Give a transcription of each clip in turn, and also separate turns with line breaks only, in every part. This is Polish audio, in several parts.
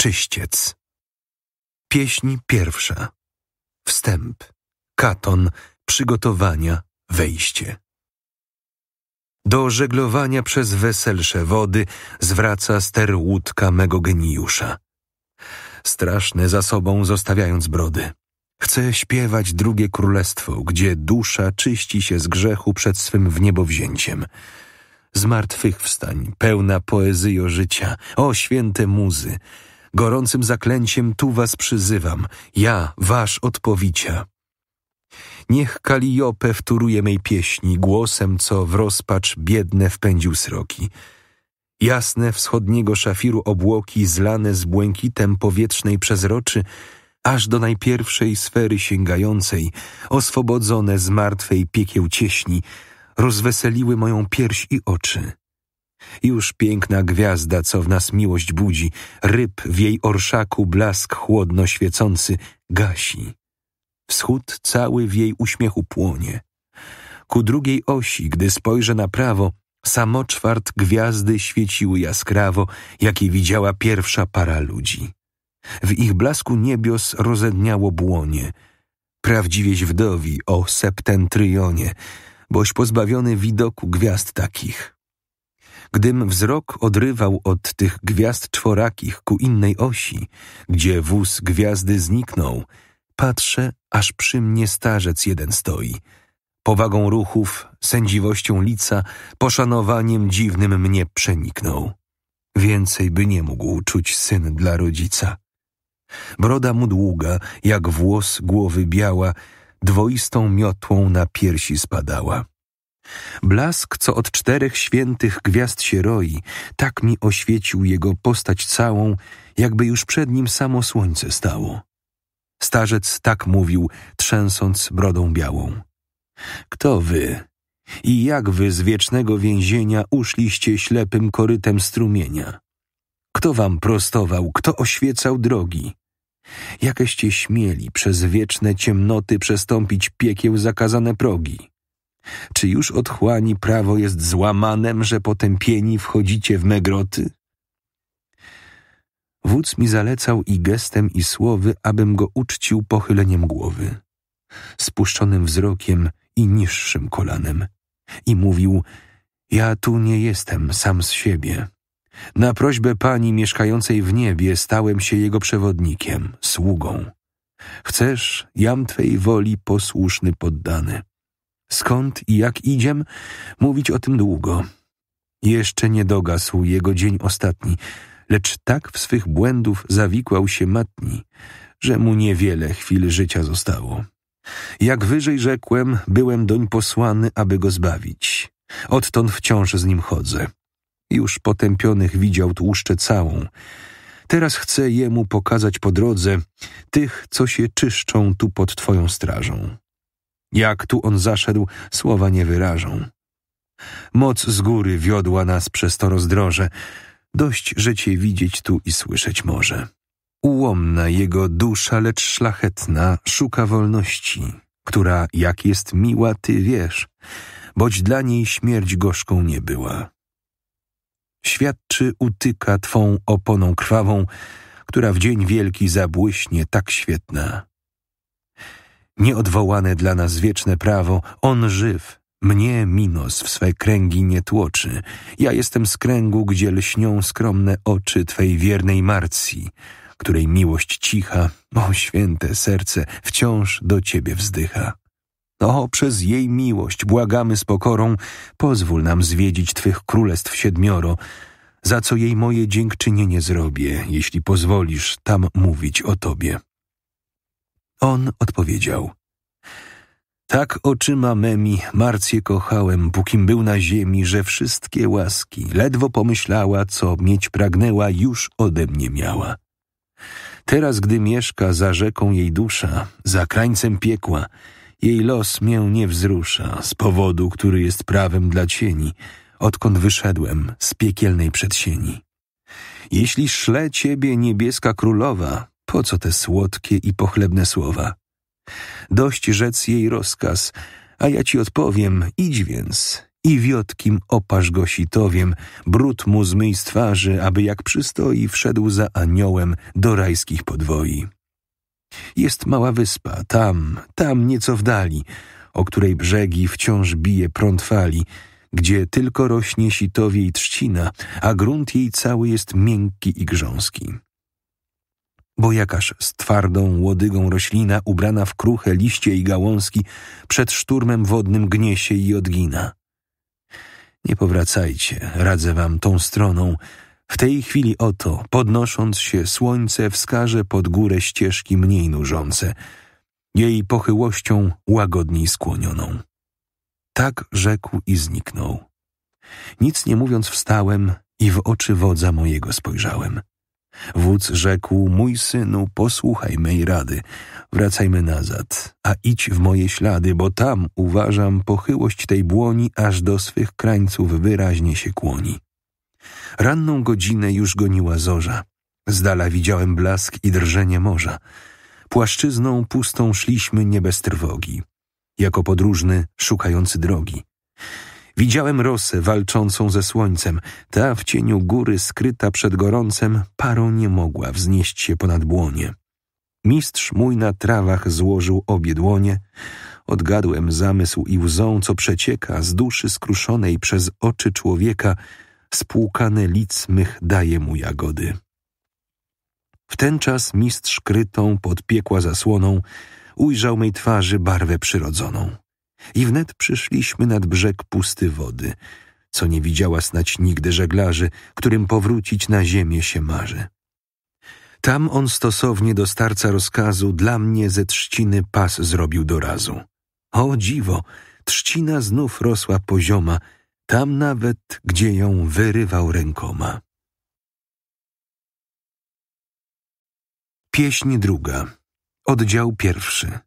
Czyściec. Pieśń pierwsza. Wstęp. Katon. Przygotowania. Wejście. Do żeglowania przez weselsze wody zwraca ster łódka mego geniusza. Straszne za sobą zostawiając brody. Chcę śpiewać drugie królestwo, gdzie dusza czyści się z grzechu przed swym wniebowzięciem. Z martwych wstań. pełna poezji o życia, o święte muzy – gorącym zaklęciem tu was przyzywam, ja, wasz odpowicia. Niech Kaliope wtóruje mej pieśni głosem, co w rozpacz biedne wpędził sroki. Jasne wschodniego szafiru obłoki zlane z błękitem powietrznej przezroczy, aż do najpierwszej sfery sięgającej, oswobodzone z martwej piekieł cieśni, rozweseliły moją pierś i oczy. Już piękna gwiazda, co w nas miłość budzi, ryb w jej orszaku blask chłodno świecący gasi. Wschód cały w jej uśmiechu płonie. Ku drugiej osi, gdy spojrzę na prawo, samo czwart gwiazdy świeciły jaskrawo, jakie widziała pierwsza para ludzi. W ich blasku niebios rozedniało błonie. Prawdziwieś wdowi o septentryonie, boś pozbawiony widoku gwiazd takich gdym wzrok odrywał od tych gwiazd czworakich ku innej osi, gdzie wóz gwiazdy zniknął, patrzę, aż przy mnie starzec jeden stoi. Powagą ruchów, sędziwością lica, poszanowaniem dziwnym mnie przeniknął. Więcej by nie mógł czuć syn dla rodzica. Broda mu długa, jak włos głowy biała, dwoistą miotłą na piersi spadała. Blask, co od czterech świętych gwiazd się roi, tak mi oświecił jego postać całą, jakby już przed nim samo słońce stało. Starzec tak mówił, trzęsąc brodą białą. Kto wy i jak wy z wiecznego więzienia uszliście ślepym korytem strumienia? Kto wam prostował, kto oświecał drogi? Jakeście śmieli przez wieczne ciemnoty przestąpić piekieł zakazane progi? Czy już odchłani prawo jest złamanem, że potępieni wchodzicie w megroty? Wódz mi zalecał i gestem, i słowy, abym go uczcił pochyleniem głowy, spuszczonym wzrokiem i niższym kolanem. I mówił, ja tu nie jestem sam z siebie. Na prośbę pani mieszkającej w niebie stałem się jego przewodnikiem, sługą. Chcesz, jam twej woli posłuszny poddany skąd i jak idziem, mówić o tym długo. Jeszcze nie dogasł jego dzień ostatni, lecz tak w swych błędów zawikłał się matni, że mu niewiele chwil życia zostało. Jak wyżej rzekłem, byłem doń posłany, aby go zbawić. Odtąd wciąż z nim chodzę. Już potępionych widział tłuszczę całą. Teraz chcę jemu pokazać po drodze tych, co się czyszczą tu pod twoją strażą. Jak tu on zaszedł, słowa nie wyrażą. Moc z góry wiodła nas przez to rozdroże. Dość, że cię widzieć tu i słyszeć może. Ułomna jego dusza, lecz szlachetna, szuka wolności, która, jak jest miła, ty wiesz, boć dla niej śmierć gorzką nie była. Świadczy utyka twą oponą krwawą, która w dzień wielki zabłyśnie tak świetna, Nieodwołane dla nas wieczne prawo, on żyw, mnie Minos w swe kręgi nie tłoczy. Ja jestem z kręgu, gdzie lśnią skromne oczy Twej wiernej Marcji, której miłość cicha, o święte serce, wciąż do Ciebie wzdycha. O, przez jej miłość błagamy z pokorą, pozwól nam zwiedzić Twych królestw siedmioro, za co jej moje dziękczynienie zrobię, jeśli pozwolisz tam mówić o Tobie. On odpowiedział – tak oczyma memi Marcję kochałem, pókim był na ziemi, że wszystkie łaski ledwo pomyślała, co mieć pragnęła, już ode mnie miała. Teraz, gdy mieszka za rzeką jej dusza, za krańcem piekła, jej los mię nie wzrusza z powodu, który jest prawem dla cieni, odkąd wyszedłem z piekielnej przedsieni. Jeśli szle ciebie niebieska królowa, po co te słodkie i pochlebne słowa? Dość rzec jej rozkaz, a ja ci odpowiem, idź więc i wiotkim opasz go sitowiem, brud mu zmyj z twarzy, aby jak przystoi wszedł za aniołem do rajskich podwoi. Jest mała wyspa, tam, tam nieco w dali, o której brzegi wciąż bije prąd fali, gdzie tylko rośnie sitowie i trzcina, a grunt jej cały jest miękki i grząski bo jakaż z twardą łodygą roślina ubrana w kruche liście i gałązki przed szturmem wodnym gnie się i odgina. Nie powracajcie, radzę wam tą stroną. W tej chwili oto, podnosząc się, słońce wskaże pod górę ścieżki mniej nużące, jej pochyłością łagodniej skłonioną. Tak rzekł i zniknął. Nic nie mówiąc wstałem i w oczy wodza mojego spojrzałem. Wódz rzekł, mój synu, posłuchaj mej rady, wracajmy nazad, a idź w moje ślady, bo tam, uważam, pochyłość tej błoni aż do swych krańców wyraźnie się kłoni. Ranną godzinę już goniła zorza, z dala widziałem blask i drżenie morza. Płaszczyzną pustą szliśmy nie bez trwogi, jako podróżny szukający drogi. Widziałem rosę walczącą ze słońcem. Ta w cieniu góry, skryta przed gorącem, parą nie mogła wznieść się ponad błonie. Mistrz mój na trawach złożył obie dłonie. Odgadłem zamysł i łzą, co przecieka z duszy skruszonej przez oczy człowieka, spłukane lic mych daje mu jagody. Wtenczas mistrz krytą pod piekła zasłoną ujrzał mej twarzy barwę przyrodzoną. I wnet przyszliśmy nad brzeg pusty wody, co nie widziała snać nigdy żeglarzy, którym powrócić na ziemię się marzy. Tam on stosownie do starca rozkazu dla mnie ze trzciny pas zrobił dorazu. O dziwo, trzcina znów rosła pozioma, tam nawet, gdzie ją wyrywał rękoma. Pieśń druga, oddział pierwszy.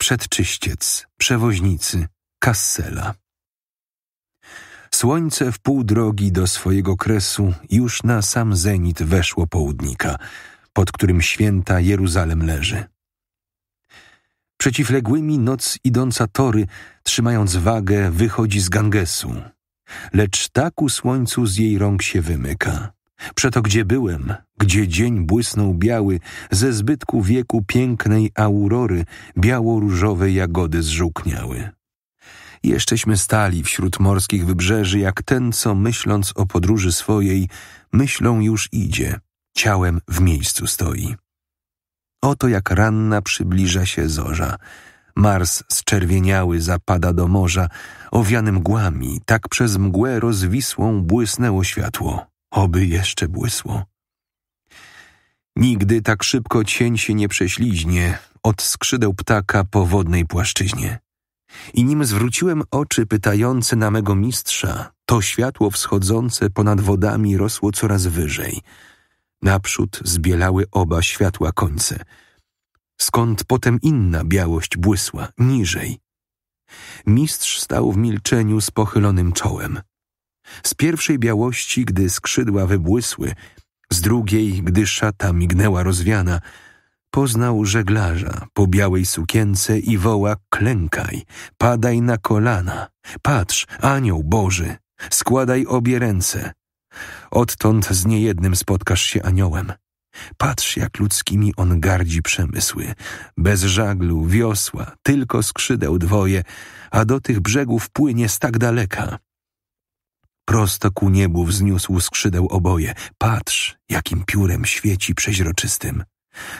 Przedczyściec, Przewoźnicy, Kassela. Słońce w pół drogi do swojego kresu już na sam zenit weszło południka, pod którym święta Jeruzalem leży. Przeciwległymi noc idąca tory, trzymając wagę, wychodzi z Gangesu, lecz tak u słońcu z jej rąk się wymyka. Przeto gdzie byłem, gdzie dzień błysnął biały, ze zbytku wieku pięknej aurory biało-różowe jagody zżółkniały. Jeszcześmy stali wśród morskich wybrzeży, jak ten, co myśląc o podróży swojej, myślą już idzie, ciałem w miejscu stoi. Oto jak ranna przybliża się zorza. Mars zczerwieniały zapada do morza, owianym mgłami, tak przez mgłę rozwisłą błysnęło światło. Oby jeszcze błysło. Nigdy tak szybko cień się nie prześliźnie od skrzydeł ptaka po wodnej płaszczyźnie. I nim zwróciłem oczy pytające na mego mistrza, to światło wschodzące ponad wodami rosło coraz wyżej. Naprzód zbielały oba światła końce. Skąd potem inna białość błysła, niżej. Mistrz stał w milczeniu z pochylonym czołem. Z pierwszej białości, gdy skrzydła wybłysły, z drugiej, gdy szata mignęła rozwiana, poznał żeglarza po białej sukience i woła klękaj, padaj na kolana, patrz, anioł Boży, składaj obie ręce. Odtąd z niejednym spotkasz się aniołem. Patrz, jak ludzkimi on gardzi przemysły. Bez żaglu, wiosła, tylko skrzydeł dwoje, a do tych brzegów płynie z tak daleka. Prosto ku niebu wzniósł skrzydeł oboje. Patrz, jakim piórem świeci przeźroczystym.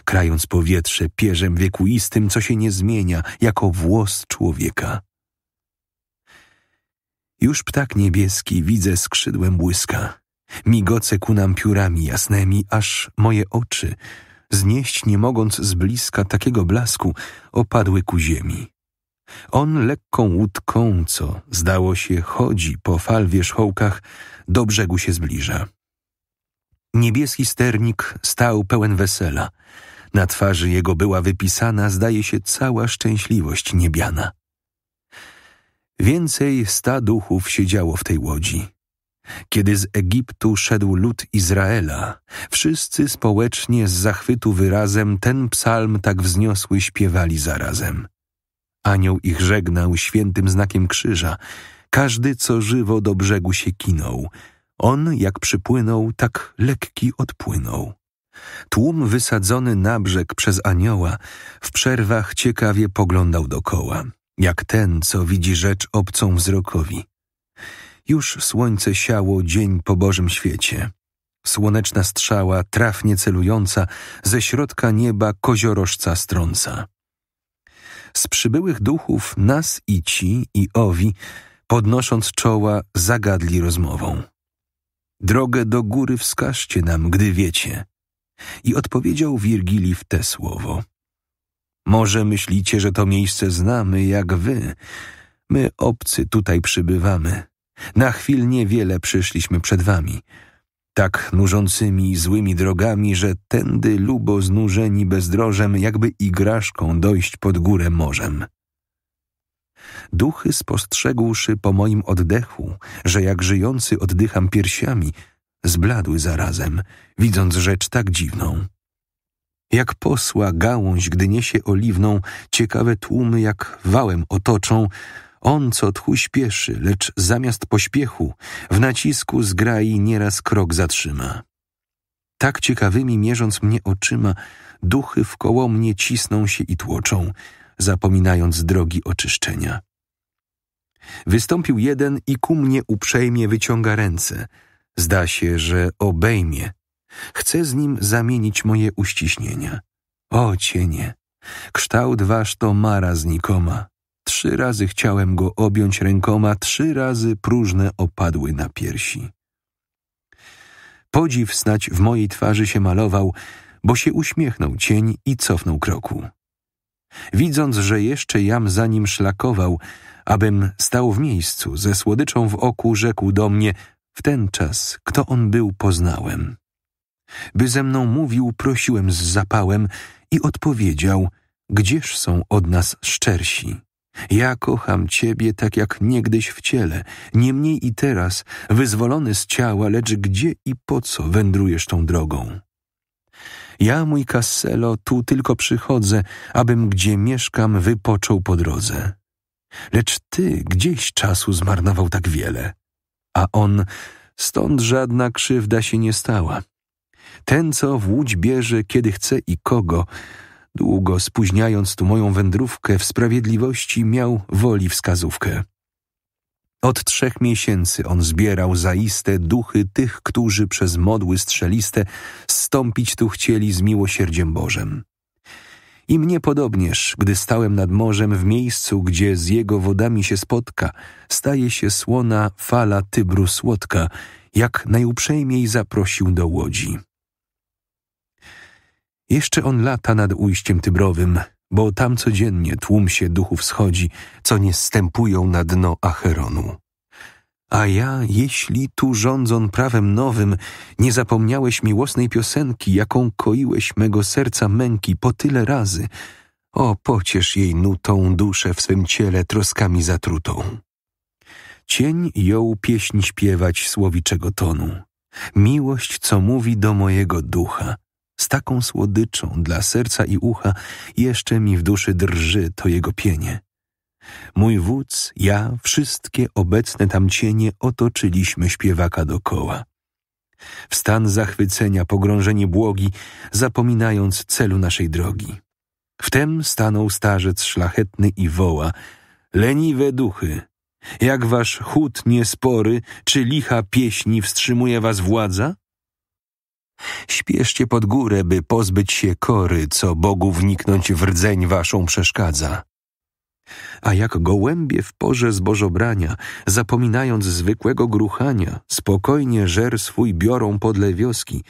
Krając powietrze pierzem wiekuistym, co się nie zmienia, jako włos człowieka. Już ptak niebieski widzę skrzydłem błyska. Migoce ku nam piórami jasnymi, aż moje oczy, znieść nie mogąc z bliska takiego blasku, opadły ku ziemi. On lekką łódką, co zdało się chodzi po fal wierzchołkach, do brzegu się zbliża. Niebieski sternik stał pełen wesela. Na twarzy jego była wypisana, zdaje się, cała szczęśliwość niebiana. Więcej sta duchów siedziało w tej łodzi. Kiedy z Egiptu szedł lud Izraela, wszyscy społecznie z zachwytu wyrazem ten psalm tak wzniosły śpiewali zarazem. Anioł ich żegnał świętym znakiem krzyża. Każdy, co żywo do brzegu się kinął. On, jak przypłynął, tak lekki odpłynął. Tłum wysadzony na brzeg przez anioła w przerwach ciekawie poglądał dokoła, jak ten, co widzi rzecz obcą wzrokowi. Już słońce siało dzień po Bożym świecie. Słoneczna strzała, trafnie celująca, ze środka nieba koziorożca strąca z przybyłych duchów nas i ci i owi, podnosząc czoła, zagadli rozmową. Drogę do góry wskażcie nam, gdy wiecie. I odpowiedział Wirgili w te słowo. Może myślicie, że to miejsce znamy jak wy. My obcy tutaj przybywamy. Na chwil niewiele przyszliśmy przed wami – tak nużącymi złymi drogami, że tędy lubo znużeni bezdrożem, jakby igraszką dojść pod górę morzem. Duchy spostrzegłszy po moim oddechu, że jak żyjący oddycham piersiami, zbladły zarazem, widząc rzecz tak dziwną. Jak posła gałąź, gdy niesie oliwną, ciekawe tłumy jak wałem otoczą, on co tchu śpieszy, lecz zamiast pośpiechu w nacisku zgrai nieraz krok zatrzyma. Tak ciekawymi mierząc mnie oczyma, duchy wkoło mnie cisną się i tłoczą, zapominając drogi oczyszczenia. Wystąpił jeden i ku mnie uprzejmie wyciąga ręce. Zda się, że obejmie. Chcę z nim zamienić moje uściśnienia. O cienie! Kształt wasz to mara znikoma, Trzy razy chciałem go objąć rękoma, trzy razy próżne opadły na piersi. Podziw snać w mojej twarzy się malował, bo się uśmiechnął cień i cofnął kroku. Widząc, że jeszcze jam za nim szlakował, abym stał w miejscu, ze słodyczą w oku rzekł do mnie w ten czas, kto on był, poznałem. By ze mną mówił, prosiłem z zapałem i odpowiedział, gdzież są od nas szczersi. Ja kocham Ciebie tak jak niegdyś w ciele, niemniej i teraz, wyzwolony z ciała, lecz gdzie i po co wędrujesz tą drogą? Ja, mój kasselo, tu tylko przychodzę, abym gdzie mieszkam wypoczął po drodze. Lecz Ty gdzieś czasu zmarnował tak wiele, a on stąd żadna krzywda się nie stała. Ten, co w łódź bierze, kiedy chce i kogo, długo spóźniając tu moją wędrówkę w sprawiedliwości, miał woli wskazówkę. Od trzech miesięcy on zbierał zaiste duchy tych, którzy przez modły strzeliste stąpić tu chcieli z miłosierdziem Bożem. I mnie podobnież, gdy stałem nad morzem w miejscu, gdzie z jego wodami się spotka, staje się słona fala Tybru słodka, jak najuprzejmiej zaprosił do łodzi. Jeszcze on lata nad ujściem Tybrowym, bo tam codziennie tłum się duchów schodzi, co nie stępują na dno Acheronu. A ja, jeśli tu rządzon prawem nowym, nie zapomniałeś miłosnej piosenki, jaką koiłeś mego serca męki po tyle razy, o pociesz jej nutą duszę w swym ciele troskami zatrutą. Cień jął pieśń śpiewać słowiczego tonu. Miłość, co mówi do mojego ducha – z taką słodyczą dla serca i ucha, jeszcze mi w duszy drży to jego pienie. Mój wódz, ja, wszystkie obecne tam cienie otoczyliśmy śpiewaka dokoła. W stan zachwycenia pogrążeni błogi, zapominając celu naszej drogi. Wtem stanął starzec szlachetny i woła, leniwe duchy, jak wasz chód niespory, czy licha pieśni wstrzymuje was władza? Śpieszcie pod górę, by pozbyć się kory, co Bogu wniknąć w rdzeń waszą przeszkadza. A jak gołębie w porze zbożobrania, zapominając zwykłego gruchania, spokojnie żer swój biorą podle wioski,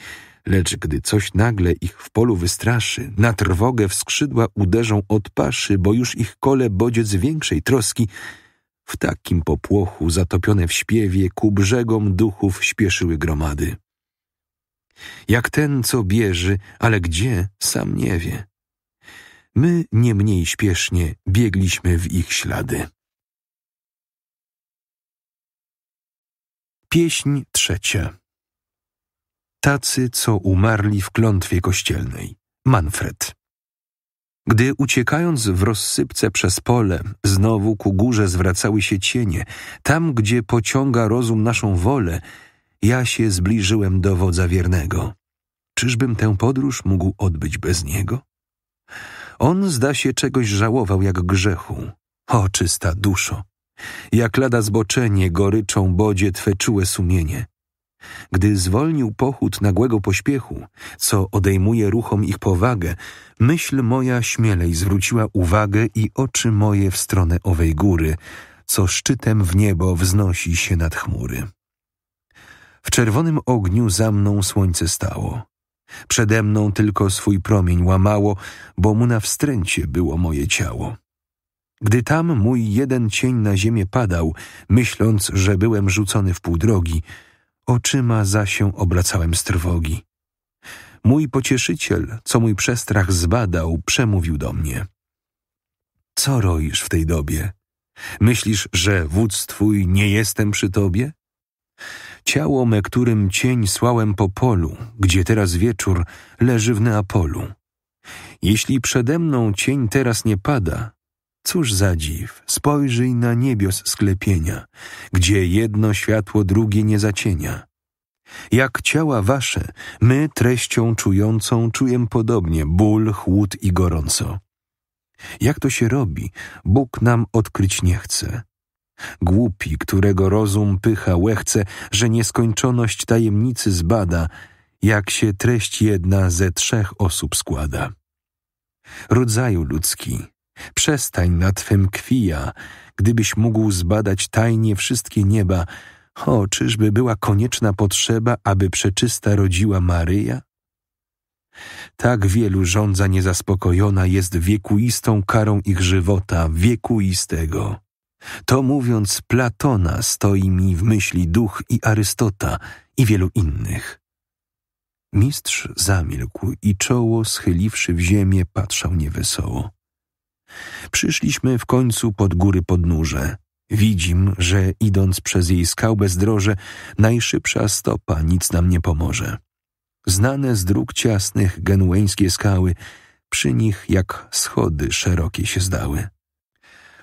lecz gdy coś nagle ich w polu wystraszy, na trwogę w skrzydła uderzą od paszy, bo już ich kole bodziec większej troski, w takim popłochu, zatopione w śpiewie, ku brzegom duchów śpieszyły gromady jak ten, co bieży, ale gdzie, sam nie wie. My nie mniej śpiesznie biegliśmy w ich ślady. Pieśń trzecia. Tacy, co umarli w klątwie kościelnej. Manfred. Gdy uciekając w rozsypce przez pole, znowu ku górze zwracały się cienie, tam, gdzie pociąga rozum naszą wolę, ja się zbliżyłem do wodza wiernego. Czyżbym tę podróż mógł odbyć bez niego? On zda się czegoś żałował jak grzechu. O, czysta duszo! Jak lada zboczenie goryczą bodzie twe czułe sumienie. Gdy zwolnił pochód nagłego pośpiechu, co odejmuje ruchom ich powagę, myśl moja śmielej zwróciła uwagę i oczy moje w stronę owej góry, co szczytem w niebo wznosi się nad chmury. W czerwonym ogniu za mną słońce stało. Przede mną tylko swój promień łamało, bo mu na wstręcie było moje ciało. Gdy tam mój jeden cień na ziemię padał, myśląc, że byłem rzucony w pół drogi, oczyma za się obracałem z trwogi. Mój pocieszyciel, co mój przestrach zbadał, przemówił do mnie. Co roisz w tej dobie? Myślisz, że wódz twój nie jestem przy tobie? Ciało me, którym cień słałem po polu, gdzie teraz wieczór, leży w Neapolu. Jeśli przede mną cień teraz nie pada, cóż za dziw, spojrzyj na niebios sklepienia, gdzie jedno światło drugie nie zacienia. Jak ciała wasze, my treścią czującą czujemy podobnie ból, chłód i gorąco. Jak to się robi, Bóg nam odkryć nie chce. Głupi, którego rozum pycha łechce, że nieskończoność tajemnicy zbada, jak się treść jedna ze trzech osób składa. Rodzaju ludzki, przestań na twym kwija, gdybyś mógł zbadać tajnie wszystkie nieba, o, czyżby była konieczna potrzeba, aby przeczysta rodziła Maryja? Tak wielu żądza niezaspokojona jest wiekuistą karą ich żywota, wiekuistego. To mówiąc Platona stoi mi w myśli duch i Arystota i wielu innych. Mistrz zamilkł i czoło schyliwszy w ziemię patrzał niewesoło. Przyszliśmy w końcu pod góry podnóże. Widzim, że idąc przez jej skał bezdroże, najszybsza stopa nic nam nie pomoże. Znane z dróg ciasnych genueńskie skały, przy nich jak schody szerokie się zdały.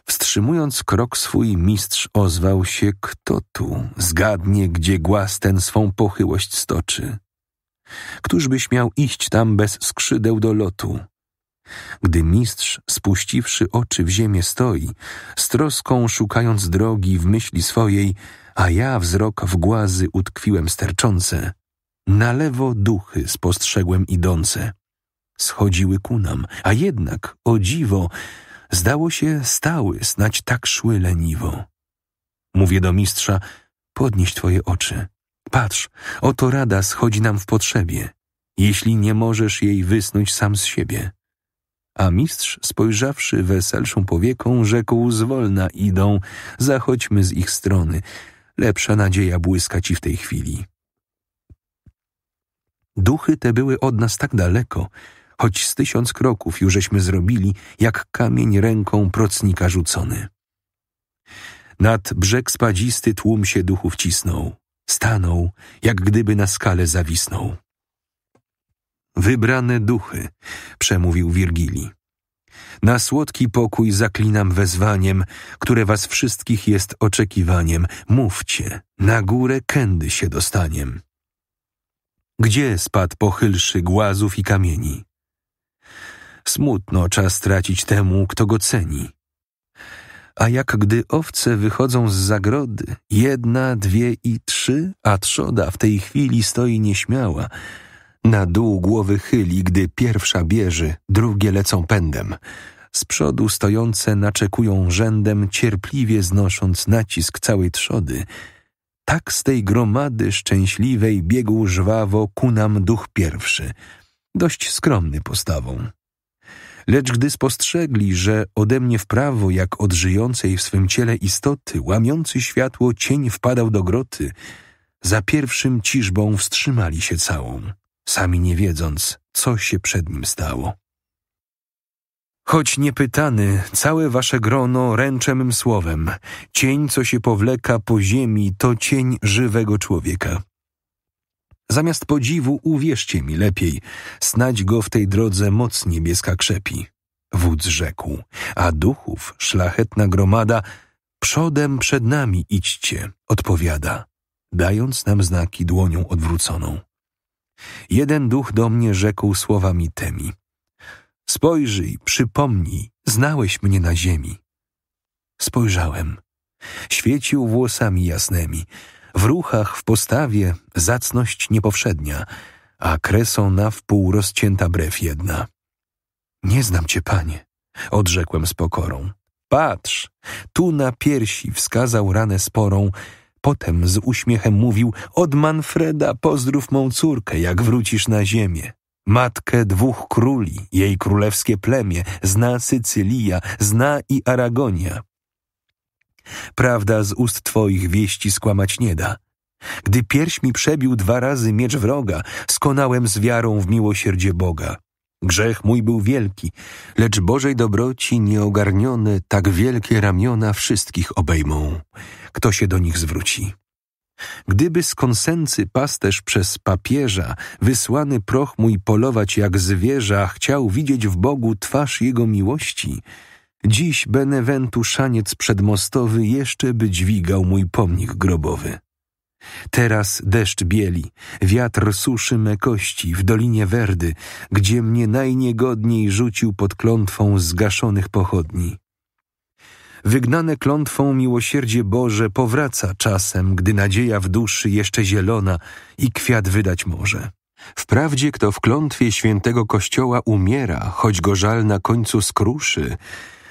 Wstrzymując krok swój, mistrz ozwał się, kto tu zgadnie, gdzie głaz ten swą pochyłość stoczy. Któżby śmiał iść tam bez skrzydeł do lotu? Gdy mistrz, spuściwszy oczy w ziemię stoi, z troską szukając drogi w myśli swojej, a ja wzrok w głazy utkwiłem sterczące, na lewo duchy spostrzegłem idące. Schodziły ku nam, a jednak, o dziwo, zdało się stały, snać tak szły leniwo. Mówię do mistrza, podnieś twoje oczy. Patrz, oto rada schodzi nam w potrzebie, jeśli nie możesz jej wysnuć sam z siebie. A mistrz, spojrzawszy weselszą powieką, rzekł zwolna idą, zachodźmy z ich strony. Lepsza nadzieja błyska ci w tej chwili. Duchy te były od nas tak daleko, choć z tysiąc kroków jużeśmy zrobili, jak kamień ręką procnika rzucony. Nad brzeg spadzisty tłum się duchów cisnął, stanął, jak gdyby na skale zawisnął. Wybrane duchy, przemówił Wirgili. Na słodki pokój zaklinam wezwaniem, które was wszystkich jest oczekiwaniem. Mówcie, na górę kędy się dostaniem. Gdzie spadł pochylszy głazów i kamieni? Smutno czas tracić temu, kto go ceni. A jak gdy owce wychodzą z zagrody, jedna, dwie i trzy, a trzoda w tej chwili stoi nieśmiała, na dół głowy chyli, gdy pierwsza bierze, drugie lecą pędem. Z przodu stojące naczekują rzędem, cierpliwie znosząc nacisk całej trzody. Tak z tej gromady szczęśliwej biegł żwawo ku nam duch pierwszy, dość skromny postawą, Lecz gdy spostrzegli, że ode mnie w prawo, jak od żyjącej w swym ciele istoty, łamiący światło cień wpadał do groty, za pierwszym ciżbą wstrzymali się całą, sami nie wiedząc, co się przed nim stało. Choć niepytany, całe wasze grono ręczę mym słowem, cień, co się powleka po ziemi, to cień żywego człowieka. Zamiast podziwu uwierzcie mi lepiej, snać go w tej drodze moc niebieska krzepi. Wódz rzekł, a duchów szlachetna gromada, przodem przed nami idźcie, odpowiada, dając nam znaki dłonią odwróconą. Jeden duch do mnie rzekł słowami temi. Spojrzyj, przypomnij, znałeś mnie na ziemi. Spojrzałem. Świecił włosami jasnymi, w ruchach, w postawie zacność niepowszednia, a kresą na wpół rozcięta brew jedna. Nie znam cię, panie, odrzekłem z pokorą. Patrz, tu na piersi wskazał ranę sporą, potem z uśmiechem mówił: Od Manfreda pozdrów mą córkę, jak wrócisz na ziemię. Matkę dwóch króli, jej królewskie plemię, zna Sycylia, zna i Aragonia. Prawda z ust Twoich wieści skłamać nie da. Gdy pierś mi przebił dwa razy miecz wroga, skonałem z wiarą w miłosierdzie Boga. Grzech mój był wielki, lecz Bożej dobroci nieogarnione tak wielkie ramiona wszystkich obejmą. Kto się do nich zwróci? Gdyby z konsency pasterz przez papieża, wysłany proch mój polować jak zwierza, chciał widzieć w Bogu twarz jego miłości, Dziś Benewentu szaniec przedmostowy jeszcze by dźwigał mój pomnik grobowy. Teraz deszcz bieli, wiatr suszy me kości w Dolinie Werdy, gdzie mnie najniegodniej rzucił pod klątwą zgaszonych pochodni. Wygnane klątwą miłosierdzie Boże powraca czasem, gdy nadzieja w duszy jeszcze zielona i kwiat wydać może. Wprawdzie kto w klątwie świętego Kościoła umiera, choć go żal na końcu skruszy,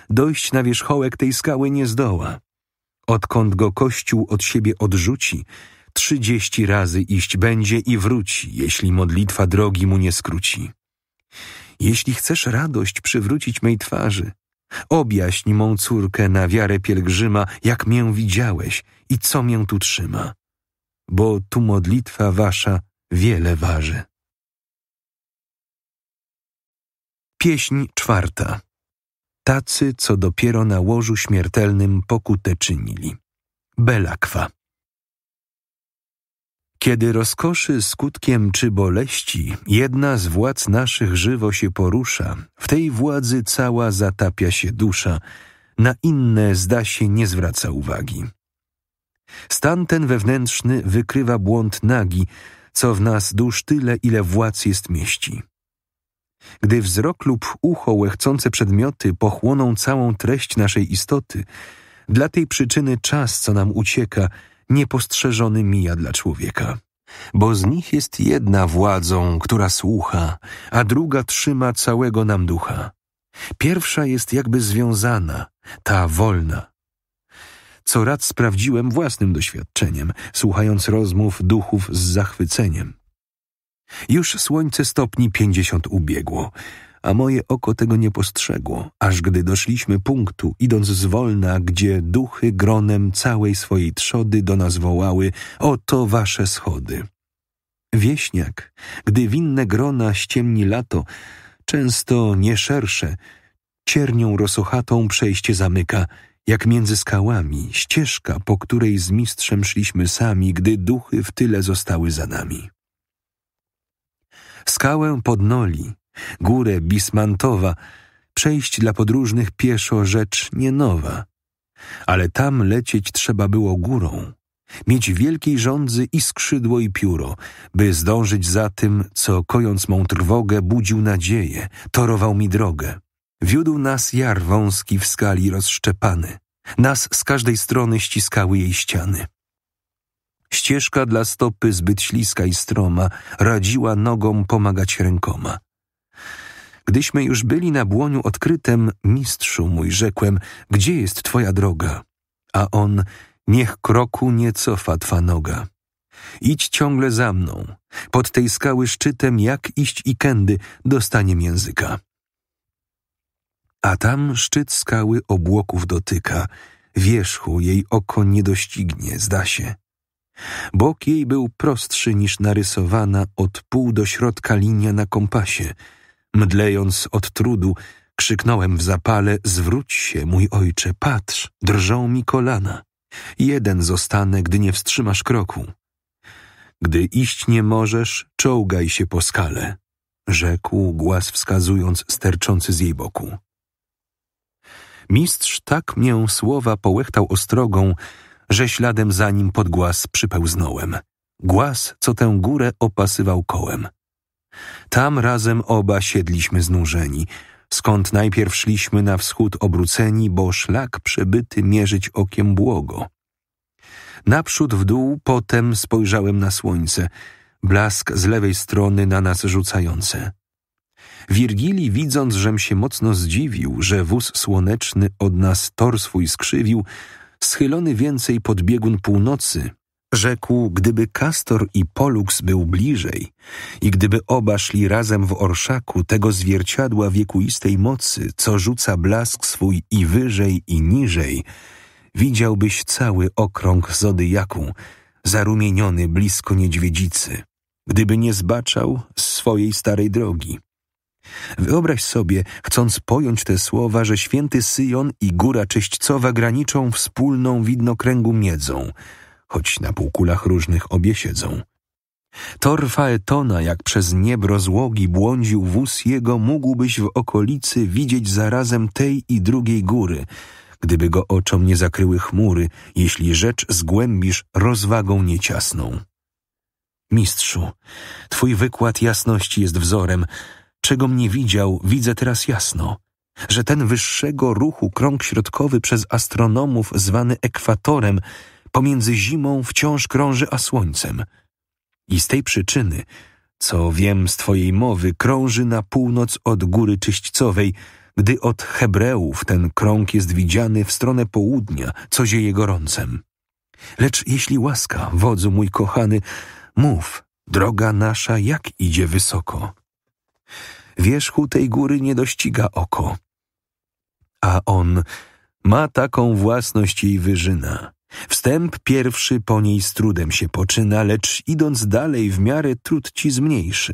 dojść na wierzchołek tej skały nie zdoła. Odkąd go Kościół od siebie odrzuci, trzydzieści razy iść będzie i wróci, jeśli modlitwa drogi mu nie skróci. Jeśli chcesz radość przywrócić mej twarzy, objaśń mą córkę na wiarę pielgrzyma, jak mię widziałeś i co mię tu trzyma, bo tu modlitwa wasza wiele waży. Pieśń czwarta tacy, co dopiero na łożu śmiertelnym pokutę czynili. Belakwa. Kiedy rozkoszy, skutkiem czy boleści, jedna z władz naszych żywo się porusza, w tej władzy cała zatapia się dusza, na inne zda się nie zwraca uwagi. Stan ten wewnętrzny wykrywa błąd nagi, co w nas dusz tyle, ile władz jest mieści. Gdy wzrok lub ucho łechcące przedmioty pochłoną całą treść naszej istoty, dla tej przyczyny czas, co nam ucieka, niepostrzeżony mija dla człowieka. Bo z nich jest jedna władzą, która słucha, a druga trzyma całego nam ducha. Pierwsza jest jakby związana, ta wolna. Co rad sprawdziłem własnym doświadczeniem, słuchając rozmów duchów z zachwyceniem. Już słońce stopni pięćdziesiąt ubiegło, a moje oko tego nie postrzegło, aż gdy doszliśmy punktu, idąc zwolna, gdzie duchy gronem całej swojej trzody do nas wołały — oto wasze schody. Wieśniak, gdy winne grona ściemni lato, często nie szersze, ciernią rosochatą przejście zamyka, jak między skałami, ścieżka, po której z mistrzem szliśmy sami, gdy duchy w tyle zostały za nami skałę Podnoli, górę Bismantowa, przejść dla podróżnych pieszo rzecz nie nowa. Ale tam lecieć trzeba było górą, mieć wielkiej rządzy i skrzydło i pióro, by zdążyć za tym, co kojąc mą trwogę budził nadzieję, torował mi drogę. Wiódł nas jar wąski w skali rozszczepany, nas z każdej strony ściskały jej ściany. Ścieżka dla stopy zbyt śliska i stroma radziła nogom pomagać rękoma. Gdyśmy już byli na błoniu odkrytym, mistrzu mój rzekłem, gdzie jest twoja droga? A on, niech kroku nie cofa twa noga. Idź ciągle za mną, pod tej skały szczytem, jak iść i kędy, dostaniem języka. A tam szczyt skały obłoków dotyka, wierzchu jej oko nie doścignie, zda się. Bok jej był prostszy niż narysowana od pół do środka linia na kompasie. Mdlejąc od trudu, krzyknąłem w zapale: Zwróć się, mój ojcze, patrz, drżą mi kolana. Jeden zostanę, gdy nie wstrzymasz kroku. Gdy iść nie możesz, czołgaj się po skale, rzekł, głaz wskazując sterczący z jej boku. Mistrz tak mię słowa połechtał ostrogą, że śladem za nim pod głaz przypełznąłem. Głaz, co tę górę opasywał kołem. Tam razem oba siedliśmy znużeni, skąd najpierw szliśmy na wschód obróceni, bo szlak przebyty mierzyć okiem błogo. Naprzód w dół, potem spojrzałem na słońce, blask z lewej strony na nas rzucające. Wirgili, widząc, żem się mocno zdziwił, że wóz słoneczny od nas tor swój skrzywił, schylony więcej pod biegun północy, rzekł, gdyby Kastor i Polux był bliżej i gdyby oba szli razem w orszaku tego zwierciadła wiekuistej mocy, co rzuca blask swój i wyżej i niżej, widziałbyś cały okrąg Zodyjaku, zarumieniony blisko niedźwiedzicy, gdyby nie zbaczał z swojej starej drogi. Wyobraź sobie, chcąc pojąć te słowa, że święty Syjon i Góra Czyśćcowa graniczą wspólną widnokręgu miedzą, choć na półkulach różnych obie siedzą. Tor Faetona, jak przez niebrozłogi błądził wóz jego, mógłbyś w okolicy widzieć zarazem tej i drugiej góry, gdyby go oczom nie zakryły chmury, jeśli rzecz zgłębisz rozwagą nieciasną. Mistrzu, twój wykład jasności jest wzorem, Czego mnie widział, widzę teraz jasno, że ten wyższego ruchu krąg środkowy przez astronomów zwany ekwatorem pomiędzy zimą wciąż krąży a słońcem. I z tej przyczyny, co wiem z Twojej mowy, krąży na północ od góry czyśćcowej, gdy od Hebreów ten krąg jest widziany w stronę południa, co zieje gorącem. Lecz jeśli łaska, wodzu mój kochany, mów, droga nasza, jak idzie wysoko wierzchu tej góry nie dościga oko. A on ma taką własność jej wyżyna. Wstęp pierwszy po niej z trudem się poczyna, lecz idąc dalej w miarę trud ci zmniejszy.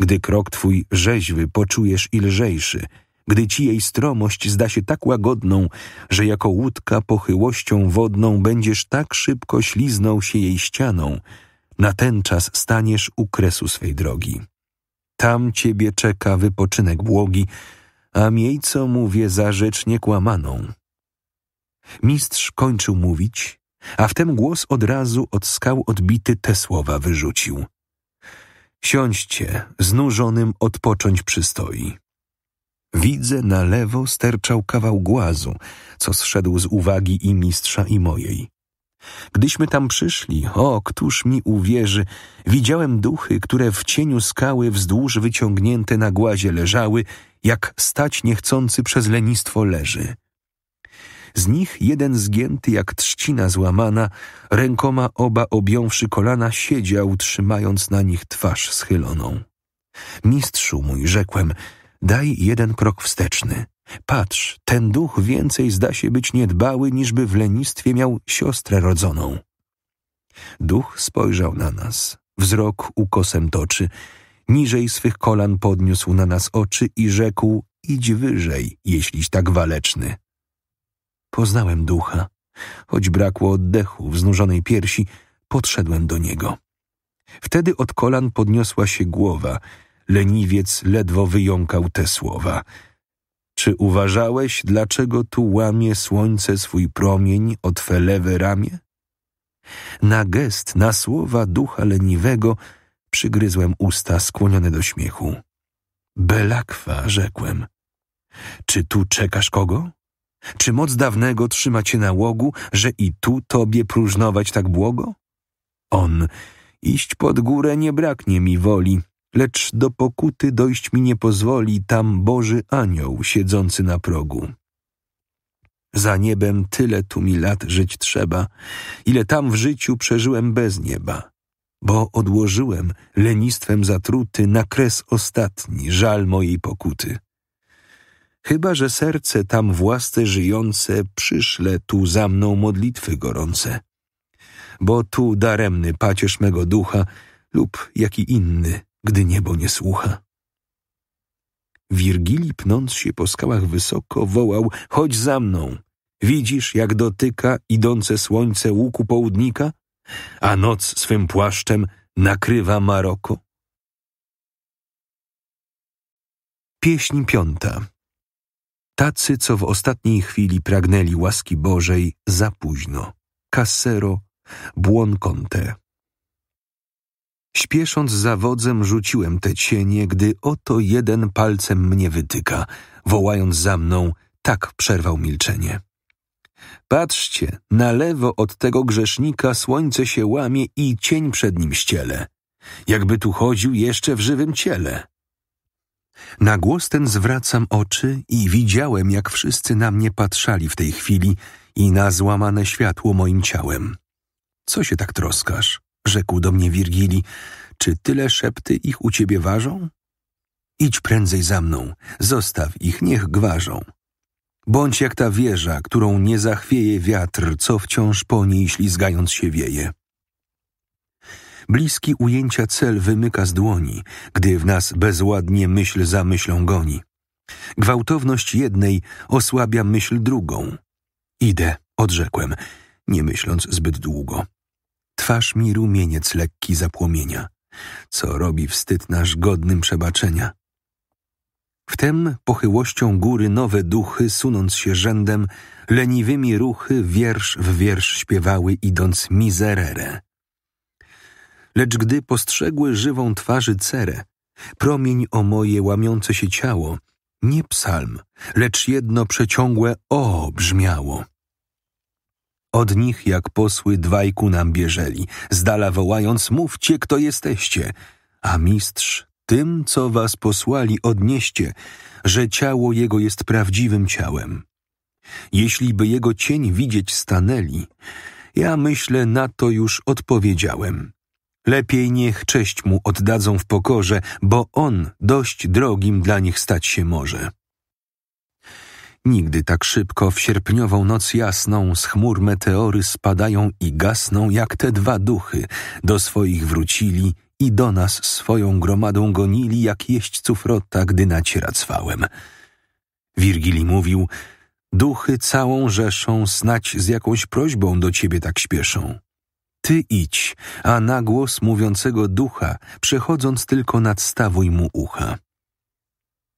Gdy krok twój rzeźwy poczujesz i lżejszy, gdy ci jej stromość zda się tak łagodną, że jako łódka pochyłością wodną będziesz tak szybko śliznął się jej ścianą, na ten czas staniesz u kresu swej drogi. Tam ciebie czeka wypoczynek błogi, a miej, co mówię, za rzecz niekłamaną. Mistrz kończył mówić, a wtem głos od razu od skał odbity te słowa wyrzucił. Siądźcie, znużonym odpocząć przystoi. Widzę, na lewo sterczał kawał głazu, co zszedł z uwagi i mistrza i mojej. Gdyśmy tam przyszli, o, któż mi uwierzy, widziałem duchy, które w cieniu skały wzdłuż wyciągnięte na głazie leżały, jak stać niechcący przez lenistwo leży. Z nich jeden zgięty jak trzcina złamana, rękoma oba objąwszy kolana, siedział, trzymając na nich twarz schyloną. Mistrzu mój, rzekłem, daj jeden krok wsteczny. Patrz, ten duch więcej zda się być niedbały, niżby w lenistwie miał siostrę rodzoną. Duch spojrzał na nas, wzrok ukosem toczy, niżej swych kolan podniósł na nas oczy i rzekł: Idź wyżej, jeśliś tak waleczny. Poznałem ducha, choć brakło oddechu w znużonej piersi, podszedłem do niego. Wtedy od kolan podniosła się głowa. Leniwiec ledwo wyjąkał te słowa – czy uważałeś, dlaczego tu łamie słońce swój promień o twe lewe ramię? Na gest, na słowa ducha leniwego przygryzłem usta skłonione do śmiechu. Belakwa, rzekłem. Czy tu czekasz kogo? Czy moc dawnego trzyma cię na łogu, że i tu tobie próżnować tak błogo? On, iść pod górę nie braknie mi woli, lecz do pokuty dojść mi nie pozwoli tam Boży Anioł siedzący na progu. Za niebem tyle tu mi lat żyć trzeba, ile tam w życiu przeżyłem bez nieba, bo odłożyłem lenistwem zatruty na kres ostatni żal mojej pokuty. Chyba, że serce tam własne żyjące przyszle tu za mną modlitwy gorące, bo tu daremny pacierz mego ducha lub jaki inny gdy niebo nie słucha. Wirgili, pnąc się po skałach wysoko, wołał — chodź za mną! Widzisz, jak dotyka idące słońce łuku południka, a noc swym płaszczem nakrywa Maroko? Pieśń piąta Tacy, co w ostatniej chwili pragnęli łaski Bożej, za późno. Cassero, Buonconte. Śpiesząc za wodzem rzuciłem te cienie, gdy oto jeden palcem mnie wytyka, wołając za mną, tak przerwał milczenie. Patrzcie, na lewo od tego grzesznika słońce się łamie i cień przed nim ściele, jakby tu chodził jeszcze w żywym ciele. Na głos ten zwracam oczy i widziałem, jak wszyscy na mnie patrzali w tej chwili i na złamane światło moim ciałem. Co się tak troskasz? rzekł do mnie Wirgili, czy tyle szepty ich u ciebie ważą? Idź prędzej za mną, zostaw ich, niech gważą. Bądź jak ta wieża, którą nie zachwieje wiatr, co wciąż po niej ślizgając się wieje. Bliski ujęcia cel wymyka z dłoni, gdy w nas bezładnie myśl za myślą goni. Gwałtowność jednej osłabia myśl drugą. Idę, odrzekłem, nie myśląc zbyt długo. Twarz mi rumieniec lekki zapłomienia, co robi wstyd nasz godnym przebaczenia. Wtem pochyłością góry nowe duchy, sunąc się rzędem, leniwymi ruchy wiersz w wiersz śpiewały, idąc mizerere. Lecz gdy postrzegły żywą twarzy cerę, promień o moje łamiące się ciało, nie psalm, lecz jedno przeciągłe o brzmiało. Od nich jak posły dwaj ku nam bierzeli, z dala wołając, mówcie, kto jesteście. A mistrz, tym, co was posłali, odnieście, że ciało jego jest prawdziwym ciałem. Jeśli by jego cień widzieć stanęli, ja myślę, na to już odpowiedziałem. Lepiej niech cześć mu oddadzą w pokorze, bo on dość drogim dla nich stać się może. Nigdy tak szybko w sierpniową noc jasną z chmur meteory spadają i gasną, jak te dwa duchy. Do swoich wrócili i do nas swoją gromadą gonili, jak jeźdźców rota, gdy naciera cwałem. Wirgili mówił, duchy całą rzeszą snać z jakąś prośbą do ciebie tak śpieszą. Ty idź, a na głos mówiącego ducha, przechodząc tylko nadstawuj mu ucha.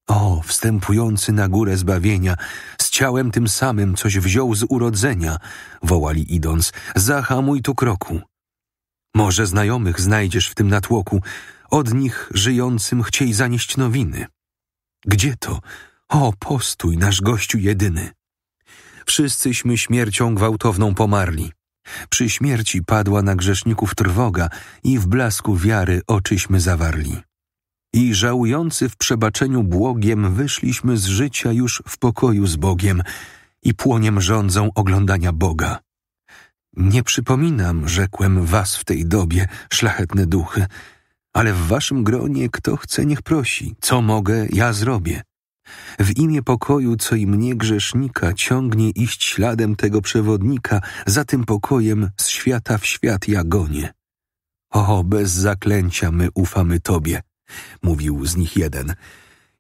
O, wstępujący na górę zbawienia, z ciałem tym samym coś wziął z urodzenia, wołali idąc, zahamuj tu kroku. Może znajomych znajdziesz w tym natłoku, od nich żyjącym chciej zanieść nowiny. Gdzie to? O, postój, nasz gościu jedyny. Wszyscyśmy śmiercią gwałtowną pomarli. Przy śmierci padła na grzeszników trwoga i w blasku wiary oczyśmy zawarli i żałujący w przebaczeniu błogiem wyszliśmy z życia już w pokoju z Bogiem i płoniem rządzą oglądania Boga. Nie przypominam, rzekłem was w tej dobie, szlachetne duchy, ale w waszym gronie kto chce, niech prosi, co mogę, ja zrobię. W imię pokoju, co i mnie grzesznika, ciągnie iść śladem tego przewodnika, za tym pokojem z świata w świat ja gonię. O, bez zaklęcia my ufamy Tobie mówił z nich jeden.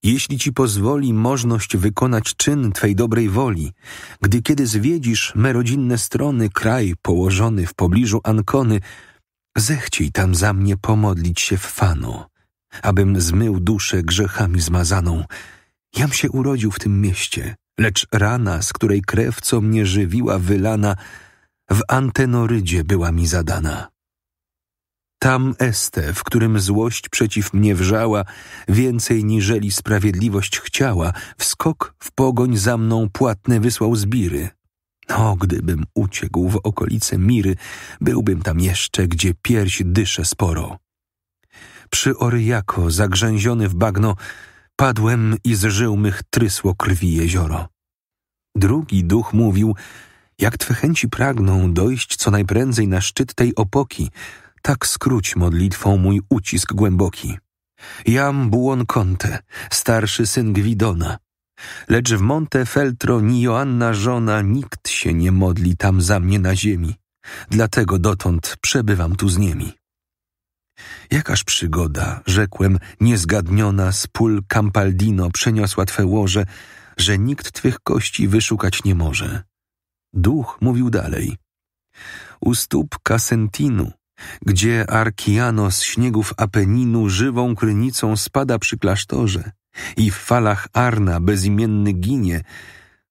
Jeśli ci pozwoli możność wykonać czyn Twej dobrej woli, gdy kiedy zwiedzisz me rodzinne strony, kraj położony w pobliżu Ankony, zechciej tam za mnie pomodlić się w fano, abym zmył duszę grzechami zmazaną. Jam się urodził w tym mieście, lecz rana, z której krew, co mnie żywiła, wylana, w antenorydzie była mi zadana. Tam este, w którym złość przeciw mnie wrzała, więcej niżeli sprawiedliwość chciała, wskok w pogoń za mną płatny wysłał zbiry. O, no, gdybym uciekł w okolice Miry, byłbym tam jeszcze, gdzie pierś dysze sporo. Przy Oryjako, zagrzęziony w bagno, padłem i z żył mych trysło krwi jezioro. Drugi duch mówił, jak twe chęci pragną dojść co najprędzej na szczyt tej opoki, tak skróć modlitwą mój ucisk głęboki. Jam Buon Conte, starszy syn Gwidona. Lecz w Monte Feltro ni Joanna żona nikt się nie modli tam za mnie na ziemi, dlatego dotąd przebywam tu z niemi. Jakaż przygoda, rzekłem, niezgadniona z pól Campaldino przeniosła twe łoże, że nikt twych kości wyszukać nie może. Duch mówił dalej. U stóp Casentinu gdzie Arkiano z śniegów Apeninu żywą krynicą spada przy klasztorze i w falach Arna bezimienny ginie,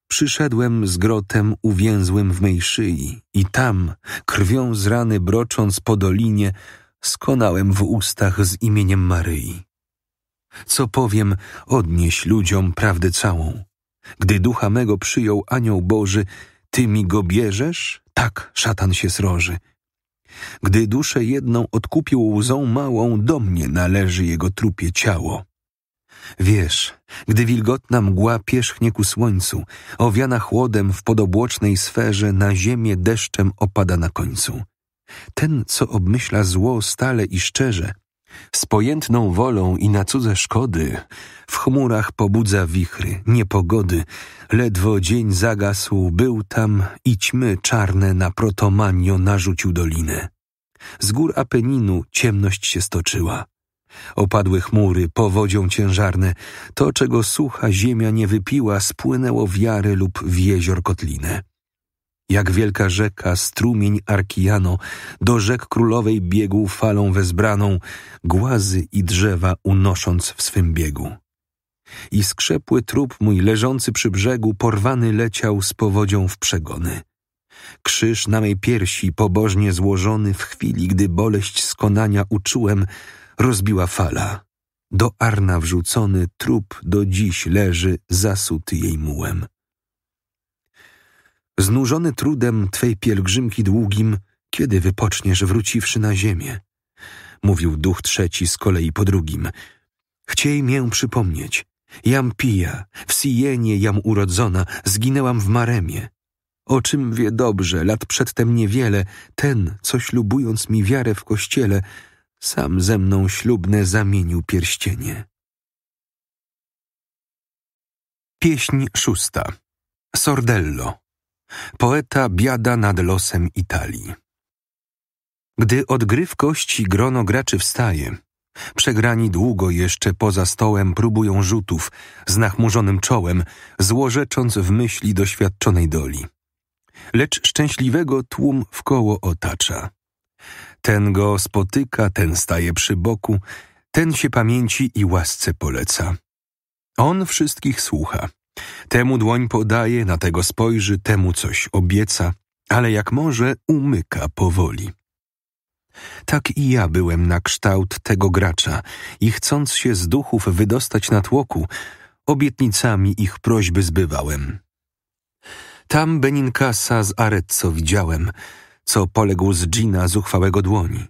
przyszedłem z grotem uwięzłym w mej szyi i tam, krwią z rany brocząc po dolinie, skonałem w ustach z imieniem Maryi. Co powiem, odnieś ludziom prawdę całą. Gdy ducha mego przyjął anioł Boży, ty mi go bierzesz? Tak, szatan się sroży. Gdy duszę jedną odkupił łzą małą, do mnie należy jego trupie ciało. Wiesz, gdy wilgotna mgła pierzchnie ku słońcu, owiana chłodem w podobłocznej sferze, na ziemię deszczem opada na końcu. Ten, co obmyśla zło stale i szczerze, z pojętną wolą i na cudze szkody w chmurach pobudza wichry, niepogody. Ledwo dzień zagasł, był tam i ćmy czarne na protomanio narzucił dolinę. Z gór Apeninu ciemność się stoczyła. Opadły chmury, powodzią ciężarne, to czego sucha ziemia nie wypiła, spłynęło w jary lub w jezior kotlinę. Jak wielka rzeka, strumień Arkiano, do rzek królowej biegł falą wezbraną, głazy i drzewa unosząc w swym biegu. I skrzepły trup mój leżący przy brzegu, porwany leciał z powodzią w przegony. Krzyż na mej piersi, pobożnie złożony, w chwili, gdy boleść skonania uczułem, rozbiła fala. Do arna wrzucony trup do dziś leży, zasuty jej mułem znużony trudem Twej pielgrzymki długim, kiedy wypoczniesz wróciwszy na ziemię? Mówił duch trzeci z kolei po drugim. Chciej mię przypomnieć. Jam pija, w Sienie jam urodzona, zginęłam w Maremie. O czym wie dobrze, lat przedtem niewiele, ten, co ślubując mi wiarę w kościele, sam ze mną ślubne zamienił pierścienie. Pieśń szósta. Sordello. Poeta biada nad losem Italii. Gdy odgryw kości grono graczy wstaje, przegrani długo jeszcze poza stołem próbują rzutów z nachmurzonym czołem, złorzecząc w myśli doświadczonej doli. Lecz szczęśliwego tłum w koło otacza. Ten go spotyka, ten staje przy boku, ten się pamięci i łasce poleca. On wszystkich słucha. Temu dłoń podaje, na tego spojrzy, temu coś obieca, ale jak może umyka powoli. Tak i ja byłem na kształt tego gracza i chcąc się z duchów wydostać na tłoku, obietnicami ich prośby zbywałem. Tam Beninkasa z Arezzo widziałem, co poległ z Gina zuchwałego dłoni.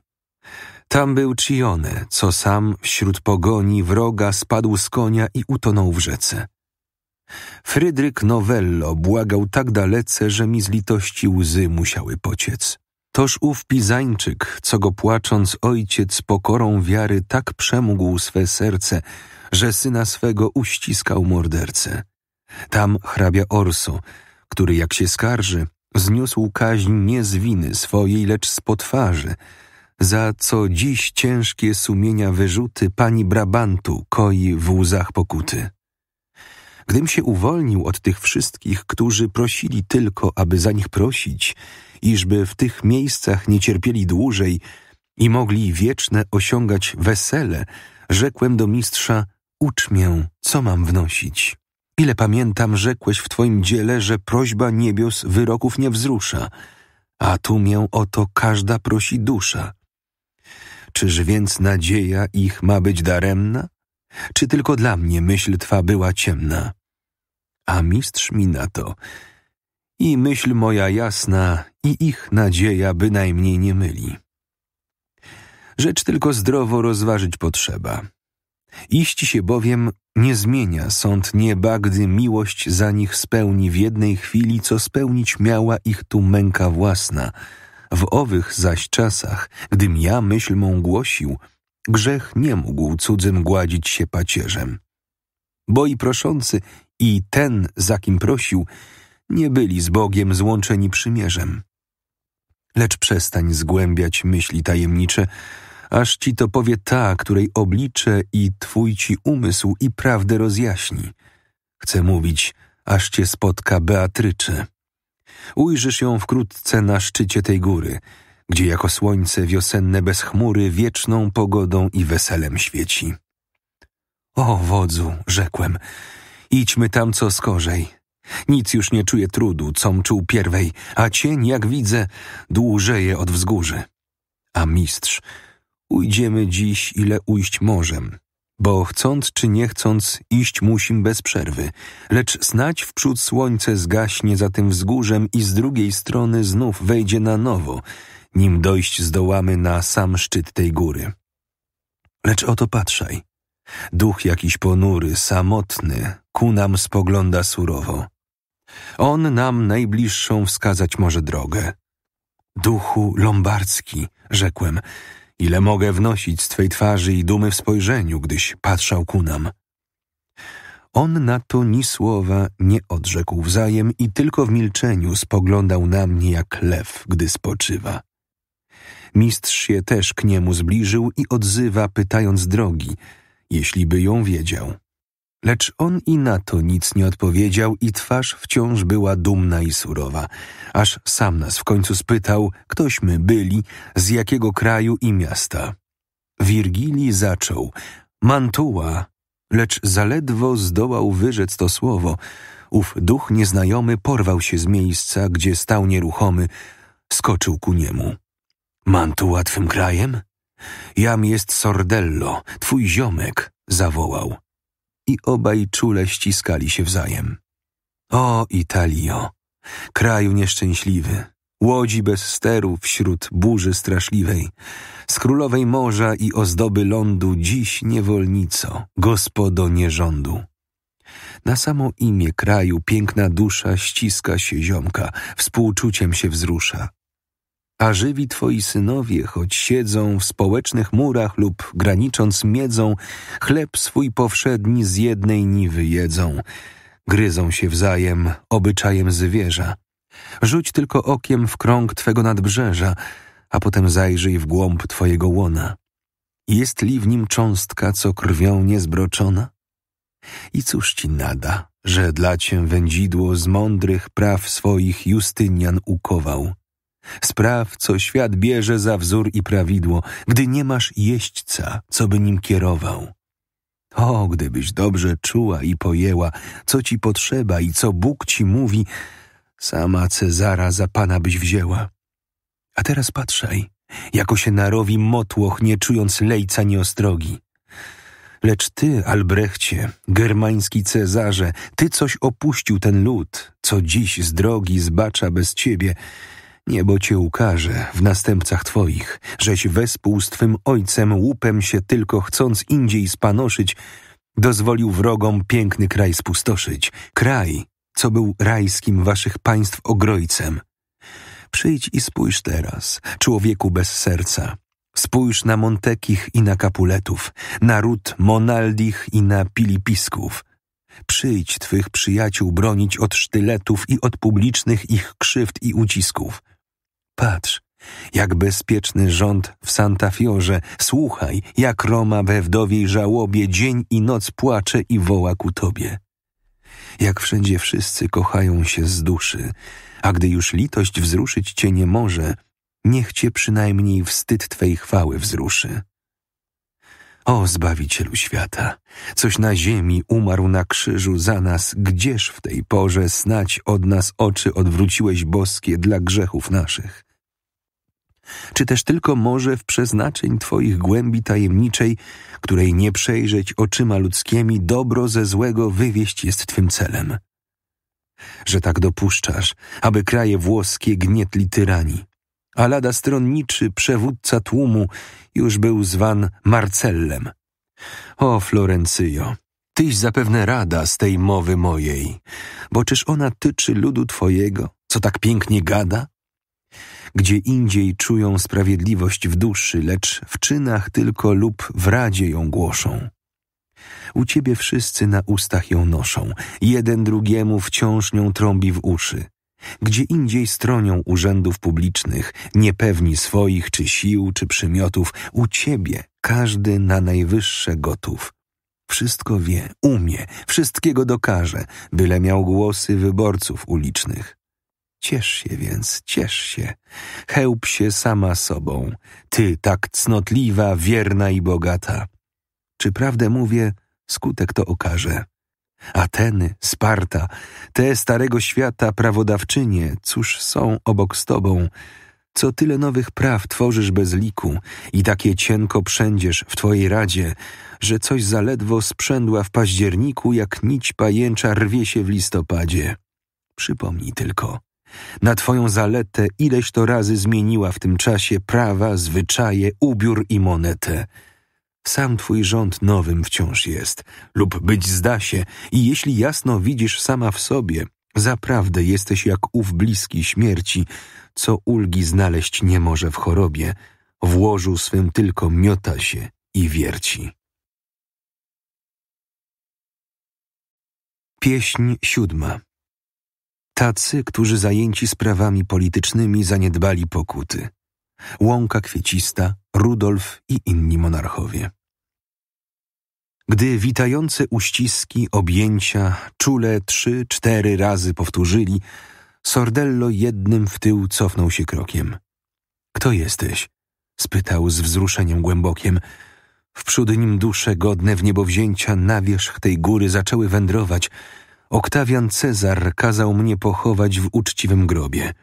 Tam był Cione, co sam wśród pogoni wroga spadł z konia i utonął w rzece. Frydryk Novello błagał tak dalece, że mi z litości łzy musiały pociec. Toż ów Pizańczyk, co go płacząc ojciec pokorą wiary tak przemógł swe serce, że syna swego uściskał mordercę. Tam hrabia Orso, który jak się skarży, zniósł kaźń nie z winy swojej, lecz z potwarzy, za co dziś ciężkie sumienia wyrzuty pani Brabantu koi w łzach pokuty. Gdym się uwolnił od tych wszystkich, którzy prosili tylko, aby za nich prosić, iżby w tych miejscach nie cierpieli dłużej i mogli wieczne osiągać wesele, rzekłem do mistrza, ucz mię, co mam wnosić. Ile pamiętam, rzekłeś w Twoim dziele, że prośba niebios wyroków nie wzrusza, a tu mię o to każda prosi dusza. Czyż więc nadzieja ich ma być daremna? Czy tylko dla mnie myśl Twa była ciemna? a mistrz mi na to. I myśl moja jasna, i ich nadzieja bynajmniej nie myli. Rzecz tylko zdrowo rozważyć potrzeba. Iść się bowiem nie zmienia sąd nieba, gdy miłość za nich spełni w jednej chwili, co spełnić miała ich tu męka własna. W owych zaś czasach, gdym ja myśl mą głosił, grzech nie mógł cudzym gładzić się pacierzem. Bo i proszący, i ten, za kim prosił, nie byli z Bogiem złączeni przymierzem. Lecz przestań zgłębiać myśli tajemnicze, aż ci to powie ta, której oblicze i twój ci umysł i prawdę rozjaśni. Chcę mówić, aż cię spotka Beatrycze. Ujrzysz ją wkrótce na szczycie tej góry, gdzie jako słońce wiosenne bez chmury wieczną pogodą i weselem świeci. O wodzu, rzekłem, Idźmy tam co skorzej. Nic już nie czuję trudu, com czuł pierwej, a cień, jak widzę, dłużeje od wzgórzy. A mistrz, ujdziemy dziś, ile ujść możem, bo chcąc czy nie chcąc, iść musim bez przerwy, lecz snać wprzód słońce zgaśnie za tym wzgórzem i z drugiej strony znów wejdzie na nowo, nim dojść zdołamy na sam szczyt tej góry. Lecz oto patrzaj. Duch jakiś ponury, samotny, ku nam spogląda surowo. On nam najbliższą wskazać może drogę. Duchu lombardzki, rzekłem, ile mogę wnosić z twej twarzy i dumy w spojrzeniu, gdyś patrzał ku nam. On na to ni słowa nie odrzekł wzajem i tylko w milczeniu spoglądał na mnie jak lew, gdy spoczywa. Mistrz się też k niemu zbliżył i odzywa, pytając drogi, jeśli by ją wiedział. Lecz on i na to nic nie odpowiedział i twarz wciąż była dumna i surowa, aż sam nas w końcu spytał, ktośmy byli, z jakiego kraju i miasta. Wirgili zaczął, Mantua, lecz zaledwo zdołał wyrzec to słowo. Ów duch nieznajomy porwał się z miejsca, gdzie stał nieruchomy, skoczył ku niemu. Mantua twym krajem? Jam jest Sordello, twój ziomek, zawołał i obaj czule ściskali się wzajem. O Italio, kraju nieszczęśliwy, łodzi bez steru wśród burzy straszliwej, z królowej morza i ozdoby lądu dziś niewolnico, gospodo nierządu. Na samo imię kraju piękna dusza ściska się ziomka, współczuciem się wzrusza a żywi twoi synowie, choć siedzą w społecznych murach lub granicząc miedzą, chleb swój powszedni z jednej niwy jedzą, gryzą się wzajem obyczajem zwierza. Rzuć tylko okiem w krąg twego nadbrzeża, a potem zajrzyj w głąb twojego łona. Jest li w nim cząstka, co krwią niezbroczona? I cóż ci nada, że dla cię wędzidło z mądrych praw swoich Justynian ukował? Spraw, co świat bierze za wzór i prawidło, gdy nie masz jeźdźca, co by nim kierował. O, gdybyś dobrze czuła i pojęła, co ci potrzeba i co Bóg ci mówi, sama Cezara za pana byś wzięła. A teraz patrzaj, jako się narowi motłoch, nie czując lejca nieostrogi. Lecz ty, Albrechcie, germański Cezarze, ty coś opuścił ten lud, co dziś z drogi zbacza bez ciebie – Niebo cię ukaże w następcach twoich, żeś wespół z twym ojcem łupem się tylko chcąc indziej spanoszyć, dozwolił wrogom piękny kraj spustoszyć, kraj, co był rajskim waszych państw ogrojcem. Przyjdź i spójrz teraz, człowieku bez serca. Spójrz na Montekich i na Kapuletów, na ród Monaldich i na Pilipisków. Przyjdź twych przyjaciół bronić od sztyletów i od publicznych ich krzywd i ucisków patrz, jak bezpieczny rząd w Santa Fiorze, słuchaj, jak Roma we wdowiej żałobie dzień i noc płacze i woła ku tobie. Jak wszędzie wszyscy kochają się z duszy, a gdy już litość wzruszyć cię nie może, niech cię przynajmniej wstyd twej chwały wzruszy. O Zbawicielu świata, coś na ziemi umarł na krzyżu za nas, gdzież w tej porze snać od nas oczy odwróciłeś boskie dla grzechów naszych – czy też tylko może w przeznaczeń Twoich głębi tajemniczej, której nie przejrzeć oczyma ludzkimi, dobro ze złego wywieść jest Twym celem. Że tak dopuszczasz, aby kraje włoskie gnietli tyrani. A lada stronniczy, przewódca tłumu, już był zwan Marcellem. O, Florencyjo, Tyś zapewne rada z tej mowy mojej, bo czyż ona tyczy ludu twojego, co tak pięknie gada, gdzie indziej czują sprawiedliwość w duszy, lecz w czynach tylko lub w radzie ją głoszą. U ciebie wszyscy na ustach ją noszą, jeden drugiemu wciąż nią trąbi w uszy. Gdzie indziej stronią urzędów publicznych, niepewni swoich czy sił, czy przymiotów, u ciebie każdy na najwyższe gotów. Wszystko wie, umie, wszystkiego dokaże, byle miał głosy wyborców ulicznych. Ciesz się więc, ciesz się, chełp się sama sobą, ty tak cnotliwa, wierna i bogata. Czy prawdę mówię, skutek to okaże. Ateny, Sparta, te starego świata prawodawczynie, cóż są obok z tobą? Co tyle nowych praw tworzysz bez liku i takie cienko przędziesz w twojej radzie, że coś zaledwo sprzędła w październiku, jak nić pajęcza rwie się w listopadzie. Przypomnij tylko, na twoją zaletę ileś to razy zmieniła w tym czasie prawa, zwyczaje, ubiór i monetę. Sam twój rząd nowym wciąż jest, lub być zda się, i jeśli jasno widzisz sama w sobie, zaprawdę jesteś jak ów bliski śmierci, co ulgi znaleźć nie może w chorobie, w łożu swym tylko miota się i wierci. Pieśń siódma Tacy, którzy zajęci sprawami politycznymi zaniedbali pokuty. Łąka Kwiecista, Rudolf i inni monarchowie. Gdy witające uściski, objęcia czule trzy, cztery razy powtórzyli, Sordello jednym w tył cofnął się krokiem. Kto jesteś? spytał z wzruszeniem głębokiem. Wprzód nim dusze godne w niebowzięcia na wierzch tej góry zaczęły wędrować – Oktawian Cezar kazał mnie pochować w uczciwym grobie.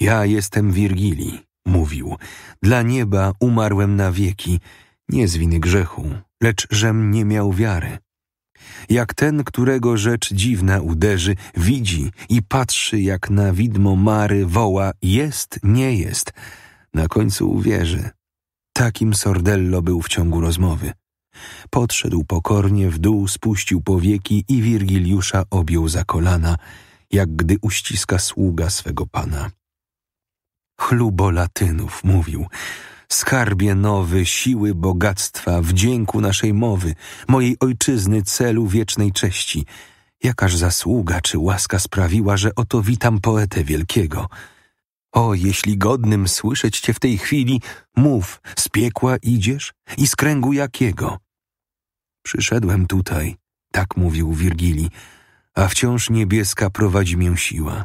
Ja jestem Wirgili, mówił. Dla nieba umarłem na wieki, nie z winy grzechu, lecz żem nie miał wiary. Jak ten, którego rzecz dziwna uderzy, widzi i patrzy, jak na widmo mary woła: Jest, nie jest. Na końcu uwierzy. Takim Sordello był w ciągu rozmowy. Podszedł pokornie w dół, spuścił powieki i Wirgiliusza objął za kolana, jak gdy uściska sługa swego pana. Chlubo Latynów mówił, skarbie nowy, siły bogactwa, wdzięku naszej mowy, mojej ojczyzny celu wiecznej cześci. Jakaż zasługa czy łaska sprawiła, że oto witam poetę wielkiego. O, jeśli godnym słyszeć cię w tej chwili, mów, z piekła idziesz i z kręgu jakiego? Przyszedłem tutaj, tak mówił Wirgili, a wciąż niebieska prowadzi mię siła.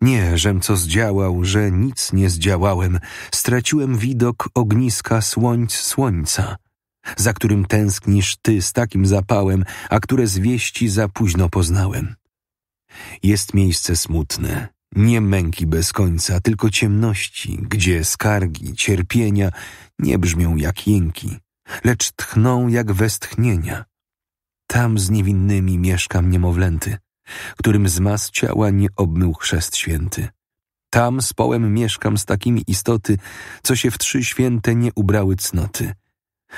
Nie, żem co zdziałał, że nic nie zdziałałem, straciłem widok ogniska słońc słońca, za którym tęsknisz ty z takim zapałem, a które z wieści za późno poznałem. Jest miejsce smutne, nie męki bez końca, tylko ciemności, gdzie skargi, cierpienia nie brzmią jak jęki lecz tchną jak westchnienia. Tam z niewinnymi mieszkam niemowlęty, którym z mas ciała nie obmył chrzest święty. Tam z połem mieszkam z takimi istoty, co się w trzy święte nie ubrały cnoty.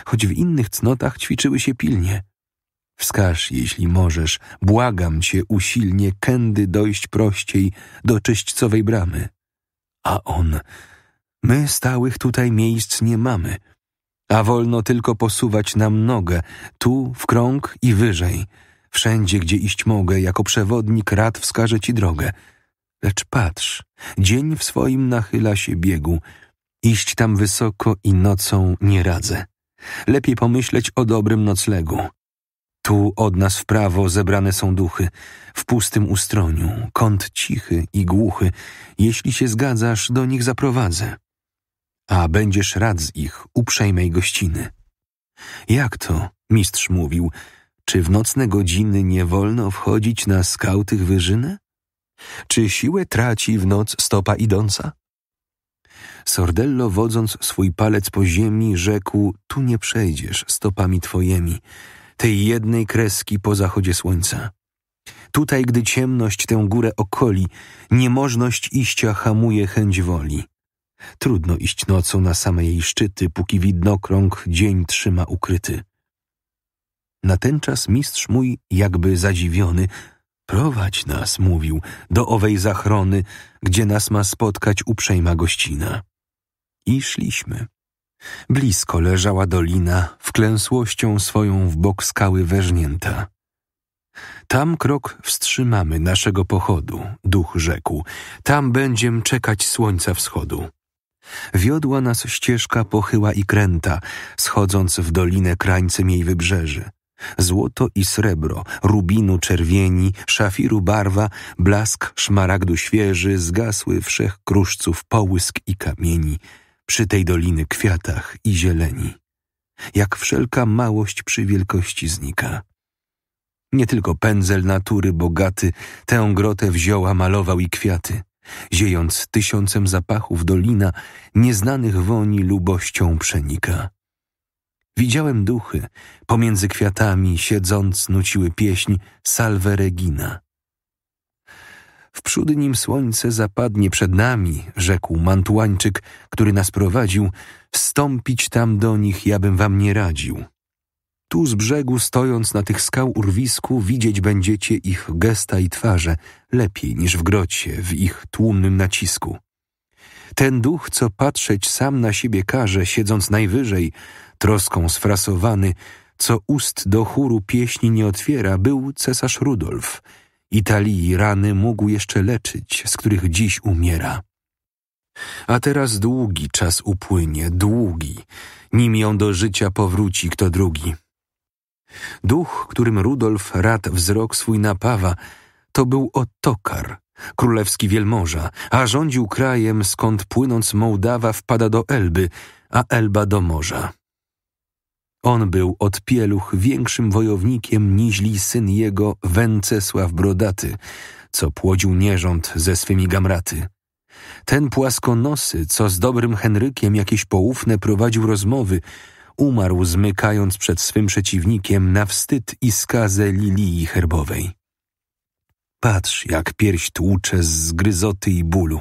Choć w innych cnotach ćwiczyły się pilnie. Wskaż, jeśli możesz, błagam cię usilnie, kędy dojść prościej do czyśćcowej bramy. A on, my stałych tutaj miejsc nie mamy – a wolno tylko posuwać nam nogę, tu, w krąg i wyżej. Wszędzie, gdzie iść mogę, jako przewodnik rad wskaże ci drogę. Lecz patrz, dzień w swoim nachyla się biegu. Iść tam wysoko i nocą nie radzę. Lepiej pomyśleć o dobrym noclegu. Tu od nas w prawo zebrane są duchy, w pustym ustroniu, kąt cichy i głuchy. Jeśli się zgadzasz, do nich zaprowadzę a będziesz rad z ich uprzejmej gościny. Jak to, mistrz mówił, czy w nocne godziny nie wolno wchodzić na skałtych wyżyny? Czy siłę traci w noc stopa idąca? Sordello, wodząc swój palec po ziemi, rzekł: Tu nie przejdziesz stopami twojemi, tej jednej kreski po zachodzie słońca. Tutaj, gdy ciemność tę górę okoli, niemożność iścia hamuje chęć woli. Trudno iść nocą na same jej szczyty, póki widnokrąg dzień trzyma ukryty. Natenczas mistrz mój, jakby zadziwiony, prowadź nas, mówił, do owej zachrony, gdzie nas ma spotkać uprzejma gościna. I szliśmy. Blisko leżała dolina, wklęsłością swoją w bok skały werznięta. Tam krok wstrzymamy naszego pochodu, duch rzekł. Tam będziem czekać słońca wschodu. Wiodła nas ścieżka pochyła i kręta, schodząc w dolinę krańcem jej wybrzeży. Złoto i srebro, rubinu czerwieni, szafiru barwa, blask szmaragdu świeży, zgasły wszech kruszców połysk i kamieni, przy tej doliny kwiatach i zieleni. Jak wszelka małość przy wielkości znika. Nie tylko pędzel natury bogaty tę grotę wzięła, malował i kwiaty ziejąc tysiącem zapachów dolina nieznanych woni lubością przenika. Widziałem duchy, pomiędzy kwiatami siedząc nuciły pieśń Salve Regina. przód nim słońce zapadnie przed nami, rzekł Mantuańczyk, który nas prowadził, wstąpić tam do nich ja bym wam nie radził. Tu z brzegu, stojąc na tych skał urwisku, widzieć będziecie ich gesta i twarze lepiej niż w grocie, w ich tłumnym nacisku. Ten duch, co patrzeć sam na siebie każe, siedząc najwyżej, troską sfrasowany, co ust do chóru pieśni nie otwiera, był cesarz Rudolf. Italii rany mógł jeszcze leczyć, z których dziś umiera. A teraz długi czas upłynie, długi, nim ją do życia powróci kto drugi. Duch, którym Rudolf rad wzrok swój napawa, to był Otokar, królewski wielmoża, a rządził krajem, skąd płynąc Mołdawa wpada do Elby, a Elba do morza. On był od pieluch większym wojownikiem niźli syn jego Wencesław Brodaty, co płodził nierząd ze swymi gamraty. Ten płaskonosy, co z dobrym Henrykiem jakieś poufne prowadził rozmowy, umarł zmykając przed swym przeciwnikiem na wstyd i skazę lilii herbowej. Patrz, jak pierś tłucze z zgryzoty i bólu.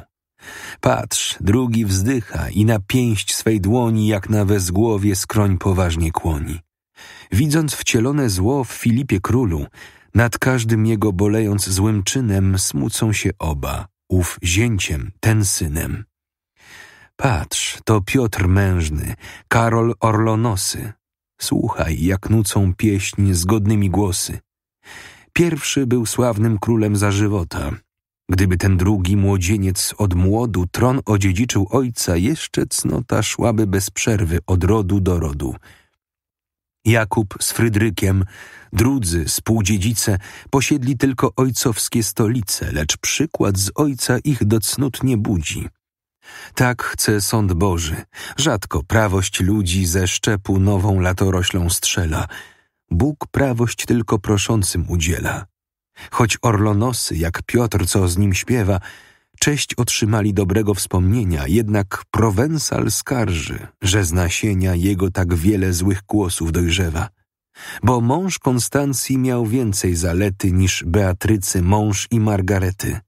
Patrz, drugi wzdycha i na pięść swej dłoni, jak na wezgłowie skroń poważnie kłoni. Widząc wcielone zło w Filipie królu, nad każdym jego bolejąc złym czynem, smucą się oba, ów zięciem, ten synem. Patrz, to Piotr Mężny, Karol Orlonosy. Słuchaj, jak nucą pieśń zgodnymi głosy. Pierwszy był sławnym królem za żywota. Gdyby ten drugi młodzieniec od młodu tron odziedziczył ojca, jeszcze cnota szłaby bez przerwy od rodu do rodu. Jakub z Frydrykiem, drudzy, spółdziedzice, posiedli tylko ojcowskie stolice, lecz przykład z ojca ich do cnót nie budzi. Tak chce sąd Boży. Rzadko prawość ludzi ze szczepu nową latoroślą strzela. Bóg prawość tylko proszącym udziela. Choć orlonosy, jak Piotr, co z nim śpiewa, cześć otrzymali dobrego wspomnienia, jednak Prowensal skarży, że z nasienia jego tak wiele złych głosów dojrzewa. Bo mąż Konstancji miał więcej zalety niż Beatrycy mąż i Margarety.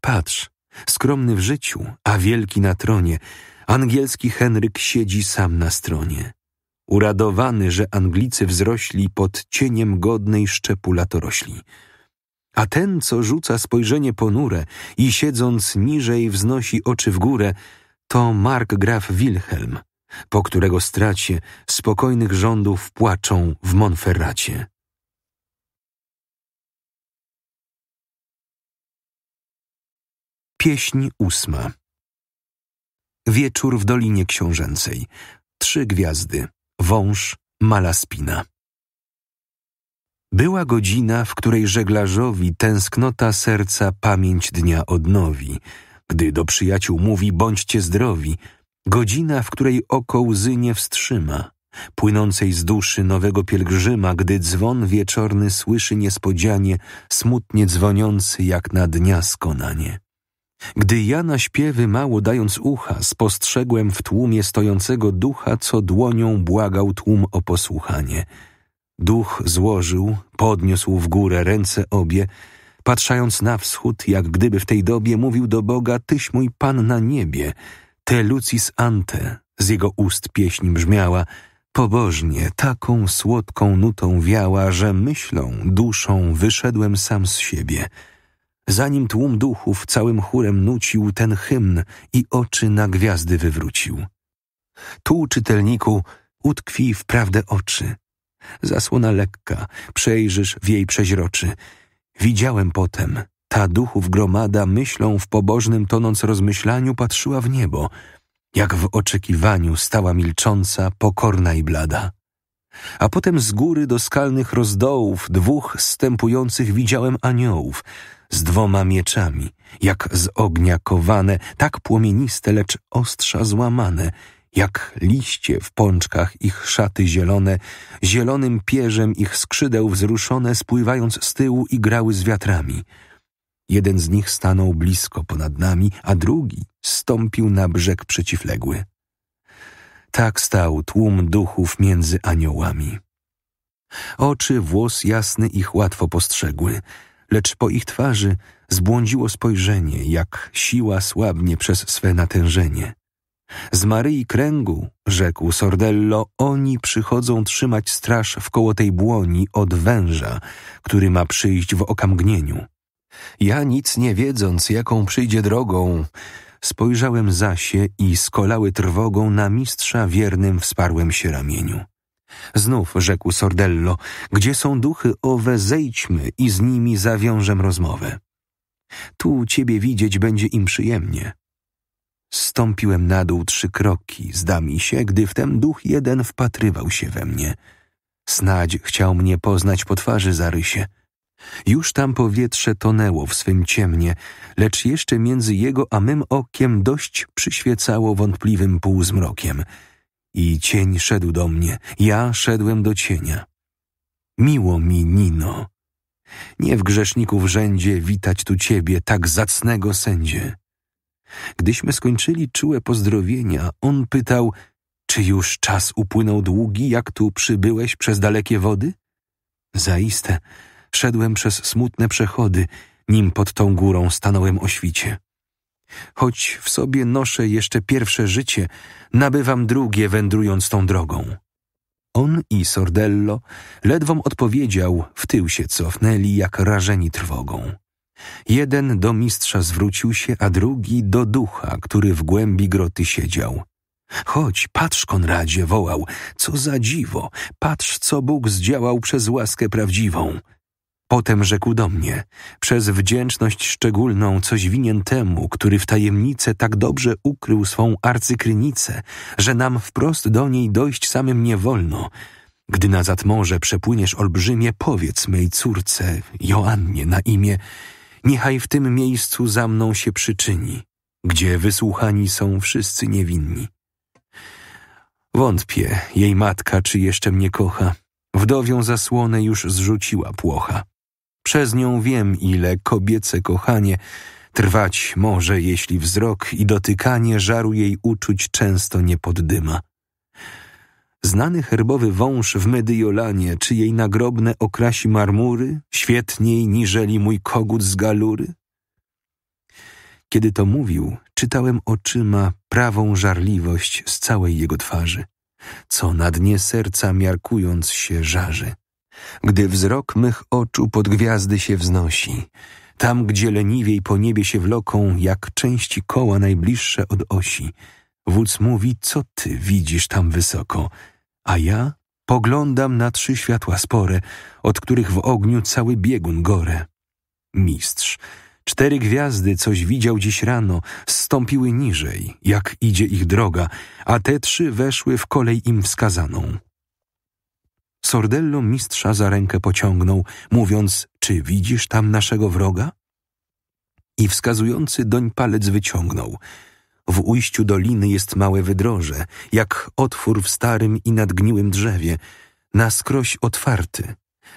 Patrz, Skromny w życiu, a wielki na tronie, angielski Henryk siedzi sam na stronie. Uradowany, że Anglicy wzrośli pod cieniem godnej szczepu latorośli. A ten, co rzuca spojrzenie ponure i siedząc niżej wznosi oczy w górę, to Mark Graf Wilhelm, po którego stracie spokojnych rządów płaczą w Monferracie. Pieśń ósma. Wieczór w Dolinie Książęcej. Trzy gwiazdy. Wąż, Malaspina. Była godzina, w której żeglarzowi tęsknota serca pamięć dnia odnowi, gdy do przyjaciół mówi bądźcie zdrowi, godzina, w której oko łzy nie wstrzyma, płynącej z duszy nowego pielgrzyma, gdy dzwon wieczorny słyszy niespodzianie, smutnie dzwoniący jak na dnia skonanie. Gdy ja na śpiewy mało dając ucha, spostrzegłem w tłumie stojącego ducha, co dłonią błagał tłum o posłuchanie. Duch złożył, podniósł w górę ręce obie, patrzając na wschód, jak gdyby w tej dobie mówił do Boga, Tyś mój Pan na niebie, te lucis ante, z jego ust pieśń brzmiała, pobożnie, taką słodką nutą wiała, że myślą, duszą wyszedłem sam z siebie – zanim tłum duchów całym chórem nucił ten hymn i oczy na gwiazdy wywrócił. Tu, czytelniku, utkwi wprawdę oczy. Zasłona lekka, przejrzysz w jej przeźroczy. Widziałem potem, ta duchów gromada myślą w pobożnym tonąc rozmyślaniu patrzyła w niebo, jak w oczekiwaniu stała milcząca, pokorna i blada. A potem z góry do skalnych rozdołów dwóch stępujących widziałem aniołów, z dwoma mieczami, jak z ognia kowane, tak płomieniste, lecz ostrza złamane, jak liście w pączkach ich szaty zielone, zielonym pierzem ich skrzydeł wzruszone, spływając z tyłu i grały z wiatrami. Jeden z nich stanął blisko ponad nami, a drugi stąpił na brzeg przeciwległy. Tak stał tłum duchów między aniołami. Oczy włos jasny ich łatwo postrzegły – lecz po ich twarzy zbłądziło spojrzenie, jak siła słabnie przez swe natężenie. Z Maryi Kręgu, rzekł Sordello, oni przychodzą trzymać straż wkoło tej błoni od węża, który ma przyjść w okamgnieniu. Ja nic nie wiedząc, jaką przyjdzie drogą, spojrzałem za się i skolały trwogą na mistrza wiernym wsparłem się ramieniu. Znów rzekł Sordello, gdzie są duchy owe, zejdźmy i z nimi zawiążem rozmowę. Tu ciebie widzieć będzie im przyjemnie. Stąpiłem na dół trzy kroki, zda mi się, gdy wtem duch jeden wpatrywał się we mnie. Snadź chciał mnie poznać po twarzy Zarysie. Już tam powietrze tonęło w swym ciemnie, lecz jeszcze między jego a mym okiem dość przyświecało wątpliwym półzmrokiem – i cień szedł do mnie, ja szedłem do cienia. Miło mi, Nino. Nie w grzeszniku w rzędzie witać tu ciebie, tak zacnego sędzie. Gdyśmy skończyli czułe pozdrowienia, on pytał, czy już czas upłynął długi, jak tu przybyłeś przez dalekie wody? Zaiste, szedłem przez smutne przechody, nim pod tą górą stanąłem o świcie. Choć w sobie noszę jeszcze pierwsze życie, nabywam drugie wędrując tą drogą. On i Sordello ledwom odpowiedział, w tył się cofnęli jak rażeni trwogą. Jeden do mistrza zwrócił się, a drugi do ducha, który w głębi groty siedział. Chodź, patrz, Konradzie, wołał, co za dziwo, patrz, co Bóg zdziałał przez łaskę prawdziwą. Potem rzekł do mnie, przez wdzięczność szczególną coś winien temu, który w tajemnicę tak dobrze ukrył swą arcykrynicę, że nam wprost do niej dojść samym nie wolno. Gdy na Zatmorze przepłyniesz olbrzymie, powiedz mej córce, Joannie na imię, niechaj w tym miejscu za mną się przyczyni, gdzie wysłuchani są wszyscy niewinni. Wątpię, jej matka, czy jeszcze mnie kocha. Wdowią zasłonę już zrzuciła płocha. Przez nią wiem, ile kobiece kochanie trwać może, jeśli wzrok i dotykanie żaru jej uczuć często nie poddyma. Znany herbowy wąż w Mediolanie czy jej nagrobne okrasi marmury, świetniej niżeli mój kogut z galury? Kiedy to mówił, czytałem oczyma prawą żarliwość z całej jego twarzy, co na dnie serca miarkując się żarzy. Gdy wzrok mych oczu pod gwiazdy się wznosi, tam gdzie leniwiej po niebie się wloką, jak części koła najbliższe od osi, wódz mówi, co ty widzisz tam wysoko, a ja poglądam na trzy światła spore, od których w ogniu cały biegun gore. Mistrz, cztery gwiazdy, coś widział dziś rano, zstąpiły niżej, jak idzie ich droga, a te trzy weszły w kolej im wskazaną. Sordello mistrza za rękę pociągnął, mówiąc, czy widzisz tam naszego wroga? I wskazujący doń palec wyciągnął. W ujściu doliny jest małe wydroże, jak otwór w starym i nadgniłym drzewie, na skroś otwarty.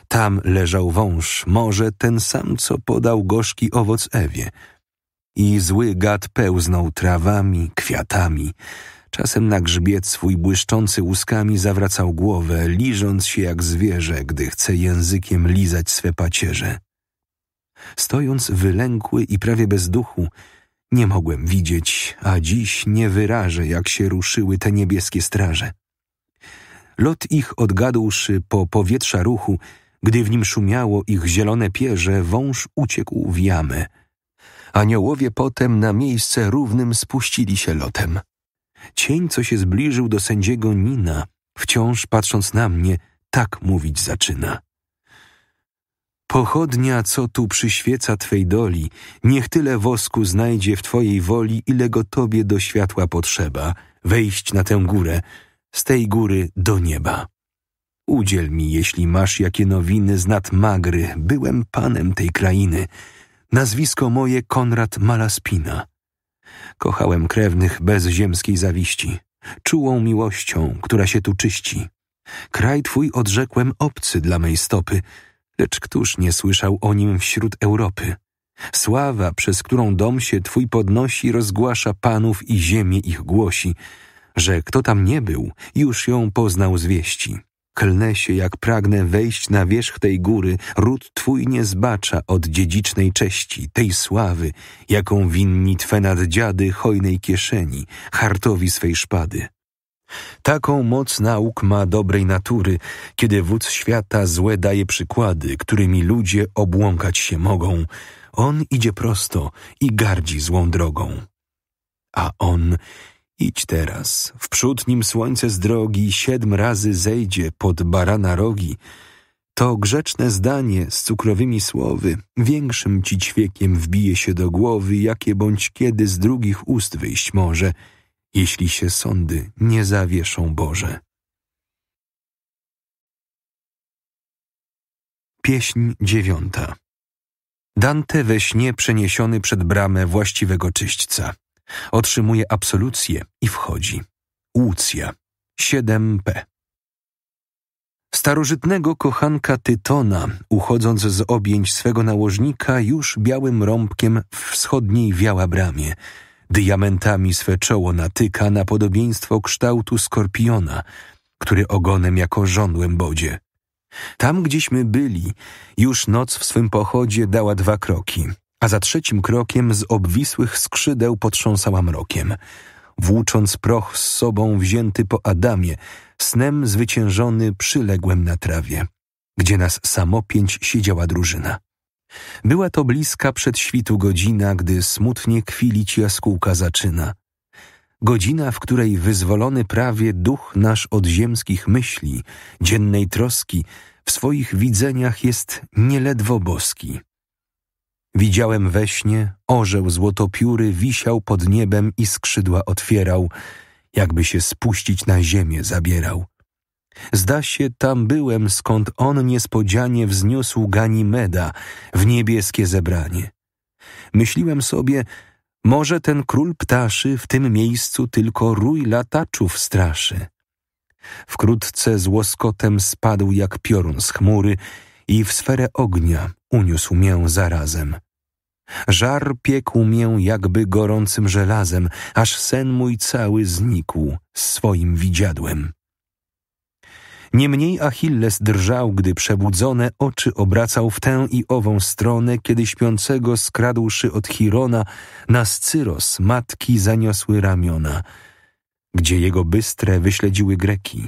Tam leżał wąż, może ten sam, co podał gorzki owoc Ewie. I zły gad pełznął trawami, kwiatami, Czasem na grzbiet swój błyszczący łuskami zawracał głowę, liżąc się jak zwierzę, gdy chce językiem lizać swe pacierze. Stojąc wylękły i prawie bez duchu, nie mogłem widzieć, a dziś nie wyrażę, jak się ruszyły te niebieskie straże. Lot ich odgadłszy po powietrza ruchu, gdy w nim szumiało ich zielone pierze, wąż uciekł w jamę. Aniołowie potem na miejsce równym spuścili się lotem cień, co się zbliżył do sędziego Nina, wciąż patrząc na mnie, tak mówić zaczyna. Pochodnia, co tu przyświeca Twej doli, niech tyle wosku znajdzie w Twojej woli, ilego Tobie do światła potrzeba, wejść na tę górę, z tej góry do nieba. Udziel mi, jeśli masz jakie nowiny z nad Magry, byłem panem tej krainy. Nazwisko moje Konrad Malaspina. Kochałem krewnych bez ziemskiej zawiści, czułą miłością, która się tu czyści. Kraj twój odrzekłem obcy dla mej stopy, lecz któż nie słyszał o nim wśród Europy? Sława, przez którą dom się twój podnosi, rozgłasza panów i ziemię ich głosi, że kto tam nie był, już ją poznał z wieści. Klnę się, jak pragnę wejść na wierzch tej góry, ród twój nie zbacza od dziedzicznej cześci, tej sławy, jaką winni twe naddziady hojnej kieszeni, hartowi swej szpady. Taką moc nauk ma dobrej natury, kiedy wódz świata złe daje przykłady, którymi ludzie obłąkać się mogą. On idzie prosto i gardzi złą drogą. A on Idź teraz, wprzód nim słońce z drogi siedm razy zejdzie pod barana rogi. To grzeczne zdanie z cukrowymi słowy większym ci ćwiekiem wbije się do głowy, jakie bądź kiedy z drugich ust wyjść może, jeśli się sądy nie zawieszą Boże. Pieśń dziewiąta Dante we śnie przeniesiony przed bramę właściwego czyśćca. Otrzymuje absolucję i wchodzi. Łucja 7p. Starożytnego kochanka Tytona, uchodząc z objęć swego nałożnika, już białym rąbkiem w wschodniej wiała bramie. Diamentami swe czoło natyka na podobieństwo kształtu skorpiona, który ogonem jako żądłem bodzie. Tam, gdzieśmy byli, już noc w swym pochodzie dała dwa kroki a za trzecim krokiem z obwisłych skrzydeł potrząsała mrokiem, włócząc proch z sobą wzięty po Adamie, snem zwyciężony przyległem na trawie, gdzie nas samopięć siedziała drużyna. Była to bliska przed świtu godzina, gdy smutnie kwilić jaskółka zaczyna. Godzina, w której wyzwolony prawie duch nasz od ziemskich myśli, dziennej troski, w swoich widzeniach jest nieledwo boski. Widziałem we śnie orzeł złotopióry wisiał pod niebem i skrzydła otwierał, jakby się spuścić na ziemię zabierał. Zda się, tam byłem, skąd on niespodzianie wzniósł Ganimeda w niebieskie zebranie. Myśliłem sobie, może ten król ptaszy w tym miejscu tylko rój lataczów straszy. Wkrótce z łoskotem spadł jak piorun z chmury i w sferę ognia uniósł mię zarazem. Żar piekł mię jakby gorącym żelazem, aż sen mój cały znikł swoim widziadłem. Niemniej Achilles drżał, gdy przebudzone oczy obracał w tę i ową stronę, kiedy śpiącego skradłszy od Chirona, na Scyros matki zaniosły ramiona, gdzie jego bystre wyśledziły Greki.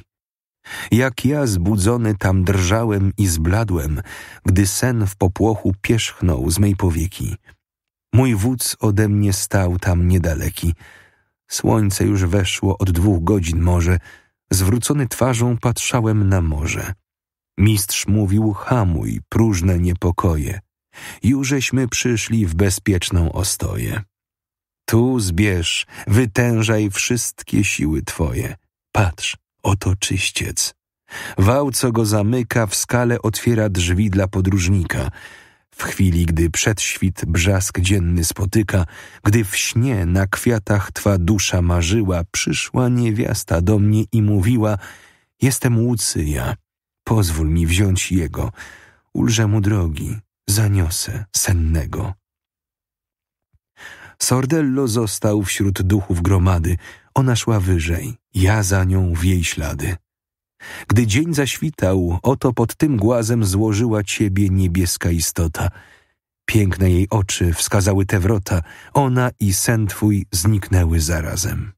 Jak ja zbudzony tam drżałem i zbladłem, gdy sen w popłochu pierzchnął z mej powieki. Mój wódz ode mnie stał tam niedaleki. Słońce już weszło od dwóch godzin może. Zwrócony twarzą patrzałem na morze. Mistrz mówił hamuj, próżne niepokoje. Jużeśmy przyszli w bezpieczną ostoję. Tu zbierz, wytężaj wszystkie siły twoje. Patrz, Oto czyściec. Wał, co go zamyka, w skale otwiera drzwi dla podróżnika. W chwili, gdy przedświt brzask dzienny spotyka, gdy w śnie na kwiatach twa dusza marzyła, przyszła niewiasta do mnie i mówiła: Jestem Łucyja, pozwól mi wziąć jego, ulżę mu drogi, zaniosę sennego. Sordello został wśród duchów gromady, ona szła wyżej, ja za nią w jej ślady. Gdy dzień zaświtał, oto pod tym głazem złożyła ciebie niebieska istota. Piękne jej oczy wskazały te wrota, ona i sen twój zniknęły zarazem.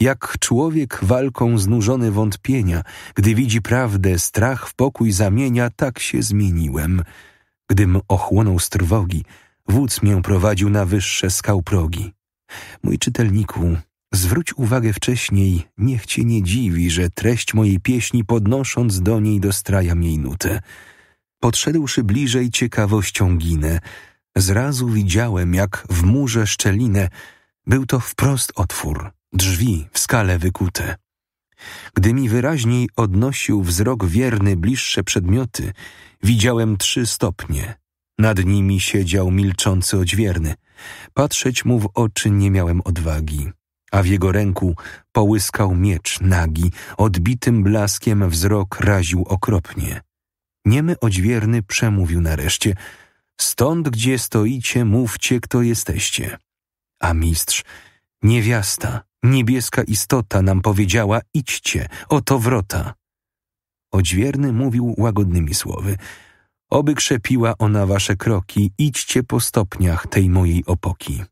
Jak człowiek walką znużony wątpienia, gdy widzi prawdę, strach w pokój zamienia, tak się zmieniłem. Gdym ochłonął z trwogi, wódz mię prowadził na wyższe skał progi. Mój czytelniku, Zwróć uwagę wcześniej, niech cię nie dziwi, że treść mojej pieśni podnosząc do niej dostrajam jej nutę. Podszedłszy bliżej ciekawością ginę, zrazu widziałem, jak w murze szczelinę był to wprost otwór, drzwi w skale wykute. Gdy mi wyraźniej odnosił wzrok wierny bliższe przedmioty, widziałem trzy stopnie. Nad nimi siedział milczący odźwierny. Patrzeć mu w oczy nie miałem odwagi a w jego ręku połyskał miecz nagi, odbitym blaskiem wzrok raził okropnie. Niemy odźwierny przemówił nareszcie: Stąd, gdzie stoicie, mówcie, kto jesteście. A mistrz, niewiasta, niebieska istota nam powiedziała: idźcie, oto wrota. Odźwierny mówił łagodnymi słowy: Oby krzepiła ona wasze kroki, idźcie po stopniach tej mojej opoki.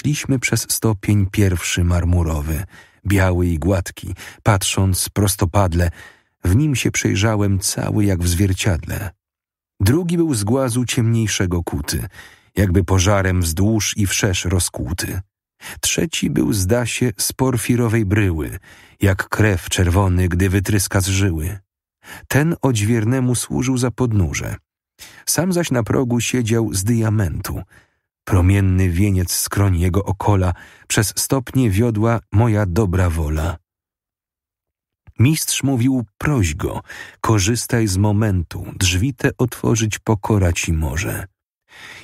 Szliśmy przez stopień pierwszy marmurowy, biały i gładki, patrząc prostopadle. W nim się przejrzałem cały jak w zwierciadle. Drugi był z głazu ciemniejszego kuty, jakby pożarem wzdłuż i wszerz rozkłuty. Trzeci był, zda się, z porfirowej bryły, jak krew czerwony, gdy wytryska z żyły. Ten odźwiernemu służył za podnóże. Sam zaś na progu siedział z diamentu – Promienny wieniec skroń jego okola, przez stopnie wiodła moja dobra wola. Mistrz mówił, proś go, korzystaj z momentu, drzwi te otworzyć pokora ci może.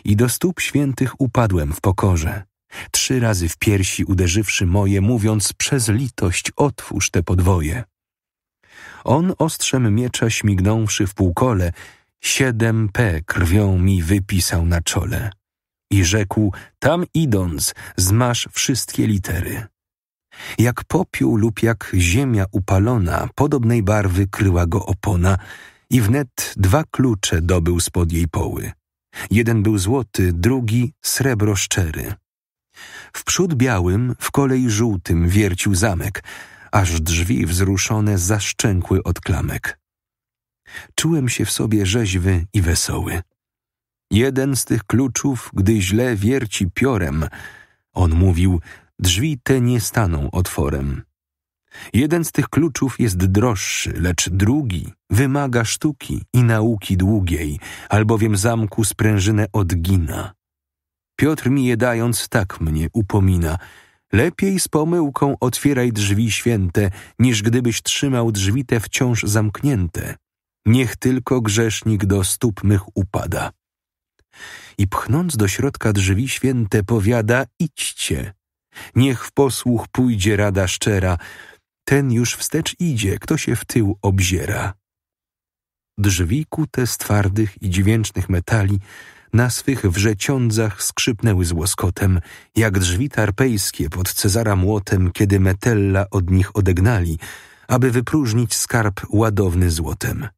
I do stóp świętych upadłem w pokorze. Trzy razy w piersi uderzywszy moje, mówiąc, przez litość otwórz te podwoje. On ostrzem miecza śmignąwszy w półkole, siedem P krwią mi wypisał na czole i rzekł: Tam idąc, zmasz wszystkie litery. Jak popiół lub jak ziemia upalona, podobnej barwy kryła go opona, i wnet dwa klucze dobył spod jej poły. Jeden był złoty, drugi srebro szczery. Wprzód białym, w kolei żółtym wiercił zamek, aż drzwi wzruszone zaszczękły od klamek. Czułem się w sobie rzeźwy i wesoły. Jeden z tych kluczów, gdy źle wierci piorem, on mówił, drzwi te nie staną otworem. Jeden z tych kluczów jest droższy, lecz drugi wymaga sztuki i nauki długiej, albowiem zamku sprężynę odgina. Piotr mi je dając tak mnie upomina. Lepiej z pomyłką otwieraj drzwi święte, niż gdybyś trzymał drzwi te wciąż zamknięte. Niech tylko grzesznik do stóp mych upada i pchnąc do środka drzwi święte powiada idźcie. Niech w posłuch pójdzie rada szczera, ten już wstecz idzie, kto się w tył obziera. Drzwi kute z twardych i dźwięcznych metali na swych wrzeciądzach skrzypnęły z łoskotem, jak drzwi tarpejskie pod Cezara młotem, kiedy Metella od nich odegnali, aby wypróżnić skarb ładowny złotem.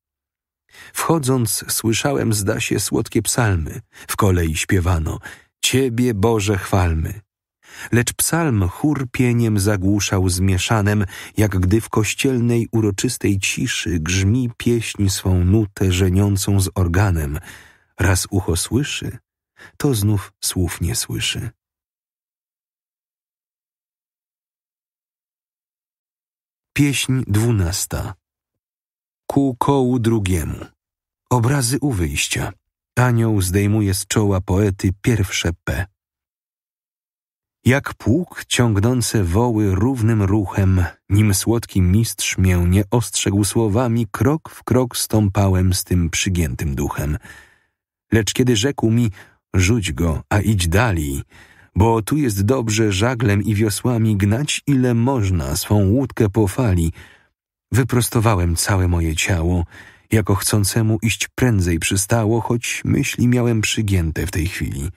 Wchodząc, słyszałem zda się słodkie psalmy, w kolei śpiewano Ciebie, Boże, chwalmy. Lecz psalm chór pieniem zagłuszał zmieszanem, jak gdy w kościelnej uroczystej ciszy grzmi pieśń swą nutę żeniącą z organem. Raz ucho słyszy, to znów słów nie słyszy. Pieśń dwunasta ku kołu drugiemu. Obrazy u wyjścia. Anioł zdejmuje z czoła poety pierwsze P. Jak pług ciągnące woły równym ruchem, nim słodki mistrz mię nie ostrzegł słowami, krok w krok stąpałem z tym przygiętym duchem. Lecz kiedy rzekł mi, rzuć go, a idź dalej, bo tu jest dobrze żaglem i wiosłami gnać ile można swą łódkę po fali, Wyprostowałem całe moje ciało, jako chcącemu iść prędzej przystało, choć myśli miałem przygięte w tej chwili.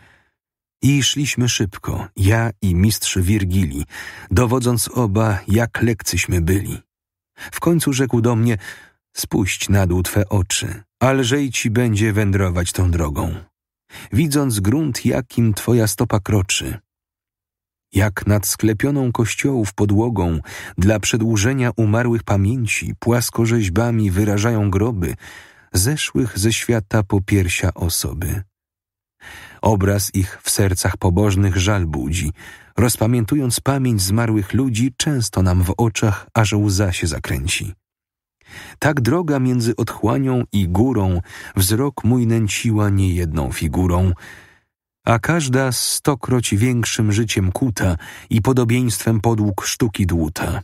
I szliśmy szybko, ja i mistrz Wirgili, dowodząc oba, jak lekcyśmy byli. W końcu rzekł do mnie, spuść na dół twe oczy, alżej ci będzie wędrować tą drogą. Widząc grunt, jakim twoja stopa kroczy, jak nad sklepioną kościołów podłogą dla przedłużenia umarłych pamięci płaskorzeźbami wyrażają groby zeszłych ze świata po piersia osoby. Obraz ich w sercach pobożnych żal budzi, rozpamiętując pamięć zmarłych ludzi, często nam w oczach aż łza się zakręci. Tak droga między otchłanią i górą wzrok mój nęciła niejedną figurą, a każda stokroć większym życiem kuta i podobieństwem podług sztuki dłuta.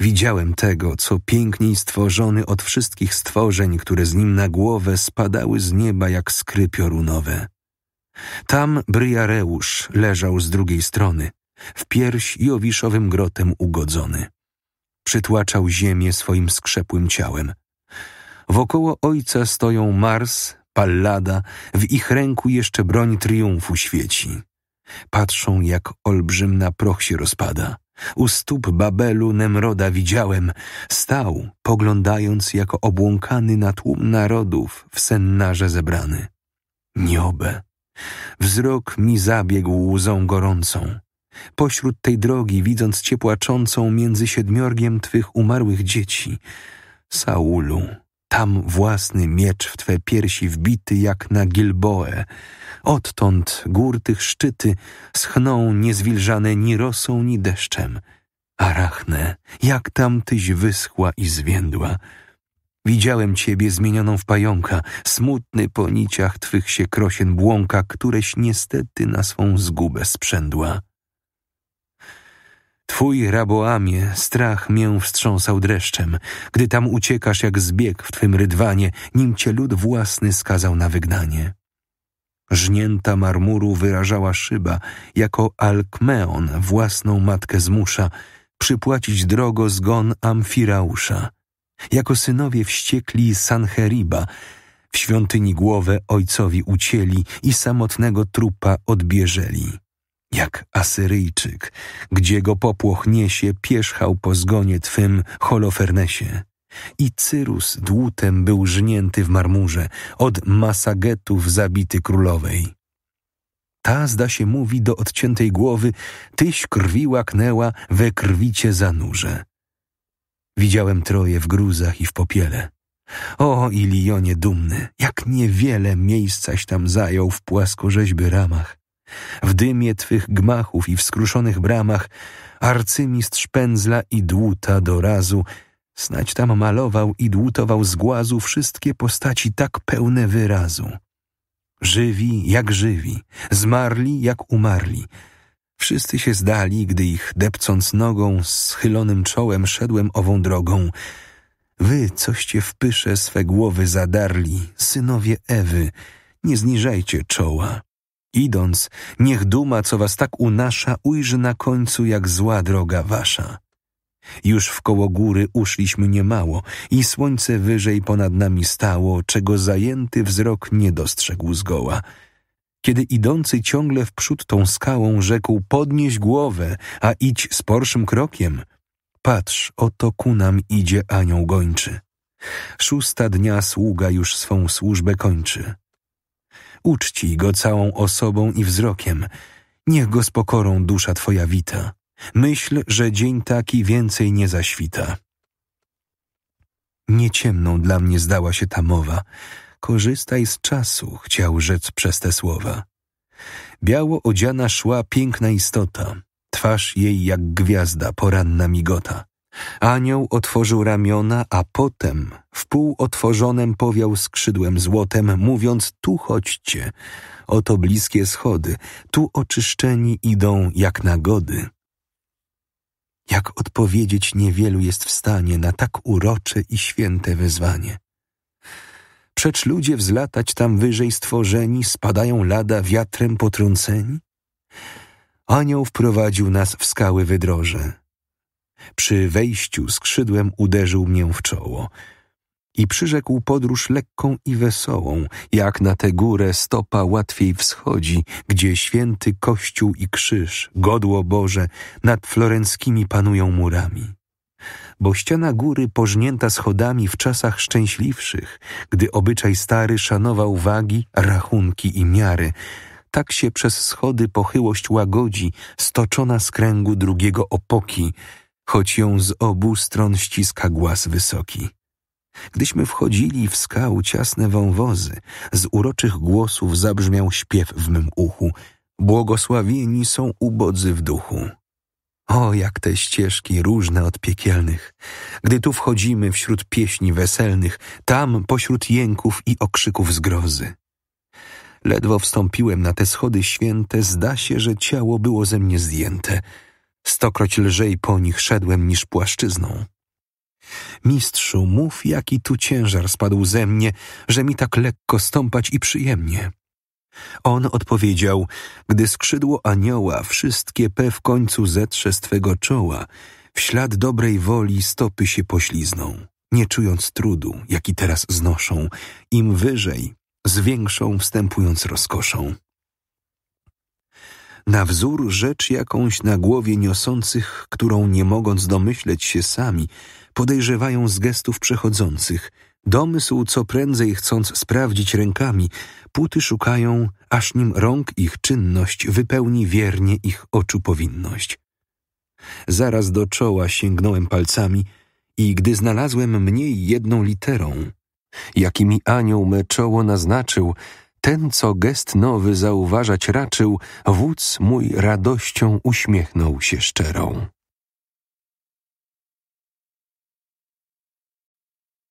Widziałem tego, co piękniej stworzony od wszystkich stworzeń, które z nim na głowę spadały z nieba jak skry piorunowe. Tam Bryjareusz leżał z drugiej strony, w pierś i owiszowym grotem ugodzony. Przytłaczał ziemię swoim skrzepłym ciałem. Wokoło ojca stoją Mars, Pallada, w ich ręku jeszcze broń triumfu świeci. Patrzą, jak olbrzym na proch się rozpada. U stóp Babelu Nemroda widziałem, stał, poglądając jako obłąkany na tłum narodów w sennarze zebrany. Niobe! Wzrok mi zabiegł łzą gorącą. Pośród tej drogi, widząc cię płaczącą między siedmiorgiem twych umarłych dzieci, Saulu, tam własny miecz w twe piersi wbity jak na Gilboe. Odtąd gór tych szczyty schną niezwilżane ni rosą, ni deszczem. Arachne, jak tam tyś wyschła i zwiędła. Widziałem ciebie zmienioną w pająka, smutny po niciach twych się krosien błąka, któreś niestety na swą zgubę sprzędła. Twój, Raboamie, strach mię wstrząsał dreszczem, gdy tam uciekasz jak zbieg w Twym rydwanie, nim Cię lud własny skazał na wygnanie. Żnięta marmuru wyrażała szyba, jako Alkmeon własną matkę zmusza, przypłacić drogo zgon Amfirausza. Jako synowie wściekli Sancheriba, w świątyni głowę ojcowi ucieli i samotnego trupa odbierzeli jak Asyryjczyk, gdzie go popłoch niesie, pierzchał po zgonie twym Holofernesie. I Cyrus dłutem był żnięty w marmurze, od Masagetów zabity królowej. Ta, zda się mówi, do odciętej głowy, tyś krwi łaknęła we krwicie zanurze. Widziałem troje w gruzach i w popiele. O, Ilionie dumny, jak niewiele miejscaś tam zajął w płaskorzeźby ramach w dymie twych gmachów i w skruszonych bramach arcymistrz pędzla i dłuta dorazu snać tam malował i dłutował z głazu wszystkie postaci tak pełne wyrazu. Żywi jak żywi, zmarli jak umarli. Wszyscy się zdali, gdy ich depcąc nogą, schylonym czołem szedłem ową drogą. Wy, coście w pysze swe głowy zadarli, synowie Ewy, nie zniżajcie czoła. Idąc, niech duma, co was tak unasza, ujrzy na końcu, jak zła droga wasza. Już w koło góry uszliśmy niemało i słońce wyżej ponad nami stało, czego zajęty wzrok nie dostrzegł zgoła. Kiedy idący ciągle wprzód tą skałą rzekł podnieś głowę, a idź z porszym krokiem. Patrz, oto ku nam idzie anioł gończy. Szósta dnia sługa już swą służbę kończy uczcij go całą osobą i wzrokiem. Niech go z pokorą dusza twoja wita. Myśl, że dzień taki więcej nie zaświta. Nieciemną dla mnie zdała się ta mowa. Korzystaj z czasu, chciał rzec przez te słowa. Biało odziana szła piękna istota, twarz jej jak gwiazda, poranna migota. Anioł otworzył ramiona, a potem wpół otworzonym powiał skrzydłem złotem, mówiąc: Tu chodźcie, oto bliskie schody, tu oczyszczeni idą jak nagody. Jak odpowiedzieć niewielu jest w stanie na tak urocze i święte wezwanie. Przecz ludzie wzlatać tam wyżej stworzeni, spadają lada wiatrem potrąceni? Anioł wprowadził nas w skały wydroże przy wejściu skrzydłem uderzył mię w czoło i przyrzekł podróż lekką i wesołą, jak na tę górę stopa łatwiej wschodzi, gdzie święty Kościół i krzyż, godło Boże, nad florenckimi panują murami. Bo ściana góry pożnięta schodami w czasach szczęśliwszych, gdy obyczaj stary szanował wagi, rachunki i miary, tak się przez schody pochyłość łagodzi, stoczona z kręgu drugiego opoki, choć ją z obu stron ściska głaz wysoki. Gdyśmy wchodzili w skał ciasne wąwozy, z uroczych głosów zabrzmiał śpiew w mym uchu. Błogosławieni są ubodzy w duchu. O, jak te ścieżki różne od piekielnych! Gdy tu wchodzimy wśród pieśni weselnych, tam pośród jęków i okrzyków zgrozy. Ledwo wstąpiłem na te schody święte, zda się, że ciało było ze mnie zdjęte – Stokroć lżej po nich szedłem niż płaszczyzną. Mistrzu, mów, jaki tu ciężar spadł ze mnie, że mi tak lekko stąpać i przyjemnie. On odpowiedział, gdy skrzydło anioła wszystkie pe w końcu zetrze z twego czoła, w ślad dobrej woli stopy się poślizną, nie czując trudu, jaki teraz znoszą, im wyżej, z większą wstępując rozkoszą na wzór rzecz jakąś na głowie niosących, którą nie mogąc domyśleć się sami, podejrzewają z gestów przechodzących. Domysł, co prędzej chcąc sprawdzić rękami, puty szukają, aż nim rąk ich czynność wypełni wiernie ich oczu powinność. Zaraz do czoła sięgnąłem palcami i gdy znalazłem mniej jedną literą, jakimi anioł me czoło naznaczył, ten, co gest nowy zauważać raczył, wódz mój radością uśmiechnął się szczerą.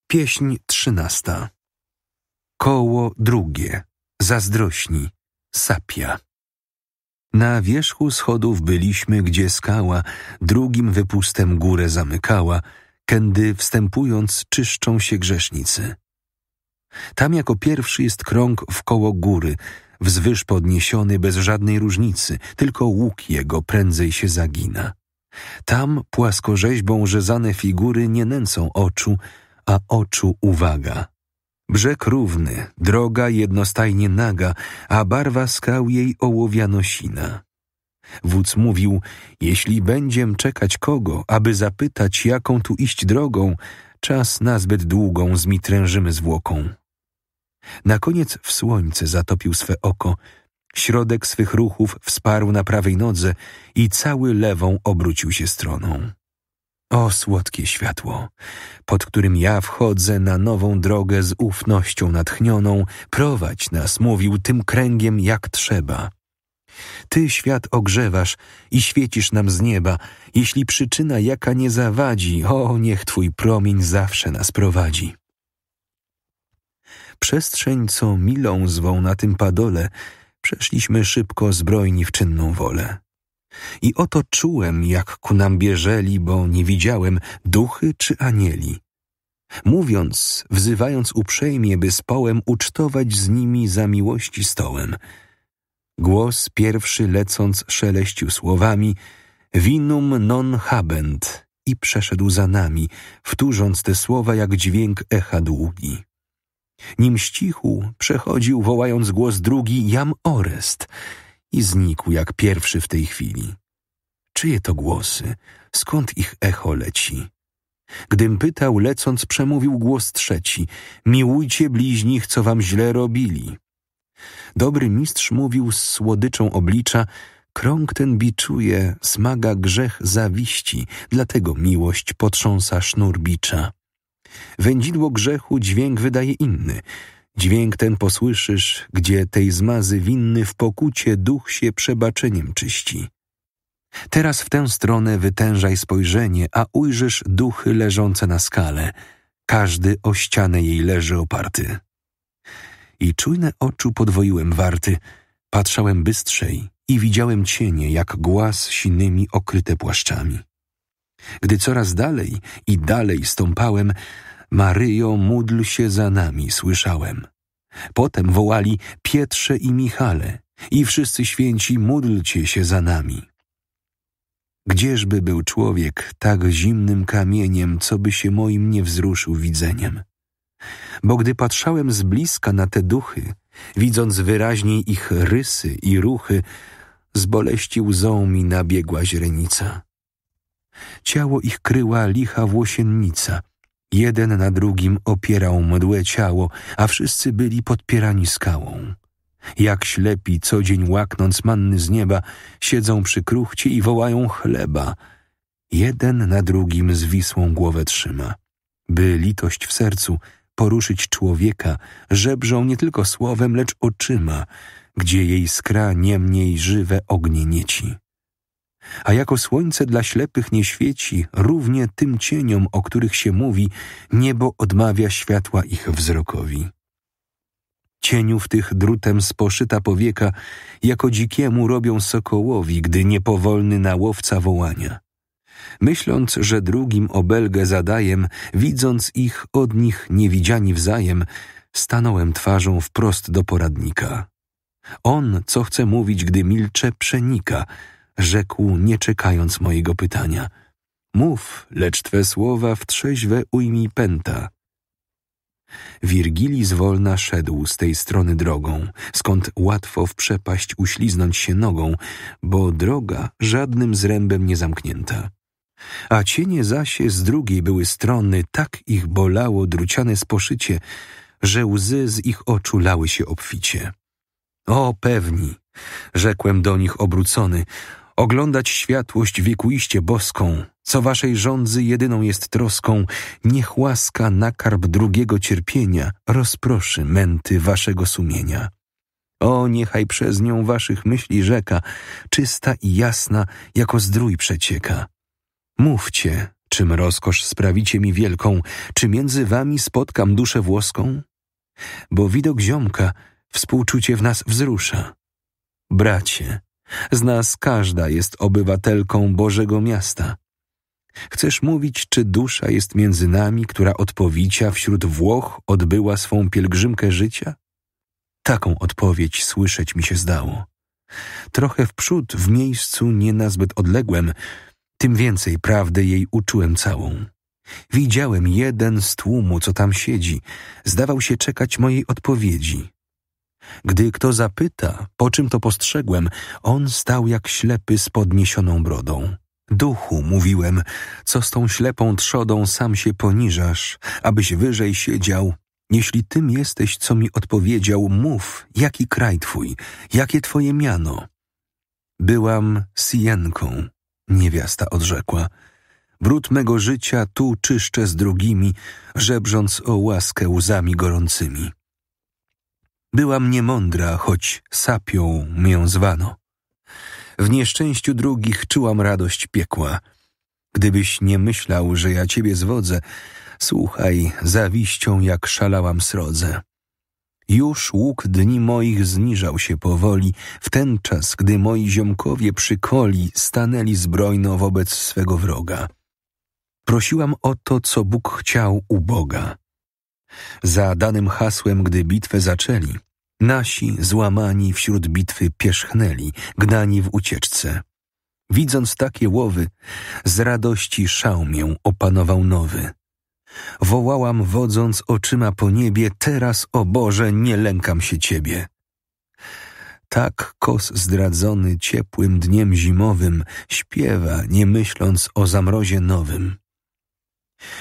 Pieśń trzynasta Koło drugie Zazdrośni Sapia na wierzchu schodów byliśmy, gdzie skała drugim wypustem górę zamykała, kędy wstępując czyszczą się grzesznicy. Tam jako pierwszy jest krąg w koło góry, wzwyż podniesiony bez żadnej różnicy, tylko łuk jego prędzej się zagina. Tam płaskorzeźbą rzezane figury nie nęcą oczu, a oczu uwaga. Brzeg równy, droga jednostajnie naga, a barwa skał jej ołowianosina. Wódz mówił, jeśli będziem czekać kogo, aby zapytać, jaką tu iść drogą, czas nazbyt długą zmitrężymy zwłoką. Na koniec w słońce zatopił swe oko, środek swych ruchów wsparł na prawej nodze i cały lewą obrócił się stroną. O słodkie światło, pod którym ja wchodzę na nową drogę z ufnością natchnioną, prowadź nas, mówił, tym kręgiem jak trzeba. Ty świat ogrzewasz i świecisz nam z nieba. Jeśli przyczyna jaka nie zawadzi, o, niech Twój promień zawsze nas prowadzi. Przestrzeń, co milą zwą na tym padole, przeszliśmy szybko zbrojni w czynną wolę. I oto czułem, jak ku nam bieżeli, bo nie widziałem duchy czy anieli. Mówiąc, wzywając uprzejmie, by z ucztować z nimi za miłości stołem – Głos pierwszy lecąc szeleścił słowami Vinum non habent i przeszedł za nami, wtórząc te słowa jak dźwięk echa długi. Nim ścichł, przechodził, wołając głos drugi Jam Orest i znikł jak pierwszy w tej chwili. Czyje to głosy? Skąd ich echo leci? Gdym pytał, lecąc, przemówił głos trzeci: Miłujcie bliźnich, co wam źle robili. Dobry mistrz mówił z słodyczą oblicza, krąg ten biczuje, smaga grzech zawiści, dlatego miłość potrząsa sznur bicza. Wędzidło grzechu dźwięk wydaje inny. Dźwięk ten posłyszysz, gdzie tej zmazy winny w pokucie duch się przebaczeniem czyści. Teraz w tę stronę wytężaj spojrzenie, a ujrzysz duchy leżące na skale. Każdy o ścianę jej leży oparty i czujne oczu podwoiłem warty. Patrzałem bystrzej i widziałem cienie, jak głaz sinymi okryte płaszczami. Gdy coraz dalej i dalej stąpałem, Maryjo, módl się za nami, słyszałem. Potem wołali Pietrze i Michale i wszyscy święci, módlcie się za nami. Gdzieżby był człowiek tak zimnym kamieniem, co by się moim nie wzruszył widzeniem? Bo gdy patrzałem z bliska na te duchy, widząc wyraźniej ich rysy i ruchy, z boleści łzą mi nabiegła źrenica. Ciało ich kryła licha włosiennica. Jeden na drugim opierał mdłe ciało, a wszyscy byli podpierani skałą. Jak ślepi, co dzień łaknąc manny z nieba, siedzą przy kruchcie i wołają chleba. Jeden na drugim zwisłą głowę trzyma, by litość w sercu poruszyć człowieka, żebrzą nie tylko słowem, lecz oczyma, gdzie jej skra niemniej żywe ognie nieci. A jako słońce dla ślepych nie świeci, równie tym cieniom, o których się mówi, niebo odmawia światła ich wzrokowi. Cieniów tych drutem sposzyta powieka, jako dzikiemu robią sokołowi, gdy niepowolny na łowca wołania myśląc, że drugim obelgę zadajem, widząc ich od nich niewidziani wzajem, stanąłem twarzą wprost do poradnika. On, co chce mówić, gdy milcze przenika, rzekł, nie czekając mojego pytania. Mów, lecz twe słowa w trzeźwe ujmij pęta. Wirgili zwolna szedł z tej strony drogą, skąd łatwo w przepaść uśliznąć się nogą, bo droga żadnym zrębem nie zamknięta a cienie zaś z drugiej były strony, tak ich bolało druciane sposzycie, że łzy z ich oczu lały się obficie. O, pewni, rzekłem do nich obrócony, oglądać światłość wiekuiście boską, co waszej rządzy jedyną jest troską, niech łaska na karb drugiego cierpienia rozproszy męty waszego sumienia. O, niechaj przez nią waszych myśli rzeka, czysta i jasna, jako zdrój przecieka. Mówcie, czym rozkosz sprawicie mi wielką, czy między wami spotkam duszę włoską? Bo widok ziomka współczucie w nas wzrusza. Bracie, z nas każda jest obywatelką Bożego Miasta. Chcesz mówić, czy dusza jest między nami, która odpowicia wśród Włoch odbyła swą pielgrzymkę życia? Taką odpowiedź słyszeć mi się zdało. Trochę w przód, w miejscu nie nazbyt odległym, tym więcej prawdy jej uczułem całą. Widziałem jeden z tłumu, co tam siedzi, zdawał się czekać mojej odpowiedzi. Gdy kto zapyta, po czym to postrzegłem, on stał jak ślepy z podniesioną brodą. Duchu, mówiłem, co z tą ślepą trzodą sam się poniżasz, abyś wyżej siedział. Jeśli tym jesteś, co mi odpowiedział, mów, jaki kraj twój, jakie twoje miano. Byłam Sienką Niewiasta odrzekła. Brud mego życia tu czyszczę z drugimi, żebrząc o łaskę łzami gorącymi. Byłam niemądra, choć sapią mię zwano. W nieszczęściu drugich czułam radość piekła. Gdybyś nie myślał, że ja ciebie zwodzę, słuchaj, zawiścią jak szalałam srodze. Już łuk dni moich zniżał się powoli, w ten czas, gdy moi ziomkowie przykoli stanęli zbrojno wobec swego wroga. Prosiłam o to, co Bóg chciał u Boga. Za danym hasłem, gdy bitwę zaczęli, nasi złamani wśród bitwy pierzchnęli, gnani w ucieczce. Widząc takie łowy, z radości mię opanował nowy – Wołałam wodząc oczyma po niebie, teraz, o Boże, nie lękam się Ciebie. Tak kos zdradzony ciepłym dniem zimowym śpiewa, nie myśląc o zamrozie nowym.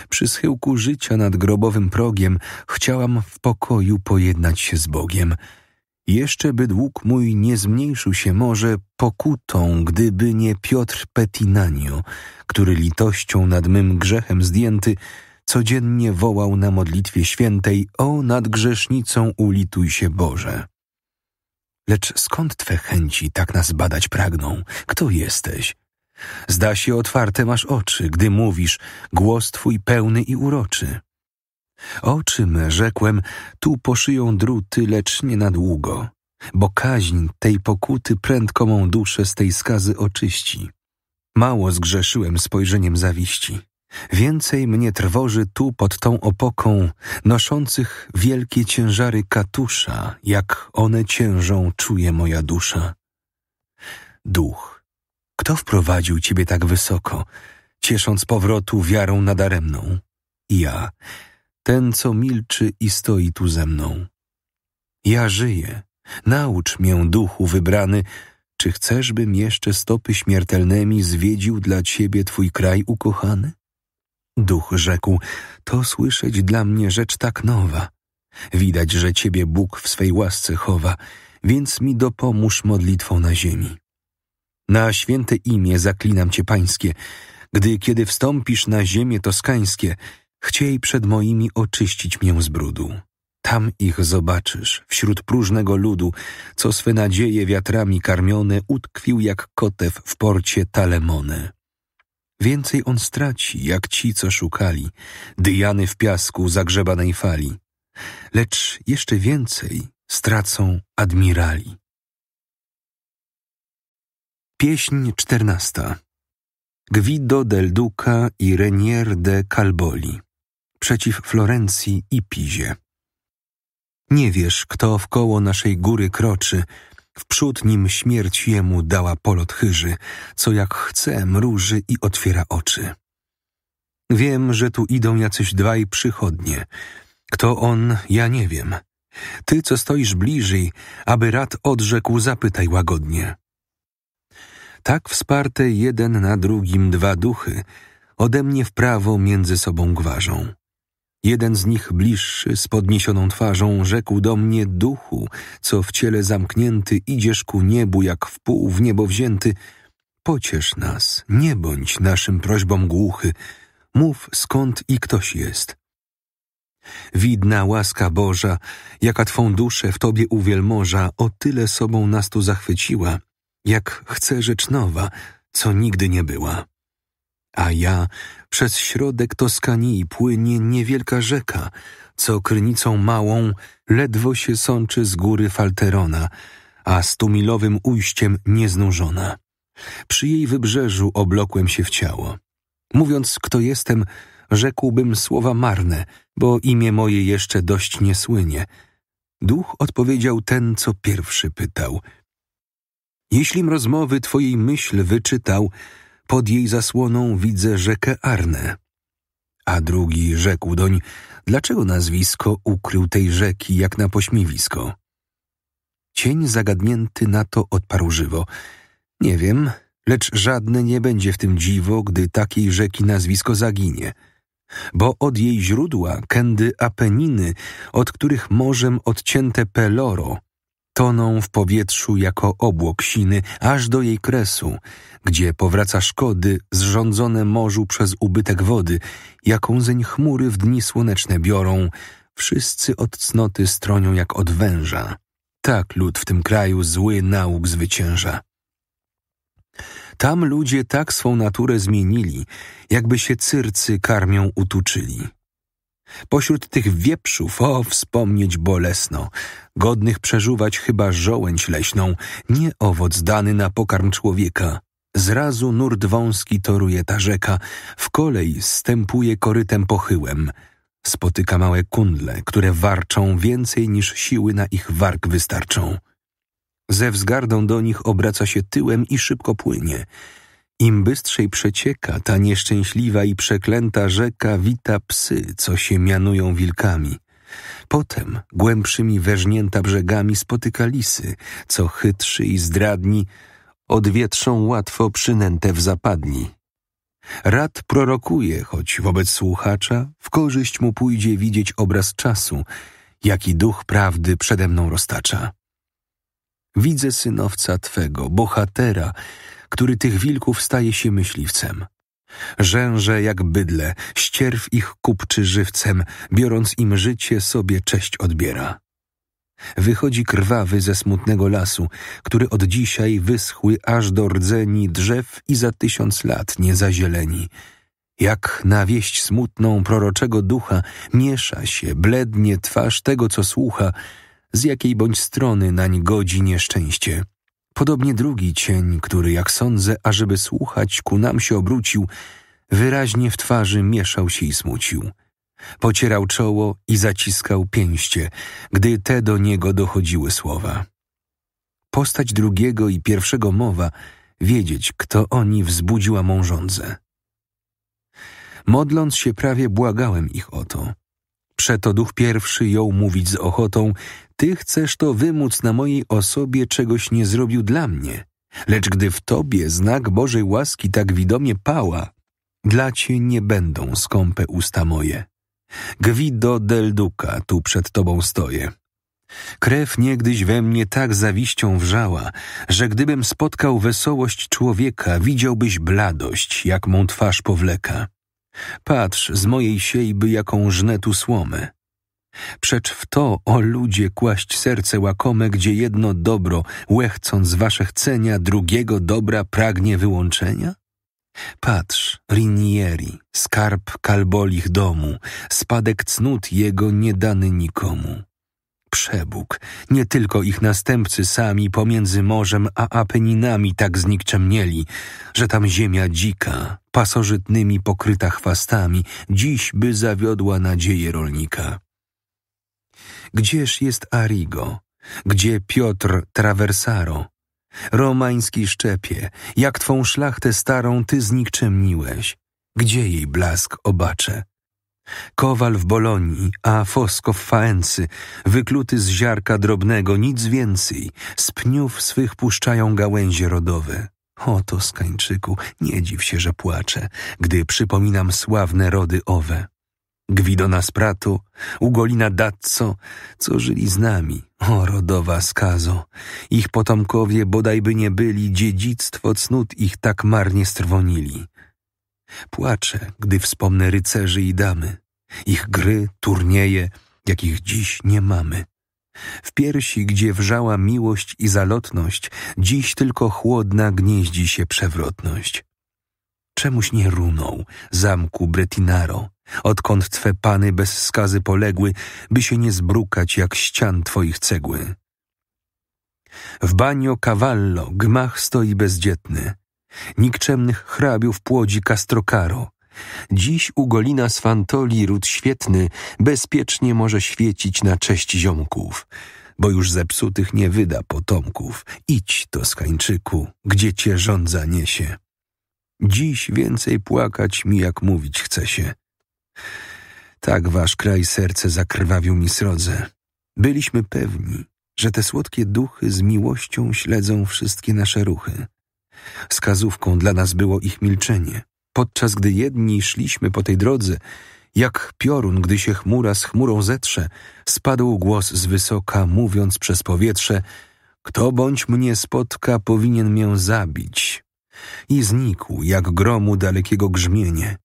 Przy schyłku życia nad grobowym progiem chciałam w pokoju pojednać się z Bogiem. Jeszcze by dług mój nie zmniejszył się może pokutą, gdyby nie Piotr Petinanio, który litością nad mym grzechem zdjęty codziennie wołał na modlitwie świętej o nadgrzesznicą ulituj się Boże. Lecz skąd Twe chęci tak nas badać pragną? Kto jesteś? Zda się otwarte masz oczy, gdy mówisz, głos Twój pełny i uroczy. Oczy me, rzekłem, tu poszyją druty, lecz nie na długo, bo kaźń tej pokuty prędko mą duszę z tej skazy oczyści. Mało zgrzeszyłem spojrzeniem zawiści. Więcej mnie trwoży tu pod tą opoką noszących wielkie ciężary katusza, jak one ciężą czuje moja dusza. Duch, kto wprowadził ciebie tak wysoko, ciesząc powrotu wiarą nadaremną? Ja, ten co milczy i stoi tu ze mną. Ja żyję, naucz mię duchu wybrany, czy chcesz, bym jeszcze stopy śmiertelnymi zwiedził dla ciebie twój kraj ukochany? Duch rzekł, to słyszeć dla mnie rzecz tak nowa. Widać, że Ciebie Bóg w swej łasce chowa, więc mi dopomóż modlitwą na ziemi. Na święte imię zaklinam Cię Pańskie, gdy kiedy wstąpisz na ziemię toskańskie, chciej przed moimi oczyścić mię z brudu. Tam ich zobaczysz, wśród próżnego ludu, co swe nadzieje wiatrami karmione utkwił jak kotew w porcie Talemone. Więcej on straci, jak ci, co szukali, dyjany w piasku zagrzebanej fali. Lecz jeszcze więcej stracą admirali. Pieśń czternasta Gwido del Duca i Renier de Calboli przeciw Florencji i Pizie. Nie wiesz, kto wkoło naszej góry kroczy, Wprzód nim śmierć jemu dała polot chyży, co jak chce mruży i otwiera oczy. Wiem, że tu idą jacyś dwaj przychodnie. Kto on, ja nie wiem. Ty, co stoisz bliżej, aby rad odrzekł, zapytaj łagodnie. Tak wsparte jeden na drugim dwa duchy, ode mnie w prawo między sobą gwarzą. Jeden z nich, bliższy, z podniesioną twarzą, rzekł do mnie: Duchu, co w ciele zamknięty, idziesz ku niebu, jak w pół w niebo wzięty. Pociesz nas, nie bądź naszym prośbom głuchy, mów skąd i ktoś jest. Widna łaska Boża, jaka Twą duszę w Tobie uwielmoża, o tyle sobą nas tu zachwyciła, jak chce rzecz nowa, co nigdy nie była a ja przez środek Toskanii płynie niewielka rzeka, co krynicą małą ledwo się sączy z góry Falterona, a stumilowym ujściem nieznużona. Przy jej wybrzeżu oblokłem się w ciało. Mówiąc, kto jestem, rzekłbym słowa marne, bo imię moje jeszcze dość nie słynie. Duch odpowiedział ten, co pierwszy pytał. Jeślim rozmowy twojej myśl wyczytał, pod jej zasłoną widzę rzekę Arnę. A drugi rzekł doń, dlaczego nazwisko ukrył tej rzeki jak na pośmiewisko? Cień zagadnięty na to odparł żywo. Nie wiem, lecz żadne nie będzie w tym dziwo, gdy takiej rzeki nazwisko zaginie, bo od jej źródła kędy Apeniny, od których morzem odcięte Peloro, toną w powietrzu jako obłok siny, aż do jej kresu, gdzie powraca szkody zrządzone morzu przez ubytek wody, jaką zeń chmury w dni słoneczne biorą, wszyscy od cnoty stronią jak od węża. Tak lud w tym kraju zły nauk zwycięża. Tam ludzie tak swą naturę zmienili, jakby się cyrcy karmią utuczyli. Pośród tych wieprzów, o, wspomnieć bolesno, godnych przeżuwać chyba żołędź leśną, nie owoc dany na pokarm człowieka. Zrazu nurt wąski toruje ta rzeka, w kolej stępuje korytem pochyłem. Spotyka małe kundle, które warczą więcej niż siły na ich warg wystarczą. Ze wzgardą do nich obraca się tyłem i szybko płynie – im bystrzej przecieka ta nieszczęśliwa i przeklęta rzeka wita psy, co się mianują wilkami. Potem głębszymi weżnięta brzegami spotyka lisy, co chytrzy i zdradni odwietrzą łatwo przynęte w zapadni. Rad prorokuje, choć wobec słuchacza w korzyść mu pójdzie widzieć obraz czasu, jaki duch prawdy przede mną roztacza. Widzę synowca Twego, bohatera, który tych wilków staje się myśliwcem. Rzęże jak bydle, ścierw ich kupczy żywcem, biorąc im życie, sobie cześć odbiera. Wychodzi krwawy ze smutnego lasu, który od dzisiaj wyschły aż do rdzeni drzew i za tysiąc lat nie zazieleni. Jak na wieść smutną proroczego ducha miesza się blednie twarz tego, co słucha, z jakiej bądź strony nań godzi nieszczęście. Podobnie drugi cień, który, jak sądzę, ażeby słuchać, ku nam się obrócił, wyraźnie w twarzy mieszał się i smucił. Pocierał czoło i zaciskał pięście, gdy te do niego dochodziły słowa. Postać drugiego i pierwszego mowa, wiedzieć, kto oni wzbudziła mą żądzę. Modląc się prawie błagałem ich o to. Przeto duch pierwszy jął mówić z ochotą, ty chcesz to wymóc na mojej osobie, czegoś nie zrobił dla mnie. Lecz gdy w Tobie znak Bożej łaski tak widomie pała, dla Cię nie będą skąpe usta moje. Gwido del Duca, tu przed Tobą stoję. Krew niegdyś we mnie tak zawiścią wrzała, że gdybym spotkał wesołość człowieka, widziałbyś bladość, jak mą twarz powleka. Patrz z mojej siejby, jaką żnę tu słomę. Przecz w to, o ludzie, kłaść serce łakome, gdzie jedno dobro, łechcąc waszych cenia, drugiego dobra pragnie wyłączenia? Patrz, Rinieri, skarb kalbolich domu, spadek cnót jego nie dany nikomu. Przebóg, nie tylko ich następcy sami pomiędzy morzem a Apeninami tak znikczemnieli, że tam ziemia dzika, pasożytnymi pokryta chwastami, dziś by zawiodła nadzieję rolnika. Gdzież jest Arigo, Gdzie Piotr Traversaro? Romański szczepie, jak twą szlachtę starą ty znikczemniłeś. Gdzie jej blask obacze? Kowal w Bolonii, a Fosko w Faency, wykluty z ziarka drobnego, nic więcej, z pniów swych puszczają gałęzie rodowe. Oto, Skańczyku, nie dziw się, że płaczę, gdy przypominam sławne rody owe. Gwidona Spratu, Ugolina Dazzo, co żyli z nami, o rodowa skazo. Ich potomkowie bodajby nie byli, dziedzictwo cnót ich tak marnie strwonili. Płaczę, gdy wspomnę rycerzy i damy, ich gry, turnieje, jakich dziś nie mamy. W piersi, gdzie wrzała miłość i zalotność, dziś tylko chłodna gnieździ się przewrotność. Czemuś nie runął zamku Bretinaro, odkąd Twe pany bez skazy poległy, by się nie zbrukać jak ścian Twoich cegły. W Bagno Cavallo gmach stoi bezdzietny, nikczemnych hrabiów płodzi Castrocaro. Dziś Ugolina z Fantoli ród świetny bezpiecznie może świecić na cześć ziomków, bo już zepsutych nie wyda potomków. Idź, Toskańczyku, gdzie cię rządza niesie. Dziś więcej płakać mi jak mówić chce się. Tak wasz kraj serce zakrwawił mi srodze. Byliśmy pewni, że te słodkie duchy z miłością śledzą wszystkie nasze ruchy. Wskazówką dla nas było ich milczenie, podczas gdy jedni szliśmy po tej drodze, jak piorun, gdy się chmura z chmurą zetrze, spadł głos z wysoka, mówiąc przez powietrze: Kto bądź mnie spotka, powinien mię zabić. I znikł, jak gromu dalekiego grzmienie.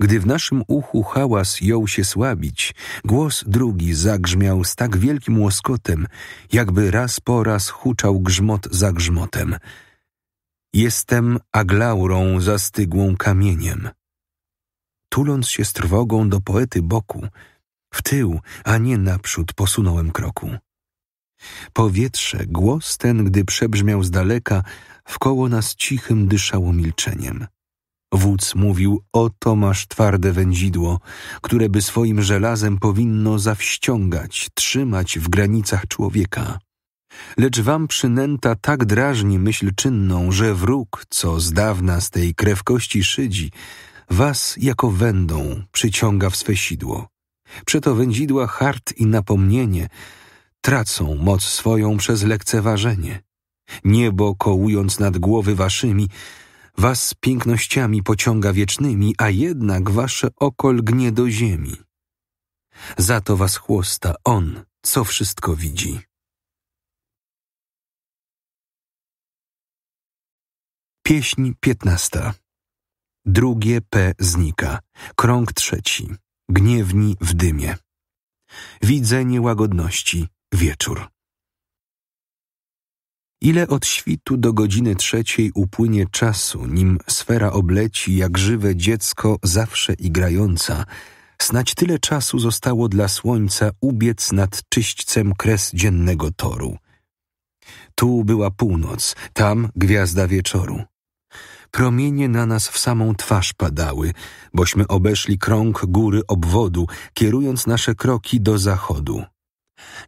Gdy w naszym uchu hałas jął się słabić, głos drugi zagrzmiał z tak wielkim łoskotem, jakby raz po raz huczał grzmot za grzmotem. Jestem aglaurą zastygłą kamieniem. Tuląc się z trwogą do poety boku, w tył, a nie naprzód posunąłem kroku. Powietrze, głos ten, gdy przebrzmiał z daleka, wkoło nas cichym dyszało milczeniem. Wódz mówił, oto masz twarde wędzidło, które by swoim żelazem powinno zawściągać, trzymać w granicach człowieka. Lecz wam przynęta tak drażni myśl czynną, że wróg, co z dawna z tej krewkości szydzi, was jako wędą przyciąga w swe sidło. Przeto wędzidła hart i napomnienie tracą moc swoją przez lekceważenie. Niebo kołując nad głowy waszymi, Was pięknościami pociąga wiecznymi, a jednak wasze oko lgnie do ziemi. Za to was chłosta On, co wszystko widzi. Pieśń piętnasta. Drugie P znika. Krąg trzeci. Gniewni w dymie. Widzenie łagodności. Wieczór. Ile od świtu do godziny trzeciej upłynie czasu, nim sfera obleci jak żywe dziecko zawsze igrająca, snać tyle czasu zostało dla słońca ubiec nad czyśćcem kres dziennego toru. Tu była północ, tam gwiazda wieczoru. Promienie na nas w samą twarz padały, bośmy obeszli krąg góry obwodu, kierując nasze kroki do zachodu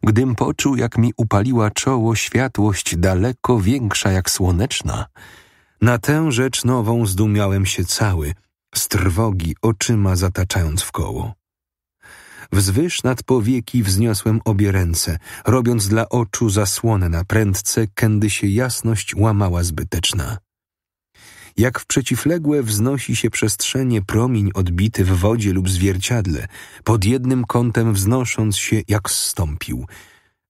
gdym poczuł, jak mi upaliła czoło światłość daleko większa jak słoneczna. Na tę rzecz nową zdumiałem się cały, z trwogi oczyma zataczając w koło. Wzwyż nad powieki wzniosłem obie ręce, robiąc dla oczu zasłonę na prędce, kędy się jasność łamała zbyteczna jak w przeciwległe wznosi się przestrzenie promień odbity w wodzie lub zwierciadle, pod jednym kątem wznosząc się, jak zstąpił.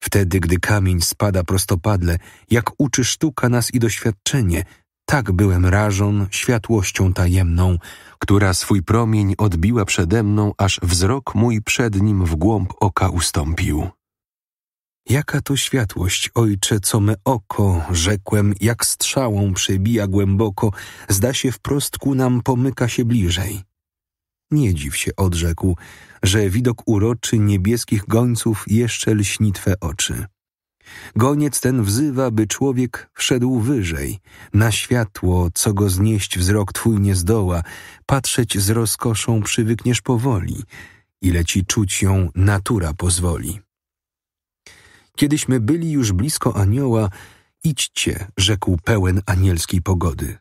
Wtedy, gdy kamień spada prostopadle, jak uczy sztuka nas i doświadczenie, tak byłem rażon światłością tajemną, która swój promień odbiła przede mną, aż wzrok mój przed nim w głąb oka ustąpił. Jaka to światłość, ojcze, co me oko, rzekłem, jak strzałą przebija głęboko, zda się wprost ku nam pomyka się bliżej. Nie dziw się, odrzekł, że widok uroczy niebieskich gońców jeszcze lśni twe oczy. Goniec ten wzywa, by człowiek wszedł wyżej, na światło, co go znieść wzrok twój nie zdoła, patrzeć z rozkoszą przywykniesz powoli, ile ci czuć ją natura pozwoli. Kiedyśmy byli już blisko anioła, idźcie, rzekł pełen anielskiej pogody.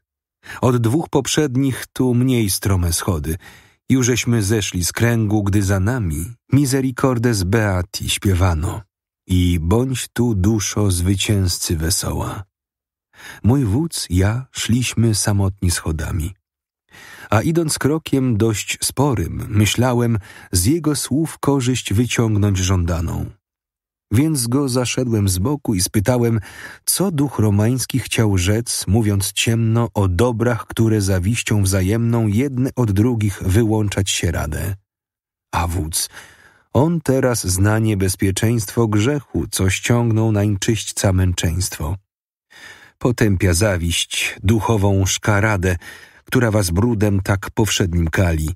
Od dwóch poprzednich tu mniej strome schody. Jużeśmy zeszli z kręgu, gdy za nami Misericordes Beati śpiewano. I bądź tu duszo zwycięzcy wesoła. Mój wódz, ja szliśmy samotni schodami. A idąc krokiem dość sporym, myślałem, z jego słów korzyść wyciągnąć żądaną. Więc go zaszedłem z boku i spytałem, co duch romański chciał rzec, mówiąc ciemno o dobrach, które zawiścią wzajemną jedne od drugich wyłączać się radę. A wódz, on teraz zna niebezpieczeństwo grzechu, co ściągnął nańczyśćca męczeństwo. Potępia zawiść, duchową szkaradę, która was brudem tak powszednim kali,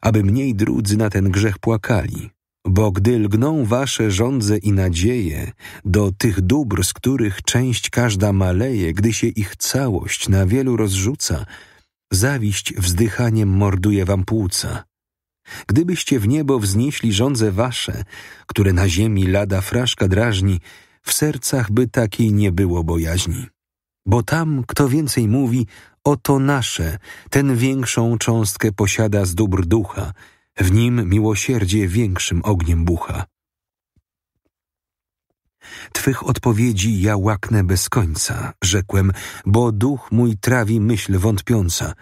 aby mniej drudzy na ten grzech płakali. Bo gdy lgną wasze żądze i nadzieje do tych dóbr, z których część każda maleje, gdy się ich całość na wielu rozrzuca, zawiść wzdychaniem morduje wam płuca. Gdybyście w niebo wznieśli żądze wasze, które na ziemi lada fraszka drażni, w sercach by takiej nie było bojaźni. Bo tam, kto więcej mówi, oto nasze, ten większą cząstkę posiada z dóbr ducha – w nim miłosierdzie większym ogniem bucha. Twych odpowiedzi ja łaknę bez końca, rzekłem, bo duch mój trawi myśl wątpiąca.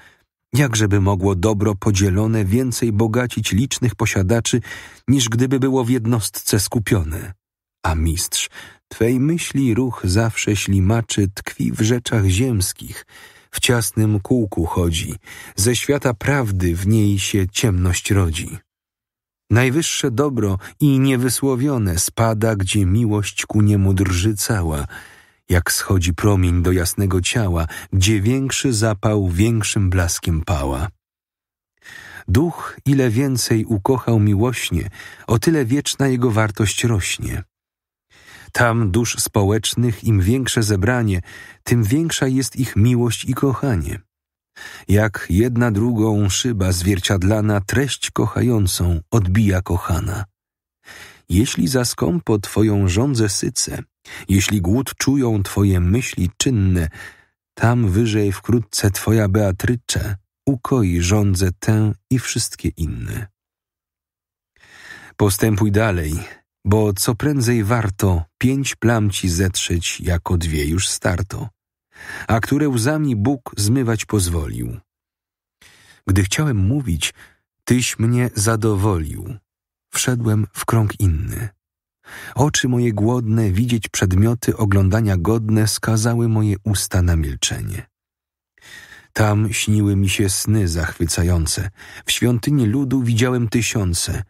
Jakżeby mogło dobro podzielone więcej bogacić licznych posiadaczy, niż gdyby było w jednostce skupione? A mistrz, twej myśli ruch zawsze ślimaczy tkwi w rzeczach ziemskich – w ciasnym kółku chodzi, ze świata prawdy w niej się ciemność rodzi. Najwyższe dobro i niewysłowione spada, gdzie miłość ku niemu drży cała, jak schodzi promień do jasnego ciała, gdzie większy zapał większym blaskiem pała. Duch, ile więcej ukochał miłośnie, o tyle wieczna jego wartość rośnie. Tam dusz społecznych im większe zebranie, tym większa jest ich miłość i kochanie. Jak jedna drugą szyba zwierciadlana treść kochającą odbija kochana. Jeśli za skąpo twoją żądzę syce, jeśli głód czują twoje myśli czynne, tam wyżej wkrótce twoja Beatrycze ukoi żądzę tę i wszystkie inne. Postępuj dalej, bo co prędzej warto pięć plam ci zetrzeć, jako dwie już starto, a które łzami Bóg zmywać pozwolił. Gdy chciałem mówić, tyś mnie zadowolił. Wszedłem w krąg inny. Oczy moje głodne, widzieć przedmioty oglądania godne, skazały moje usta na milczenie. Tam śniły mi się sny zachwycające. W świątyni ludu widziałem tysiące –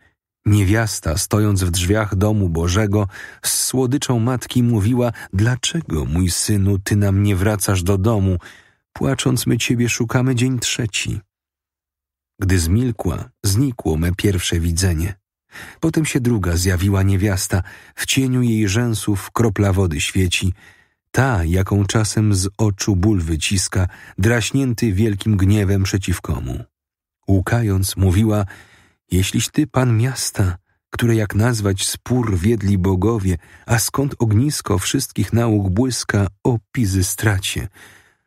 Niewiasta, stojąc w drzwiach domu Bożego, z słodyczą matki mówiła: Dlaczego, mój synu, ty nam nie wracasz do domu? Płacząc, my ciebie szukamy dzień trzeci. Gdy zmilkła, znikło me pierwsze widzenie. Potem się druga zjawiła niewiasta, w cieniu jej rzęsów kropla wody świeci. Ta, jaką czasem z oczu ból wyciska, draśnięty wielkim gniewem przeciwko Łukając, mówiła – Jeśliś ty, pan miasta, które jak nazwać spór wiedli bogowie, a skąd ognisko wszystkich nauk błyska, o pizy stracie,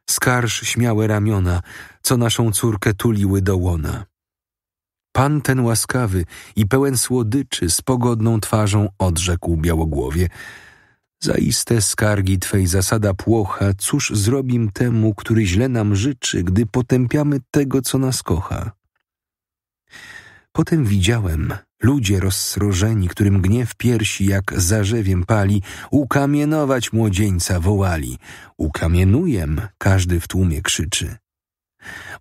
skarż śmiałe ramiona, co naszą córkę tuliły do łona. Pan ten łaskawy i pełen słodyczy z pogodną twarzą odrzekł Białogłowie. Zaiste skargi Twej zasada płocha, cóż zrobim temu, który źle nam życzy, gdy potępiamy tego, co nas kocha? Potem widziałem ludzie rozsrożeni, którym gniew piersi jak zarzewiem pali, ukamienować młodzieńca wołali. Ukamienujem, każdy w tłumie krzyczy.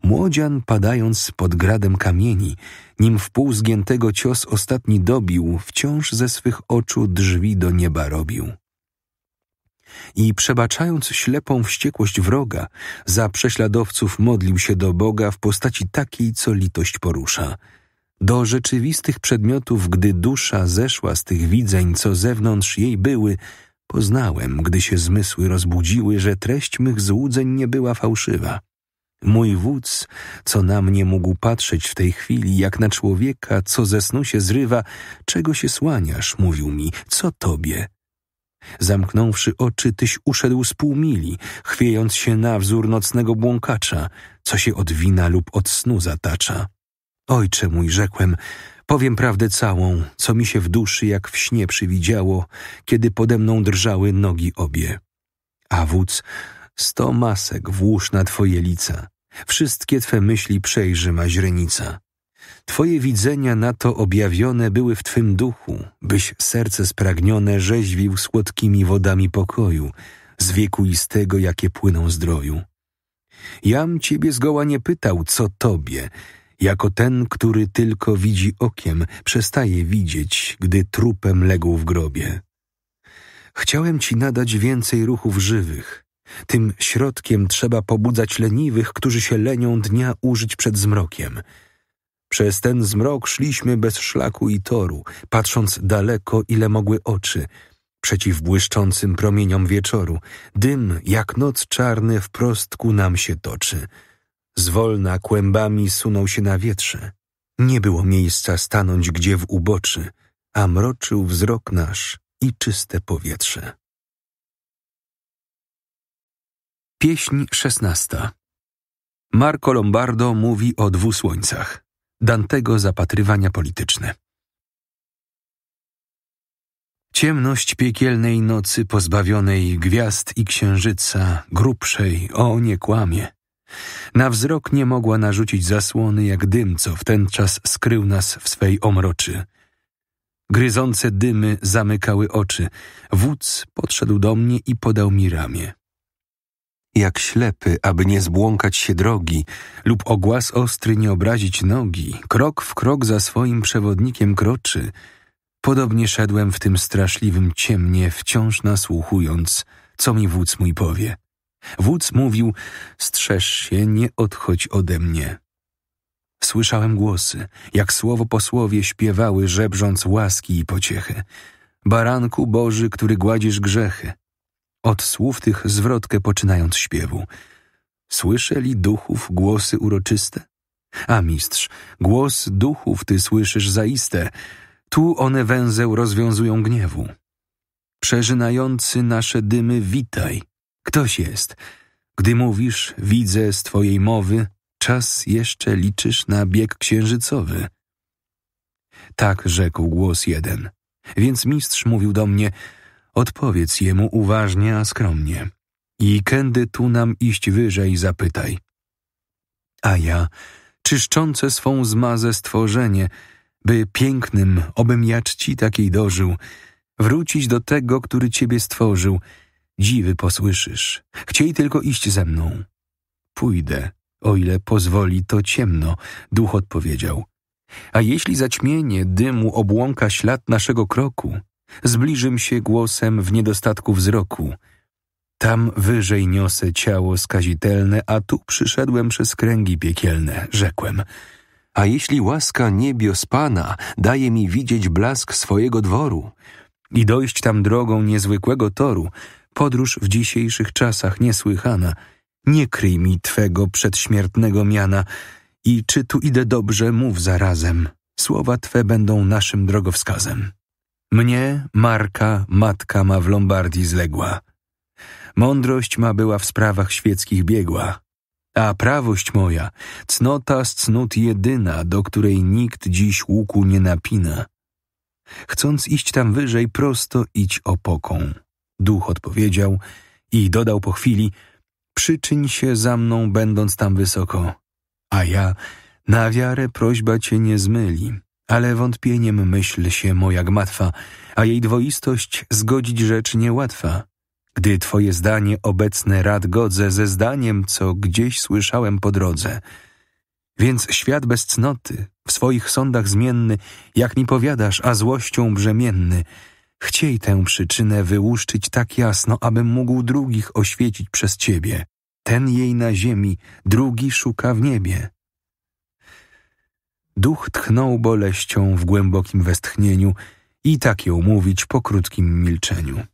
Młodzian padając pod gradem kamieni, nim w pół zgiętego cios ostatni dobił, wciąż ze swych oczu drzwi do nieba robił. I przebaczając ślepą wściekłość wroga, za prześladowców modlił się do Boga w postaci takiej, co litość porusza – do rzeczywistych przedmiotów, gdy dusza zeszła z tych widzeń, co zewnątrz jej były, poznałem, gdy się zmysły rozbudziły, że treść mych złudzeń nie była fałszywa. Mój wódz, co na mnie mógł patrzeć w tej chwili, jak na człowieka, co ze snu się zrywa, czego się słaniasz, mówił mi, co tobie? Zamknąwszy oczy, tyś uszedł z pół mili, chwiejąc się na wzór nocnego błąkacza, co się od wina lub od snu zatacza. Ojcze mój, rzekłem, powiem prawdę całą, co mi się w duszy jak w śnie przywidziało, kiedy pode mną drżały nogi obie. A wódz, sto masek włóż na twoje lica, wszystkie twe myśli przejrzy ma źrenica. Twoje widzenia na to objawione były w twym duchu, byś serce spragnione rzeźwił słodkimi wodami pokoju, z wiekuistego, jakie płyną zdroju. Jam ciebie zgoła nie pytał, co tobie, jako ten, który tylko widzi okiem, przestaje widzieć, gdy trupem legł w grobie. Chciałem ci nadać więcej ruchów żywych. Tym środkiem trzeba pobudzać leniwych, którzy się lenią dnia użyć przed zmrokiem. Przez ten zmrok szliśmy bez szlaku i toru, patrząc daleko, ile mogły oczy, przeciw błyszczącym promieniom wieczoru. Dym, jak noc czarny, w prostku nam się toczy. Zwolna kłębami sunął się na wietrze. Nie było miejsca stanąć gdzie w uboczy, a mroczył wzrok nasz i czyste powietrze. Pieśń szesnasta Marco Lombardo mówi o dwóch słońcach. Dantego zapatrywania polityczne. Ciemność piekielnej nocy pozbawionej gwiazd i księżyca, grubszej, o nie kłamie, na wzrok nie mogła narzucić zasłony jak dym, co wtenczas skrył nas w swej omroczy. Gryzące dymy zamykały oczy. Wódz podszedł do mnie i podał mi ramię. Jak ślepy, aby nie zbłąkać się drogi lub ogłas ostry nie obrazić nogi, krok w krok za swoim przewodnikiem kroczy. Podobnie szedłem w tym straszliwym ciemnie, wciąż nasłuchując, co mi wódz mój powie. Wódz mówił: Strzeż się, nie odchodź ode mnie. Słyszałem głosy, jak słowo posłowie śpiewały, żebrząc łaski i pociechy. Baranku Boży, który gładzisz grzechy. Od słów tych zwrotkę poczynając śpiewu. Słyszeli duchów głosy uroczyste? A mistrz, głos duchów ty słyszysz zaiste. Tu one węzeł rozwiązują gniewu. Przeżynający nasze dymy witaj – Ktoś jest. Gdy mówisz, widzę z twojej mowy, czas jeszcze liczysz na bieg księżycowy. Tak rzekł głos jeden. Więc mistrz mówił do mnie, odpowiedz jemu uważnie, a skromnie. I kędy tu nam iść wyżej zapytaj. A ja, czyszczące swą zmazę stworzenie, by pięknym, obym ja czci takiej dożył, wrócić do tego, który ciebie stworzył – Dziwy posłyszysz. Chciej tylko iść ze mną. Pójdę, o ile pozwoli to ciemno, duch odpowiedział. A jeśli zaćmienie dymu obłąka ślad naszego kroku, zbliżym się głosem w niedostatku wzroku. Tam wyżej niosę ciało skazitelne, a tu przyszedłem przez kręgi piekielne, rzekłem. A jeśli łaska niebios Pana daje mi widzieć blask swojego dworu i dojść tam drogą niezwykłego toru, podróż w dzisiejszych czasach niesłychana. Nie kryj mi twego przedśmiertnego miana i czy tu idę dobrze, mów zarazem. Słowa twe będą naszym drogowskazem. Mnie Marka matka ma w Lombardii zległa. Mądrość ma była w sprawach świeckich biegła. A prawość moja, cnota z cnót jedyna, do której nikt dziś łuku nie napina. Chcąc iść tam wyżej, prosto idź opoką. Duch odpowiedział i dodał po chwili: Przyczyń się za mną, będąc tam wysoko. A ja, na wiarę prośba cię nie zmyli, ale wątpieniem myśl się moja gmatwa, a jej dwoistość zgodzić rzecz niełatwa. Gdy twoje zdanie obecne rad godzę ze zdaniem, co gdzieś słyszałem po drodze. Więc świat bez cnoty, w swoich sądach zmienny, jak mi powiadasz, a złością brzemienny – Chciej tę przyczynę wyłuszczyć tak jasno, abym mógł drugich oświecić przez Ciebie. Ten jej na ziemi, drugi szuka w niebie. Duch tchnął boleścią w głębokim westchnieniu i tak ją mówić po krótkim milczeniu.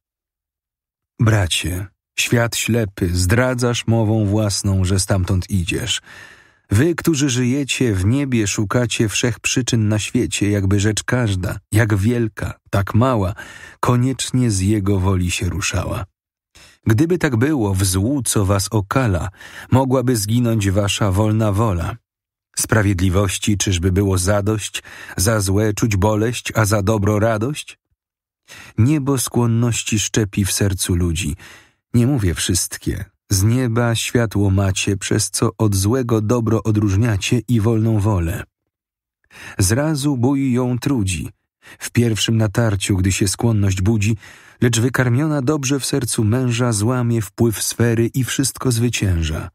Bracie, świat ślepy, zdradzasz mową własną, że stamtąd idziesz – Wy, którzy żyjecie w niebie, szukacie wszech przyczyn na świecie, jakby rzecz każda, jak wielka, tak mała, koniecznie z Jego woli się ruszała. Gdyby tak było, w złu, co was okala, mogłaby zginąć wasza wolna wola. Sprawiedliwości czyżby było zadość, za złe czuć boleść, a za dobro radość? Niebo skłonności szczepi w sercu ludzi. Nie mówię wszystkie, z nieba światło macie, przez co od złego dobro odróżniacie i wolną wolę. Zrazu bój ją trudzi, w pierwszym natarciu, gdy się skłonność budzi, lecz wykarmiona dobrze w sercu męża złamie wpływ sfery i wszystko zwycięża.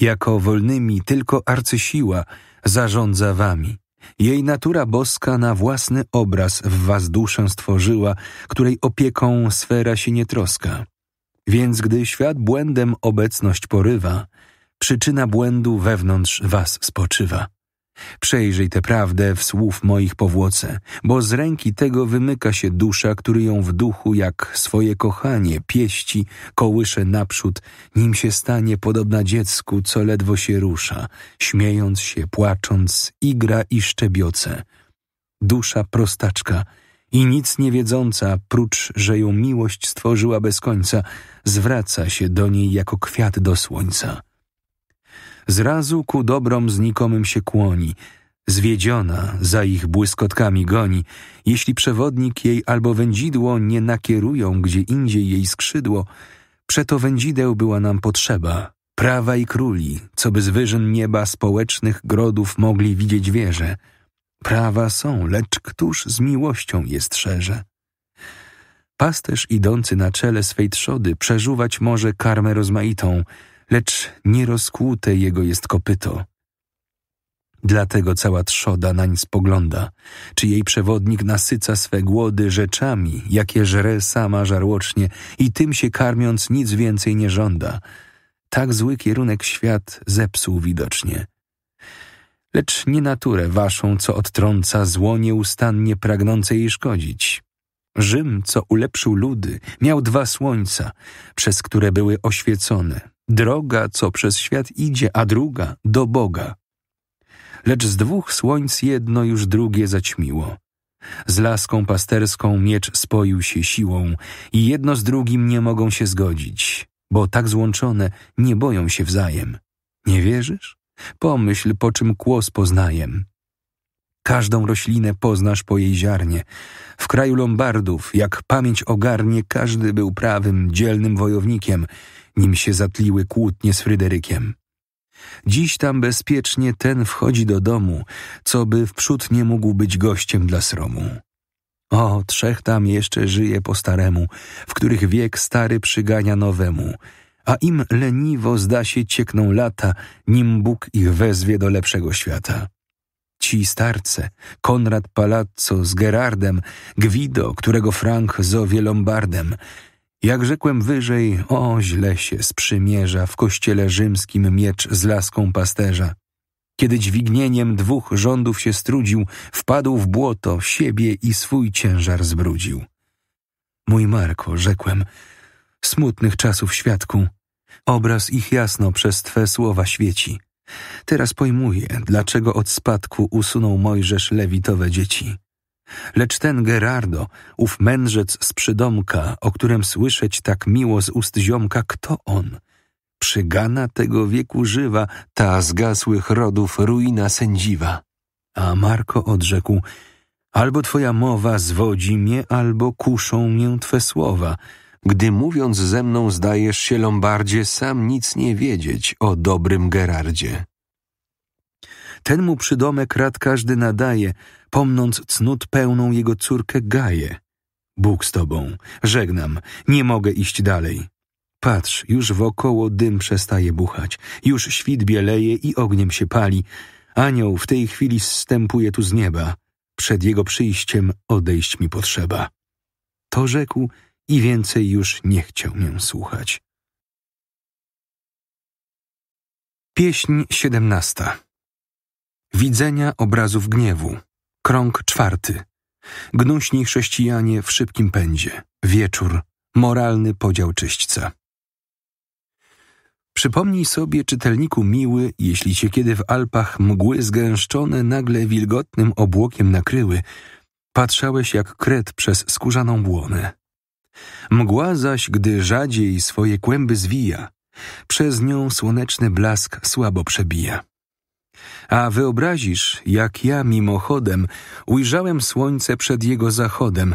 Jako wolnymi tylko arcysiła zarządza wami. Jej natura boska na własny obraz w was duszę stworzyła, której opieką sfera się nie troska. Więc gdy świat błędem obecność porywa, przyczyna błędu wewnątrz was spoczywa. Przejrzyj tę prawdę w słów moich powłoce, bo z ręki tego wymyka się dusza, który ją w duchu jak swoje kochanie pieści, kołysze naprzód, nim się stanie podobna dziecku, co ledwo się rusza, śmiejąc się, płacząc, igra i szczebioce. Dusza prostaczka i nic nie wiedząca, prócz że ją miłość stworzyła bez końca – zwraca się do niej jako kwiat do słońca. Zrazu ku dobrom znikomym się kłoni, zwiedziona za ich błyskotkami goni, jeśli przewodnik jej albo wędzidło nie nakierują gdzie indziej jej skrzydło, przeto wędzideł była nam potrzeba, prawa i króli, co by z wyżyn nieba społecznych grodów mogli widzieć wieże. Prawa są, lecz któż z miłością jest szerze? Pasterz idący na czele swej trzody przeżuwać może karmę rozmaitą, lecz nierozkłute jego jest kopyto. Dlatego cała trzoda nań spogląda, czy jej przewodnik nasyca swe głody rzeczami, jakie żre sama żarłocznie i tym się karmiąc nic więcej nie żąda. Tak zły kierunek świat zepsuł widocznie. Lecz nie naturę waszą, co odtrąca zło nieustannie pragnące jej szkodzić. Rzym, co ulepszył ludy, miał dwa słońca, przez które były oświecone. Droga, co przez świat idzie, a druga do Boga. Lecz z dwóch słońc jedno już drugie zaćmiło. Z laską pasterską miecz spoił się siłą i jedno z drugim nie mogą się zgodzić, bo tak złączone nie boją się wzajem. Nie wierzysz? Pomyśl, po czym kłos poznajem. Każdą roślinę poznasz po jej ziarnie, w kraju Lombardów, jak pamięć ogarnie, każdy był prawym, dzielnym wojownikiem, nim się zatliły kłótnie z Fryderykiem. Dziś tam bezpiecznie ten wchodzi do domu, co by wprzód nie mógł być gościem dla sromu. O, trzech tam jeszcze żyje po staremu, w których wiek stary przygania nowemu, a im leniwo zda się ciekną lata, nim Bóg ich wezwie do lepszego świata. Ci starce, Konrad Palazzo z Gerardem, Gwido, którego Frank zowie Lombardem. Jak rzekłem wyżej, o źle się sprzymierza w kościele rzymskim miecz z laską pasterza. Kiedy dźwignieniem dwóch rządów się strudził, wpadł w błoto siebie i swój ciężar zbrudził. Mój Marko, rzekłem, smutnych czasów świadku, obraz ich jasno przez twe słowa świeci. Teraz pojmuję, dlaczego od spadku usunął Mojżesz lewitowe dzieci. Lecz ten Gerardo, ów mędrzec z przydomka, o którym słyszeć tak miło z ust ziomka, kto on? Przygana tego wieku żywa, ta zgasłych rodów ruina sędziwa. A Marko odrzekł, albo twoja mowa zwodzi mnie, albo kuszą mię twe słowa – gdy mówiąc ze mną zdajesz się, Lombardzie, sam nic nie wiedzieć o dobrym Gerardzie. Ten mu przydomek rad każdy nadaje, pomnąc cnót pełną jego córkę Gaję. Bóg z tobą, żegnam, nie mogę iść dalej. Patrz, już wokoło dym przestaje buchać, już świt bieleje i ogniem się pali. Anioł w tej chwili zstępuje tu z nieba. Przed jego przyjściem odejść mi potrzeba. To rzekł i więcej już nie chciał mię słuchać. Pieśń siedemnasta Widzenia obrazów gniewu Krąg czwarty Gnuśni chrześcijanie w szybkim pędzie Wieczór Moralny podział czyśćca Przypomnij sobie, czytelniku miły, jeśli cię kiedy w Alpach mgły zgęszczone nagle wilgotnym obłokiem nakryły, patrzałeś jak kret przez skórzaną błonę, Mgła zaś, gdy rzadziej swoje kłęby zwija, przez nią słoneczny blask słabo przebija. A wyobrazisz, jak ja mimochodem ujrzałem słońce przed jego zachodem,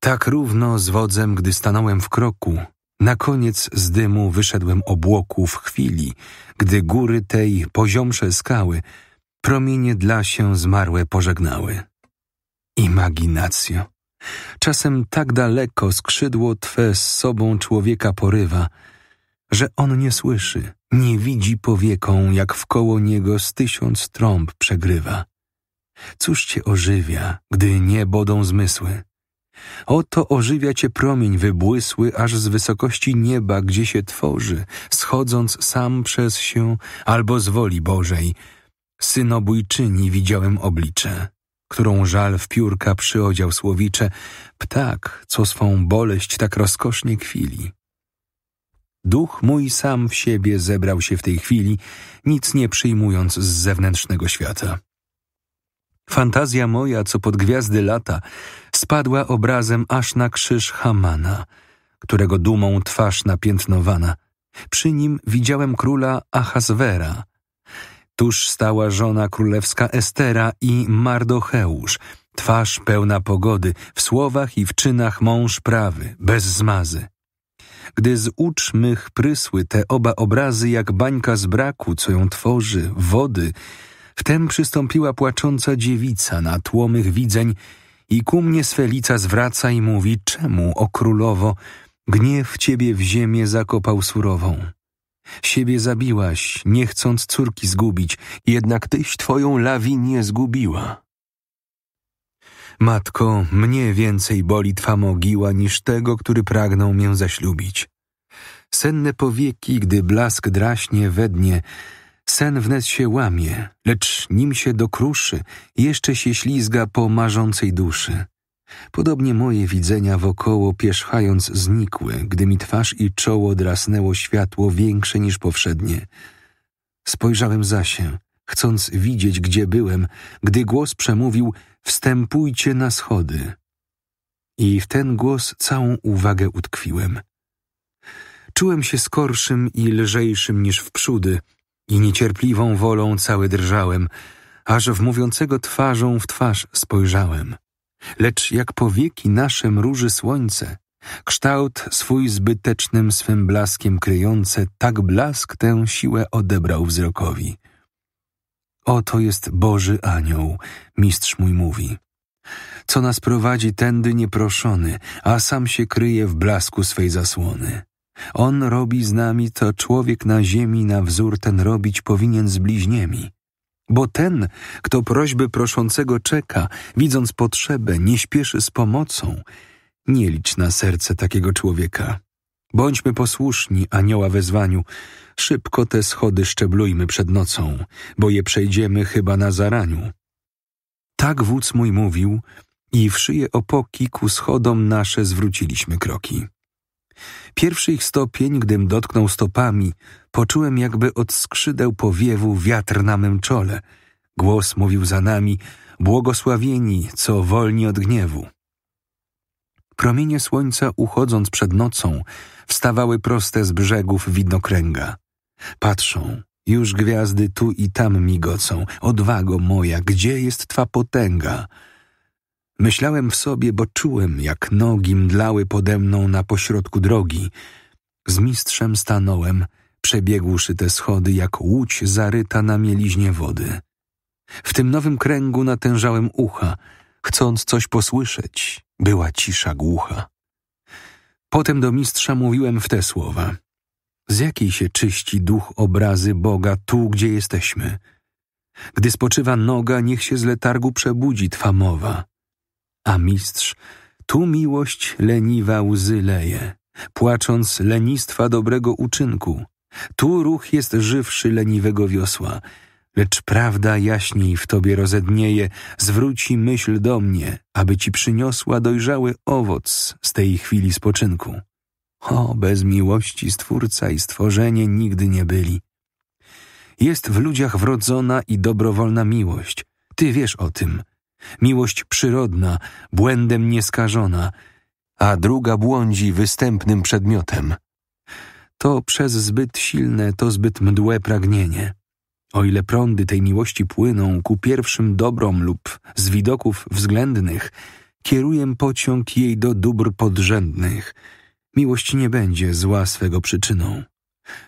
tak równo z wodzem, gdy stanąłem w kroku, na koniec z dymu wyszedłem obłoku w chwili, gdy góry tej poziomsze skały promienie dla się zmarłe pożegnały. Imaginacjo. Czasem tak daleko skrzydło twe z sobą człowieka porywa, że on nie słyszy, nie widzi powieką, jak wkoło niego z tysiąc trąb przegrywa. Cóż cię ożywia, gdy nie bodą zmysły? Oto ożywia cię promień wybłysły, aż z wysokości nieba, gdzie się tworzy, schodząc sam przez się albo z woli Bożej. Synobójczyni widziałem oblicze którą żal w piórka przyodział słowicze, ptak, co swą boleść tak rozkosznie kwili. Duch mój sam w siebie zebrał się w tej chwili, nic nie przyjmując z zewnętrznego świata. Fantazja moja, co pod gwiazdy lata, spadła obrazem aż na krzyż Hamana, którego dumą twarz napiętnowana. Przy nim widziałem króla Ahaswera, Tuż stała żona królewska Estera i Mardocheusz, twarz pełna pogody, w słowach i w czynach mąż prawy, bez zmazy. Gdy z ucz mych prysły te oba obrazy, jak bańka z braku, co ją tworzy, wody, wtem przystąpiła płacząca dziewica na tłomych widzeń i ku mnie swelica zwraca i mówi, czemu, o królowo, gniew ciebie w ziemię zakopał surową. Siebie zabiłaś, nie chcąc córki zgubić, jednak tyś twoją lawinię zgubiła. Matko, mnie więcej boli twa mogiła niż tego, który pragnął mię zaślubić. Senne powieki, gdy blask draśnie we dnie, sen wnet się łamie, lecz nim się dokruszy, jeszcze się ślizga po marzącej duszy. Podobnie moje widzenia wokoło pierzchając znikły, gdy mi twarz i czoło drasnęło światło większe niż powszednie. Spojrzałem za się, chcąc widzieć, gdzie byłem, gdy głos przemówił Wstępujcie na schody. I w ten głos całą uwagę utkwiłem. Czułem się skorszym i lżejszym niż wprzódy i niecierpliwą wolą cały drżałem, aż w mówiącego twarzą w twarz spojrzałem. Lecz jak powieki nasze mruży słońce, kształt swój zbytecznym swym blaskiem kryjące, tak blask tę siłę odebrał wzrokowi. Oto jest Boży anioł, mistrz mój mówi. Co nas prowadzi tędy nieproszony, a sam się kryje w blasku swej zasłony. On robi z nami, to człowiek na ziemi na wzór ten robić powinien z bliźniemi. Bo ten, kto prośby proszącego czeka, widząc potrzebę, nie śpieszy z pomocą, nie licz na serce takiego człowieka. Bądźmy posłuszni anioła wezwaniu, szybko te schody szczeblujmy przed nocą, bo je przejdziemy chyba na zaraniu. Tak wódz mój mówił i w szyję opoki ku schodom nasze zwróciliśmy kroki. Pierwszy ich stopień, gdym dotknął stopami, Poczułem jakby od skrzydeł powiewu wiatr na mym czole. Głos mówił za nami, błogosławieni, co wolni od gniewu. Promienie słońca uchodząc przed nocą wstawały proste z brzegów widnokręga. Patrzą, już gwiazdy tu i tam migocą. Odwago moja, gdzie jest twa potęga? Myślałem w sobie, bo czułem, jak nogi mdlały pode mną na pośrodku drogi. Z mistrzem stanąłem – przebiegłszy te schody jak łódź zaryta na mieliźnie wody. W tym nowym kręgu natężałem ucha, chcąc coś posłyszeć. Była cisza głucha. Potem do mistrza mówiłem w te słowa. Z jakiej się czyści duch obrazy Boga tu, gdzie jesteśmy? Gdy spoczywa noga, niech się z letargu przebudzi twa mowa. A mistrz, tu miłość leniwa łzy leje, płacząc lenistwa dobrego uczynku. Tu ruch jest żywszy leniwego wiosła, lecz prawda jaśniej w tobie rozednieje, zwróci myśl do mnie, aby ci przyniosła dojrzały owoc z tej chwili spoczynku. O, bez miłości Stwórca i stworzenie nigdy nie byli. Jest w ludziach wrodzona i dobrowolna miłość. Ty wiesz o tym. Miłość przyrodna, błędem nieskażona, a druga błądzi występnym przedmiotem to przez zbyt silne, to zbyt mdłe pragnienie. O ile prądy tej miłości płyną ku pierwszym dobrom lub z widoków względnych, kieruję pociąg jej do dóbr podrzędnych. Miłość nie będzie zła swego przyczyną.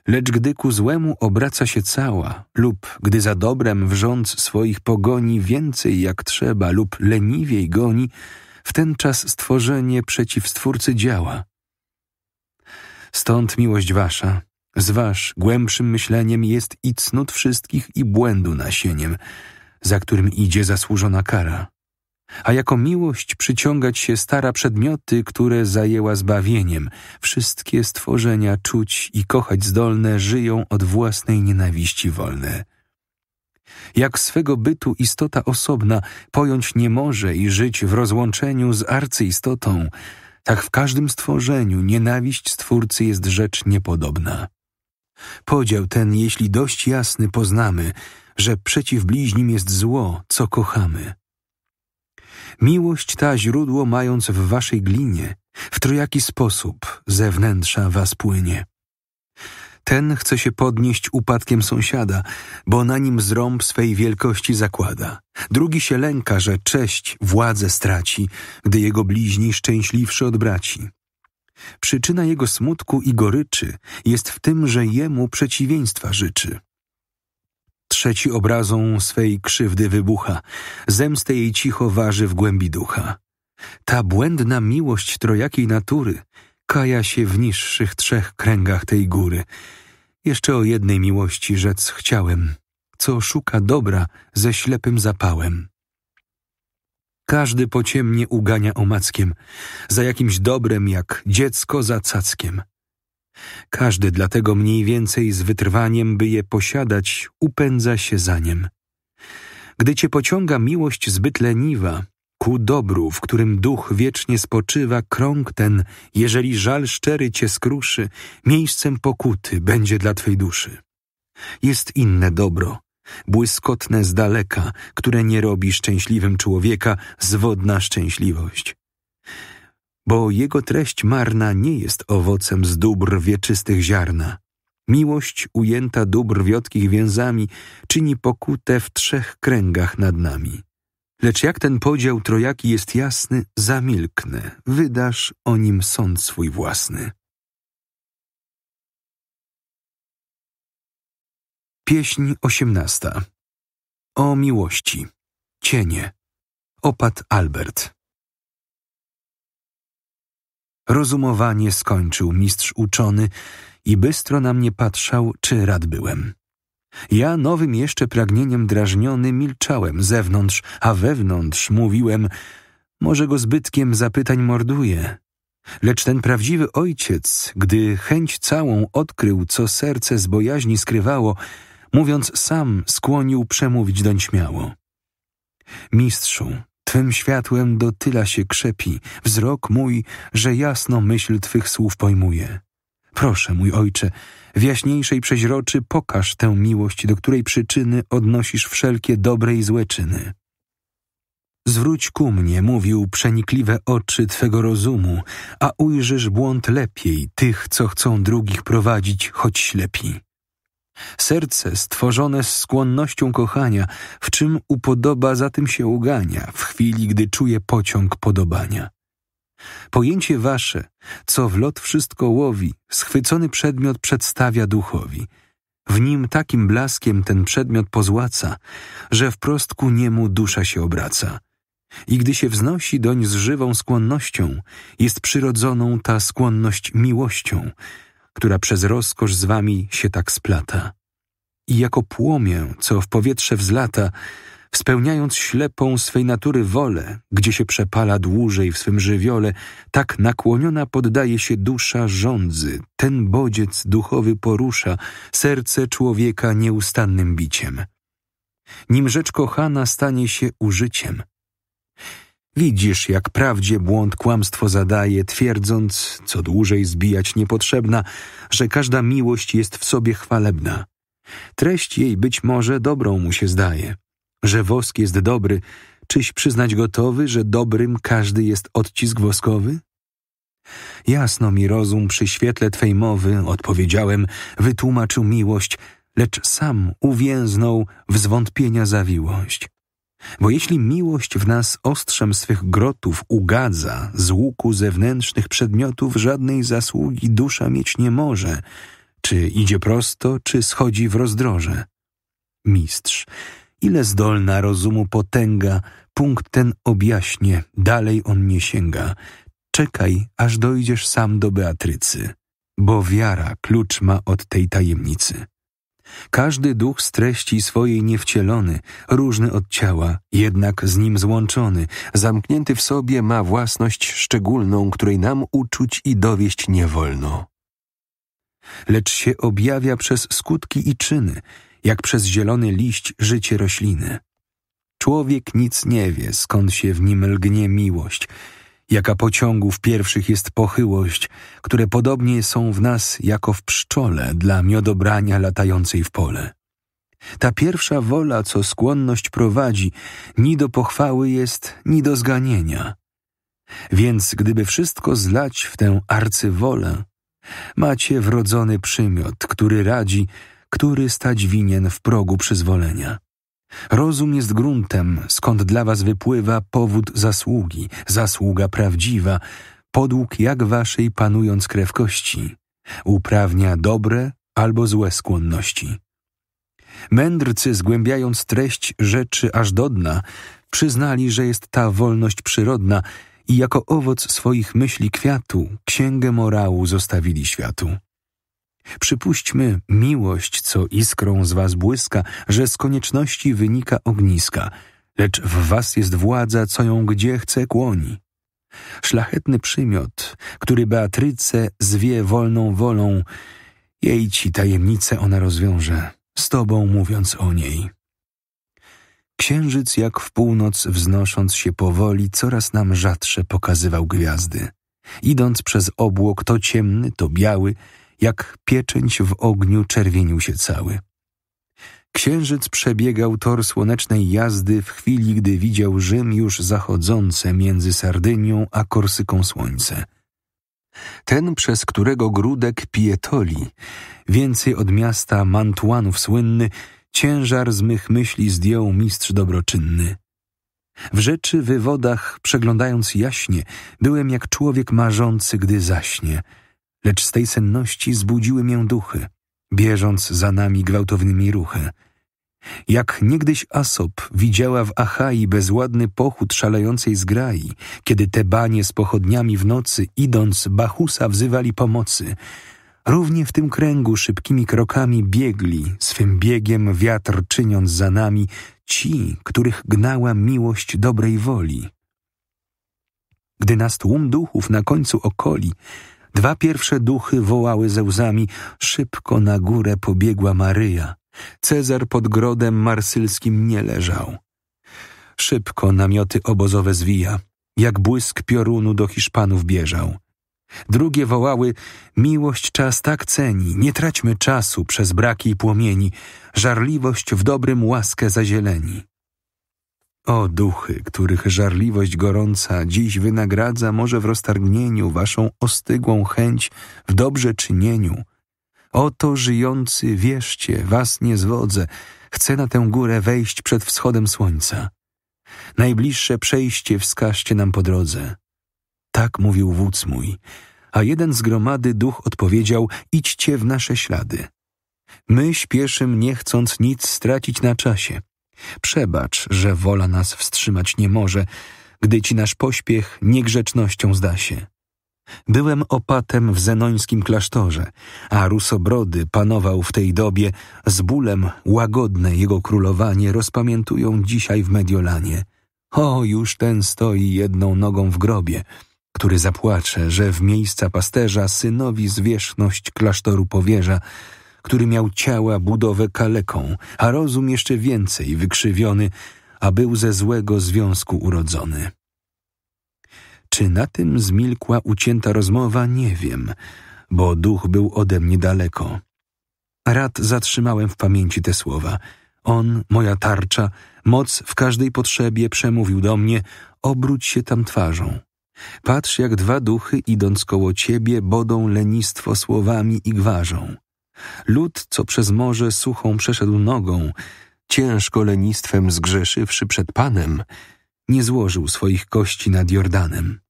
Lecz gdy ku złemu obraca się cała, lub gdy za dobrem wrząc swoich pogoni więcej jak trzeba, lub leniwiej goni, w ten czas stworzenie przeciw stwórcy działa, Stąd miłość wasza, z wasz głębszym myśleniem jest i cnót wszystkich i błędu nasieniem, za którym idzie zasłużona kara. A jako miłość przyciągać się stara przedmioty, które zajęła zbawieniem. Wszystkie stworzenia czuć i kochać zdolne żyją od własnej nienawiści wolne. Jak swego bytu istota osobna pojąć nie może i żyć w rozłączeniu z arcyistotą, tak w każdym stworzeniu nienawiść Stwórcy jest rzecz niepodobna. Podział ten, jeśli dość jasny, poznamy, że przeciw bliźnim jest zło, co kochamy. Miłość ta źródło mając w waszej glinie, w trojaki sposób ze wnętrza was płynie. Ten chce się podnieść upadkiem sąsiada, bo na nim zrąb swej wielkości zakłada. Drugi się lęka, że cześć władzę straci, gdy jego bliźni szczęśliwszy od braci. Przyczyna jego smutku i goryczy jest w tym, że jemu przeciwieństwa życzy. Trzeci obrazą swej krzywdy wybucha, zemstę jej cicho waży w głębi ducha. Ta błędna miłość trojakiej natury – kaja się w niższych trzech kręgach tej góry. Jeszcze o jednej miłości rzec chciałem, co szuka dobra ze ślepym zapałem. Każdy po ciemnie ugania omackiem, za jakimś dobrem jak dziecko za cackiem. Każdy dlatego mniej więcej z wytrwaniem, by je posiadać, upędza się za niem. Gdy cię pociąga miłość zbyt leniwa, ku dobru, w którym duch wiecznie spoczywa, krąg ten, jeżeli żal szczery cię skruszy, miejscem pokuty będzie dla twej duszy. Jest inne dobro, błyskotne z daleka, które nie robi szczęśliwym człowieka zwodna szczęśliwość. Bo jego treść marna nie jest owocem z dóbr wieczystych ziarna. Miłość ujęta dóbr wiotkich więzami czyni pokutę w trzech kręgach nad nami. Lecz jak ten podział trojaki jest jasny, zamilknę, wydasz o nim sąd swój własny. Pieśń osiemnasta O miłości Cienie Opat Albert Rozumowanie skończył mistrz uczony i bystro na mnie patrzał, czy rad byłem. Ja nowym jeszcze pragnieniem drażniony milczałem zewnątrz, a wewnątrz mówiłem, może go zbytkiem zapytań morduje. Lecz ten prawdziwy ojciec, gdy chęć całą odkrył, co serce z bojaźni skrywało, mówiąc sam skłonił przemówić doń śmiało. Mistrzu, Twym światłem do tyla się krzepi, wzrok mój, że jasno myśl Twych słów pojmuje. Proszę, mój ojcze, w jaśniejszej przeźroczy pokaż tę miłość, do której przyczyny odnosisz wszelkie dobre i złe czyny. Zwróć ku mnie, mówił, przenikliwe oczy twego rozumu, a ujrzysz błąd lepiej tych, co chcą drugich prowadzić, choć ślepi. Serce stworzone z skłonnością kochania, w czym upodoba, za tym się ugania, w chwili, gdy czuje pociąg podobania. Pojęcie wasze, co w lot wszystko łowi, schwycony przedmiot przedstawia duchowi. W nim takim blaskiem ten przedmiot pozłaca, że w prostku niemu dusza się obraca. I gdy się wznosi doń z żywą skłonnością, jest przyrodzoną ta skłonność miłością, która przez rozkosz z wami się tak splata. I jako płomię, co w powietrze wzlata, spełniając ślepą swej natury wolę, gdzie się przepala dłużej w swym żywiole, tak nakłoniona poddaje się dusza rządzy, ten bodziec duchowy porusza serce człowieka nieustannym biciem. Nim rzecz kochana stanie się użyciem. Widzisz, jak prawdzie błąd kłamstwo zadaje, twierdząc, co dłużej zbijać niepotrzebna, że każda miłość jest w sobie chwalebna. Treść jej być może dobrą mu się zdaje że wosk jest dobry, czyś przyznać gotowy, że dobrym każdy jest odcisk woskowy? Jasno mi rozum przy świetle Twej mowy, odpowiedziałem, wytłumaczył miłość, lecz sam uwięznął w zwątpienia zawiłość. Bo jeśli miłość w nas ostrzem swych grotów ugadza, z łuku zewnętrznych przedmiotów żadnej zasługi dusza mieć nie może, czy idzie prosto, czy schodzi w rozdroże. Mistrz, ile zdolna rozumu potęga, punkt ten objaśnie. dalej on nie sięga. Czekaj, aż dojdziesz sam do Beatrycy, bo wiara klucz ma od tej tajemnicy. Każdy duch z treści swojej niewcielony, różny od ciała, jednak z nim złączony, zamknięty w sobie ma własność szczególną, której nam uczuć i dowieść nie wolno. Lecz się objawia przez skutki i czyny – jak przez zielony liść życie rośliny. Człowiek nic nie wie, skąd się w nim lgnie miłość, jaka pociągów pierwszych jest pochyłość, które podobnie są w nas jako w pszczole dla miodobrania latającej w pole. Ta pierwsza wola, co skłonność prowadzi, ni do pochwały jest, ni do zganienia. Więc gdyby wszystko zlać w tę arcywolę, macie wrodzony przymiot, który radzi, który stać winien w progu przyzwolenia. Rozum jest gruntem, skąd dla was wypływa powód zasługi, zasługa prawdziwa, podług jak waszej panując krewkości, uprawnia dobre albo złe skłonności. Mędrcy, zgłębiając treść rzeczy aż do dna, przyznali, że jest ta wolność przyrodna i jako owoc swoich myśli kwiatu księgę morału zostawili światu. Przypuśćmy miłość, co iskrą z was błyska, że z konieczności wynika ogniska, lecz w was jest władza, co ją gdzie chce kłoni. Szlachetny przymiot, który Beatryce zwie wolną wolą, jej ci tajemnicę ona rozwiąże, z tobą mówiąc o niej. Księżyc jak w północ wznosząc się powoli, coraz nam rzadsze pokazywał gwiazdy. Idąc przez obłok, to ciemny, to biały, jak pieczęć w ogniu czerwienił się cały. Księżyc przebiegał tor słonecznej jazdy w chwili, gdy widział Rzym już zachodzące między Sardynią a Korsyką słońce. Ten, przez którego grudek Pietoli, więcej od miasta Mantuanów słynny, ciężar z mych myśli zdjął mistrz dobroczynny. W rzeczy wywodach, przeglądając jaśnie, byłem jak człowiek marzący, gdy zaśnie – lecz z tej senności zbudziły mię duchy, bieżąc za nami gwałtownymi ruchy. Jak niegdyś Asop widziała w Achai bezładny pochód szalejącej zgrai, kiedy te banie z pochodniami w nocy, idąc Bachusa, wzywali pomocy. Równie w tym kręgu szybkimi krokami biegli, swym biegiem wiatr czyniąc za nami, ci, których gnała miłość dobrej woli. Gdy nas tłum duchów na końcu okoli, Dwa pierwsze duchy wołały ze łzami. Szybko na górę pobiegła Maryja. Cezar pod grodem marsylskim nie leżał. Szybko namioty obozowe zwija. Jak błysk piorunu do Hiszpanów bieżał. Drugie wołały, miłość czas tak ceni, nie traćmy czasu przez braki i płomieni, żarliwość w dobrym łaskę zazieleni. O duchy, których żarliwość gorąca dziś wynagradza może w roztargnieniu waszą ostygłą chęć w dobrze czynieniu. Oto żyjący, wierzcie, was nie zwodzę, chcę na tę górę wejść przed wschodem słońca. Najbliższe przejście wskażcie nam po drodze. Tak mówił wódz mój, a jeden z gromady duch odpowiedział, idźcie w nasze ślady. My śpieszym nie chcąc nic stracić na czasie – Przebacz, że wola nas wstrzymać nie może, gdy ci nasz pośpiech niegrzecznością zda się. Byłem opatem w zenońskim klasztorze, a Rusobrody panował w tej dobie, z bólem łagodne jego królowanie rozpamiętują dzisiaj w Mediolanie. O, już ten stoi jedną nogą w grobie, który zapłacze, że w miejsca pasterza synowi zwierzchność klasztoru powierza, który miał ciała budowę kaleką, a rozum jeszcze więcej wykrzywiony, a był ze złego związku urodzony. Czy na tym zmilkła ucięta rozmowa, nie wiem, bo duch był ode mnie daleko. Rad zatrzymałem w pamięci te słowa. On, moja tarcza, moc w każdej potrzebie przemówił do mnie, obróć się tam twarzą. Patrz, jak dwa duchy, idąc koło ciebie, bodą lenistwo słowami i gwarzą. Lud, co przez morze suchą przeszedł nogą, ciężko lenistwem zgrzeszywszy przed Panem, nie złożył swoich kości nad Jordanem.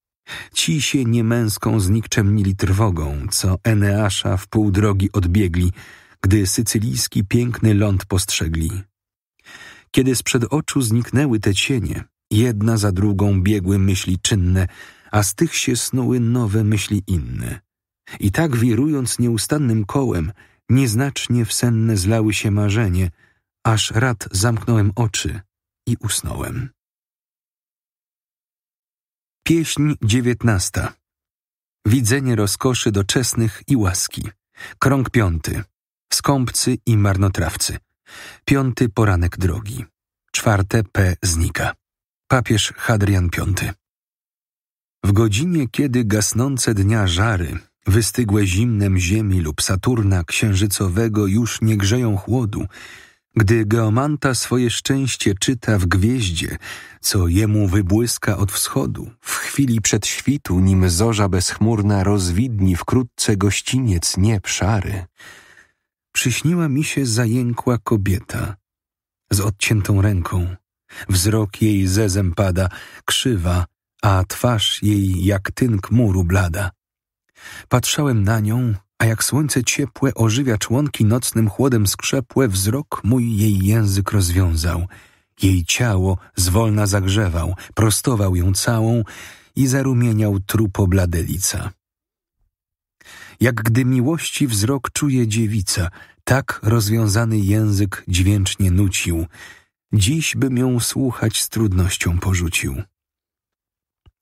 Ci się niemęską znikczemnili trwogą, co Eneasza w pół drogi odbiegli, gdy sycylijski piękny ląd postrzegli. Kiedy sprzed oczu zniknęły te cienie, jedna za drugą biegły myśli czynne, a z tych się snuły nowe myśli inne. I tak wirując nieustannym kołem – Nieznacznie w senne zlały się marzenie, aż rad zamknąłem oczy i usnąłem. Pieśń dziewiętnasta. Widzenie rozkoszy doczesnych i łaski. Krąg piąty. Skąpcy i marnotrawcy. Piąty poranek drogi. Czwarte P. Znika. Papież Hadrian V. W godzinie, kiedy gasnące dnia żary wystygłe zimnem Ziemi lub Saturna księżycowego już nie grzeją chłodu, gdy Geomanta swoje szczęście czyta w gwieździe, co jemu wybłyska od wschodu, w chwili przed świtu, nim zorza bezchmurna rozwidni wkrótce gościniec nie szary, przyśniła mi się zajękła kobieta z odciętą ręką. Wzrok jej zezem pada, krzywa, a twarz jej jak tynk muru blada. Patrzałem na nią, a jak słońce ciepłe ożywia członki nocnym chłodem skrzepłe, wzrok mój jej język rozwiązał. Jej ciało zwolna zagrzewał, prostował ją całą i zarumieniał trupo bladelica. Jak gdy miłości wzrok czuje dziewica, tak rozwiązany język dźwięcznie nucił. Dziś bym ją słuchać z trudnością porzucił.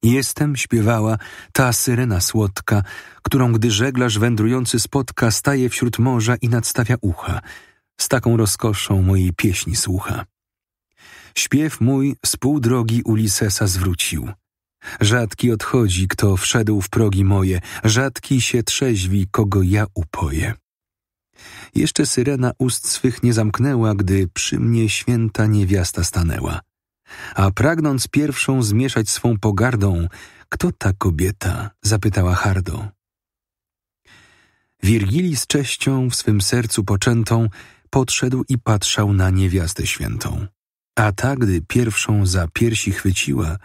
Jestem, śpiewała, ta syrena słodka, którą gdy żeglarz wędrujący spotka, staje wśród morza i nadstawia ucha. Z taką rozkoszą mojej pieśni słucha. Śpiew mój z pół drogi Ulisesa zwrócił. Rzadki odchodzi, kto wszedł w progi moje, rzadki się trzeźwi, kogo ja upoję. Jeszcze syrena ust swych nie zamknęła, gdy przy mnie święta niewiasta stanęła a pragnąc pierwszą zmieszać swą pogardą, kto ta kobieta? zapytała hardo. Wirgili z cześcią w swym sercu poczętą podszedł i patrzał na niewiastę świętą. A ta, gdy pierwszą za piersi chwyciła,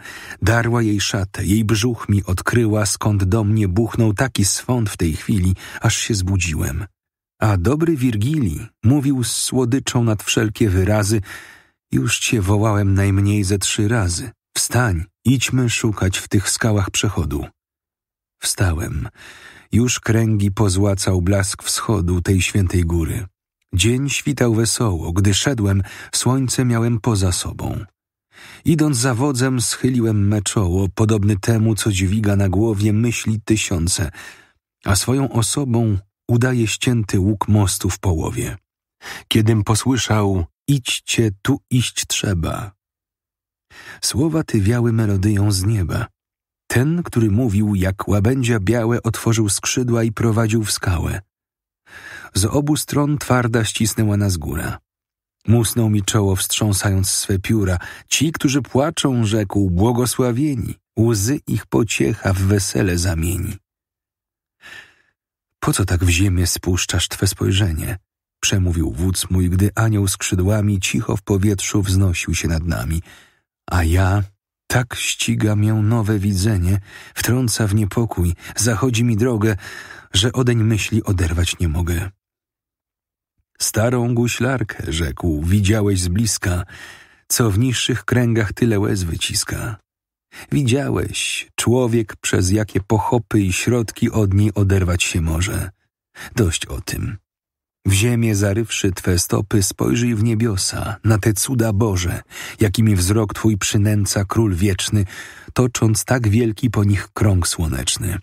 darła jej szatę, jej brzuch mi odkryła, skąd do mnie buchnął taki swąd w tej chwili, aż się zbudziłem. A dobry Wirgili mówił z słodyczą nad wszelkie wyrazy, już cię wołałem najmniej ze trzy razy. Wstań, idźmy szukać w tych skałach przechodu. Wstałem. Już kręgi pozłacał blask wschodu tej świętej góry. Dzień świtał wesoło. Gdy szedłem, słońce miałem poza sobą. Idąc za wodzem, schyliłem me czoło, podobny temu, co dźwiga na głowie myśli tysiące, a swoją osobą udaje ścięty łuk mostu w połowie. Kiedym posłyszał Idźcie, tu iść trzeba. Słowa ty wiały melodyją z nieba. Ten, który mówił, jak łabędzia białe, otworzył skrzydła i prowadził w skałę. Z obu stron twarda ścisnęła nas góra. Musnął mi czoło, wstrząsając swe pióra. Ci, którzy płaczą, rzekł, błogosławieni, łzy ich pociecha w wesele zamieni. Po co tak w ziemię spuszczasz twe spojrzenie? przemówił wódz mój, gdy anioł skrzydłami cicho w powietrzu wznosił się nad nami. A ja, tak ściga mię nowe widzenie, wtrąca w niepokój, zachodzi mi drogę, że odeń myśli oderwać nie mogę. Starą guślarkę, rzekł, widziałeś z bliska, co w niższych kręgach tyle łez wyciska. Widziałeś, człowiek przez jakie pochopy i środki od niej oderwać się może. Dość o tym. W ziemię zarywszy Twe stopy, spojrzyj w niebiosa, na te cuda Boże, jakimi wzrok Twój przynęca Król Wieczny, tocząc tak wielki po nich krąg słoneczny.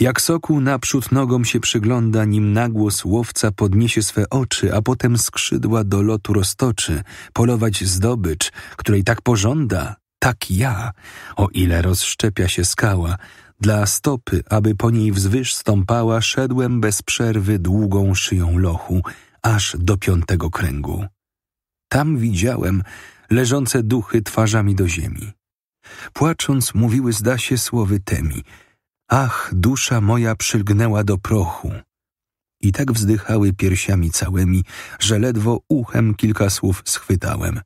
Jak sokół naprzód nogą się przygląda, nim nagłos łowca podniesie swe oczy, a potem skrzydła do lotu roztoczy, polować zdobycz, której tak pożąda, tak ja, o ile rozszczepia się skała – dla stopy, aby po niej wzwyż stąpała, szedłem bez przerwy długą szyją lochu, aż do piątego kręgu. Tam widziałem leżące duchy twarzami do ziemi. Płacząc mówiły zda się słowy temi. Ach, dusza moja przylgnęła do prochu. I tak wzdychały piersiami całymi, że ledwo uchem kilka słów schwytałem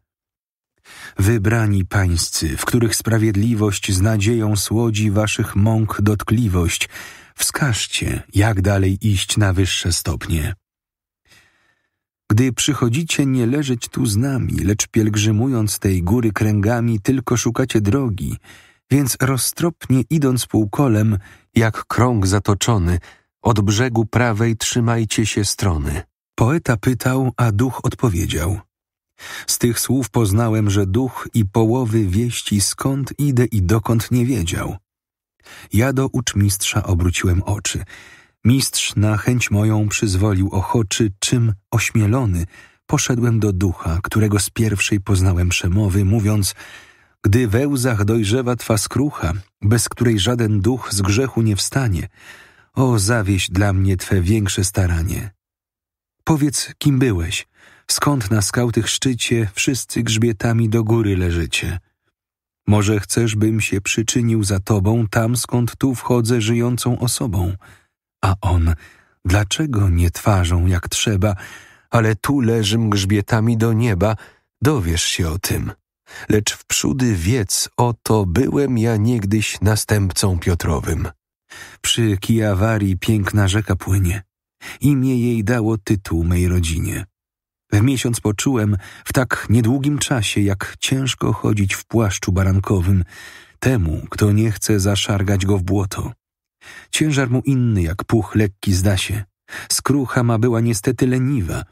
wybrani pańscy, w których sprawiedliwość z nadzieją słodzi waszych mąk dotkliwość, wskażcie, jak dalej iść na wyższe stopnie. Gdy przychodzicie nie leżeć tu z nami, lecz pielgrzymując tej góry kręgami, tylko szukacie drogi, więc roztropnie idąc półkolem, jak krąg zatoczony, od brzegu prawej trzymajcie się strony. Poeta pytał, a duch odpowiedział – z tych słów poznałem, że duch i połowy wieści skąd idę i dokąd nie wiedział. Ja do uczmistrza obróciłem oczy. Mistrz na chęć moją przyzwolił ochoczy, czym ośmielony poszedłem do ducha, którego z pierwszej poznałem przemowy, mówiąc gdy we łzach dojrzewa twa skrucha, bez której żaden duch z grzechu nie wstanie, o zawieś dla mnie twe większe staranie. Powiedz, kim byłeś – skąd na skałtych szczycie wszyscy grzbietami do góry leżycie? Może chcesz, bym się przyczynił za tobą, tam skąd tu wchodzę żyjącą osobą? A on, dlaczego nie twarzą jak trzeba, ale tu leżym grzbietami do nieba, dowiesz się o tym. Lecz wprzódy wiedz, oto byłem ja niegdyś następcą Piotrowym. Przy Kijawarii piękna rzeka płynie. Imię jej dało tytuł mej rodzinie. W miesiąc poczułem, w tak niedługim czasie, jak ciężko chodzić w płaszczu barankowym, temu, kto nie chce zaszargać go w błoto. Ciężar mu inny, jak puch lekki zda się. Skrucha ma była niestety leniwa.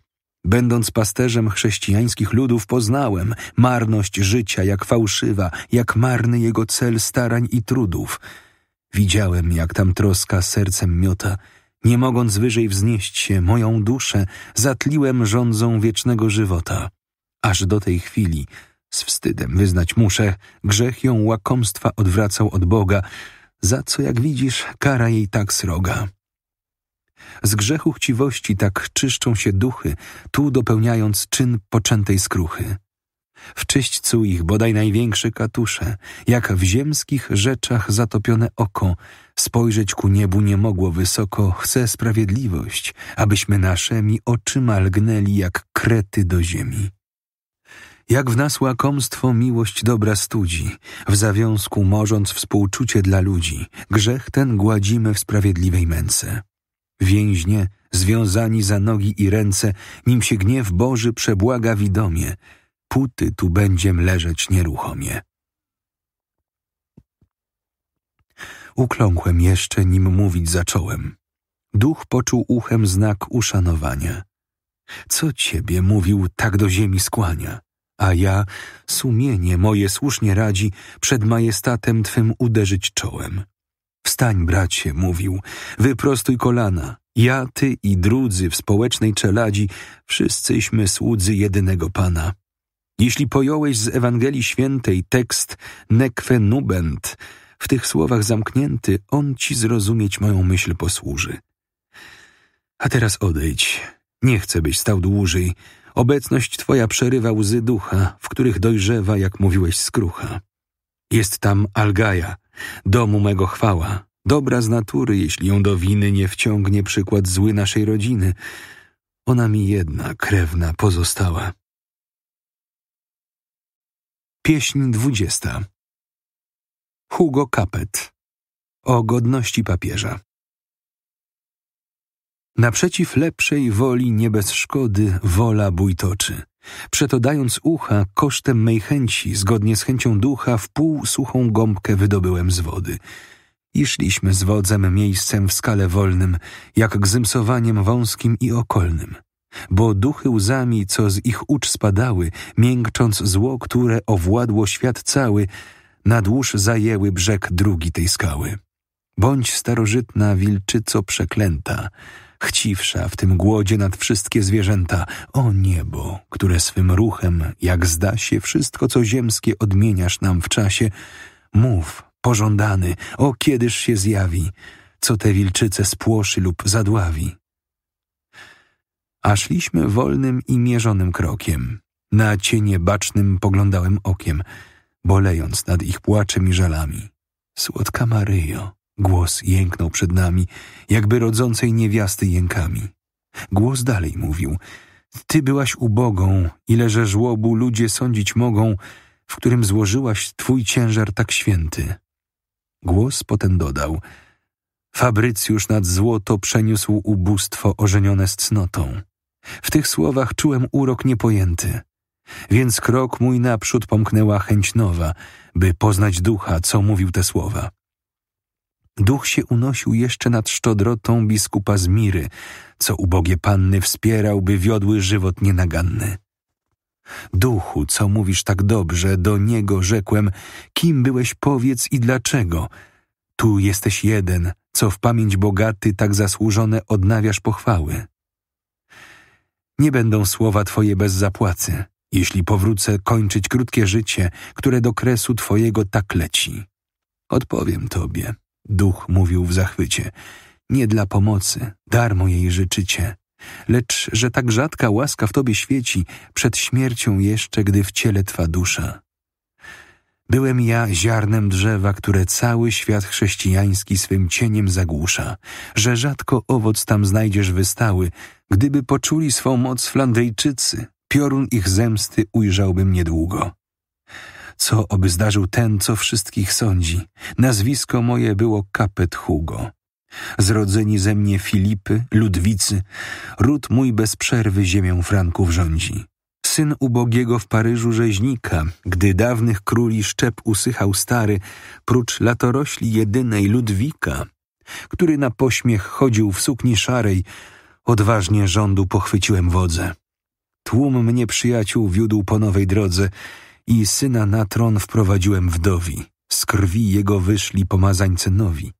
Będąc pasterzem chrześcijańskich ludów, poznałem marność życia, jak fałszywa, jak marny jego cel starań i trudów. Widziałem, jak tam troska sercem miota – nie mogąc wyżej wznieść się, moją duszę zatliłem rządzą wiecznego żywota. Aż do tej chwili, z wstydem wyznać muszę, grzech ją łakomstwa odwracał od Boga, za co, jak widzisz, kara jej tak sroga. Z grzechu chciwości tak czyszczą się duchy, tu dopełniając czyn poczętej skruchy. W czyśćcu ich bodaj największe katusze, jak w ziemskich rzeczach zatopione oko, spojrzeć ku niebu nie mogło wysoko, chce sprawiedliwość, abyśmy naszemi oczyma lgnęli jak krety do ziemi. Jak w nas łakomstwo miłość dobra studzi, w zawiązku morząc współczucie dla ludzi, grzech ten gładzimy w sprawiedliwej męce. Więźnie, związani za nogi i ręce, nim się gniew Boży przebłaga widomie, póty tu będziem leżeć nieruchomie. Ukląkłem jeszcze, nim mówić zacząłem. Duch poczuł uchem znak uszanowania. Co ciebie, mówił, tak do ziemi skłania? A ja, sumienie moje słusznie radzi, przed majestatem twym uderzyć czołem. Wstań, bracie, mówił, wyprostuj kolana. Ja, ty i drudzy w społecznej czeladzi, wszyscyśmy słudzy jedynego Pana. Jeśli pojąłeś z Ewangelii Świętej tekst Nekwe nubent, w tych słowach zamknięty, on ci zrozumieć moją myśl posłuży. A teraz odejdź. Nie chcę, byś stał dłużej. Obecność twoja przerywa łzy ducha, w których dojrzewa, jak mówiłeś, skrucha. Jest tam Algaja, domu mego chwała, dobra z natury, jeśli ją do winy nie wciągnie przykład zły naszej rodziny. Ona mi jedna, krewna, pozostała. Pieśń dwudziesta. Hugo Capet o godności papieża. Naprzeciw lepszej woli nie bez szkody wola bój toczy. Przeto dając ucha, kosztem mej chęci, zgodnie z chęcią ducha, w pół suchą gąbkę wydobyłem z wody. I szliśmy z wodzem miejscem w skale wolnym, jak gzymsowaniem wąskim i okolnym bo duchy łzami, co z ich ucz spadały, miękcząc zło, które owładło świat cały, nadłóż zajęły brzeg drugi tej skały. Bądź starożytna wilczyco przeklęta, chciwsza w tym głodzie nad wszystkie zwierzęta, o niebo, które swym ruchem, jak zda się, wszystko co ziemskie odmieniasz nam w czasie, mów, pożądany, o kiedyż się zjawi, co te wilczyce spłoszy lub zadławi a szliśmy wolnym i mierzonym krokiem. Na cienie bacznym poglądałem okiem, bolejąc nad ich płaczem i żalami. Słodka Maryjo, głos jęknął przed nami, jakby rodzącej niewiasty jękami. Głos dalej mówił, ty byłaś ubogą, ile że żłobu ludzie sądzić mogą, w którym złożyłaś twój ciężar tak święty. Głos potem dodał, Fabrycjusz nad złoto przeniósł ubóstwo ożenione z cnotą. W tych słowach czułem urok niepojęty. Więc krok mój naprzód pomknęła chęć nowa, by poznać ducha, co mówił te słowa. Duch się unosił jeszcze nad szczodrotą biskupa z Miry, co ubogie panny wspierał, by wiodły żywot nienaganny. Duchu, co mówisz tak dobrze, do niego rzekłem, kim byłeś powiedz i dlaczego. Tu jesteś jeden, co w pamięć bogaty tak zasłużone odnawiasz pochwały nie będą słowa Twoje bez zapłacy, jeśli powrócę kończyć krótkie życie, które do kresu Twojego tak leci. Odpowiem Tobie, duch mówił w zachwycie, nie dla pomocy, darmo jej życzycie, lecz że tak rzadka łaska w Tobie świeci, przed śmiercią jeszcze, gdy w ciele Twa dusza. Byłem ja ziarnem drzewa, które cały świat chrześcijański swym cieniem zagłusza, że rzadko owoc tam znajdziesz wystały, gdyby poczuli swą moc Flandryjczycy, piorun ich zemsty ujrzałbym niedługo. Co oby zdarzył ten, co wszystkich sądzi? Nazwisko moje było Capet Hugo. Zrodzeni ze mnie Filipy, Ludwicy, ród mój bez przerwy ziemią Franków rządzi syn ubogiego w Paryżu rzeźnika, gdy dawnych króli szczep usychał stary, prócz latorośli jedynej Ludwika, który na pośmiech chodził w sukni szarej, odważnie rządu pochwyciłem wodze. Tłum mnie przyjaciół wiódł po nowej drodze i syna na tron wprowadziłem wdowi. Z krwi jego wyszli pomazańcy nowi.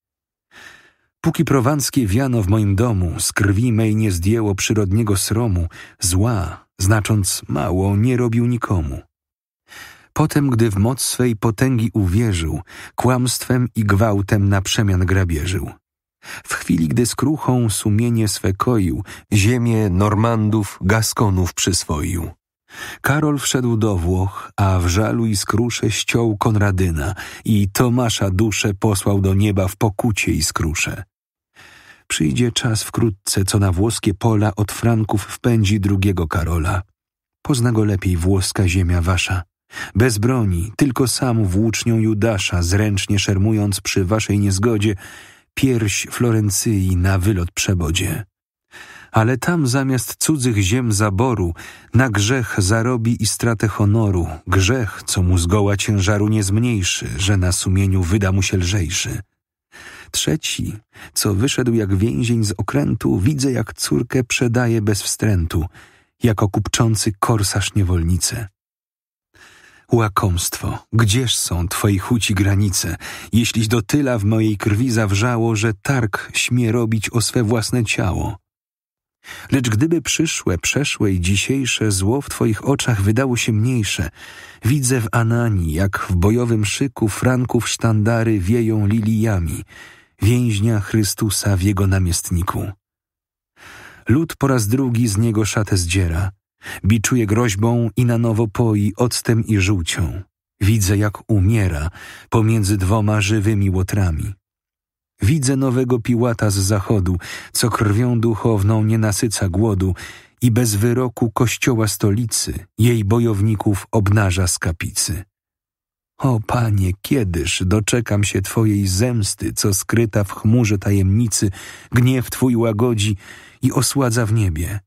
Póki prowanskie wiano w moim domu, z krwi mej nie zdjęło przyrodniego sromu, zła, znacząc mało, nie robił nikomu. Potem, gdy w moc swej potęgi uwierzył, kłamstwem i gwałtem na przemian grabieżył. W chwili, gdy skruchą sumienie swe koił, ziemię Normandów, Gaskonów przyswoił. Karol wszedł do Włoch, a w żalu i skrusze ściął Konradyna i Tomasza duszę posłał do nieba w pokucie i skrusze. Przyjdzie czas wkrótce, co na włoskie pola od Franków wpędzi drugiego Karola. Pozna go lepiej włoska ziemia wasza. Bez broni, tylko sam włócznią Judasza, zręcznie szermując przy waszej niezgodzie, pierś Florencyi na wylot przebodzie. Ale tam zamiast cudzych ziem zaboru, na grzech zarobi i stratę honoru, grzech, co mu zgoła ciężaru nie zmniejszy, że na sumieniu wyda mu się lżejszy. Trzeci, co wyszedł jak więzień z okrętu, widzę jak córkę przedaje bez wstrętu, jako kupczący korsarz niewolnicę. Łakomstwo, gdzież są twojej chuci granice, jeśliś do tyla w mojej krwi zawrzało, że targ śmie robić o swe własne ciało? Lecz gdyby przyszłe, przeszłe i dzisiejsze zło w twoich oczach wydało się mniejsze, widzę w Anani, jak w bojowym szyku franków sztandary wieją liliami – więźnia Chrystusa w jego namiestniku. Lud po raz drugi z niego szatę zdziera, biczuje groźbą i na nowo poi octem i żółcią. Widzę, jak umiera pomiędzy dwoma żywymi łotrami. Widzę nowego Piłata z zachodu, co krwią duchowną nie nasyca głodu i bez wyroku kościoła stolicy jej bojowników obnaża z kapicy. O Panie, kiedyż doczekam się Twojej zemsty, co skryta w chmurze tajemnicy, gniew Twój łagodzi i osładza w niebie.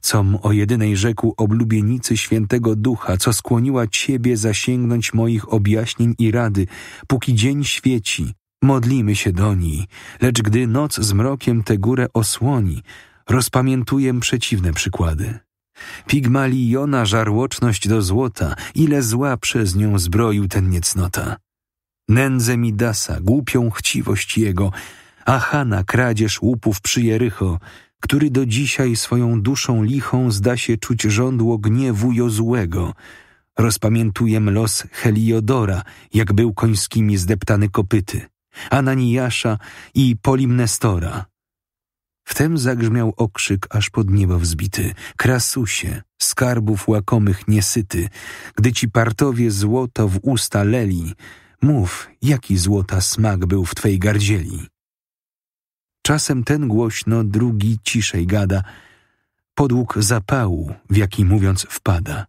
Com o jedynej rzekł oblubienicy świętego ducha, co skłoniła Ciebie zasięgnąć moich objaśnień i rady, póki dzień świeci, modlimy się do niej, lecz gdy noc z mrokiem tę górę osłoni, rozpamiętuję przeciwne przykłady. Pigmaliona żarłoczność do złota, ile zła przez nią zbroił ten niecnota. Nędzę Midasa, głupią chciwość jego, a Hana kradzież łupów przy Jericho, który do dzisiaj swoją duszą lichą zda się czuć żądło gniewu Jozłego. Rozpamiętujem los Heliodora, jak był końskimi zdeptany kopyty, Ananiasza i Polimnestora, Wtem zagrzmiał okrzyk aż pod niebo wzbity. Krasusie, skarbów łakomych niesyty, gdy ci partowie złoto w usta leli, mów, jaki złota smak był w twej gardzieli. Czasem ten głośno, drugi ciszej gada, podług zapału, w jaki mówiąc wpada.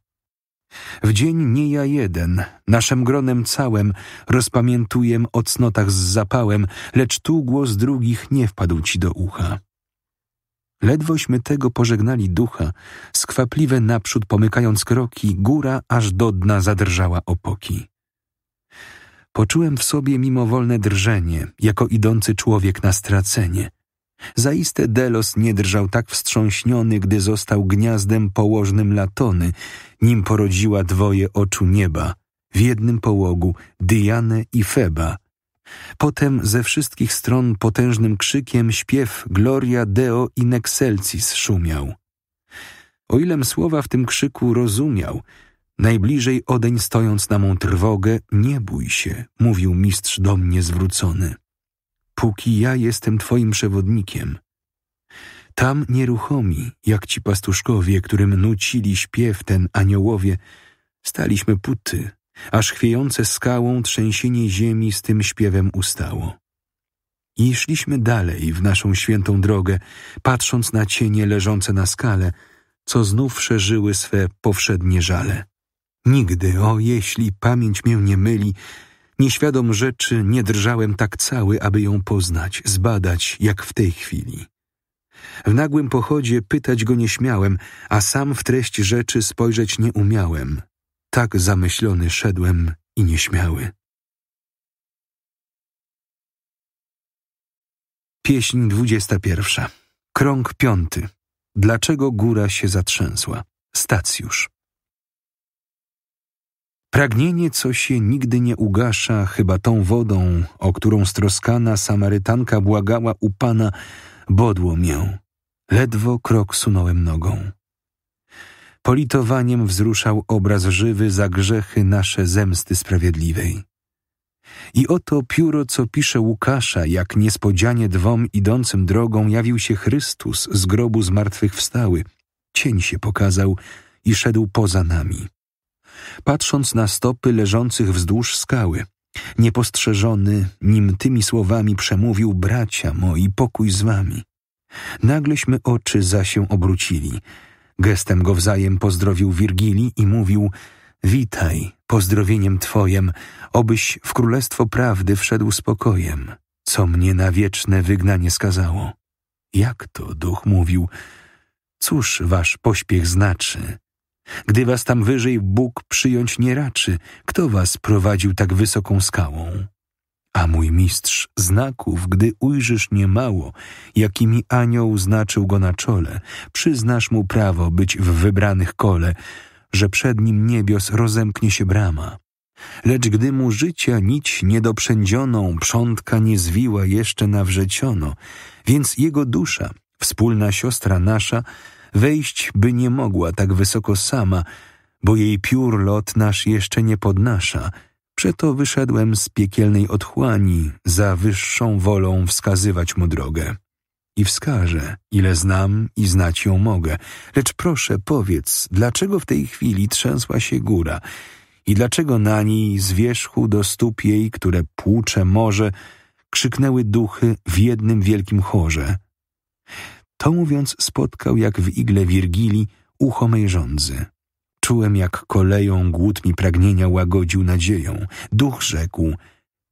W dzień nie ja jeden, naszym gronem całym rozpamiętuję o cnotach z zapałem, lecz tu głos drugich nie wpadł ci do ucha. Ledwośmy tego pożegnali ducha, skwapliwe naprzód pomykając kroki, góra aż do dna zadrżała opoki. Poczułem w sobie mimowolne drżenie, jako idący człowiek na stracenie. Zaiste Delos nie drżał tak wstrząśniony, gdy został gniazdem położnym Latony, nim porodziła dwoje oczu nieba, w jednym połogu Dianę i Feba – Potem ze wszystkich stron potężnym krzykiem śpiew Gloria Deo in excelsis szumiał. O ilem słowa w tym krzyku rozumiał, najbliżej odeń stojąc na mą trwogę, nie bój się, mówił mistrz do mnie zwrócony. Póki ja jestem twoim przewodnikiem. Tam nieruchomi, jak ci pastuszkowie, którym nucili śpiew ten aniołowie, staliśmy puty, aż chwiejące skałą trzęsienie ziemi z tym śpiewem ustało. I szliśmy dalej w naszą świętą drogę, patrząc na cienie leżące na skale, co znów szerzyły swe powszednie żale. Nigdy, o jeśli pamięć mię nie myli, nieświadom rzeczy nie drżałem tak cały, aby ją poznać, zbadać, jak w tej chwili. W nagłym pochodzie pytać go nie śmiałem, a sam w treść rzeczy spojrzeć nie umiałem, tak zamyślony szedłem i nieśmiały. Pieśń dwudziesta pierwsza. Krąg piąty. Dlaczego góra się zatrzęsła? Stacjusz. Pragnienie, co się nigdy nie ugasza, chyba tą wodą, o którą stroskana Samarytanka błagała u Pana, bodło mię. Ledwo krok sunąłem nogą politowaniem wzruszał obraz żywy za grzechy nasze zemsty sprawiedliwej. I oto pióro, co pisze Łukasza, jak niespodzianie dwom idącym drogą jawił się Chrystus z grobu zmartwychwstały. Cień się pokazał i szedł poza nami. Patrząc na stopy leżących wzdłuż skały, niepostrzeżony, nim tymi słowami przemówił bracia moi, pokój z wami. Nagleśmy oczy za się obrócili – Gestem go wzajem pozdrowił Wirgili i mówił Witaj, pozdrowieniem Twojem, obyś w królestwo prawdy wszedł spokojem, co mnie na wieczne wygnanie skazało. Jak to, duch mówił, cóż wasz pośpiech znaczy? Gdy was tam wyżej Bóg przyjąć nie raczy, kto was prowadził tak wysoką skałą? A mój mistrz znaków, gdy ujrzysz niemało, jakimi anioł znaczył go na czole, przyznasz mu prawo być w wybranych kole, że przed nim niebios rozemknie się brama. Lecz gdy mu życia nić niedoprzędzioną przątka nie zwiła jeszcze nawrzeciono, więc jego dusza, wspólna siostra nasza, wejść by nie mogła tak wysoko sama, bo jej piór lot nasz jeszcze nie podnasza – Przeto wyszedłem z piekielnej otchłani za wyższą wolą wskazywać mu drogę. I wskażę, ile znam i znać ją mogę. Lecz proszę, powiedz, dlaczego w tej chwili trzęsła się góra i dlaczego na niej z wierzchu do stóp jej, które płucze morze, krzyknęły duchy w jednym wielkim chorze. To mówiąc spotkał jak w igle Wirgili ucho mej żądzy. Czułem, jak koleją głód mi pragnienia łagodził nadzieją. Duch rzekł,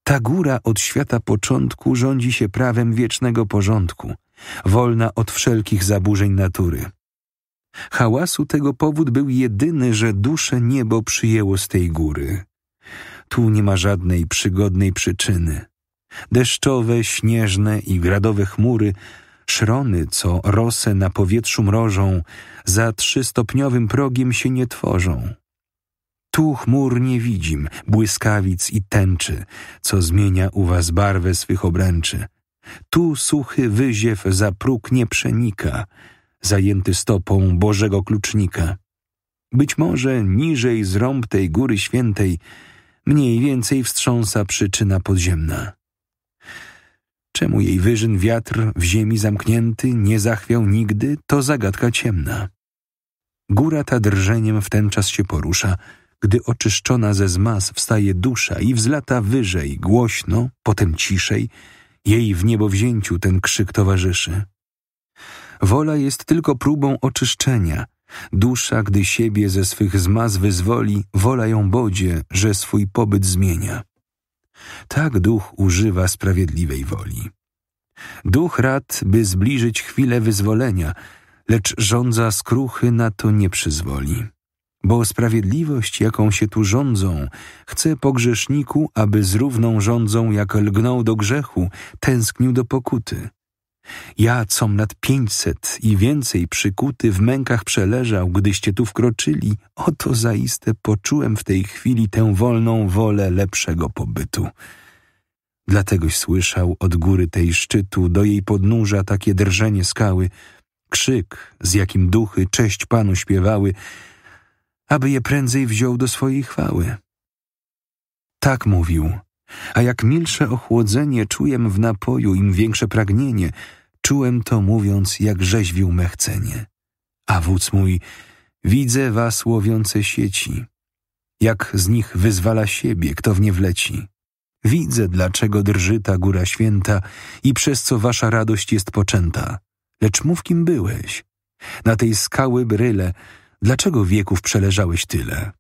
ta góra od świata początku rządzi się prawem wiecznego porządku, wolna od wszelkich zaburzeń natury. Hałasu tego powód był jedyny, że duszę niebo przyjęło z tej góry. Tu nie ma żadnej przygodnej przyczyny. Deszczowe, śnieżne i gradowe chmury – Szrony, co rosę na powietrzu mrożą, za trzystopniowym progiem się nie tworzą. Tu chmur nie widzim, błyskawic i tęczy, co zmienia u was barwę swych obręczy. Tu suchy wyziew za próg nie przenika, zajęty stopą Bożego Klucznika. Być może niżej z rąb tej góry świętej mniej więcej wstrząsa przyczyna podziemna. Czemu jej wyżyn wiatr w ziemi zamknięty nie zachwiał nigdy, to zagadka ciemna. Góra ta drżeniem w ten czas się porusza, gdy oczyszczona ze zmas wstaje dusza i wzlata wyżej, głośno, potem ciszej, jej w niebowzięciu ten krzyk towarzyszy. Wola jest tylko próbą oczyszczenia. Dusza, gdy siebie ze swych zmaz wyzwoli, wola ją bodzie, że swój pobyt zmienia. Tak duch używa sprawiedliwej woli. Duch rad, by zbliżyć chwilę wyzwolenia, lecz rządza skruchy na to nie przyzwoli. Bo sprawiedliwość, jaką się tu rządzą, chce po grzeszniku, aby z równą rządzą, jak lgnął do grzechu, tęsknił do pokuty. Ja, com nad pięćset i więcej przykuty w mękach przeleżał, gdyście tu wkroczyli, oto zaiste poczułem w tej chwili tę wolną wolę lepszego pobytu. Dlategoś słyszał od góry tej szczytu do jej podnóża takie drżenie skały, krzyk, z jakim duchy cześć Panu śpiewały, aby je prędzej wziął do swojej chwały. Tak mówił, a jak milsze ochłodzenie czuję w napoju, im większe pragnienie – Czułem to mówiąc, jak rzeźwił mechcenie. A wódz mój, widzę was łowiące sieci. Jak z nich wyzwala siebie, kto w nie wleci. Widzę, dlaczego drży ta góra święta i przez co wasza radość jest poczęta. Lecz mów, kim byłeś. Na tej skały bryle, dlaczego wieków przeleżałeś tyle?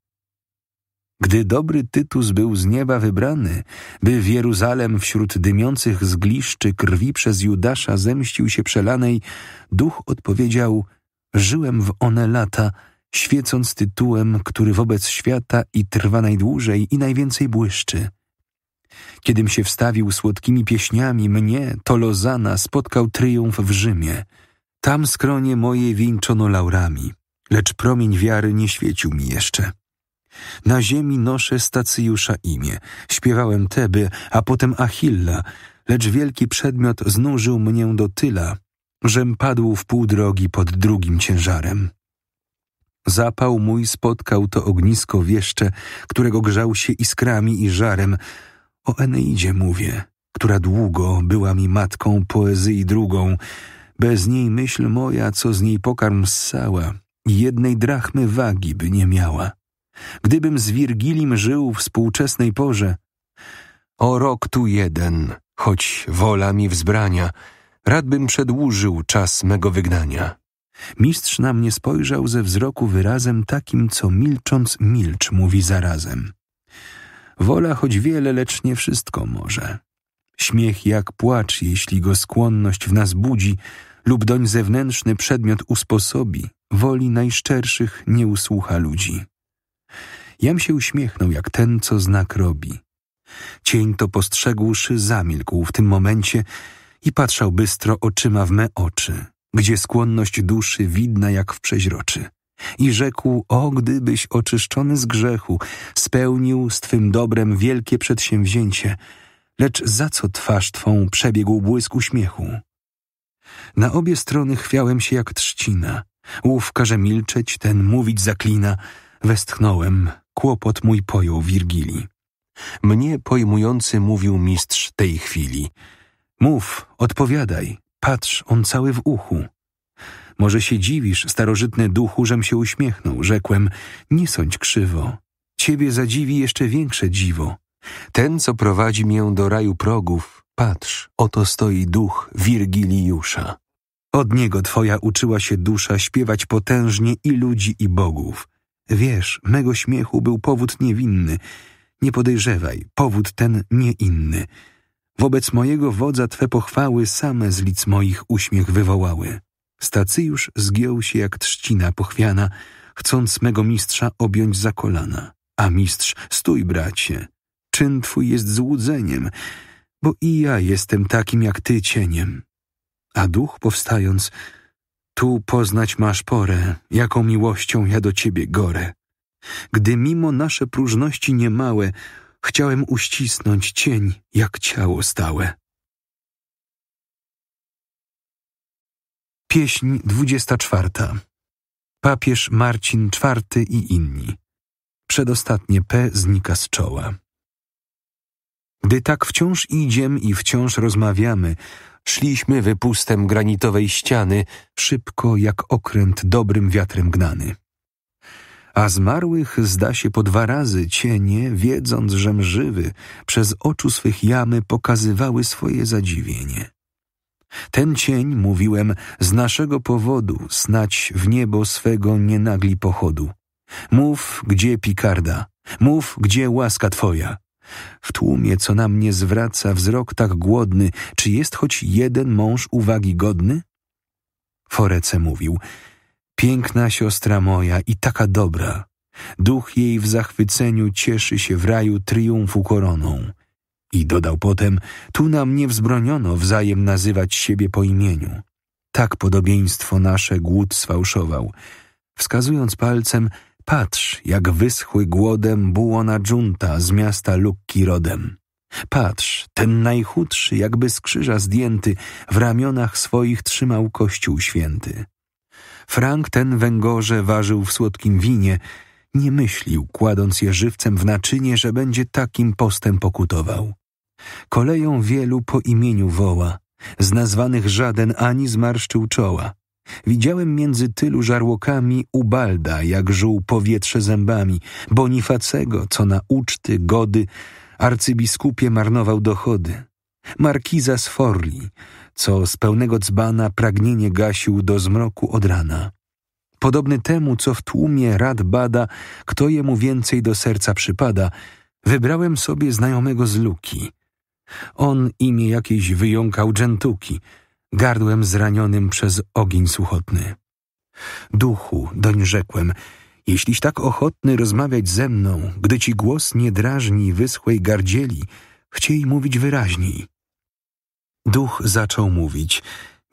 Gdy dobry Tytus był z nieba wybrany, by w Jeruzalem wśród dymiących zgliszczy krwi przez Judasza zemścił się przelanej, duch odpowiedział Żyłem w one lata, świecąc tytułem, który wobec świata i trwa najdłużej i najwięcej błyszczy. Kiedym się wstawił słodkimi pieśniami mnie, to lozana spotkał tryumf w Rzymie. Tam skronie moje wieńczono laurami, lecz promień wiary nie świecił mi jeszcze. Na ziemi noszę Stacjusza imię. Śpiewałem Teby, a potem Achilla, lecz wielki przedmiot znużył mnie do tyla, żem padł w pół drogi pod drugim ciężarem. Zapał mój spotkał to ognisko wieszcze, którego grzał się iskrami i żarem. O Eneidzie mówię, która długo była mi matką poezji drugą. Bez niej myśl moja, co z niej pokarm ssała, jednej drachmy wagi by nie miała. Gdybym z Wirgilim żył współczesnej porze. O rok tu jeden, choć wola mi wzbrania, radbym przedłużył czas mego wygnania. Mistrz na mnie spojrzał ze wzroku wyrazem takim, co milcząc milcz mówi zarazem. Wola choć wiele, lecz nie wszystko może. Śmiech jak płacz, jeśli go skłonność w nas budzi, lub doń zewnętrzny przedmiot usposobi, woli najszczerszych nie usłucha ludzi. Jam się uśmiechnął jak ten, co znak robi. Cień to postrzegłszy, zamilkł w tym momencie i patrzał bystro oczyma w me oczy, gdzie skłonność duszy widna jak w przeźroczy. I rzekł, o gdybyś oczyszczony z grzechu, spełnił z twym dobrem wielkie przedsięwzięcie, lecz za co twarz twą przebiegł błysk uśmiechu? Na obie strony chwiałem się jak trzcina, łówka, że milczeć, ten mówić zaklina, westchnąłem, kłopot mój pojął Wirgili. Mnie pojmujący mówił mistrz tej chwili. Mów, odpowiadaj, patrz, on cały w uchu. Może się dziwisz, starożytny duchu, żem się uśmiechnął. Rzekłem, nie sądź krzywo. Ciebie zadziwi jeszcze większe dziwo. Ten, co prowadzi mię do raju progów, patrz, oto stoi duch Wirgiliusza. Od niego twoja uczyła się dusza śpiewać potężnie i ludzi, i bogów. Wiesz, mego śmiechu był powód niewinny. Nie podejrzewaj, powód ten nie inny. Wobec mojego wodza twe pochwały same z lic moich uśmiech wywołały. Stacyjusz zgiął się jak trzcina pochwiana, chcąc mego mistrza objąć za kolana. A mistrz, stój bracie, czyn twój jest złudzeniem, bo i ja jestem takim jak ty cieniem. A duch powstając, tu poznać masz porę, jaką miłością ja do ciebie gorę. Gdy mimo nasze próżności niemałe, chciałem uścisnąć cień jak ciało stałe. Pieśń 24. Papież Marcin IV i inni. Przedostatnie P znika z czoła. Gdy tak wciąż idziem i wciąż rozmawiamy, Szliśmy wypustem granitowej ściany, szybko jak okręt dobrym wiatrem gnany. A zmarłych zda się po dwa razy cienie, wiedząc, żem żywy, przez oczu swych jamy pokazywały swoje zadziwienie. Ten cień, mówiłem, z naszego powodu snać w niebo swego nie nagli pochodu. Mów, gdzie pikarda, mów, gdzie łaska twoja. W tłumie, co na mnie zwraca wzrok tak głodny, czy jest choć jeden mąż uwagi godny? Forece mówił, piękna siostra moja i taka dobra, duch jej w zachwyceniu cieszy się w raju triumfu koroną. I dodał potem, tu nam nie wzbroniono wzajem nazywać siebie po imieniu. Tak podobieństwo nasze głód sfałszował. Wskazując palcem, Patrz, jak wyschły głodem bułona dżunta z miasta Lukki rodem. Patrz, ten najchudszy, jakby z krzyża zdjęty, w ramionach swoich trzymał Kościół święty. Frank ten węgorze ważył w słodkim winie, nie myślił, kładąc je żywcem w naczynie, że będzie takim postem pokutował. Koleją wielu po imieniu woła, z nazwanych żaden ani zmarszczył czoła. Widziałem między tylu żarłokami Ubalda, jak żuł powietrze zębami, Bonifacego, co na uczty, gody, arcybiskupie marnował dochody, Markiza z Forli, co z pełnego dzbana pragnienie gasił do zmroku od rana. Podobny temu, co w tłumie rad bada, kto jemu więcej do serca przypada, wybrałem sobie znajomego z luki. On imię jakiejś wyjąkał dżentuki – gardłem zranionym przez ogień suchotny. Duchu, doń rzekłem, jeśliś tak ochotny rozmawiać ze mną, gdy ci głos nie drażni wyschłej gardzieli, chciej mówić wyraźniej. Duch zaczął mówić,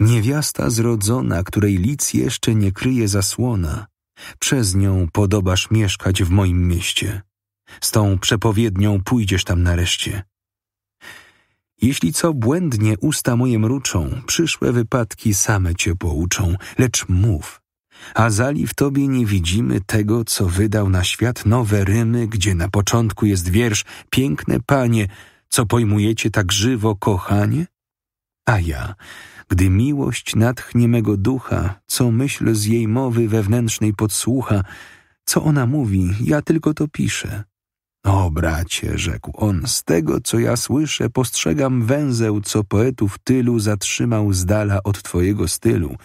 niewiasta zrodzona, której lic jeszcze nie kryje zasłona, przez nią podobasz mieszkać w moim mieście. Z tą przepowiednią pójdziesz tam nareszcie. Jeśli co błędnie usta moje mruczą, przyszłe wypadki same cię pouczą, lecz mów. A zali w tobie nie widzimy tego, co wydał na świat nowe rymy, gdzie na początku jest wiersz Piękne panie, co pojmujecie tak żywo, kochanie? A ja, gdy miłość natchnie mego ducha, co myśl z jej mowy wewnętrznej podsłucha, co ona mówi, ja tylko to piszę. O bracie, rzekł on, z tego co ja słyszę, postrzegam węzeł, co poetów tylu zatrzymał z dala od twojego stylu,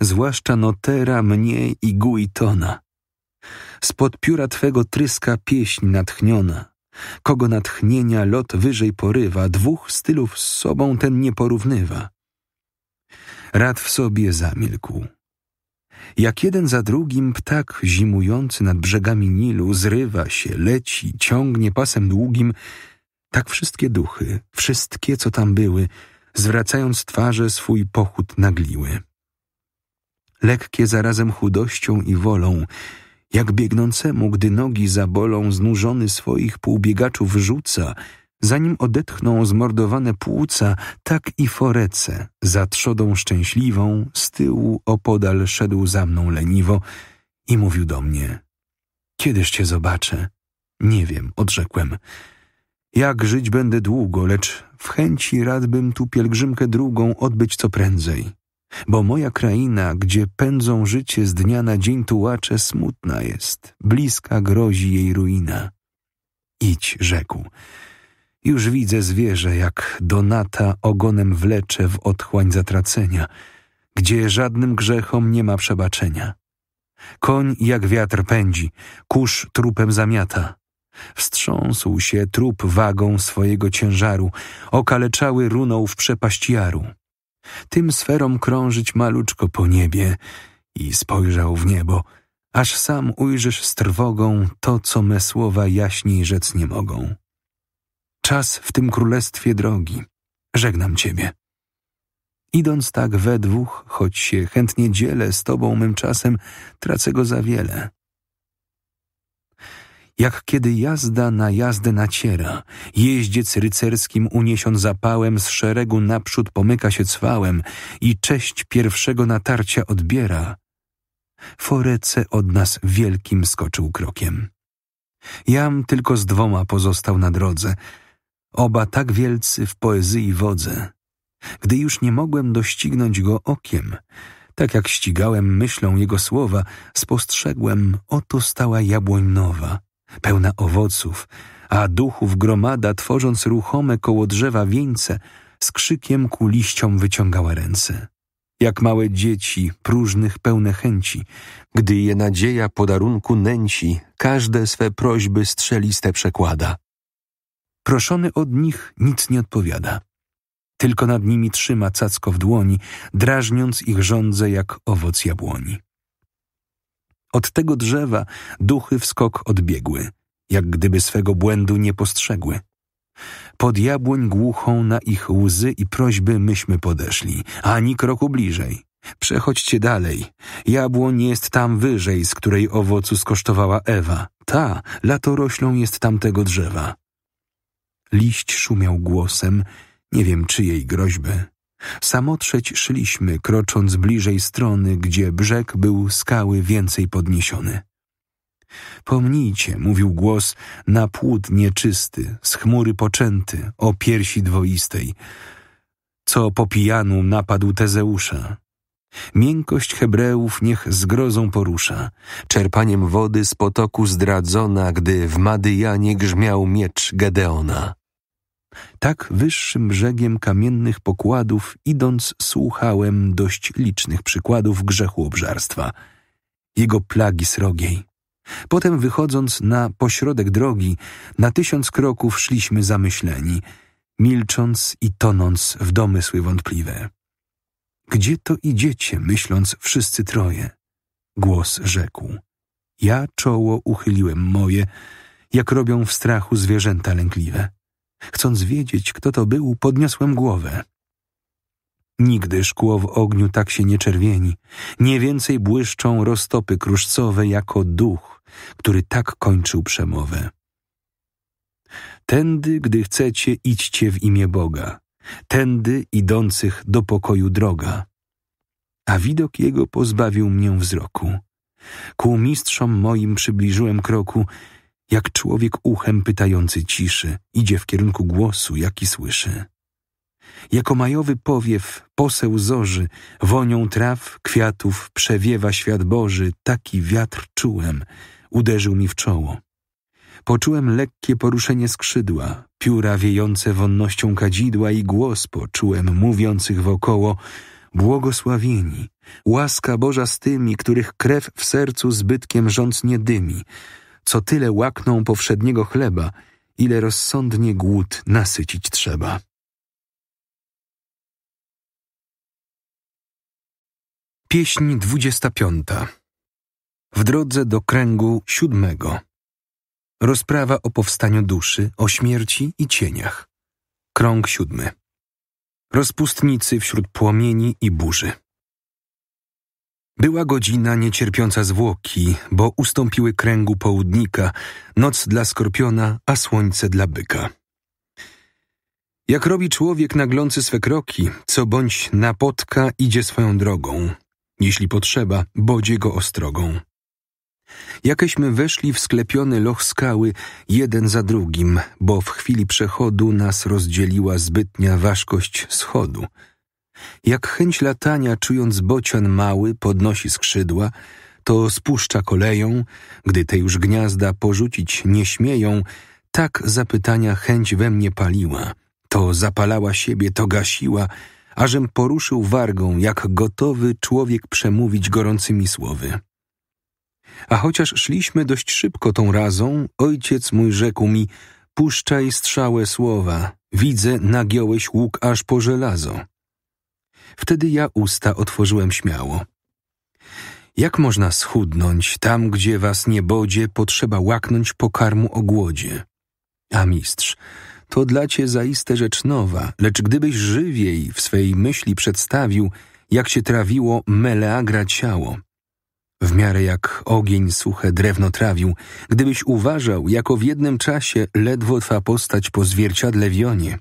zwłaszcza Notera, mnie i Guitona. Spod pióra twego tryska pieśń natchniona. Kogo natchnienia lot wyżej porywa, dwóch stylów z sobą ten nie porównywa. Rad w sobie zamilkł jak jeden za drugim ptak zimujący nad brzegami Nilu zrywa się, leci, ciągnie pasem długim, tak wszystkie duchy, wszystkie, co tam były, zwracając twarze swój pochód nagliły. Lekkie zarazem chudością i wolą, jak biegnącemu, gdy nogi zabolą, znużony swoich półbiegaczów rzuca – zanim odetchną zmordowane płuca, tak i forece, za trzodą szczęśliwą, z tyłu opodal szedł za mną leniwo i mówił do mnie. Kiedyż cię zobaczę? Nie wiem, odrzekłem. Jak żyć będę długo, lecz w chęci radbym tu pielgrzymkę drugą odbyć co prędzej. Bo moja kraina, gdzie pędzą życie z dnia na dzień tułacze, smutna jest, bliska grozi jej ruina. Idź, rzekł już widzę zwierzę, jak Donata ogonem wlecze w otchłań zatracenia, gdzie żadnym grzechom nie ma przebaczenia. Koń jak wiatr pędzi, kurz trupem zamiata. Wstrząsł się trup wagą swojego ciężaru, okaleczały runął w przepaść jaru. Tym sferom krążyć maluczko po niebie i spojrzał w niebo, aż sam ujrzysz z trwogą to, co me słowa jaśniej rzec nie mogą czas w tym królestwie drogi. Żegnam ciebie. Idąc tak we dwóch, choć się chętnie dzielę z tobą mym czasem, tracę go za wiele. Jak kiedy jazda na jazdę naciera, jeździec rycerskim uniesion zapałem z szeregu naprzód pomyka się cwałem i cześć pierwszego natarcia odbiera, Forece od nas wielkim skoczył krokiem. Jam tylko z dwoma pozostał na drodze – Oba tak wielcy w poezji i wodze, gdy już nie mogłem doścignąć go okiem, tak jak ścigałem myślą jego słowa, spostrzegłem, oto stała jabłoń nowa, pełna owoców, a duchów gromada, tworząc ruchome koło drzewa wieńce, z krzykiem ku liściom wyciągała ręce. Jak małe dzieci, próżnych pełne chęci, gdy je nadzieja podarunku nęci, każde swe prośby strzeliste przekłada. Proszony od nich nic nie odpowiada. Tylko nad nimi trzyma cacko w dłoni, drażniąc ich żądzę jak owoc jabłoni. Od tego drzewa duchy w skok odbiegły, jak gdyby swego błędu nie postrzegły. Pod jabłoń głuchą na ich łzy i prośby myśmy podeszli, ani kroku bliżej. Przechodźcie dalej. Jabłoń jest tam wyżej, z której owocu skosztowała Ewa. Ta, latoroślą jest tamtego drzewa. Liść szumiał głosem, nie wiem czyjej groźby. Samotrzeć szliśmy, krocząc bliżej strony, gdzie brzeg był skały więcej podniesiony. Pomnijcie, mówił głos, na płód nieczysty, z chmury poczęty, o piersi dwoistej, co po pijanu napadł Tezeusza. Miękkość Hebreów niech zgrozą porusza, czerpaniem wody z potoku zdradzona, gdy w Madyjanie grzmiał miecz Gedeona. Tak wyższym brzegiem kamiennych pokładów idąc słuchałem dość licznych przykładów grzechu obżarstwa, jego plagi srogiej. Potem wychodząc na pośrodek drogi, na tysiąc kroków szliśmy zamyśleni, milcząc i tonąc w domysły wątpliwe. Gdzie to idziecie, myśląc wszyscy troje? Głos rzekł. Ja czoło uchyliłem moje, jak robią w strachu zwierzęta lękliwe. Chcąc wiedzieć, kto to był, podniosłem głowę. Nigdy szkło w ogniu tak się nie czerwieni. Nie więcej błyszczą roztopy kruszcowe jako duch, który tak kończył przemowę. Tędy, gdy chcecie, idźcie w imię Boga. Tędy idących do pokoju droga. A widok jego pozbawił mnie wzroku. Ku mistrzom moim przybliżyłem kroku jak człowiek uchem pytający ciszy, idzie w kierunku głosu, jaki słyszy. Jako majowy powiew, poseł zorzy, wonią traw, kwiatów przewiewa świat Boży, taki wiatr czułem, uderzył mi w czoło. Poczułem lekkie poruszenie skrzydła, pióra wiejące wonnością kadzidła i głos poczułem mówiących wokoło Błogosławieni, łaska Boża z tymi, których krew w sercu zbytkiem rząd nie dymi, co tyle łakną powszedniego chleba, ile rozsądnie głód nasycić trzeba. Pieśń 25. W drodze do kręgu siódmego. Rozprawa o powstaniu duszy, o śmierci i cieniach. Krąg siódmy. Rozpustnicy wśród płomieni i burzy. Była godzina niecierpiąca zwłoki, bo ustąpiły kręgu południka, noc dla skorpiona, a słońce dla byka. Jak robi człowiek naglący swe kroki, co bądź napotka, idzie swoją drogą. Jeśli potrzeba, bodzie go ostrogą. Jakeśmy weszli w sklepiony loch skały, jeden za drugim, bo w chwili przechodu nas rozdzieliła zbytnia ważkość schodu – jak chęć latania, czując bocian mały, podnosi skrzydła, to spuszcza koleją, gdy te już gniazda porzucić nie śmieją, tak zapytania chęć we mnie paliła, to zapalała siebie, to gasiła, ażem poruszył wargą, jak gotowy człowiek przemówić gorącymi słowy. A chociaż szliśmy dość szybko tą razą, ojciec mój rzekł mi, puszczaj strzałe słowa, widzę, nagiąłeś łuk aż po żelazo. Wtedy ja usta otworzyłem śmiało. Jak można schudnąć tam, gdzie was nie bodzie, potrzeba łaknąć pokarmu o głodzie? A mistrz, to dla cię zaiste rzecz nowa, lecz gdybyś żywiej w swej myśli przedstawił, jak się trawiło meleagra ciało. W miarę jak ogień suche drewno trawił, gdybyś uważał, jako w jednym czasie ledwo twa postać po zwierciadle wionie.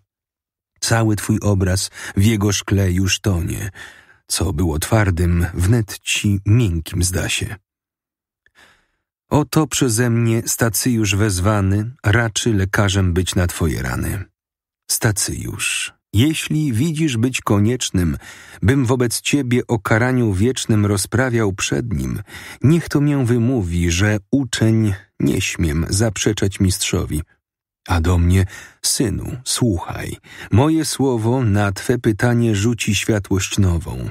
Cały twój obraz w jego szkle już tonie. Co było twardym, wnet ci miękkim zda się. Oto przeze mnie Stacyjusz wezwany, raczy lekarzem być na twoje rany. Stacyjusz, jeśli widzisz być koniecznym, bym wobec ciebie o karaniu wiecznym rozprawiał przed nim, niech to mię wymówi, że uczeń nie śmiem zaprzeczać mistrzowi a do mnie: Synu, słuchaj, moje słowo na twe pytanie rzuci światłość nową.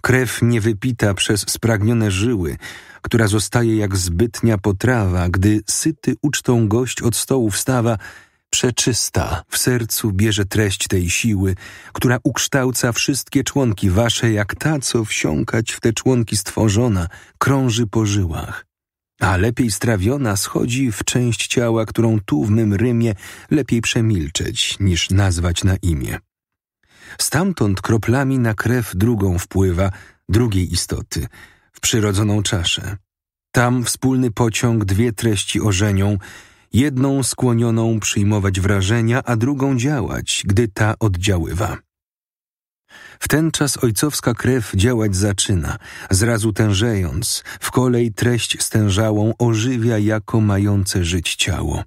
Krew niewypita przez spragnione żyły, która zostaje jak zbytnia potrawa, gdy syty ucztą gość od stołu wstawa, przeczysta w sercu bierze treść tej siły, która ukształca wszystkie członki wasze, jak ta, co wsiąkać w te członki stworzona, krąży po żyłach a lepiej strawiona schodzi w część ciała, którą tu w mym Rymie lepiej przemilczeć niż nazwać na imię. Stamtąd kroplami na krew drugą wpływa, drugiej istoty, w przyrodzoną czaszę. Tam wspólny pociąg dwie treści ożenią, jedną skłonioną przyjmować wrażenia, a drugą działać, gdy ta oddziaływa. W ten czas ojcowska krew działać zaczyna, zrazu tężejąc, w kolej treść stężałą ożywia jako mające żyć ciało.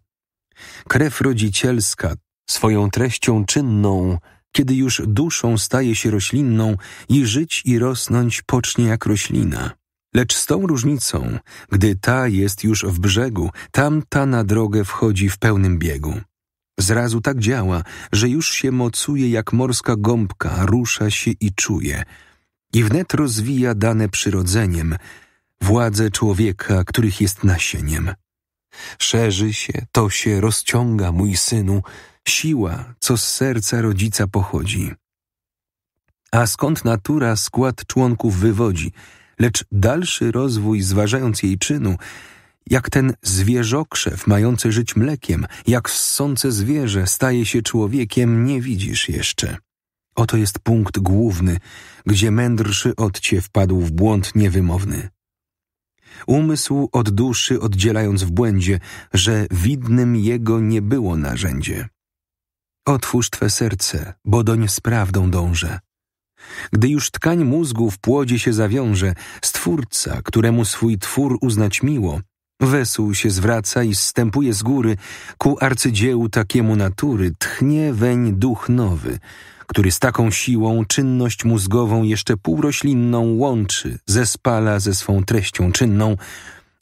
Krew rodzicielska, swoją treścią czynną, kiedy już duszą staje się roślinną i żyć i rosnąć pocznie jak roślina. Lecz z tą różnicą, gdy ta jest już w brzegu, tamta na drogę wchodzi w pełnym biegu. Zrazu tak działa, że już się mocuje jak morska gąbka, rusza się i czuje. I wnet rozwija dane przyrodzeniem, władze człowieka, których jest nasieniem. Szerzy się, to się rozciąga, mój synu, siła, co z serca rodzica pochodzi. A skąd natura skład członków wywodzi, lecz dalszy rozwój, zważając jej czynu, jak ten zwierzokrzew mający żyć mlekiem, jak ssące zwierzę staje się człowiekiem, nie widzisz jeszcze. Oto jest punkt główny, gdzie mędrszy od cię wpadł w błąd niewymowny. Umysł od duszy oddzielając w błędzie, że widnym jego nie było narzędzie. Otwórz twe serce, bo doń z prawdą dążę. Gdy już tkań mózgu w płodzie się zawiąże, stwórca, któremu swój twór uznać miło, Wesół się zwraca i zstępuje z góry ku arcydziełu takiemu natury, tchnie weń duch nowy, który z taką siłą czynność mózgową jeszcze półroślinną łączy, zespala ze swą treścią czynną,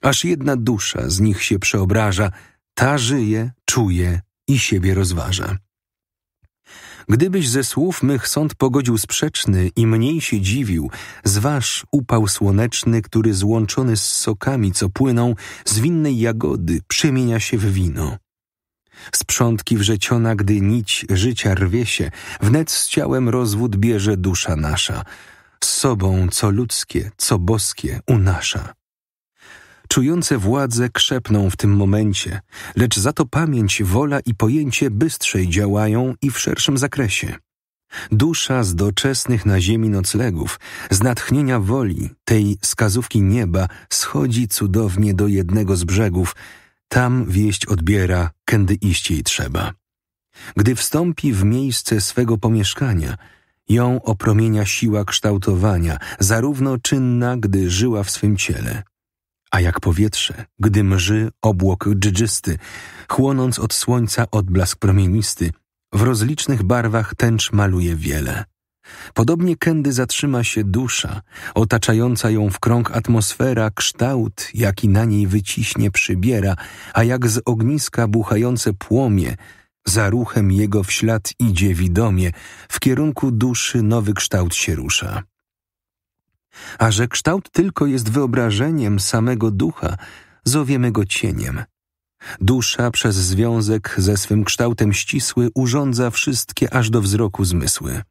aż jedna dusza z nich się przeobraża, ta żyje, czuje i siebie rozważa. Gdybyś ze słów mych sąd pogodził sprzeczny i mniej się dziwił, zważ upał słoneczny, który złączony z sokami, co płyną, z winnej jagody przemienia się w wino. Sprzątki wrzeciona, gdy nić życia rwie się, wnet z ciałem rozwód bierze dusza nasza, z sobą co ludzkie, co boskie unasza. Czujące władzę krzepną w tym momencie, lecz za to pamięć, wola i pojęcie bystrzej działają i w szerszym zakresie. Dusza z doczesnych na ziemi noclegów, z natchnienia woli, tej skazówki nieba, schodzi cudownie do jednego z brzegów. Tam wieść odbiera, kędy iść jej trzeba. Gdy wstąpi w miejsce swego pomieszkania, ją opromienia siła kształtowania, zarówno czynna, gdy żyła w swym ciele, a jak powietrze, gdy mrzy obłok dżdżysty, chłonąc od słońca odblask promienisty, w rozlicznych barwach tęcz maluje wiele. Podobnie kędy zatrzyma się dusza, otaczająca ją w krąg atmosfera, kształt, jaki na niej wyciśnie, przybiera, a jak z ogniska buchające płomie, za ruchem jego w ślad idzie widomie, w kierunku duszy nowy kształt się rusza a że kształt tylko jest wyobrażeniem samego ducha, zowiemy go cieniem. Dusza przez związek ze swym kształtem ścisły urządza wszystkie aż do wzroku zmysły.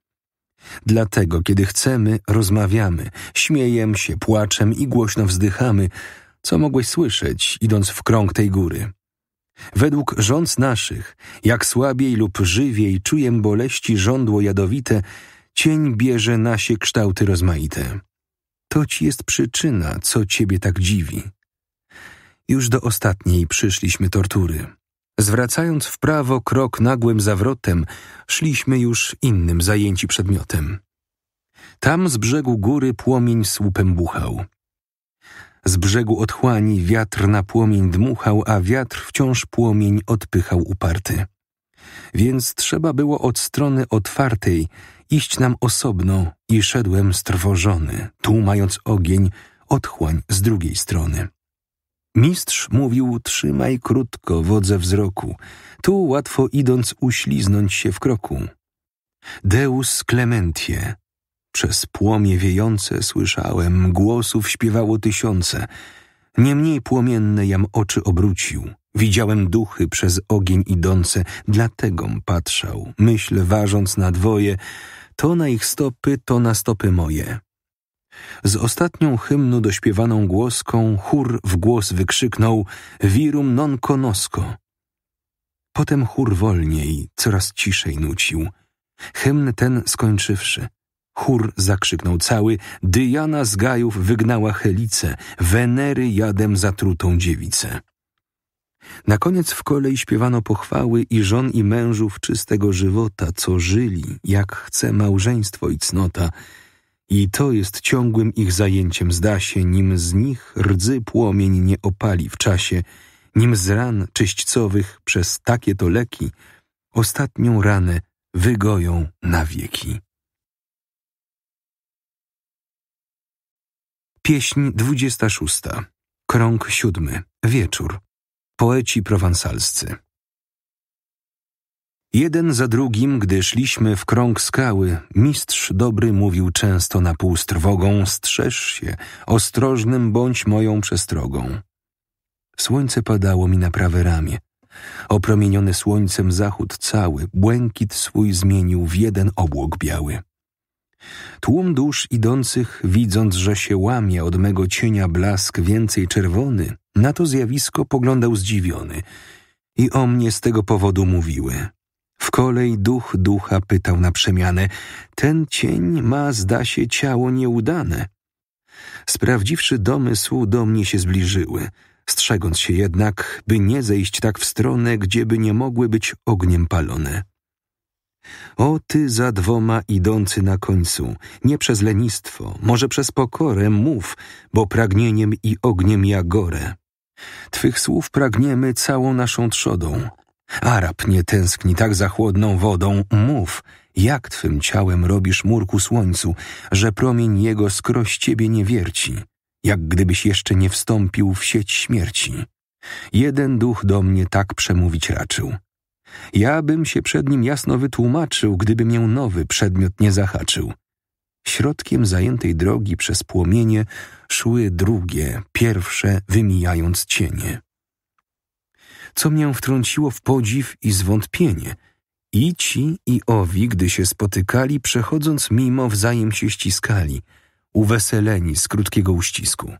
Dlatego, kiedy chcemy, rozmawiamy, śmiejem się, płaczem i głośno wzdychamy, co mogłeś słyszeć, idąc w krąg tej góry. Według rząd naszych, jak słabiej lub żywiej czuję boleści żądło jadowite, cień bierze nasie kształty rozmaite. To ci jest przyczyna, co ciebie tak dziwi. Już do ostatniej przyszliśmy tortury. Zwracając w prawo krok nagłym zawrotem, szliśmy już innym zajęci przedmiotem. Tam z brzegu góry płomień słupem buchał. Z brzegu otchłani wiatr na płomień dmuchał, a wiatr wciąż płomień odpychał uparty. Więc trzeba było od strony otwartej iść nam osobno i szedłem strwożony, tłumając ogień, otchłań z drugiej strony. Mistrz mówił: Trzymaj krótko wodze wzroku, tu łatwo idąc uśliznąć się w kroku. Deus Clementie. Przez płomie wiejące słyszałem, głosów śpiewało tysiące. Niemniej płomienne jam oczy obrócił. Widziałem duchy przez ogień idące, dlategom patrzał, myśl ważąc na dwoje, to na ich stopy, to na stopy moje. Z ostatnią hymnu dośpiewaną głoską chór w głos wykrzyknął Virum non conosco. Potem chór wolniej, coraz ciszej nucił. Hymn ten skończywszy. Chór zakrzyknął cały, Dyjana z Gajów wygnała Helice, Wenery jadem zatrutą dziewicę. Na koniec w kolej śpiewano pochwały i żon i mężów czystego żywota, co żyli, jak chce małżeństwo i cnota. I to jest ciągłym ich zajęciem zda się, nim z nich rdzy płomień nie opali w czasie, nim z ran czyśćcowych przez takie to leki ostatnią ranę wygoją na wieki. Pieśń szósta, Krąg siódmy. Wieczór. Poeci prowansalscy. Jeden za drugim, gdy szliśmy w krąg skały, mistrz dobry mówił często na pół z trwogą: Strzeż się, ostrożnym bądź moją przestrogą. Słońce padało mi na prawe ramię. Opromieniony słońcem zachód cały, błękit swój zmienił w jeden obłok biały. Tłum dusz idących, widząc, że się łamie od mego cienia blask więcej czerwony, na to zjawisko poglądał zdziwiony i o mnie z tego powodu mówiły. W kolej duch ducha pytał na przemianę: Ten cień ma, zda się, ciało nieudane. Sprawdziwszy domysł, do mnie się zbliżyły, strzegąc się jednak, by nie zejść tak w stronę, gdzieby nie mogły być ogniem palone. O ty za dwoma idący na końcu, nie przez lenistwo, może przez pokorę mów, bo pragnieniem i ogniem ja gorę. Twych słów pragniemy całą naszą trzodą. Arab nie tęskni tak za chłodną wodą. Mów, jak twym ciałem robisz murku słońcu, że promień jego skroś ciebie nie wierci, jak gdybyś jeszcze nie wstąpił w sieć śmierci. Jeden duch do mnie tak przemówić raczył. Ja bym się przed nim jasno wytłumaczył, gdyby mię nowy przedmiot nie zahaczył. Środkiem zajętej drogi przez płomienie szły drugie, pierwsze, wymijając cienie. Co mię wtrąciło w podziw i zwątpienie. I ci, i owi, gdy się spotykali, przechodząc mimo, wzajem się ściskali, uweseleni z krótkiego uścisku.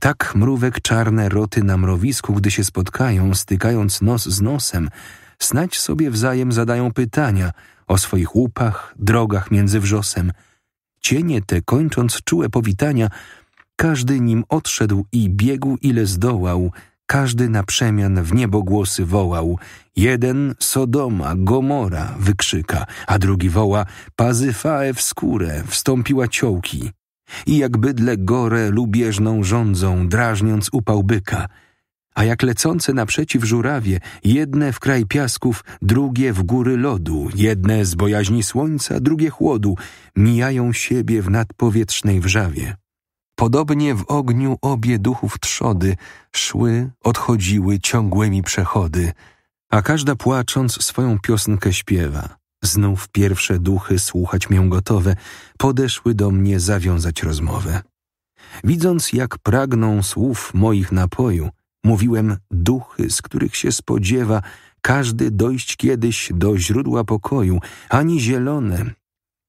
Tak mrówek czarne roty na mrowisku, gdy się spotkają, stykając nos z nosem, snać sobie wzajem zadają pytania – o swoich łupach, drogach między wrzosem. Cienie te, kończąc czułe powitania, każdy nim odszedł i biegł ile zdołał, każdy na przemian w niebogłosy wołał. Jeden Sodoma, Gomora wykrzyka, a drugi woła Pazyfae w skórę, wstąpiła ciołki. I jak bydle gore lubieżną rządzą, drażniąc upał byka – a jak lecące naprzeciw żurawie, jedne w kraj piasków, drugie w góry lodu, jedne z bojaźni słońca, drugie chłodu, mijają siebie w nadpowietrznej wrzawie. Podobnie w ogniu obie duchów trzody szły, odchodziły ciągłymi przechody, a każda płacząc swoją piosnkę śpiewa. Znów pierwsze duchy słuchać mię gotowe podeszły do mnie zawiązać rozmowę. Widząc, jak pragną słów moich napoju, Mówiłem duchy, z których się spodziewa każdy dojść kiedyś do źródła pokoju, ani zielone,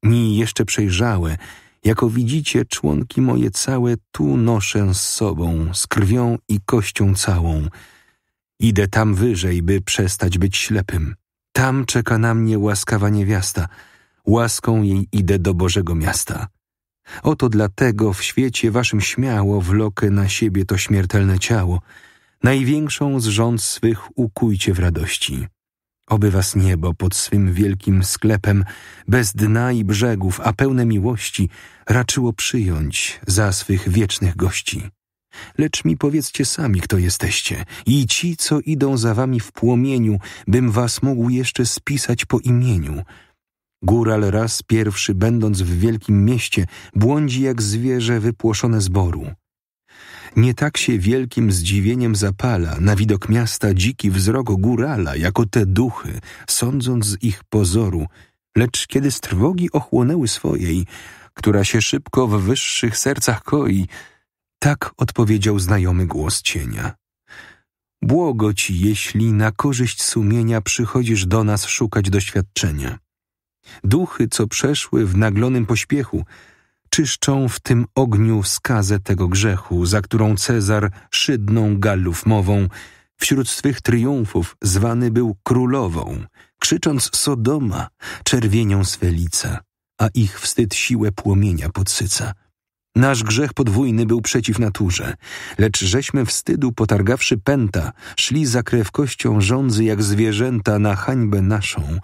ni jeszcze przejrzałe, jako widzicie, członki moje całe tu noszę z sobą, z krwią i kością całą. Idę tam wyżej, by przestać być ślepym. Tam czeka na mnie łaskawa niewiasta, łaską jej idę do Bożego miasta. Oto dlatego w świecie waszym śmiało wlokę na siebie to śmiertelne ciało – największą z rząd swych ukujcie w radości. Oby was niebo pod swym wielkim sklepem, bez dna i brzegów, a pełne miłości, raczyło przyjąć za swych wiecznych gości. Lecz mi powiedzcie sami, kto jesteście, i ci, co idą za wami w płomieniu, bym was mógł jeszcze spisać po imieniu. Góral raz pierwszy, będąc w wielkim mieście, błądzi jak zwierzę wypłoszone z boru. Nie tak się wielkim zdziwieniem zapala na widok miasta dziki wzrok górala, jako te duchy, sądząc z ich pozoru, lecz kiedy z trwogi ochłonęły swojej, która się szybko w wyższych sercach koi, tak odpowiedział znajomy głos cienia. Błogo ci, jeśli na korzyść sumienia przychodzisz do nas szukać doświadczenia. Duchy, co przeszły w naglonym pośpiechu, czyszczą w tym ogniu skazę tego grzechu, za którą Cezar szydną Gallów mową wśród swych triumfów zwany był królową, krzycząc Sodoma czerwienią swe lica, a ich wstyd siłę płomienia podsyca. Nasz grzech podwójny był przeciw naturze, lecz żeśmy wstydu potargawszy pęta, szli za krewkością żądzy jak zwierzęta na hańbę naszą,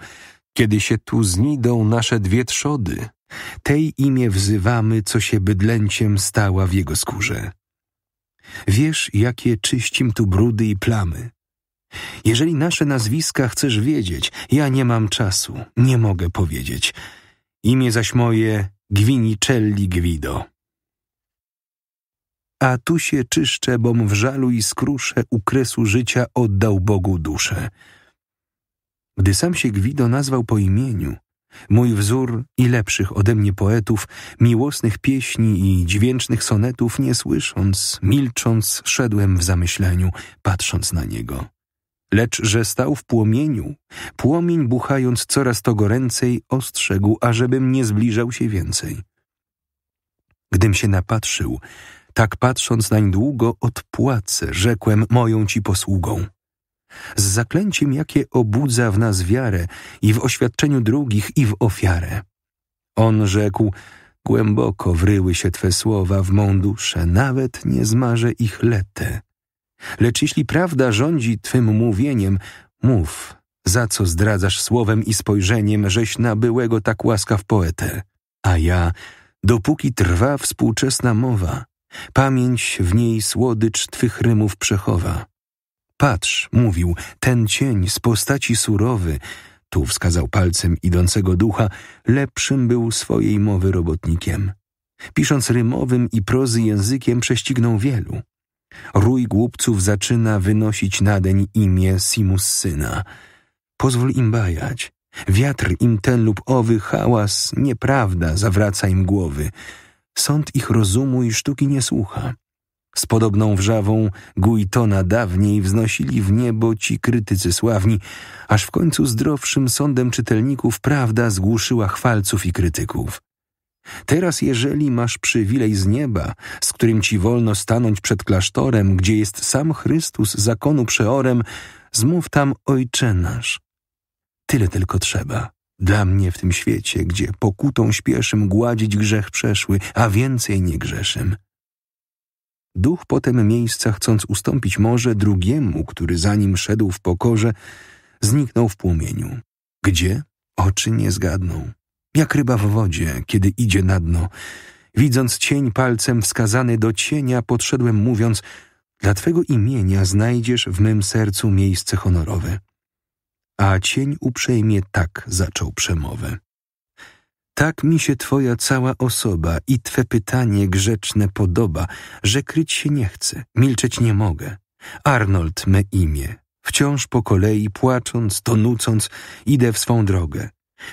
kiedy się tu znidą nasze dwie trzody, tej imię wzywamy, co się bydlęciem stała w jego skórze. Wiesz, jakie czyścim tu brudy i plamy. Jeżeli nasze nazwiska chcesz wiedzieć, ja nie mam czasu, nie mogę powiedzieć. Imię zaś moje Gwinicelli Gwido. A tu się czyszczę, bom w żalu i skrusze u kresu życia oddał Bogu duszę. Gdy sam się Gwido nazwał po imieniu, Mój wzór i lepszych ode mnie poetów, miłosnych pieśni i dźwięcznych sonetów, nie słysząc, milcząc, szedłem w zamyśleniu, patrząc na niego. Lecz że stał w płomieniu, płomień buchając coraz to goręcej, ostrzegł, ażebym nie zbliżał się więcej. Gdym się napatrzył, tak patrząc nań długo, odpłacę, rzekłem moją ci posługą z zaklęciem, jakie obudza w nas wiarę i w oświadczeniu drugich i w ofiarę. On rzekł, głęboko wryły się Twe słowa w mą duszę, nawet nie zmarzę ich letę. Lecz jeśli prawda rządzi Twym mówieniem, mów, za co zdradzasz słowem i spojrzeniem, żeś nabyłego tak łaskaw poetę. A ja, dopóki trwa współczesna mowa, pamięć w niej słodycz Twych rymów przechowa. Patrz, mówił, ten cień z postaci surowy, tu wskazał palcem idącego ducha, lepszym był swojej mowy robotnikiem. Pisząc rymowym i prozy językiem prześcignął wielu. Rój głupców zaczyna wynosić nadeń imię Simus syna. Pozwól im bajać. Wiatr im ten lub owy hałas, nieprawda zawraca im głowy. Sąd ich rozumu i sztuki nie słucha. Z podobną wrzawą Guitona dawniej wznosili w niebo ci krytycy sławni, aż w końcu zdrowszym sądem czytelników prawda zgłuszyła chwalców i krytyków. Teraz, jeżeli masz przywilej z nieba, z którym ci wolno stanąć przed klasztorem, gdzie jest sam Chrystus zakonu przeorem, zmów tam Ojcze nasz. Tyle tylko trzeba. Dla mnie w tym świecie, gdzie pokutą śpieszym gładzić grzech przeszły, a więcej nie grzeszym. Duch potem miejsca, chcąc ustąpić morze drugiemu, który za nim szedł w pokorze, zniknął w płomieniu. Gdzie? Oczy nie zgadną. Jak ryba w wodzie, kiedy idzie na dno. Widząc cień palcem wskazany do cienia, podszedłem mówiąc, dla Twego imienia znajdziesz w mym sercu miejsce honorowe. A cień uprzejmie tak zaczął przemowę. Tak mi się twoja cała osoba i twe pytanie grzeczne podoba, że kryć się nie chcę, milczeć nie mogę. Arnold me imię. Wciąż po kolei, płacząc, tonucąc, idę w swą drogę.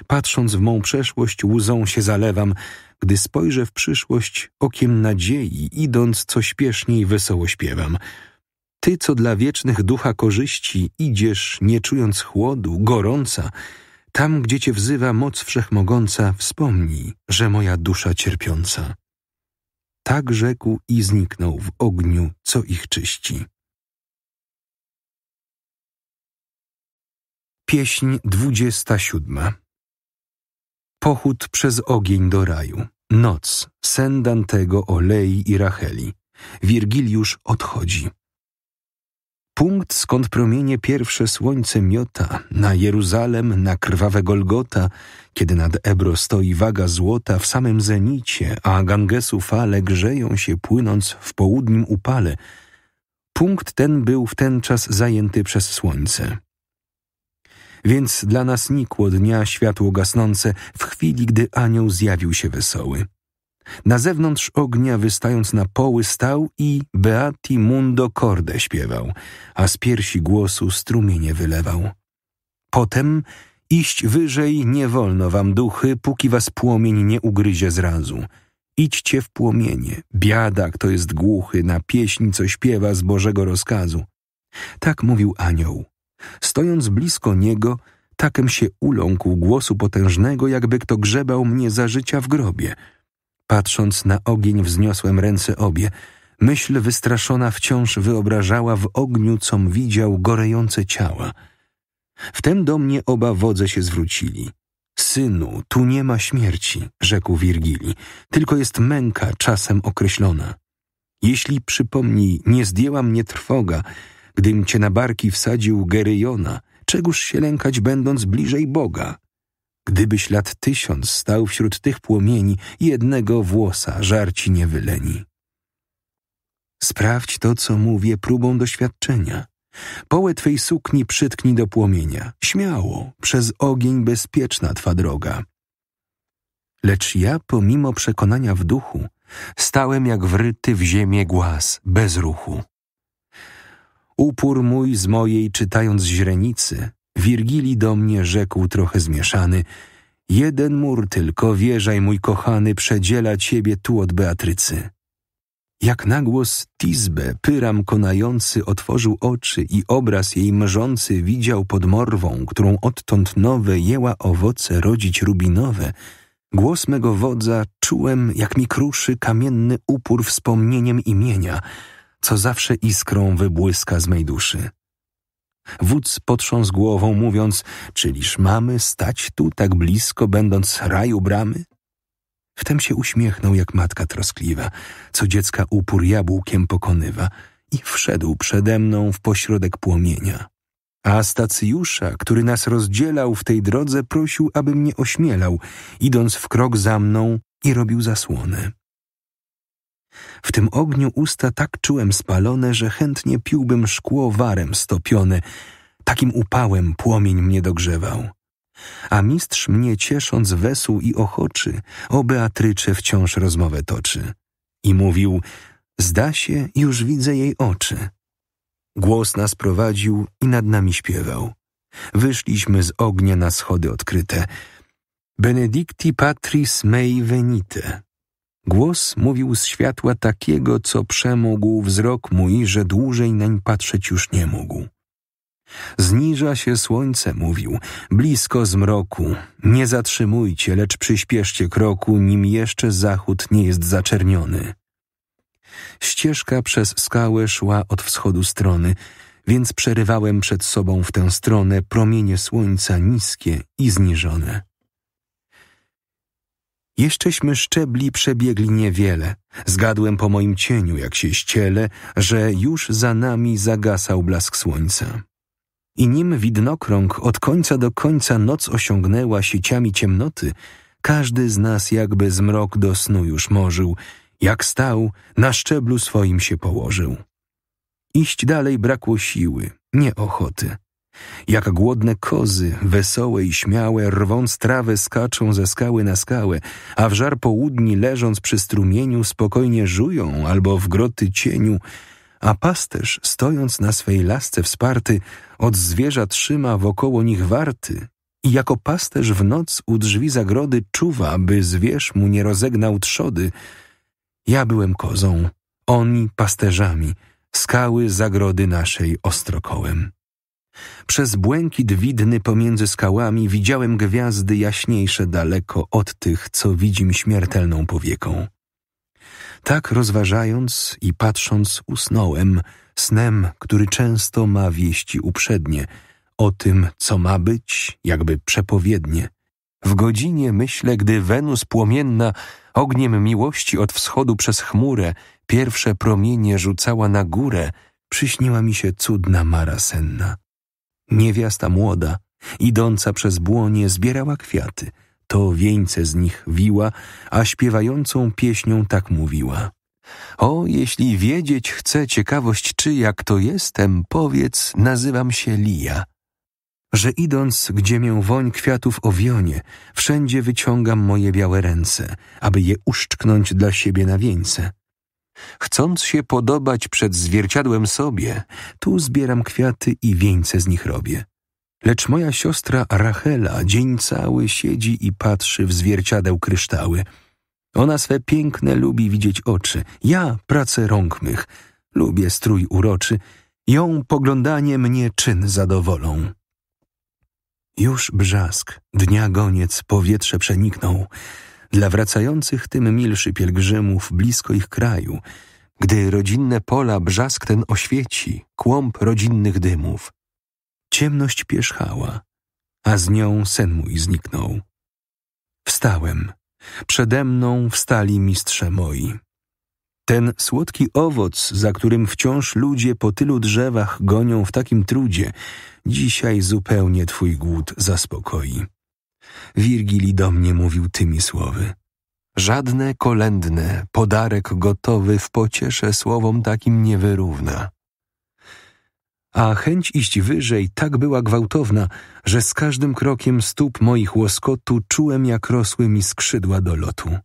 Patrząc w mą przeszłość, łzą się zalewam, gdy spojrzę w przyszłość okiem nadziei, idąc co śpieszniej wesoło śpiewam. Ty, co dla wiecznych ducha korzyści, idziesz, nie czując chłodu, gorąca, tam, gdzie Cię wzywa moc wszechmogąca, wspomnij, że moja dusza cierpiąca. Tak rzekł i zniknął w ogniu, co ich czyści. Pieśń 27 Pochód przez ogień do raju. Noc. Sen Dantego o Lei i Racheli. Wirgiliusz odchodzi punkt, skąd promienie pierwsze słońce miota, na Jeruzalem, na krwawe Golgota, kiedy nad Ebro stoi waga złota w samym zenicie, a Gangesu fale grzeją się płynąc w południm upale. Punkt ten był w ten czas zajęty przez słońce. Więc dla nas nikło dnia światło gasnące w chwili, gdy anioł zjawił się wesoły. Na zewnątrz ognia, wystając na poły, stał i Beati Mundo Corde śpiewał, a z piersi głosu strumienie wylewał. Potem iść wyżej nie wolno wam duchy, póki was płomień nie ugryzie zrazu. Idźcie w płomienie, biada, kto jest głuchy, na pieśń, co śpiewa z Bożego rozkazu. Tak mówił anioł. Stojąc blisko niego, takem się uląkł głosu potężnego, jakby kto grzebał mnie za życia w grobie – Patrząc na ogień, wzniosłem ręce obie. Myśl wystraszona wciąż wyobrażała w ogniu, com widział, gorejące ciała. Wtem do mnie oba wodze się zwrócili. Synu, tu nie ma śmierci, rzekł Wirgili, tylko jest męka czasem określona. Jeśli przypomnij, nie zdjęła mnie trwoga, gdym cię na barki wsadził Geryjona, czegóż się lękać będąc bliżej Boga? Gdybyś lat tysiąc stał wśród tych płomieni, jednego włosa żarci nie wyleni. Sprawdź to, co mówię, próbą doświadczenia. Połę twej sukni przytknij do płomienia. Śmiało, przez ogień bezpieczna twa droga. Lecz ja, pomimo przekonania w duchu, stałem jak wryty w ziemię głaz, bez ruchu. Upór mój z mojej czytając źrenicy, Wirgili do mnie rzekł trochę zmieszany. Jeden mur tylko, wierzaj mój kochany, przedziela ciebie tu od Beatrycy. Jak nagłos Tizbe, pyram konający, otworzył oczy i obraz jej mrzący widział pod morwą, którą odtąd nowe jęła owoce rodzić rubinowe. Głos mego wodza czułem, jak mi kruszy kamienny upór wspomnieniem imienia, co zawsze iskrą wybłyska z mej duszy. Wódz potrząsł głową, mówiąc, czyliż mamy stać tu tak blisko, będąc raju bramy? Wtem się uśmiechnął jak matka troskliwa, co dziecka upór jabłkiem pokonywa i wszedł przede mną w pośrodek płomienia. A stacjusza, który nas rozdzielał w tej drodze, prosił, abym nie ośmielał, idąc w krok za mną i robił zasłonę. W tym ogniu usta tak czułem spalone, że chętnie piłbym szkło warem stopione. Takim upałem płomień mnie dogrzewał. A mistrz mnie ciesząc wesół i ochoczy, o Beatrycze wciąż rozmowę toczy. I mówił, zda się, już widzę jej oczy. Głos nas prowadził i nad nami śpiewał. Wyszliśmy z ognia na schody odkryte. Benedicti patris mei venite. Głos mówił z światła takiego, co przemógł wzrok mój, że dłużej nań patrzeć już nie mógł. Zniża się słońce, mówił, blisko zmroku. Nie zatrzymujcie, lecz przyspieszcie kroku, nim jeszcze zachód nie jest zaczerniony. Ścieżka przez skałę szła od wschodu strony, więc przerywałem przed sobą w tę stronę promienie słońca niskie i zniżone. Jeszcześmy szczebli przebiegli niewiele. Zgadłem po moim cieniu, jak się ściele, że już za nami zagasał blask słońca. I nim widnokrąg od końca do końca noc osiągnęła sieciami ciemnoty, każdy z nas jakby zmrok do snu już morzył, jak stał, na szczeblu swoim się położył. Iść dalej brakło siły, nie ochoty. Jak głodne kozy, wesołe i śmiałe, rwąc trawę skaczą ze skały na skałę, a w żar południ leżąc przy strumieniu spokojnie żują albo w groty cieniu, a pasterz, stojąc na swej lasce wsparty, od zwierza trzyma wokoło nich warty i jako pasterz w noc u drzwi zagrody czuwa, by zwierz mu nie rozegnał trzody. Ja byłem kozą, oni pasterzami, skały zagrody naszej ostrokołem. Przez błękit widny pomiędzy skałami widziałem gwiazdy jaśniejsze daleko od tych, co widzim śmiertelną powieką. Tak rozważając i patrząc, usnąłem snem, który często ma wieści uprzednie o tym, co ma być, jakby przepowiednie. W godzinie myślę, gdy Wenus płomienna ogniem miłości od wschodu przez chmurę pierwsze promienie rzucała na górę, przyśniła mi się cudna mara senna. Niewiasta młoda, idąca przez błonie, zbierała kwiaty, to wieńce z nich wiła, a śpiewającą pieśnią tak mówiła. O, jeśli wiedzieć chce ciekawość czy jak to jestem, powiedz, nazywam się Lija. Że idąc, gdzie mię woń kwiatów owionie, wszędzie wyciągam moje białe ręce, aby je uszczknąć dla siebie na wieńce. Chcąc się podobać przed zwierciadłem sobie, tu zbieram kwiaty i wieńce z nich robię. Lecz moja siostra Rachela dzień cały siedzi i patrzy w zwierciadeł kryształy. Ona swe piękne lubi widzieć oczy, ja pracę rąk mych, lubię strój uroczy, ją poglądanie mnie czyn zadowolą. Już brzask, dnia goniec powietrze przeniknął, dla wracających tym milszy pielgrzymów blisko ich kraju, gdy rodzinne pola brzask ten oświeci, kłąb rodzinnych dymów. Ciemność pierzchała, a z nią sen mój zniknął. Wstałem. Przede mną wstali mistrze moi. Ten słodki owoc, za którym wciąż ludzie po tylu drzewach gonią w takim trudzie, dzisiaj zupełnie twój głód zaspokoi. Wirgili do mnie mówił tymi słowy. Żadne kolędne, podarek gotowy w pociesze słowom takim nie wyrówna. A chęć iść wyżej tak była gwałtowna, że z każdym krokiem stóp moich łoskotu czułem, jak rosły mi skrzydła do lotu.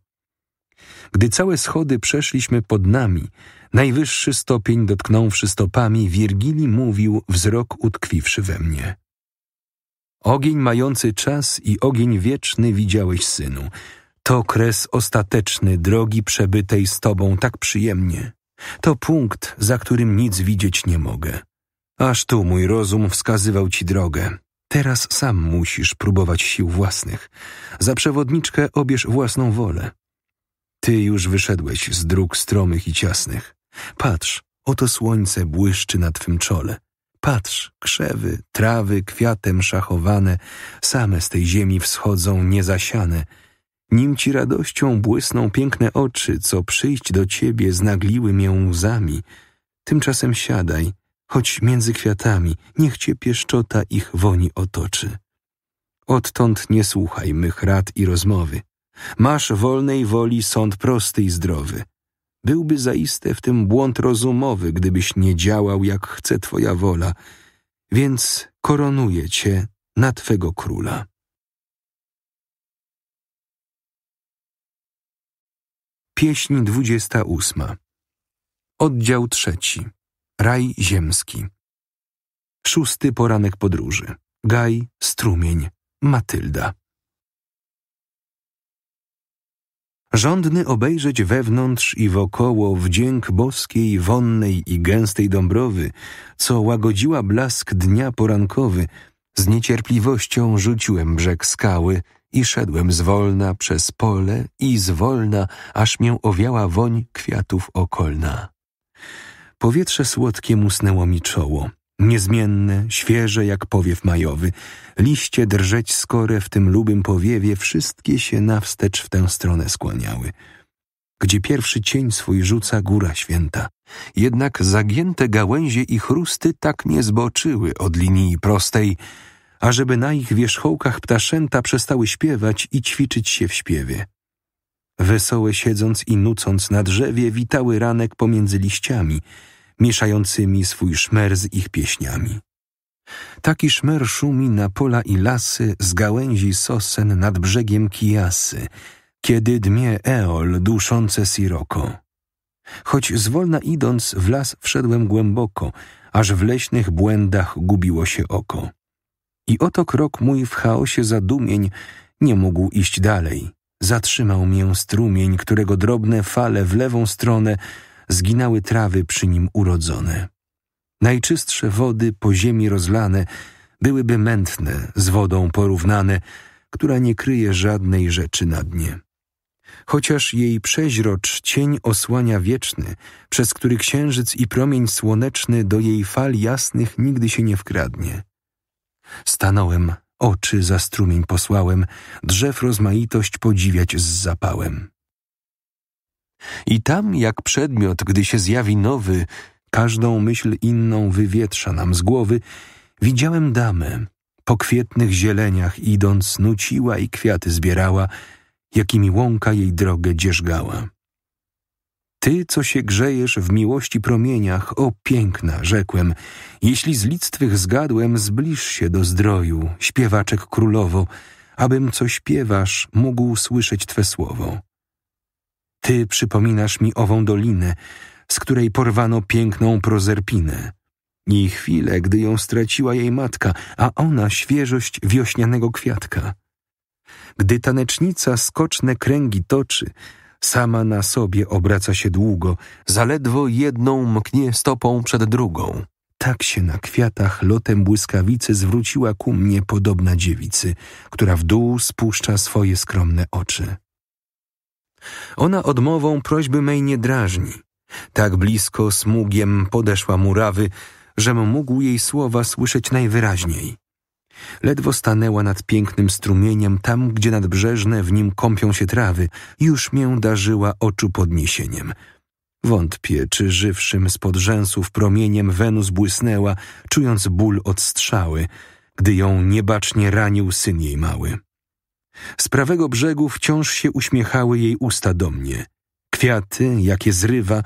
Gdy całe schody przeszliśmy pod nami, najwyższy stopień dotknąwszy stopami, Wirgili mówił, wzrok utkwiwszy we mnie. Ogień mający czas i ogień wieczny widziałeś, synu. To kres ostateczny drogi przebytej z tobą tak przyjemnie. To punkt, za którym nic widzieć nie mogę. Aż tu mój rozum wskazywał ci drogę. Teraz sam musisz próbować sił własnych. Za przewodniczkę obierz własną wolę. Ty już wyszedłeś z dróg stromych i ciasnych. Patrz, oto słońce błyszczy na twym czole. Patrz, krzewy, trawy kwiatem szachowane, same z tej ziemi wschodzą niezasiane. Nim ci radością błysną piękne oczy, co przyjść do ciebie znagliły mię łzami. Tymczasem siadaj, choć między kwiatami, niech cię pieszczota ich woni otoczy. Odtąd nie słuchaj mych rad i rozmowy. Masz wolnej woli sąd prosty i zdrowy. Byłby zaiste w tym błąd rozumowy, gdybyś nie działał, jak chce Twoja wola, więc koronuję Cię na Twego króla. Pieśń 28 Oddział trzeci Raj ziemski Szósty poranek podróży Gaj, strumień, Matylda żądny obejrzeć wewnątrz i wokoło wdzięk boskiej, wonnej i gęstej dąbrowy, co łagodziła blask dnia porankowy, z niecierpliwością rzuciłem brzeg skały i szedłem zwolna przez pole i zwolna, aż mię owiała woń kwiatów okolna. Powietrze słodkie musnęło mi czoło. Niezmienne, świeże jak powiew majowy, liście drżeć skore w tym lubym powiewie, wszystkie się nawstecz w tę stronę skłaniały. Gdzie pierwszy cień swój rzuca góra święta. Jednak zagięte gałęzie i chrusty tak nie zboczyły od linii prostej, ażeby na ich wierzchołkach ptaszęta przestały śpiewać i ćwiczyć się w śpiewie. Wesołe siedząc i nucąc na drzewie, witały ranek pomiędzy liściami – mieszającymi swój szmer z ich pieśniami. Taki szmer szumi na pola i lasy z gałęzi sosen nad brzegiem Kijasy, kiedy dmie eol duszące siroko. Choć zwolna idąc w las wszedłem głęboko, aż w leśnych błędach gubiło się oko. I oto krok mój w chaosie zadumień nie mógł iść dalej. Zatrzymał mię strumień, którego drobne fale w lewą stronę zginały trawy przy nim urodzone. Najczystsze wody po ziemi rozlane byłyby mętne z wodą porównane, która nie kryje żadnej rzeczy na dnie. Chociaż jej przeźrocz cień osłania wieczny, przez który księżyc i promień słoneczny do jej fal jasnych nigdy się nie wkradnie. Stanąłem, oczy za strumień posłałem, drzew rozmaitość podziwiać z zapałem. I tam, jak przedmiot, gdy się zjawi nowy, każdą myśl inną wywietrza nam z głowy, widziałem damę, po kwietnych zieleniach idąc, nuciła i kwiaty zbierała, jakimi łąka jej drogę dzierżgała. Ty, co się grzejesz w miłości promieniach, o piękna, rzekłem, jeśli z lic twych zgadłem, zbliż się do zdroju, śpiewaczek królowo, abym, co śpiewasz, mógł słyszeć twe słowo. Ty przypominasz mi ową dolinę, z której porwano piękną prozerpinę. I chwilę, gdy ją straciła jej matka, a ona świeżość wiośnianego kwiatka. Gdy tanecznica skoczne kręgi toczy, sama na sobie obraca się długo, zaledwo jedną mknie stopą przed drugą. Tak się na kwiatach lotem błyskawicy zwróciła ku mnie podobna dziewicy, która w dół spuszcza swoje skromne oczy. Ona odmową prośby mej nie drażni. Tak blisko smugiem podeszła murawy, żem mógł jej słowa słyszeć najwyraźniej. Ledwo stanęła nad pięknym strumieniem, tam gdzie nadbrzeżne w nim kąpią się trawy, już mię darzyła oczu podniesieniem. Wątpię, czy żywszym spod rzęsów promieniem Wenus błysnęła, czując ból od strzały, gdy ją niebacznie ranił syn jej mały. Z prawego brzegu wciąż się uśmiechały jej usta do mnie. Kwiaty, jakie zrywa,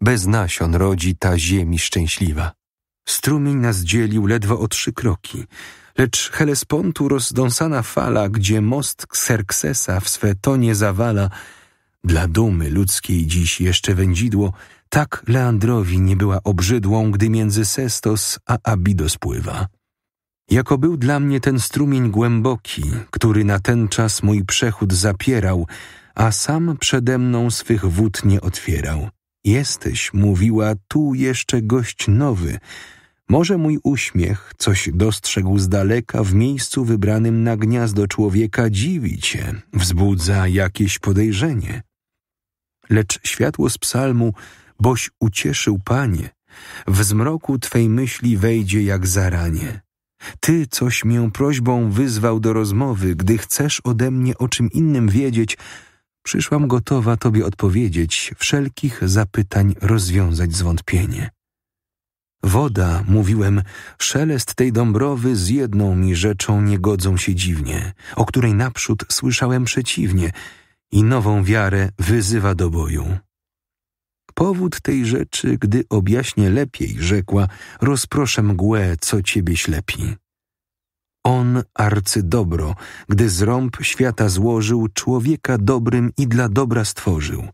bez nasion rodzi ta ziemi szczęśliwa. Strumień nas dzielił ledwo o trzy kroki, lecz Helespontu rozdąsana fala, gdzie most Xerxesa w swe tonie zawala, dla dumy ludzkiej dziś jeszcze wędzidło, tak Leandrowi nie była obrzydłą, gdy między Sestos a Abidos pływa. Jako był dla mnie ten strumień głęboki, który na ten czas mój przechód zapierał, a sam przede mną swych wód nie otwierał. Jesteś, mówiła, tu jeszcze gość nowy. Może mój uśmiech, coś dostrzegł z daleka w miejscu wybranym na gniazdo człowieka, dziwi cię, wzbudza jakieś podejrzenie. Lecz światło z psalmu, boś ucieszył Panie, w zmroku twej myśli wejdzie jak zaranie. Ty coś mię prośbą wyzwał do rozmowy, gdy chcesz ode mnie o czym innym wiedzieć, przyszłam gotowa Tobie odpowiedzieć, wszelkich zapytań rozwiązać zwątpienie. Woda, mówiłem, szelest tej dąbrowy z jedną mi rzeczą nie godzą się dziwnie, o której naprzód słyszałem przeciwnie i nową wiarę wyzywa do boju. Powód tej rzeczy, gdy objaśnię lepiej, rzekła, rozproszę mgłę, co ciebie ślepi. On arcydobro, gdy z rąb świata złożył, człowieka dobrym i dla dobra stworzył.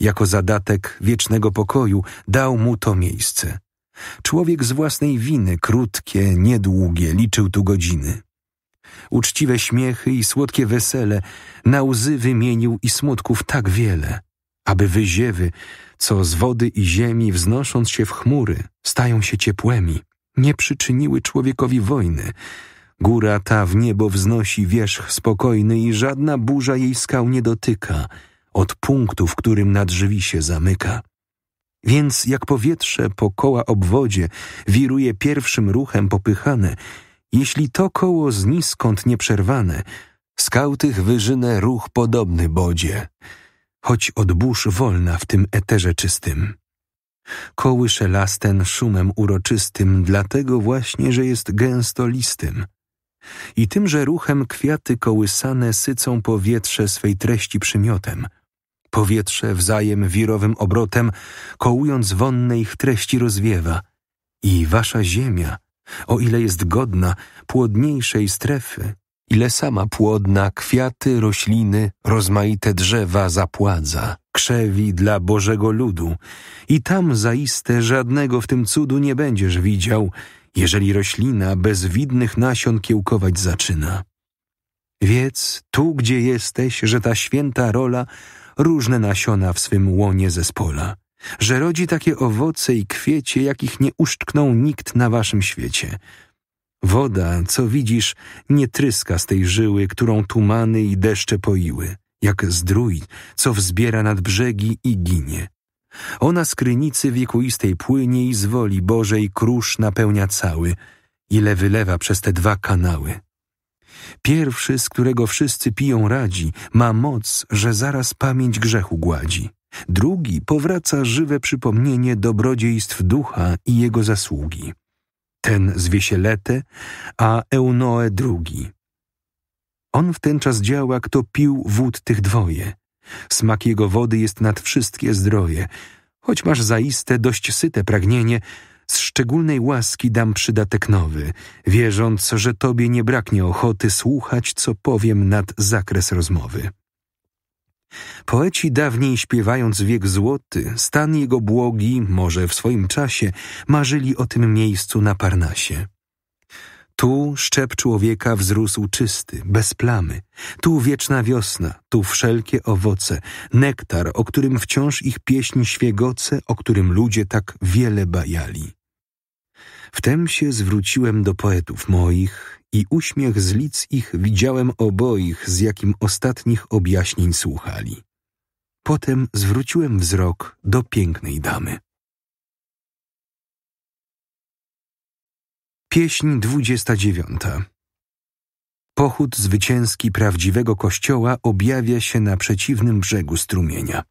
Jako zadatek wiecznego pokoju dał mu to miejsce. Człowiek z własnej winy, krótkie, niedługie, liczył tu godziny. Uczciwe śmiechy i słodkie wesele, na łzy wymienił i smutków tak wiele – aby wyziewy, co z wody i ziemi, wznosząc się w chmury, stają się ciepłemi, nie przyczyniły człowiekowi wojny. Góra ta w niebo wznosi wierzch spokojny i żadna burza jej skał nie dotyka, od punktu, w którym na drzwi się zamyka. Więc jak powietrze po koła obwodzie wiruje pierwszym ruchem popychane, jeśli to koło zniskąd nieprzerwane, skał tych wyżynę ruch podobny bodzie choć od burz wolna w tym eterze czystym. Kołysze las ten szumem uroczystym, dlatego właśnie, że jest gęsto listym. I tymże ruchem kwiaty kołysane sycą powietrze swej treści przymiotem. Powietrze wzajem wirowym obrotem, kołując wonne ich treści rozwiewa. I wasza ziemia, o ile jest godna płodniejszej strefy, ile sama płodna kwiaty, rośliny, rozmaite drzewa zapładza, krzewi dla Bożego ludu. I tam zaiste żadnego w tym cudu nie będziesz widział, jeżeli roślina bez widnych nasion kiełkować zaczyna. Wiedz tu, gdzie jesteś, że ta święta rola różne nasiona w swym łonie zespola, że rodzi takie owoce i kwiecie, jakich nie uszczknął nikt na waszym świecie – Woda, co widzisz, nie tryska z tej żyły, którą tumany i deszcze poiły, jak zdrój, co wzbiera nad brzegi i ginie. Ona z krynicy wiekuistej płynie i z woli Bożej krusz napełnia cały, ile wylewa przez te dwa kanały. Pierwszy, z którego wszyscy piją radzi, ma moc, że zaraz pamięć grzechu gładzi. Drugi powraca żywe przypomnienie dobrodziejstw ducha i jego zasługi ten z a Eunoe drugi. On w ten czas działa, kto pił wód tych dwoje. Smak jego wody jest nad wszystkie zdroje, choć masz zaiste dość syte pragnienie, z szczególnej łaski dam przydatek nowy, wierząc, że tobie nie braknie ochoty słuchać, co powiem nad zakres rozmowy. Poeci dawniej śpiewając wiek złoty, stan jego błogi, może w swoim czasie, marzyli o tym miejscu na Parnasie. Tu szczep człowieka wzrósł czysty, bez plamy. Tu wieczna wiosna, tu wszelkie owoce, nektar, o którym wciąż ich pieśń świegoce, o którym ludzie tak wiele bajali. Wtem się zwróciłem do poetów moich, i uśmiech z lic ich widziałem oboich, z jakim ostatnich objaśnień słuchali. Potem zwróciłem wzrok do pięknej damy. Pieśń 29. Pochód zwycięski prawdziwego kościoła objawia się na przeciwnym brzegu strumienia.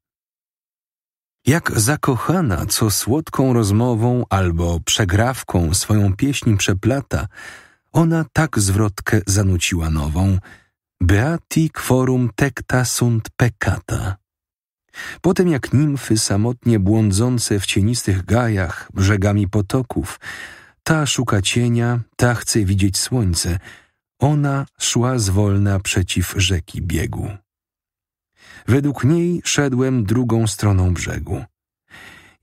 Jak zakochana, co słodką rozmową albo przegrawką swoją pieśń przeplata, ona tak zwrotkę zanuciła nową Beati quorum tecta sunt peccata. Potem jak nimfy samotnie błądzące w cienistych gajach brzegami potoków, ta szuka cienia, ta chce widzieć słońce, ona szła zwolna przeciw rzeki biegu. Według niej szedłem drugą stroną brzegu.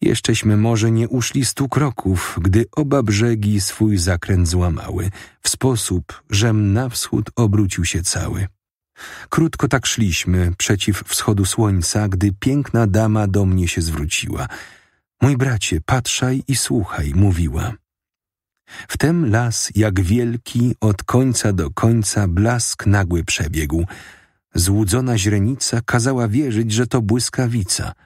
Jeszcześmy może nie uszli stu kroków, gdy oba brzegi swój zakręt złamały, w sposób, żem na wschód obrócił się cały. Krótko tak szliśmy, przeciw wschodu słońca, gdy piękna dama do mnie się zwróciła. Mój bracie, patrzaj i słuchaj, mówiła. Wtem las, jak wielki, od końca do końca blask nagły przebiegł. Złudzona źrenica kazała wierzyć, że to błyskawica –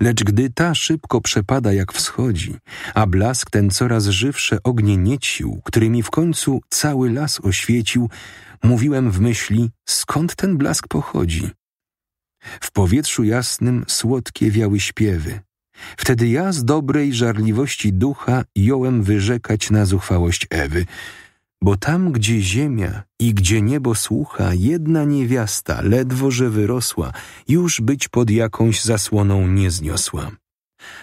Lecz gdy ta szybko przepada jak wschodzi, a blask ten coraz żywsze ognie niecił, który mi w końcu cały las oświecił, mówiłem w myśli, skąd ten blask pochodzi. W powietrzu jasnym słodkie wiały śpiewy. Wtedy ja z dobrej żarliwości ducha jąłem wyrzekać na zuchwałość Ewy – bo tam, gdzie ziemia i gdzie niebo słucha, jedna niewiasta, ledwo że wyrosła, już być pod jakąś zasłoną nie zniosła.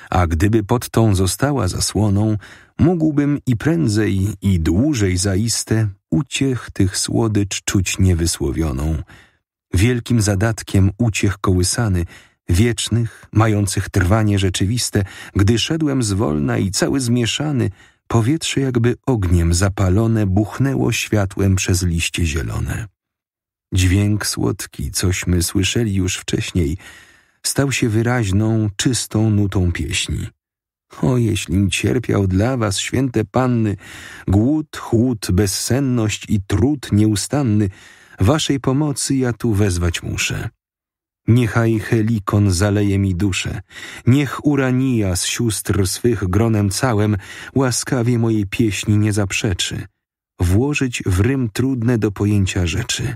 A gdyby pod tą została zasłoną, mógłbym i prędzej, i dłużej zaiste uciech tych słodycz czuć niewysłowioną. Wielkim zadatkiem uciech kołysany, wiecznych, mających trwanie rzeczywiste, gdy szedłem zwolna i cały zmieszany, Powietrze jakby ogniem zapalone buchnęło światłem przez liście zielone. Dźwięk słodki, cośmy słyszeli już wcześniej, stał się wyraźną, czystą nutą pieśni. O, jeślim cierpiał dla was, święte panny, głód, chłód, bezsenność i trud nieustanny, waszej pomocy ja tu wezwać muszę. Niechaj Helikon zaleje mi duszę, niech Urania z sióstr swych gronem całym łaskawie mojej pieśni nie zaprzeczy, włożyć w rym trudne do pojęcia rzeczy.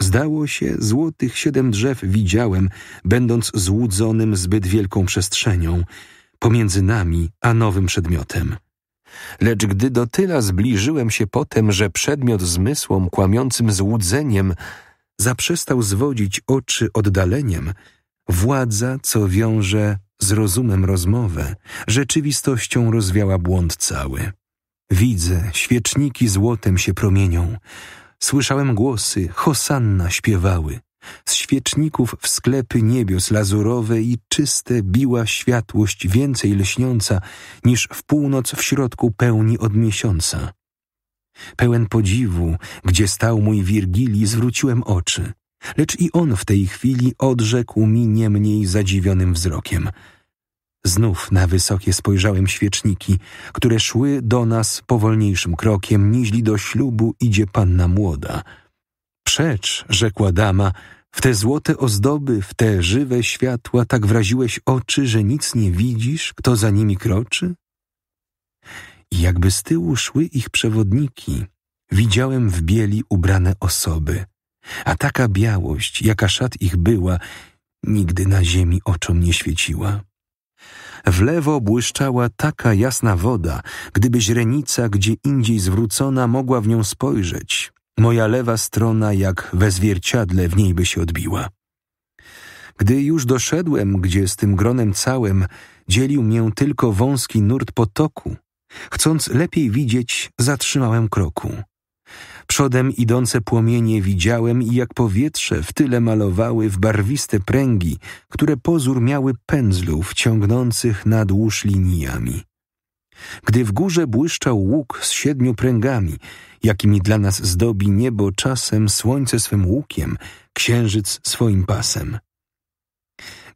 Zdało się, złotych siedem drzew widziałem, będąc złudzonym zbyt wielką przestrzenią, pomiędzy nami a nowym przedmiotem. Lecz gdy do tyla zbliżyłem się potem, że przedmiot zmysłom kłamiącym złudzeniem zaprzestał zwodzić oczy oddaleniem, władza, co wiąże z rozumem rozmowę, rzeczywistością rozwiała błąd cały. Widzę, świeczniki złotem się promienią. Słyszałem głosy, hosanna śpiewały. Z świeczników w sklepy niebios lazurowe i czyste biła światłość więcej lśniąca niż w północ w środku pełni od miesiąca. Pełen podziwu, gdzie stał mój Wirgilii, zwróciłem oczy, lecz i on w tej chwili odrzekł mi nie mniej zadziwionym wzrokiem. Znów na wysokie spojrzałem świeczniki, które szły do nas powolniejszym krokiem, niźli do ślubu idzie panna młoda. Przecz, rzekła dama, w te złote ozdoby, w te żywe światła tak wraziłeś oczy, że nic nie widzisz, kto za nimi kroczy? i jakby z tyłu szły ich przewodniki. Widziałem w bieli ubrane osoby, a taka białość, jaka szat ich była, nigdy na ziemi oczom nie świeciła. W lewo błyszczała taka jasna woda, gdyby źrenica gdzie indziej zwrócona mogła w nią spojrzeć. Moja lewa strona jak we zwierciadle w niej by się odbiła. Gdy już doszedłem, gdzie z tym gronem całym dzielił mię tylko wąski nurt potoku, Chcąc lepiej widzieć, zatrzymałem kroku. Przodem idące płomienie widziałem i jak powietrze w tyle malowały w barwiste pręgi, które pozór miały pędzlów ciągnących nadłuż liniami. Gdy w górze błyszczał łuk z siedmiu pręgami, jakimi dla nas zdobi niebo czasem słońce swym łukiem, księżyc swoim pasem.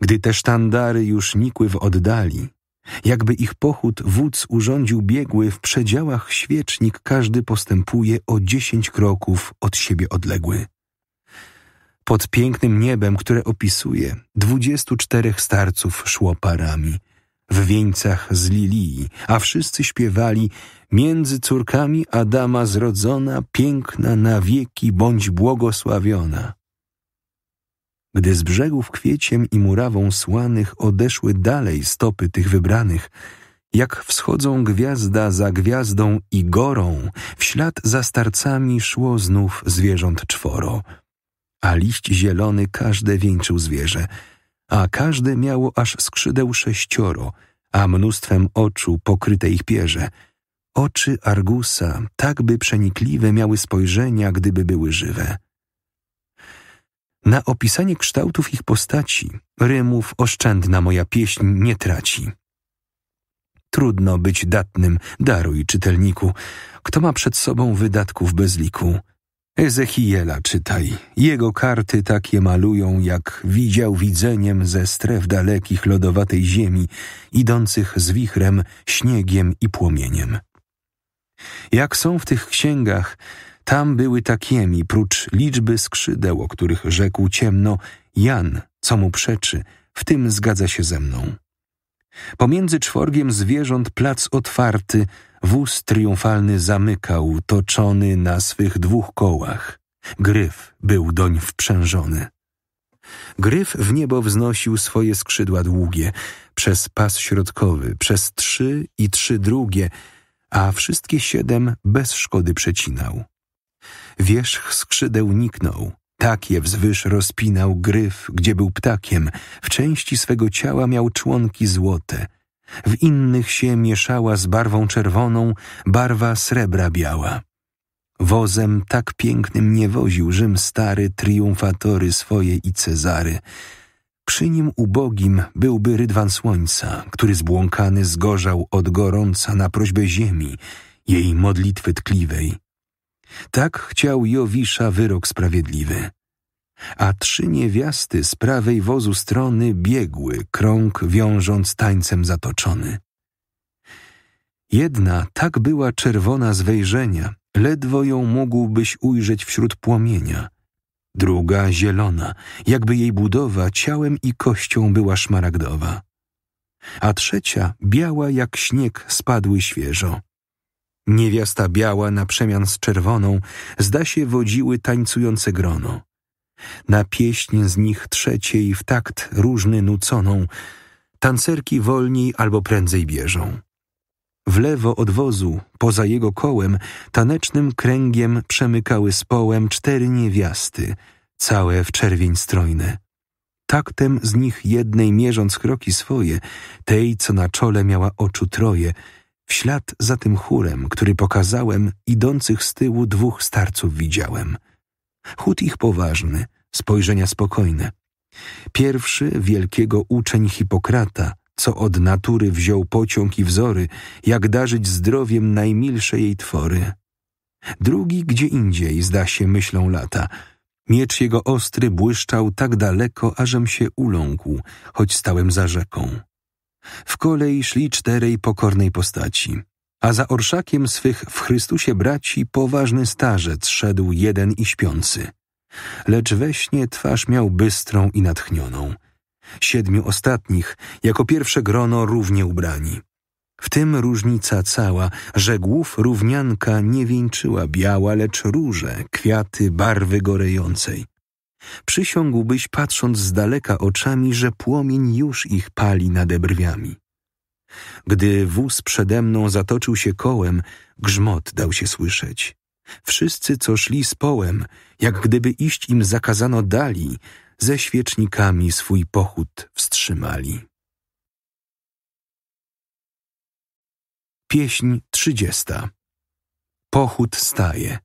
Gdy te sztandary już nikły w oddali, jakby ich pochód wódz urządził biegły, w przedziałach świecznik każdy postępuje o dziesięć kroków od siebie odległy. Pod pięknym niebem, które opisuje, dwudziestu czterech starców szło parami, w wieńcach z lilii, a wszyscy śpiewali między córkami Adama zrodzona, piękna na wieki, bądź błogosławiona. Gdy z brzegów kwieciem i murawą słanych odeszły dalej stopy tych wybranych, jak wschodzą gwiazda za gwiazdą i gorą, w ślad za starcami szło znów zwierząt czworo. A liść zielony każde wieńczył zwierzę, a każde miało aż skrzydeł sześcioro, a mnóstwem oczu pokryte ich pierze. Oczy Argusa tak by przenikliwe miały spojrzenia, gdyby były żywe. Na opisanie kształtów ich postaci, rymów oszczędna moja pieśń nie traci. Trudno być datnym, daruj czytelniku, kto ma przed sobą wydatków bez liku. Ezechiela czytaj, jego karty takie malują, jak widział widzeniem ze stref dalekich lodowatej ziemi, idących z wichrem, śniegiem i płomieniem. Jak są w tych księgach, tam były takiemi, prócz liczby skrzydeł, o których rzekł ciemno, Jan, co mu przeczy, w tym zgadza się ze mną. Pomiędzy czworgiem zwierząt plac otwarty, wóz triumfalny zamykał, toczony na swych dwóch kołach. Gryf był doń wprzężony. Gryf w niebo wznosił swoje skrzydła długie, przez pas środkowy, przez trzy i trzy drugie, a wszystkie siedem bez szkody przecinał. Wierzch skrzydeł niknął. Tak je wzwyż rozpinał gryf, gdzie był ptakiem. W części swego ciała miał członki złote. W innych się mieszała z barwą czerwoną barwa srebra biała. Wozem tak pięknym nie woził Rzym stary triumfatory swoje i Cezary. Przy nim ubogim byłby rydwan słońca, który zbłąkany zgorzał od gorąca na prośbę ziemi, jej modlitwy tkliwej. Tak chciał Jowisza wyrok sprawiedliwy. A trzy niewiasty z prawej wozu strony biegły, krąg wiążąc tańcem zatoczony. Jedna tak była czerwona z wejrzenia, ledwo ją mógłbyś ujrzeć wśród płomienia. Druga zielona, jakby jej budowa ciałem i kością była szmaragdowa. A trzecia biała jak śnieg spadły świeżo Niewiasta biała na przemian z czerwoną zda się wodziły tańcujące grono. Na pieśń z nich trzeciej w takt różny nuconą tancerki wolniej albo prędzej bieżą. W lewo od wozu, poza jego kołem, tanecznym kręgiem przemykały z połem cztery niewiasty, całe w czerwień strojne. Taktem z nich jednej mierząc kroki swoje, tej, co na czole miała oczu troje – w ślad za tym chórem, który pokazałem, idących z tyłu dwóch starców widziałem. Chód ich poważny, spojrzenia spokojne. Pierwszy wielkiego uczeń Hipokrata, co od natury wziął pociąg i wzory, jak darzyć zdrowiem najmilsze jej twory. Drugi gdzie indziej, zda się, myślą lata. Miecz jego ostry błyszczał tak daleko, ażem się uląkł, choć stałem za rzeką. W kolei szli czterej pokornej postaci, a za orszakiem swych w Chrystusie braci poważny starzec szedł jeden i śpiący. Lecz we śnie twarz miał bystrą i natchnioną. Siedmiu ostatnich, jako pierwsze grono, równie ubrani. W tym różnica cała, że głów równianka nie wieńczyła biała, lecz róże, kwiaty barwy gorejącej przysiągłbyś patrząc z daleka oczami, że płomień już ich pali nade brwiami. Gdy wóz przede mną zatoczył się kołem, grzmot dał się słyszeć. Wszyscy, co szli z połem, jak gdyby iść im zakazano dali, ze świecznikami swój pochód wstrzymali. Pieśń trzydziesta Pochód staje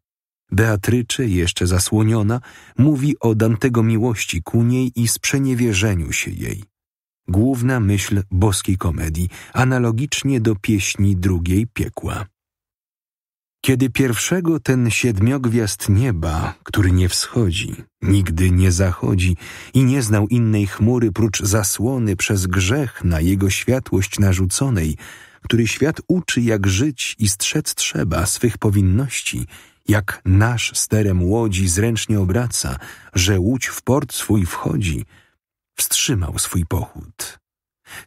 Beatrycze, jeszcze zasłoniona, mówi o Dantego miłości ku niej i sprzeniewierzeniu się jej. Główna myśl boskiej komedii, analogicznie do pieśni drugiej piekła. Kiedy pierwszego ten siedmiogwiazd nieba, który nie wschodzi, nigdy nie zachodzi i nie znał innej chmury prócz zasłony przez grzech na jego światłość narzuconej, który świat uczy jak żyć i strzec trzeba swych powinności – jak nasz sterem łodzi zręcznie obraca, że łódź w port swój wchodzi, wstrzymał swój pochód.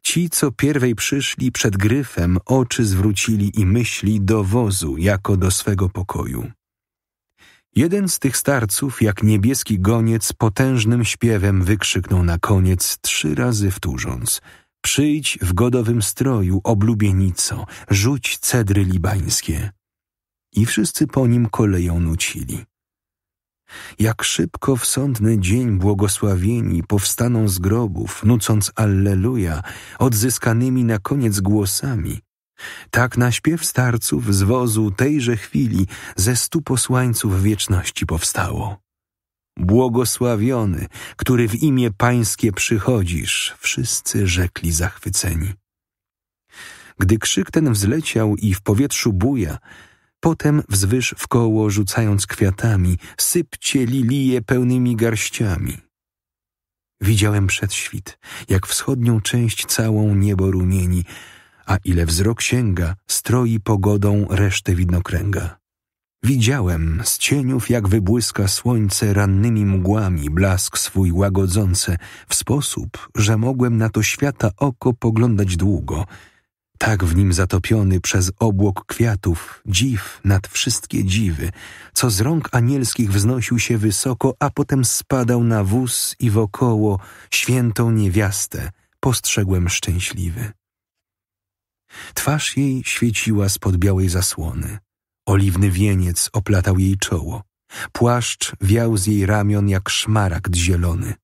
Ci, co pierwej przyszli przed gryfem, oczy zwrócili i myśli do wozu, jako do swego pokoju. Jeden z tych starców, jak niebieski goniec, potężnym śpiewem wykrzyknął na koniec, trzy razy wtórząc – Przyjdź w godowym stroju, oblubienico, rzuć cedry libańskie i wszyscy po nim koleją nucili. Jak szybko w sądny dzień błogosławieni powstaną z grobów, nucąc Alleluja, odzyskanymi na koniec głosami, tak na śpiew starców z wozu tejże chwili ze stu posłańców wieczności powstało. Błogosławiony, który w imię Pańskie przychodzisz, wszyscy rzekli zachwyceni. Gdy krzyk ten wzleciał i w powietrzu buja, Potem wzwyż w koło, rzucając kwiatami, sypcie lilije pełnymi garściami. Widziałem przedświt, jak wschodnią część całą niebo rumieni, a ile wzrok sięga, stroi pogodą resztę widnokręga. Widziałem z cieniów, jak wybłyska słońce rannymi mgłami blask swój łagodzące, w sposób, że mogłem na to świata oko poglądać długo – tak w nim zatopiony przez obłok kwiatów, dziw nad wszystkie dziwy, co z rąk anielskich wznosił się wysoko, a potem spadał na wóz i wokoło świętą niewiastę, postrzegłem szczęśliwy. Twarz jej świeciła spod białej zasłony. Oliwny wieniec oplatał jej czoło. Płaszcz wiał z jej ramion jak szmaragd zielony.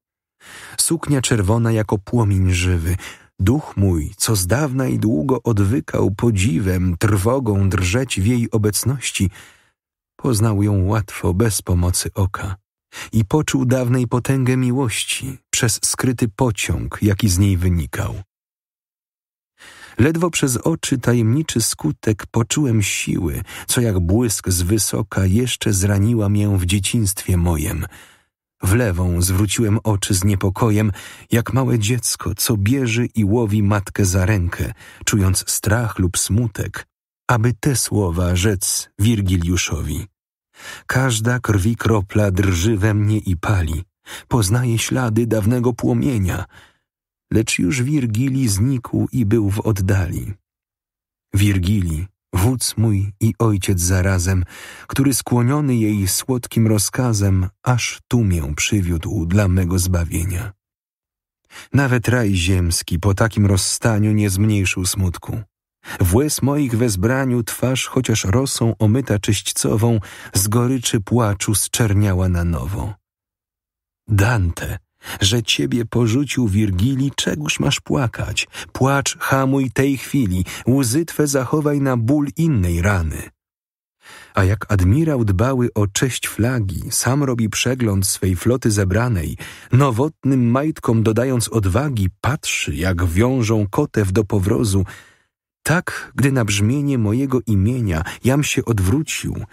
Suknia czerwona jako płomień żywy, Duch mój, co z dawna i długo odwykał podziwem, trwogą drżeć w jej obecności, poznał ją łatwo, bez pomocy oka i poczuł dawnej potęgę miłości przez skryty pociąg, jaki z niej wynikał. Ledwo przez oczy tajemniczy skutek poczułem siły, co jak błysk z wysoka jeszcze zraniła mię w dzieciństwie mojem – w lewą zwróciłem oczy z niepokojem, jak małe dziecko, co bierze i łowi matkę za rękę, czując strach lub smutek, aby te słowa rzec Wirgiliuszowi. Każda krwi kropla drży we mnie i pali, poznaje ślady dawnego płomienia, lecz już Wirgili znikł i był w oddali. Wirgili, wódz mój i ojciec zarazem, który skłoniony jej słodkim rozkazem, aż tu mię przywiódł dla mego zbawienia. Nawet raj ziemski po takim rozstaniu nie zmniejszył smutku. W łez moich wezbraniu twarz, chociaż rosą omyta czyśćcową, z goryczy płaczu zczerniała na nowo. Dante, że ciebie porzucił Wirgili, czegóż masz płakać? Płacz, hamuj tej chwili, łzy twe zachowaj na ból innej rany. A jak admirał dbały o cześć flagi, sam robi przegląd swej floty zebranej, nowotnym majtkom dodając odwagi, patrzy, jak wiążą kotew do powrozu, tak, gdy na brzmienie mojego imienia jam się odwrócił,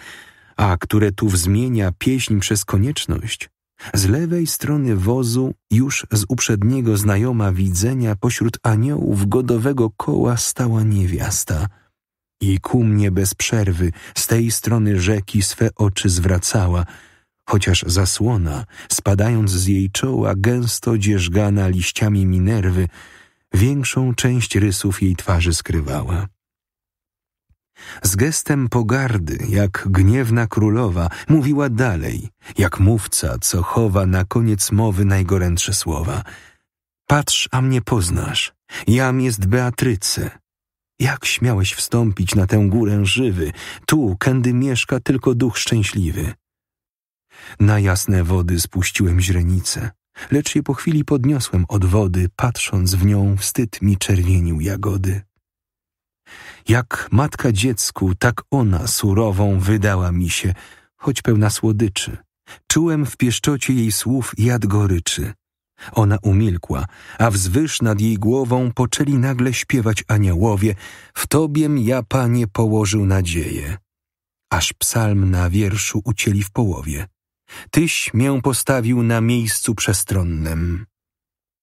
a które tu wzmienia pieśń przez konieczność, z lewej strony wozu, już z uprzedniego znajoma widzenia, pośród aniołów godowego koła stała niewiasta. I ku mnie bez przerwy z tej strony rzeki swe oczy zwracała, chociaż zasłona, spadając z jej czoła, gęsto dzierżgana liściami minerwy, większą część rysów jej twarzy skrywała. Z gestem pogardy, jak gniewna królowa, mówiła dalej, jak mówca, co chowa na koniec mowy najgorętsze słowa. Patrz, a mnie poznasz. Jam jest Beatryce. Jak śmiałeś wstąpić na tę górę żywy? Tu, kędy mieszka tylko duch szczęśliwy. Na jasne wody spuściłem źrenice, lecz je po chwili podniosłem od wody, patrząc w nią wstyd mi czerwienił jagody. Jak matka dziecku, tak ona surową wydała mi się, choć pełna słodyczy. Czułem w pieszczocie jej słów jad goryczy. Ona umilkła, a wzwyż nad jej głową poczęli nagle śpiewać aniołowie W Tobiem ja, Panie, położył nadzieję. Aż psalm na wierszu ucieli w połowie. Tyś mię postawił na miejscu przestronnym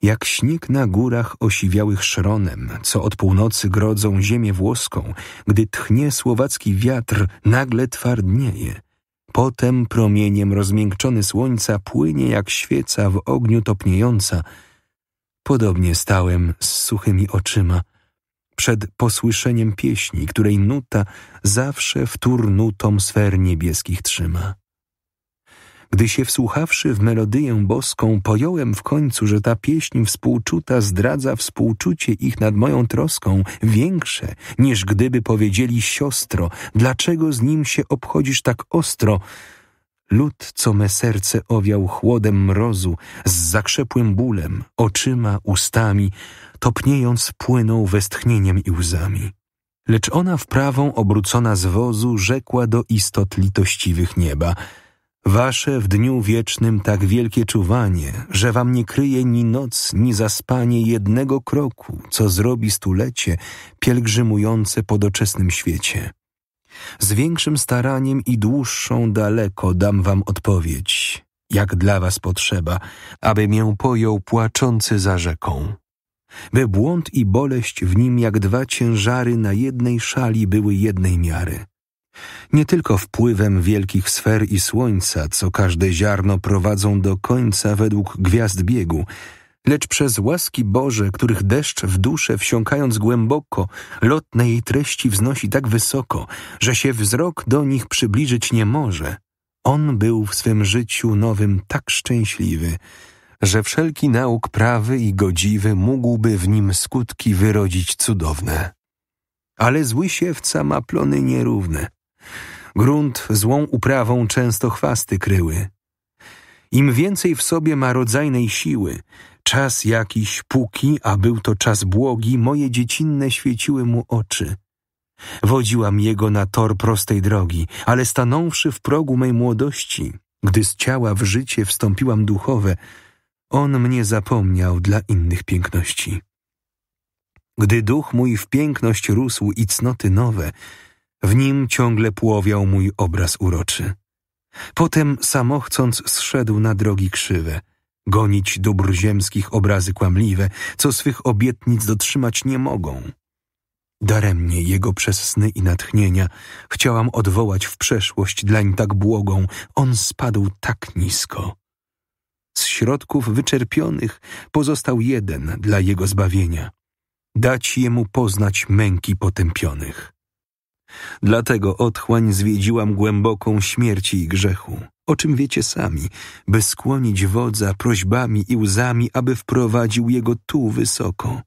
jak śnik na górach osiwiałych szronem, co od północy grodzą ziemię włoską, gdy tchnie słowacki wiatr, nagle twardnieje. Potem promieniem rozmiękczony słońca płynie jak świeca w ogniu topniejąca. Podobnie stałem z suchymi oczyma, przed posłyszeniem pieśni, której nuta zawsze wtór nutom sfer niebieskich trzyma. Gdy się wsłuchawszy w melodyję boską, pojąłem w końcu, że ta pieśń współczuta zdradza współczucie ich nad moją troską większe, niż gdyby powiedzieli siostro, dlaczego z nim się obchodzisz tak ostro, Lud, co me serce owiał chłodem mrozu, z zakrzepłym bólem, oczyma, ustami, topniejąc płynął westchnieniem i łzami. Lecz ona prawą obrócona z wozu rzekła do istot litościwych nieba – Wasze w dniu wiecznym tak wielkie czuwanie, że wam nie kryje ni noc, ni zaspanie jednego kroku, co zrobi stulecie pielgrzymujące po doczesnym świecie. Z większym staraniem i dłuższą daleko dam wam odpowiedź, jak dla was potrzeba, aby mię pojął płaczący za rzeką. By błąd i boleść w nim jak dwa ciężary na jednej szali były jednej miary – nie tylko wpływem wielkich sfer i słońca, co każde ziarno prowadzą do końca według gwiazd biegu, lecz przez łaski Boże, których deszcz w duszę wsiąkając głęboko, lotnej jej treści wznosi tak wysoko, że się wzrok do nich przybliżyć nie może. On był w swym życiu nowym tak szczęśliwy, że wszelki nauk prawy i godziwy mógłby w nim skutki wyrodzić cudowne. Ale zły siewca ma plony nierówne, Grunt złą uprawą często chwasty kryły. Im więcej w sobie ma rodzajnej siły, czas jakiś póki, a był to czas błogi, moje dziecinne świeciły mu oczy. Wodziłam jego na tor prostej drogi, ale stanąwszy w progu mej młodości, gdy z ciała w życie wstąpiłam duchowe, on mnie zapomniał dla innych piękności. Gdy duch mój w piękność rósł i cnoty nowe, w nim ciągle płowiał mój obraz uroczy. Potem, samochcąc, zszedł na drogi krzywe, gonić dóbr ziemskich obrazy kłamliwe, co swych obietnic dotrzymać nie mogą. Daremnie jego przez sny i natchnienia chciałam odwołać w przeszłość dlań tak błogą, on spadł tak nisko. Z środków wyczerpionych pozostał jeden dla jego zbawienia dać jemu poznać męki potępionych. Dlatego otchłań zwiedziłam głęboką śmierci i grzechu, o czym wiecie sami, by skłonić wodza prośbami i łzami, aby wprowadził jego tu wysoko.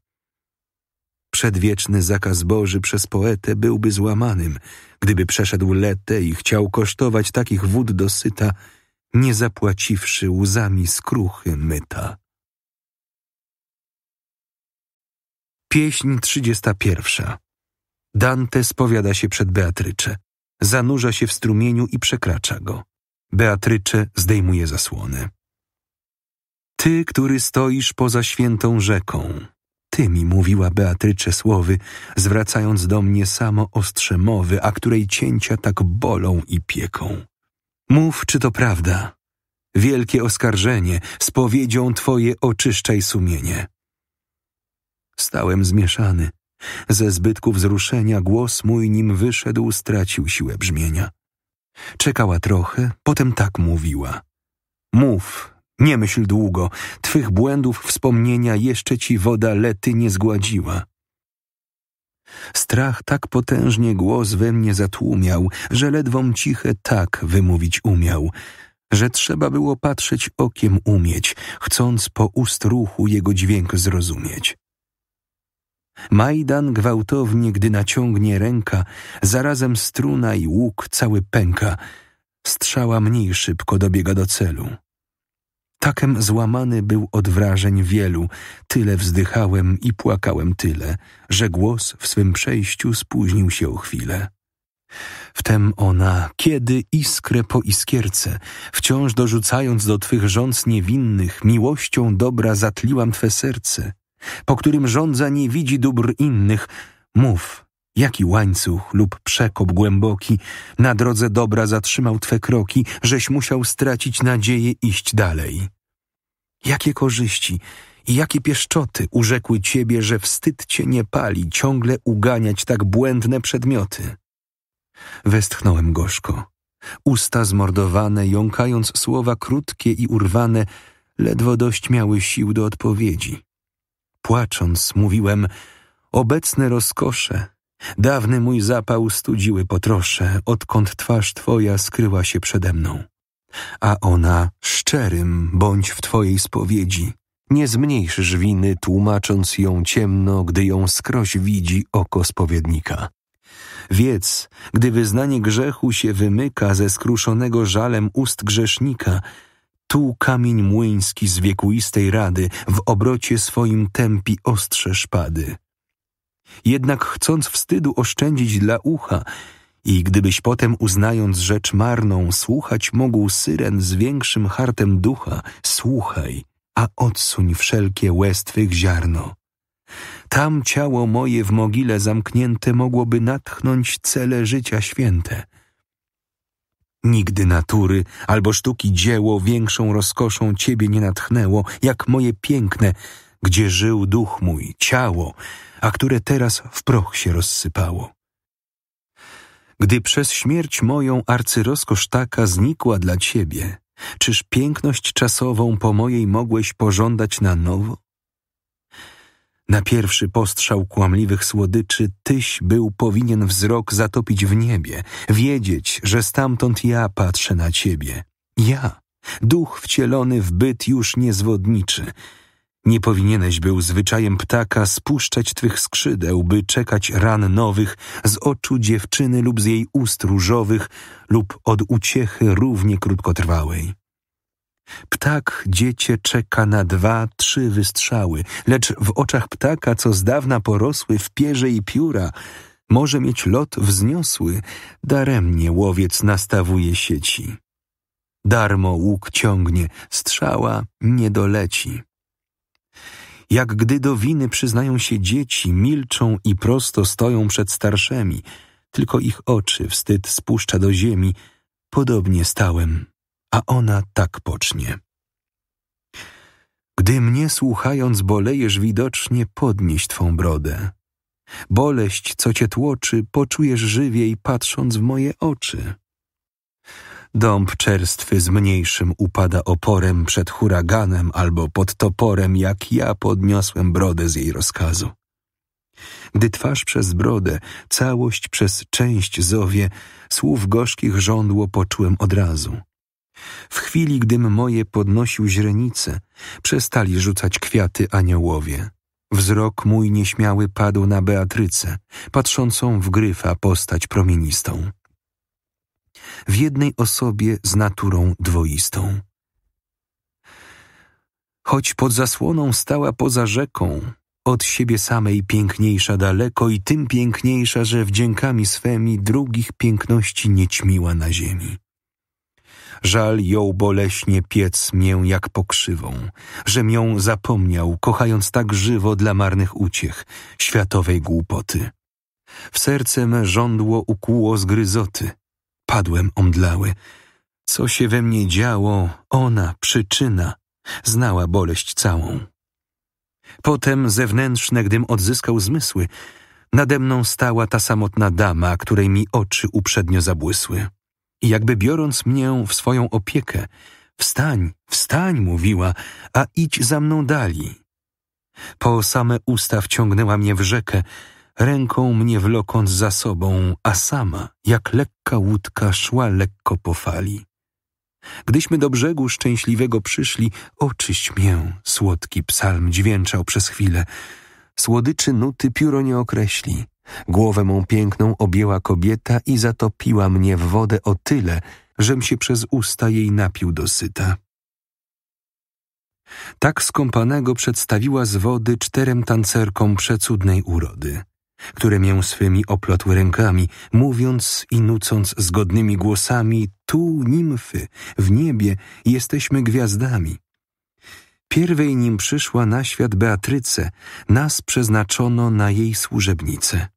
Przedwieczny zakaz Boży przez poetę byłby złamanym, gdyby przeszedł letę i chciał kosztować takich wód dosyta, nie zapłaciwszy łzami skruchy myta. Pieśń pierwsza. Dante spowiada się przed Beatrycze, zanurza się w strumieniu i przekracza go. Beatrycze zdejmuje zasłony. Ty, który stoisz poza świętą rzeką, ty mi mówiła Beatrycze słowy, zwracając do mnie samo ostrze mowy, a której cięcia tak bolą i pieką. Mów, czy to prawda. Wielkie oskarżenie, spowiedzią Twoje oczyszczaj sumienie. Stałem zmieszany, ze zbytku wzruszenia głos mój, nim wyszedł, stracił siłę brzmienia. Czekała trochę, potem tak mówiła. Mów, nie myśl długo, twych błędów wspomnienia jeszcze ci woda lety nie zgładziła. Strach tak potężnie głos we mnie zatłumiał, że ledwom ciche tak wymówić umiał, że trzeba było patrzeć okiem umieć, chcąc po ust ruchu jego dźwięk zrozumieć. Majdan gwałtownie, gdy naciągnie ręka, zarazem struna i łuk cały pęka, strzała mniej szybko dobiega do celu. Takem złamany był od wrażeń wielu, tyle wzdychałem i płakałem tyle, że głos w swym przejściu spóźnił się o chwilę. Wtem ona, kiedy iskrę po iskierce, wciąż dorzucając do twych rząd niewinnych, miłością dobra zatliłam twe serce – po którym żądza nie widzi dóbr innych, mów, jaki łańcuch lub przekop głęboki na drodze dobra zatrzymał twe kroki, żeś musiał stracić nadzieję iść dalej. Jakie korzyści i jakie pieszczoty urzekły ciebie, że wstyd cię nie pali ciągle uganiać tak błędne przedmioty? Westchnąłem gorzko. Usta zmordowane, jąkając słowa krótkie i urwane, ledwo dość miały sił do odpowiedzi. Płacząc, mówiłem, obecne rozkosze, dawny mój zapał studziły potrosze, odkąd twarz twoja skryła się przede mną. A ona, szczerym bądź w twojej spowiedzi, nie zmniejszysz winy, tłumacząc ją ciemno, gdy ją skroś widzi oko spowiednika. Wiedz, gdy wyznanie grzechu się wymyka ze skruszonego żalem ust grzesznika – tu kamień młyński z wiekuistej rady, w obrocie swoim tępi ostrze szpady. Jednak chcąc wstydu oszczędzić dla ucha, i gdybyś potem uznając rzecz marną, słuchać mógł syren z większym hartem ducha, słuchaj, a odsuń wszelkie łez twych ziarno. Tam ciało moje w mogile zamknięte mogłoby natchnąć cele życia święte – Nigdy natury albo sztuki dzieło większą rozkoszą ciebie nie natchnęło, jak moje piękne, gdzie żył duch mój, ciało, a które teraz w proch się rozsypało. Gdy przez śmierć moją arcyroskosz taka znikła dla ciebie, czyż piękność czasową po mojej mogłeś pożądać na nowo? Na pierwszy postrzał kłamliwych słodyczy tyś był powinien wzrok zatopić w niebie, wiedzieć, że stamtąd ja patrzę na ciebie. Ja, duch wcielony w byt już niezwodniczy. Nie powinieneś był zwyczajem ptaka spuszczać twych skrzydeł, by czekać ran nowych z oczu dziewczyny lub z jej ust różowych lub od uciechy równie krótkotrwałej. Ptak dziecię czeka na dwa, trzy wystrzały, lecz w oczach ptaka, co z dawna porosły w pierze i pióra, może mieć lot wzniosły, daremnie łowiec nastawuje sieci. Darmo łuk ciągnie, strzała nie doleci. Jak gdy do winy przyznają się dzieci, milczą i prosto stoją przed starszymi, tylko ich oczy wstyd spuszcza do ziemi, podobnie stałem a ona tak pocznie. Gdy mnie słuchając bolejesz widocznie, podnieś twą brodę. Boleść, co cię tłoczy, poczujesz żywiej, patrząc w moje oczy. Dąb czerstwy z mniejszym upada oporem przed huraganem albo pod toporem, jak ja podniosłem brodę z jej rozkazu. Gdy twarz przez brodę, całość przez część zowie, słów gorzkich żądło poczułem od razu. W chwili, gdym moje podnosił źrenice, przestali rzucać kwiaty aniołowie. Wzrok mój nieśmiały padł na Beatrycę, patrzącą w gryfa postać promienistą. W jednej osobie z naturą dwoistą. Choć pod zasłoną stała poza rzeką, od siebie samej piękniejsza daleko i tym piękniejsza, że wdziękami swemi drugich piękności nie ćmiła na ziemi. Żal ją boleśnie piec mię jak pokrzywą, żem ją zapomniał, kochając tak żywo dla marnych uciech, światowej głupoty. W sercem żądło ukłuło zgryzoty, padłem omdlały. Co się we mnie działo, ona, przyczyna, znała boleść całą. Potem zewnętrzne, gdym odzyskał zmysły, nade mną stała ta samotna dama, której mi oczy uprzednio zabłysły i jakby biorąc mnie w swoją opiekę, wstań, wstań, mówiła, a idź za mną dali. Po same usta wciągnęła mnie w rzekę, ręką mnie wlokąc za sobą, a sama, jak lekka łódka, szła lekko po fali. Gdyśmy do brzegu szczęśliwego przyszli, oczyść mię, słodki psalm dźwięczał przez chwilę. Słodyczy nuty pióro nie określi. Głowę mą piękną objęła kobieta i zatopiła mnie w wodę o tyle, żem się przez usta jej napił dosyta. Tak skąpanego przedstawiła z wody czterem tancerkom przecudnej urody, które mię swymi oplotły rękami, mówiąc i nucąc zgodnymi głosami tu nimfy, w niebie jesteśmy gwiazdami. Pierwej nim przyszła na świat Beatryce, nas przeznaczono na jej służebnicę.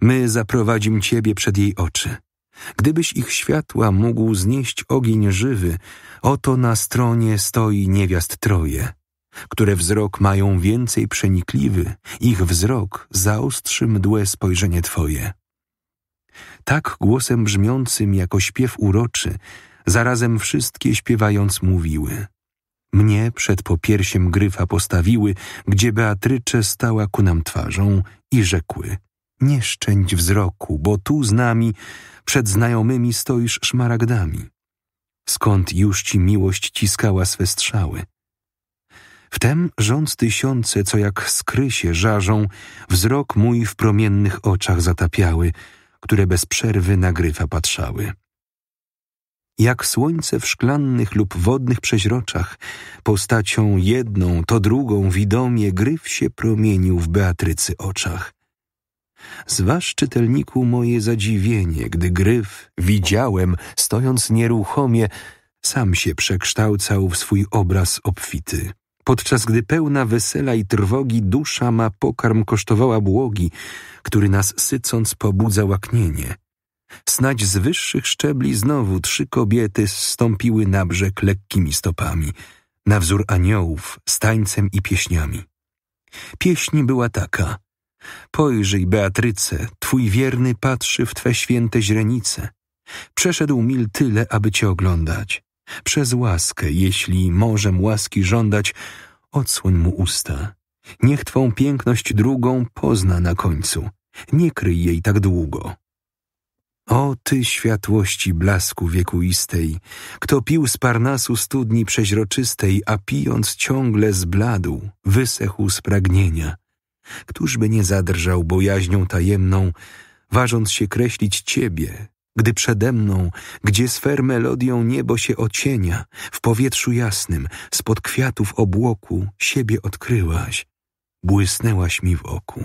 My zaprowadzim Ciebie przed jej oczy. Gdybyś ich światła mógł znieść ogień żywy, oto na stronie stoi niewiast troje, które wzrok mają więcej przenikliwy, ich wzrok zaostrzy mdłe spojrzenie Twoje. Tak głosem brzmiącym jako śpiew uroczy, zarazem wszystkie śpiewając mówiły. Mnie przed popiersiem gryfa postawiły, gdzie Beatrycze stała ku nam twarzą i rzekły – nie szczędź wzroku, bo tu z nami przed znajomymi stoisz szmaragdami. Skąd już ci miłość ciskała swe strzały? Wtem rząd tysiące, co jak skry się żarzą, wzrok mój w promiennych oczach zatapiały, które bez przerwy nagrywa patrzały. Jak słońce w szklannych lub wodnych przeźroczach, postacią jedną, to drugą widomie gryw się promienił w Beatrycy oczach. Zważ, czytelniku, moje zadziwienie, gdy gryf, widziałem, stojąc nieruchomie, sam się przekształcał w swój obraz obfity. Podczas gdy pełna wesela i trwogi dusza ma pokarm kosztowała błogi, który nas sycąc pobudza łaknienie. Snać z wyższych szczebli znowu trzy kobiety zstąpiły na brzeg lekkimi stopami, na wzór aniołów z tańcem i pieśniami. Pieśń była taka – Pojrzyj, Beatryce, twój wierny patrzy w twe święte źrenice. Przeszedł mil tyle, aby cię oglądać. Przez łaskę, jeśli możem łaski żądać, odsłoń mu usta. Niech twą piękność drugą pozna na końcu. Nie kryj jej tak długo. O ty światłości blasku wiekuistej, kto pił z Parnasu studni przeźroczystej, a pijąc ciągle zbladł, wysechł z pragnienia – Któż by nie zadrżał bojaźnią tajemną, ważąc się kreślić Ciebie, gdy przede mną, gdzie sfer melodią niebo się ocienia, w powietrzu jasnym, spod kwiatów obłoku, siebie odkryłaś, błysnęłaś mi w oku.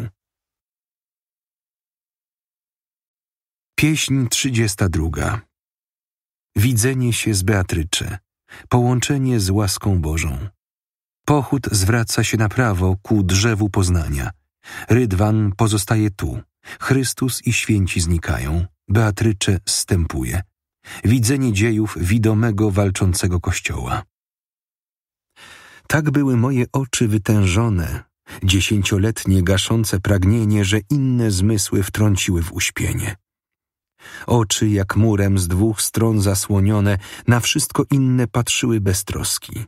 Pieśń 32 Widzenie się z Beatrycze, połączenie z łaską Bożą. Pochód zwraca się na prawo ku drzewu poznania. Rydwan pozostaje tu. Chrystus i święci znikają. Beatrycze stępuje. Widzenie dziejów widomego walczącego kościoła. Tak były moje oczy wytężone, dziesięcioletnie gaszące pragnienie, że inne zmysły wtrąciły w uśpienie. Oczy jak murem z dwóch stron zasłonione, na wszystko inne patrzyły bez troski.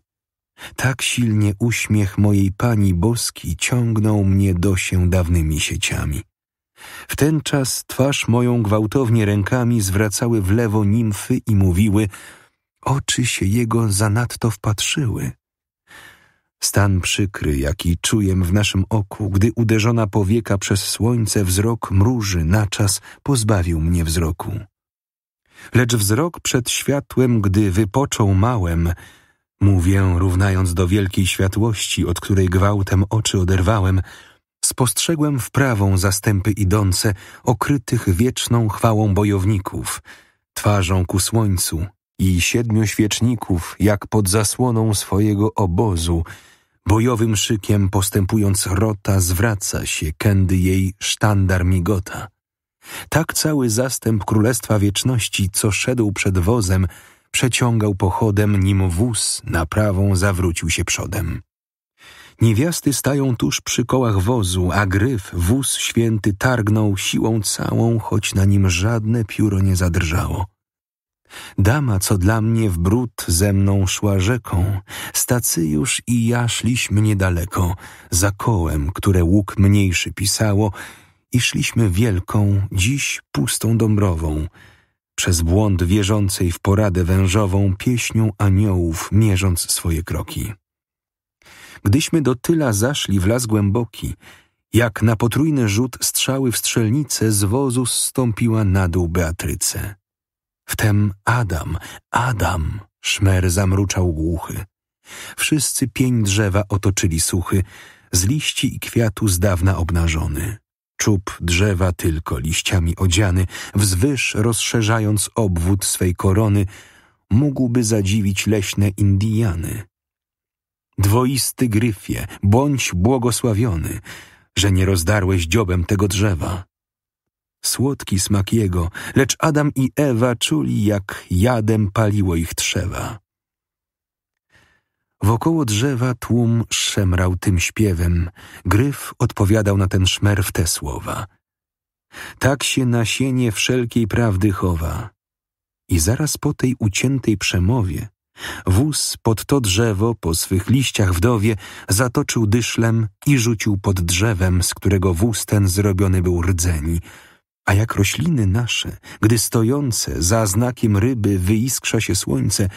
Tak silnie uśmiech mojej Pani Boski ciągnął mnie do się dawnymi sieciami. W ten czas twarz moją gwałtownie rękami zwracały w lewo nimfy i mówiły, oczy się jego zanadto wpatrzyły. Stan przykry, jaki czuję w naszym oku, gdy uderzona powieka przez słońce wzrok mruży na czas, pozbawił mnie wzroku. Lecz wzrok przed światłem, gdy wypoczął małem, Mówię, równając do wielkiej światłości, od której gwałtem oczy oderwałem, spostrzegłem w prawą zastępy idące, okrytych wieczną chwałą bojowników, twarzą ku słońcu i siedmiu świeczników, jak pod zasłoną swojego obozu, bojowym szykiem postępując rota zwraca się, kędy jej sztandar migota. Tak cały zastęp Królestwa Wieczności, co szedł przed wozem, przeciągał pochodem, nim wóz prawą zawrócił się przodem. Niewiasty stają tuż przy kołach wozu, a gryf, wóz święty, targnął siłą całą, choć na nim żadne pióro nie zadrżało. Dama, co dla mnie w bród ze mną szła rzeką, Stacyjusz i ja szliśmy niedaleko, za kołem, które łuk mniejszy pisało, i szliśmy wielką, dziś pustą dąbrową, przez błąd wierzącej w poradę wężową pieśnią aniołów mierząc swoje kroki. Gdyśmy do tyla zaszli w las głęboki, jak na potrójny rzut strzały w strzelnicę z wozu zstąpiła na dół Beatryce. Wtem Adam, Adam, szmer zamruczał głuchy. Wszyscy pień drzewa otoczyli suchy, z liści i kwiatu z dawna obnażony czub drzewa tylko liściami odziany, wzwyż rozszerzając obwód swej korony, mógłby zadziwić leśne Indiany. Dwoisty gryfie, bądź błogosławiony, że nie rozdarłeś dziobem tego drzewa. Słodki smak jego, lecz Adam i Ewa czuli, jak jadem paliło ich trzewa. Wokoło drzewa tłum szemrał tym śpiewem. Gryf odpowiadał na ten szmer w te słowa. Tak się nasienie wszelkiej prawdy chowa. I zaraz po tej uciętej przemowie wóz pod to drzewo po swych liściach wdowie zatoczył dyszlem i rzucił pod drzewem, z którego wóz ten zrobiony był rdzeni. A jak rośliny nasze, gdy stojące za znakiem ryby wyiskrza się słońce,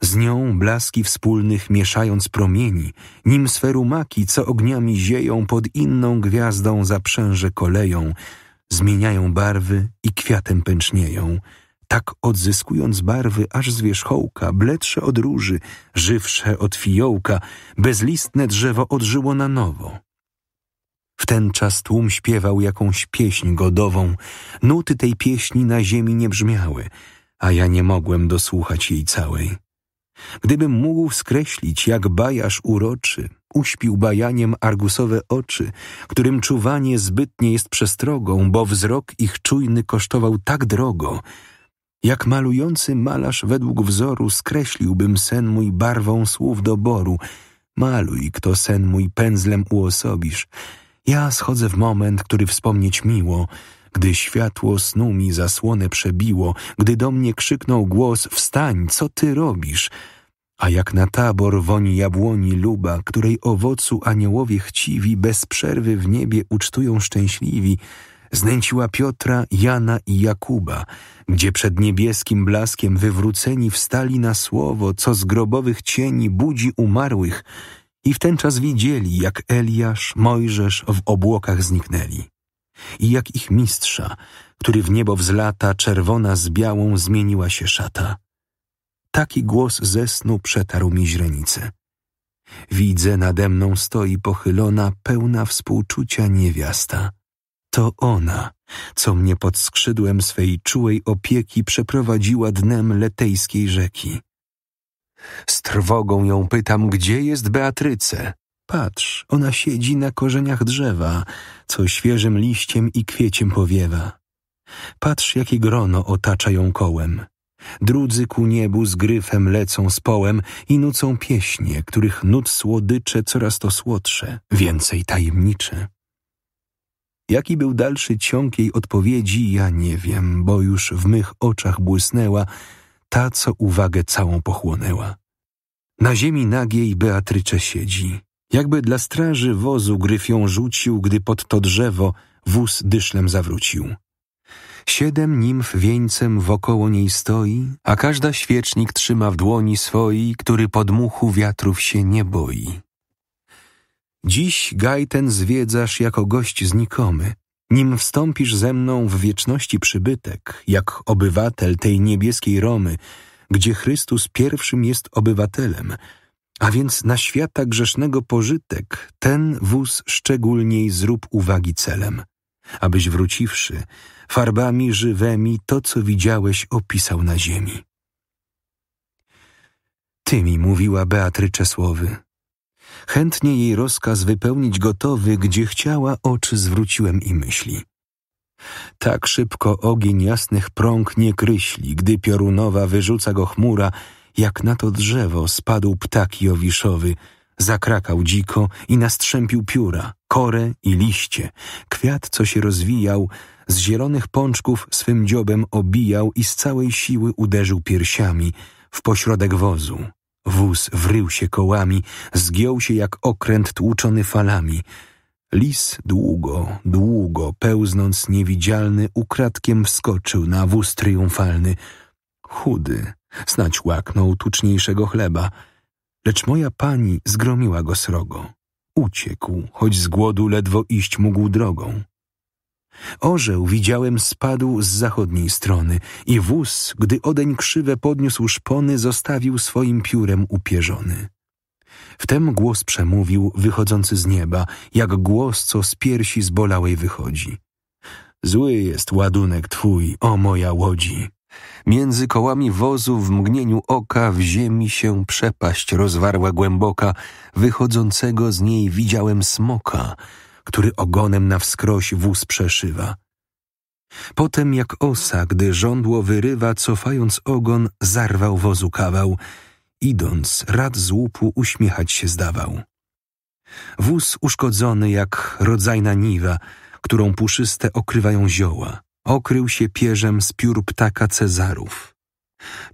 z nią blaski wspólnych mieszając promieni, nim sferumaki, co ogniami zieją pod inną gwiazdą zaprzęże koleją, zmieniają barwy i kwiatem pęcznieją, tak odzyskując barwy aż z wierzchołka, bledsze od róży, żywsze od fiołka, bezlistne drzewo odżyło na nowo. W ten czas tłum śpiewał jakąś pieśń godową, nuty tej pieśni na ziemi nie brzmiały, a ja nie mogłem dosłuchać jej całej. Gdybym mógł skreślić, jak bajarz uroczy, uśpił bajaniem argusowe oczy, którym czuwanie zbytnie jest przestrogą, bo wzrok ich czujny kosztował tak drogo, jak malujący malarz według wzoru skreśliłbym sen mój barwą słów doboru. Maluj, kto sen mój pędzlem uosobisz. Ja schodzę w moment, który wspomnieć miło, gdy światło snu mi zasłonę przebiło, gdy do mnie krzyknął głos Wstań, co ty robisz? A jak na tabor woni jabłoni luba, której owocu aniołowie chciwi bez przerwy w niebie ucztują szczęśliwi, znęciła Piotra, Jana i Jakuba, gdzie przed niebieskim blaskiem wywróceni wstali na słowo, co z grobowych cieni budzi umarłych i wtenczas widzieli, jak Eliasz, Mojżesz w obłokach zniknęli i jak ich mistrza, który w niebo wzlata, czerwona z białą zmieniła się szata. Taki głos ze snu przetarł mi źrenicę. Widzę, nade mną stoi pochylona, pełna współczucia niewiasta. To ona, co mnie pod skrzydłem swej czułej opieki przeprowadziła dnem letejskiej rzeki. Z trwogą ją pytam, gdzie jest Beatryce, Patrz, ona siedzi na korzeniach drzewa, co świeżym liściem i kwieciem powiewa. Patrz, jakie grono otacza ją kołem. Drudzy ku niebu z gryfem lecą z połem i nucą pieśnie, których nut słodycze coraz to słodsze, więcej tajemnicze. Jaki był dalszy ciąg jej odpowiedzi, ja nie wiem, bo już w mych oczach błysnęła ta, co uwagę całą pochłonęła. Na ziemi nagiej Beatrycze siedzi. Jakby dla straży wozu gryfią rzucił, gdy pod to drzewo wóz dyszlem zawrócił. Siedem nimf wieńcem wokoło niej stoi, a każda świecznik trzyma w dłoni swoj, który podmuchu wiatrów się nie boi. Dziś gaj ten zwiedzasz jako gość znikomy, nim wstąpisz ze mną w wieczności przybytek, jak obywatel tej niebieskiej Romy, gdzie Chrystus pierwszym jest obywatelem – a więc na świata grzesznego pożytek ten wóz szczególniej zrób uwagi celem, abyś wróciwszy, farbami żywymi to, co widziałeś, opisał na ziemi. Tymi mówiła Beatrycze słowy. Chętnie jej rozkaz wypełnić gotowy, gdzie chciała, oczy zwróciłem i myśli. Tak szybko ogień jasnych prąg nie kryśli, gdy piorunowa wyrzuca go chmura – jak na to drzewo spadł ptak jowiszowy, zakrakał dziko i nastrzępił pióra, korę i liście. Kwiat, co się rozwijał, z zielonych pączków swym dziobem obijał i z całej siły uderzył piersiami w pośrodek wozu. Wóz wrył się kołami, zgiął się jak okręt tłuczony falami. Lis długo, długo, pełznąc niewidzialny, ukradkiem wskoczył na wóz triumfalny. Chudy, Snać łaknął tuczniejszego chleba, lecz moja pani zgromiła go srogo. Uciekł, choć z głodu ledwo iść mógł drogą. Orzeł widziałem spadł z zachodniej strony i wóz, gdy odeń krzywe podniósł szpony, zostawił swoim piórem upierzony. Wtem głos przemówił, wychodzący z nieba, jak głos, co z piersi zbolałej wychodzi. Zły jest ładunek twój, o moja łodzi. Między kołami wozu w mgnieniu oka w ziemi się przepaść rozwarła głęboka, wychodzącego z niej widziałem smoka, który ogonem na wskroś wóz przeszywa. Potem jak osa, gdy żądło wyrywa, cofając ogon, zarwał wozu kawał, idąc rad z łupu uśmiechać się zdawał. Wóz uszkodzony jak rodzajna niwa, którą puszyste okrywają zioła okrył się pierzem z piór ptaka Cezarów.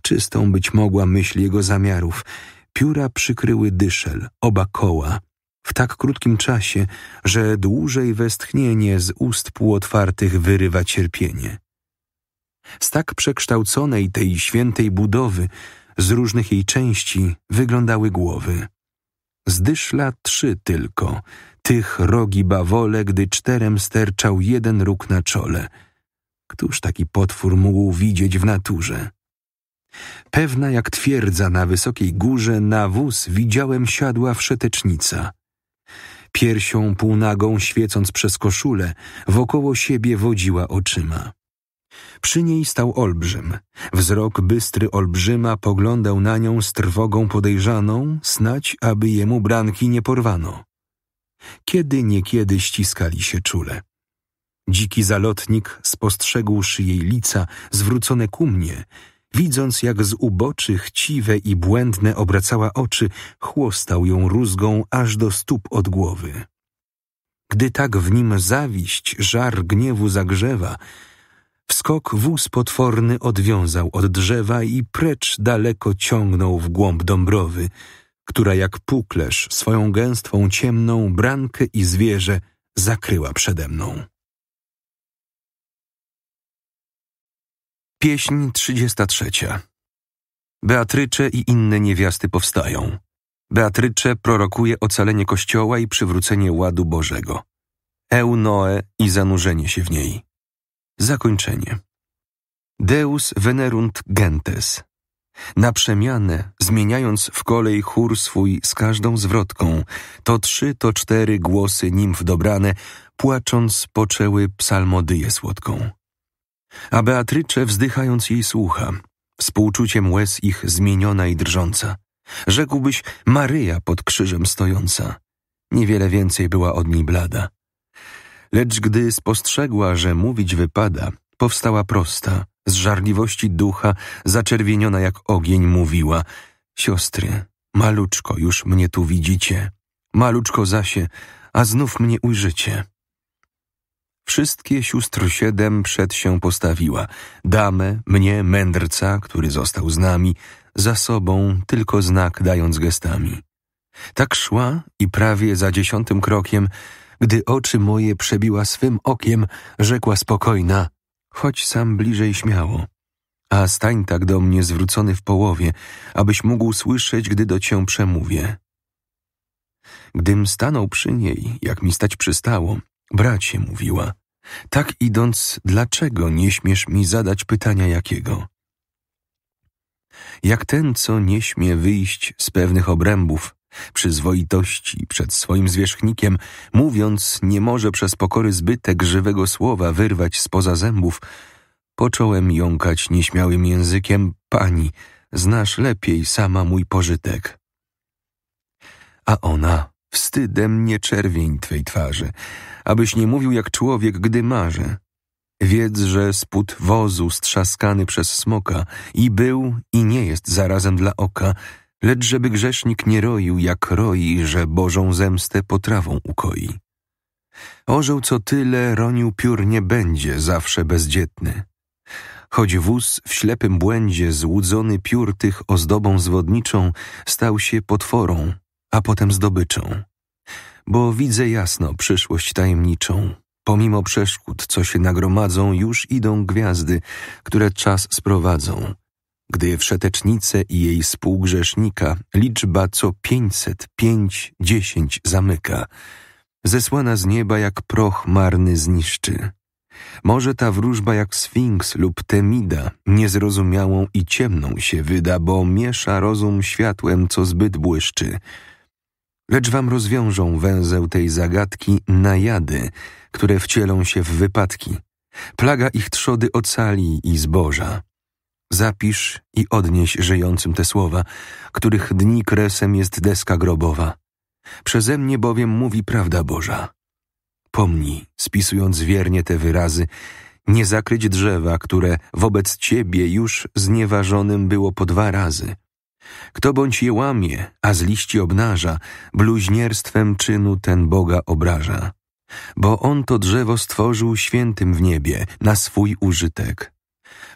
Czystą być mogła myśl jego zamiarów. Pióra przykryły dyszel, oba koła, w tak krótkim czasie, że dłużej westchnienie z ust półotwartych wyrywa cierpienie. Z tak przekształconej tej świętej budowy, z różnych jej części wyglądały głowy. Z dyszla trzy tylko, tych rogi bawole, gdy czterem sterczał jeden róg na czole – Któż taki potwór mógł widzieć w naturze? Pewna jak twierdza na wysokiej górze, na wóz widziałem siadła wszetecznica. Piersią półnagą świecąc przez koszulę, wokoło siebie wodziła oczyma. Przy niej stał olbrzym. Wzrok bystry olbrzyma poglądał na nią z trwogą podejrzaną, snać, aby jemu branki nie porwano. Kiedy niekiedy ściskali się czule. Dziki zalotnik, spostrzegłszy jej lica zwrócone ku mnie, widząc jak z uboczy chciwe i błędne obracała oczy, chłostał ją rózgą aż do stóp od głowy. Gdy tak w nim zawiść, żar gniewu zagrzewa, wskok wóz potworny odwiązał od drzewa i precz daleko ciągnął w głąb dąbrowy, która jak puklerz swoją gęstwą ciemną brankę i zwierzę zakryła przede mną. Pieśń 33. Beatrycze i inne niewiasty powstają. Beatrycze prorokuje ocalenie Kościoła i przywrócenie ładu Bożego. Eunoe i zanurzenie się w niej. Zakończenie. Deus venerunt gentes. Na przemianę, zmieniając w kolej chór swój z każdą zwrotką, to trzy, to cztery głosy nimf dobrane, płacząc poczęły psalmodyję słodką a Beatrycze, wzdychając jej słucha, współczuciem łez ich zmieniona i drżąca. Rzekłbyś Maryja pod krzyżem stojąca. Niewiele więcej była od niej blada. Lecz gdy spostrzegła, że mówić wypada, powstała prosta, z żarliwości ducha, zaczerwieniona jak ogień, mówiła Siostry, maluczko już mnie tu widzicie, maluczko zasie, a znów mnie ujrzycie. Wszystkie sióstr siedem przed się postawiła. Damę, mnie, mędrca, który został z nami, za sobą tylko znak dając gestami. Tak szła i prawie za dziesiątym krokiem, gdy oczy moje przebiła swym okiem, rzekła spokojna, chodź sam bliżej śmiało. A stań tak do mnie zwrócony w połowie, abyś mógł słyszeć, gdy do cię przemówię. Gdym stanął przy niej, jak mi stać przystało, Bracie, mówiła, tak idąc, dlaczego nie śmiesz mi zadać pytania jakiego? Jak ten, co nie śmie wyjść z pewnych obrębów, przyzwoitości przed swoim zwierzchnikiem, mówiąc, nie może przez pokory zbytek żywego słowa wyrwać spoza zębów, począłem jąkać nieśmiałym językiem: Pani, znasz lepiej sama mój pożytek. A ona Wstydem nie czerwień twej twarzy, abyś nie mówił jak człowiek, gdy marzę. Wiedz, że spód wozu strzaskany przez smoka i był i nie jest zarazem dla oka, lecz żeby grzesznik nie roił jak roi, że Bożą zemstę potrawą ukoi. Orzeł co tyle ronił piór nie będzie, zawsze bezdzietny. Choć wóz w ślepym błędzie, złudzony piór tych ozdobą zwodniczą, stał się potworą, a potem zdobyczą. Bo widzę jasno przyszłość tajemniczą. Pomimo przeszkód, co się nagromadzą, już idą gwiazdy, które czas sprowadzą. Gdy wszetecznicę i jej współgrzesznika liczba co pięćset, pięć, dziesięć zamyka, zesłana z nieba jak proch marny zniszczy. Może ta wróżba jak Sfinks lub Temida niezrozumiałą i ciemną się wyda, bo miesza rozum światłem, co zbyt błyszczy – lecz wam rozwiążą węzeł tej zagadki najady, które wcielą się w wypadki. Plaga ich trzody ocali i zboża. Zapisz i odnieś żyjącym te słowa, których dni kresem jest deska grobowa. Przeze mnie bowiem mówi prawda Boża. Pomnij, spisując wiernie te wyrazy, nie zakryć drzewa, które wobec ciebie już znieważonym było po dwa razy – kto bądź je łamie, a z liści obnaża, bluźnierstwem czynu ten Boga obraża. Bo on to drzewo stworzył świętym w niebie, na swój użytek.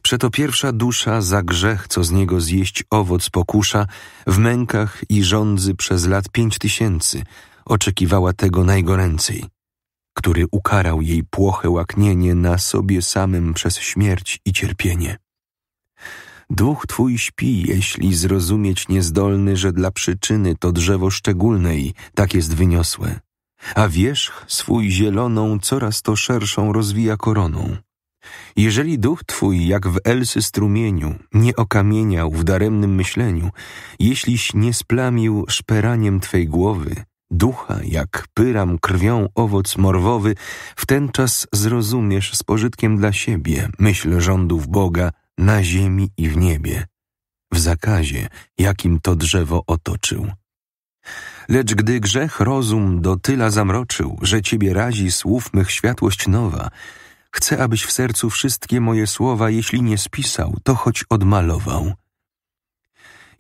Przeto pierwsza dusza za grzech, co z niego zjeść owoc pokusza, w mękach i żądzy przez lat pięć tysięcy, oczekiwała tego najgoręcej, który ukarał jej płoche łaknienie na sobie samym przez śmierć i cierpienie. Duch twój śpi, jeśli zrozumieć niezdolny, że dla przyczyny to drzewo szczególnej tak jest wyniosłe, a wierzch swój zieloną coraz to szerszą rozwija koroną. Jeżeli duch twój, jak w Elsy strumieniu, nie okamieniał w daremnym myśleniu, jeśliś nie splamił szperaniem twej głowy, ducha, jak pyram krwią owoc morwowy, w ten czas zrozumiesz z pożytkiem dla siebie myśl rządów Boga – na ziemi i w niebie, w zakazie, jakim to drzewo otoczył. Lecz gdy grzech rozum do tyla zamroczył, że ciebie razi słów mych światłość nowa, chcę, abyś w sercu wszystkie moje słowa, jeśli nie spisał, to choć odmalował.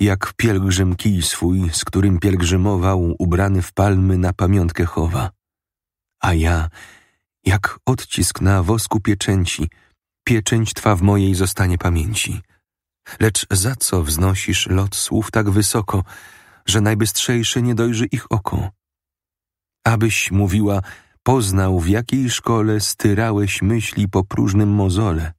Jak pielgrzym kij swój, z którym pielgrzymował, ubrany w palmy na pamiątkę chowa. A ja, jak odcisk na wosku pieczęci, pieczęć Twa w mojej zostanie pamięci. Lecz za co wznosisz lot słów tak wysoko, że najbystrzejsze nie dojrzy ich oko? Abyś mówiła, poznał w jakiej szkole styrałeś myśli po próżnym mozole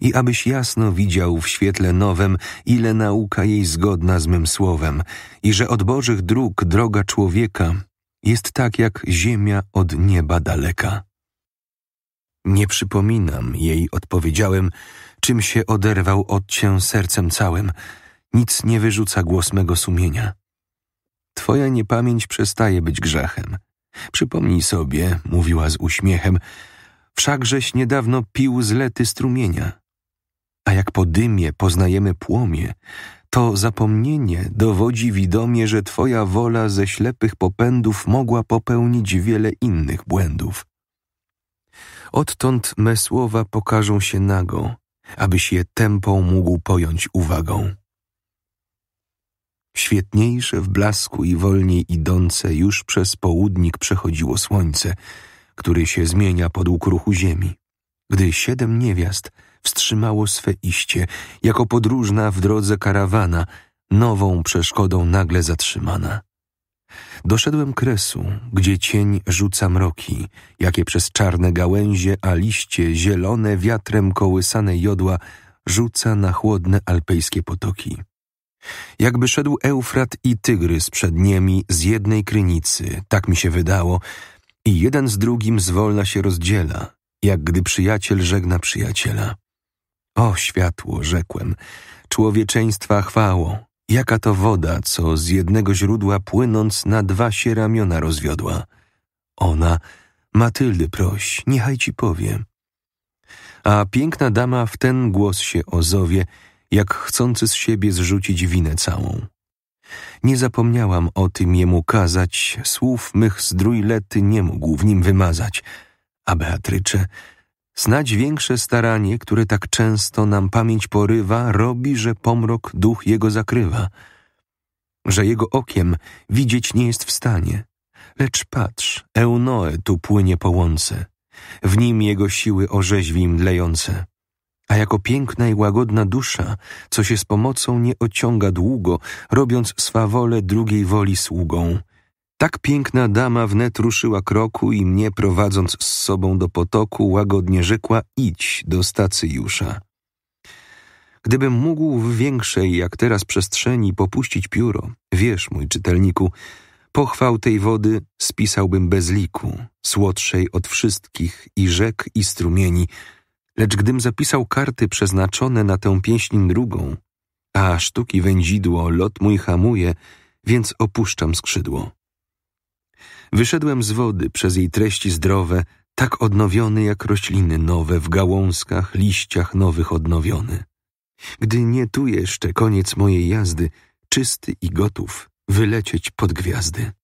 i abyś jasno widział w świetle nowym, ile nauka jej zgodna z mym słowem i że od Bożych dróg droga człowieka jest tak jak ziemia od nieba daleka. Nie przypominam jej, odpowiedziałem, czym się oderwał od cię sercem całym. Nic nie wyrzuca głos mego sumienia. Twoja niepamięć przestaje być grzechem. Przypomnij sobie, mówiła z uśmiechem, wszakżeś niedawno pił z lety strumienia. A jak po dymie poznajemy płomie, to zapomnienie dowodzi widomie, że Twoja wola ze ślepych popędów mogła popełnić wiele innych błędów. Odtąd me słowa pokażą się nago, abyś je tempą mógł pojąć uwagą. Świetniejsze w blasku i wolniej idące już przez południk przechodziło słońce, który się zmienia pod ukruchu ziemi. Gdy siedem niewiast wstrzymało swe iście, jako podróżna w drodze karawana, nową przeszkodą nagle zatrzymana. Doszedłem kresu, gdzie cień rzuca mroki, jakie przez czarne gałęzie, a liście zielone wiatrem kołysane jodła rzuca na chłodne alpejskie potoki. Jakby szedł Eufrat i Tygrys przed niemi z jednej krynicy, tak mi się wydało, i jeden z drugim zwolna się rozdziela, jak gdy przyjaciel żegna przyjaciela. O światło, rzekłem, człowieczeństwa chwało, Jaka to woda, co z jednego źródła płynąc na dwa się ramiona rozwiodła. Ona, Matyldy proś, niechaj ci powiem. A piękna dama w ten głos się ozowie, jak chcący z siebie zrzucić winę całą. Nie zapomniałam o tym jemu kazać, słów mych zdrój lety nie mógł w nim wymazać. A Beatrycze, Snadź większe staranie, które tak często nam pamięć porywa, robi, że pomrok duch jego zakrywa, że jego okiem widzieć nie jest w stanie. Lecz patrz, Eunoe tu płynie po łące, w nim jego siły orzeźwi mdlejące. A jako piękna i łagodna dusza, co się z pomocą nie ociąga długo, robiąc swawolę drugiej woli sługą, tak piękna dama wnet ruszyła kroku i mnie prowadząc z sobą do potoku, łagodnie rzekła: idź do stacyjusza. Gdybym mógł w większej, jak teraz, przestrzeni popuścić pióro, wiesz, mój czytelniku, pochwał tej wody spisałbym bez liku, słodszej od wszystkich i rzek i strumieni, lecz gdym zapisał karty przeznaczone na tę pieśń drugą, a sztuki wędzidło lot mój hamuje, więc opuszczam skrzydło. Wyszedłem z wody przez jej treści zdrowe, tak odnowiony jak rośliny nowe w gałązkach, liściach nowych odnowiony. Gdy nie tu jeszcze koniec mojej jazdy, czysty i gotów wylecieć pod gwiazdy.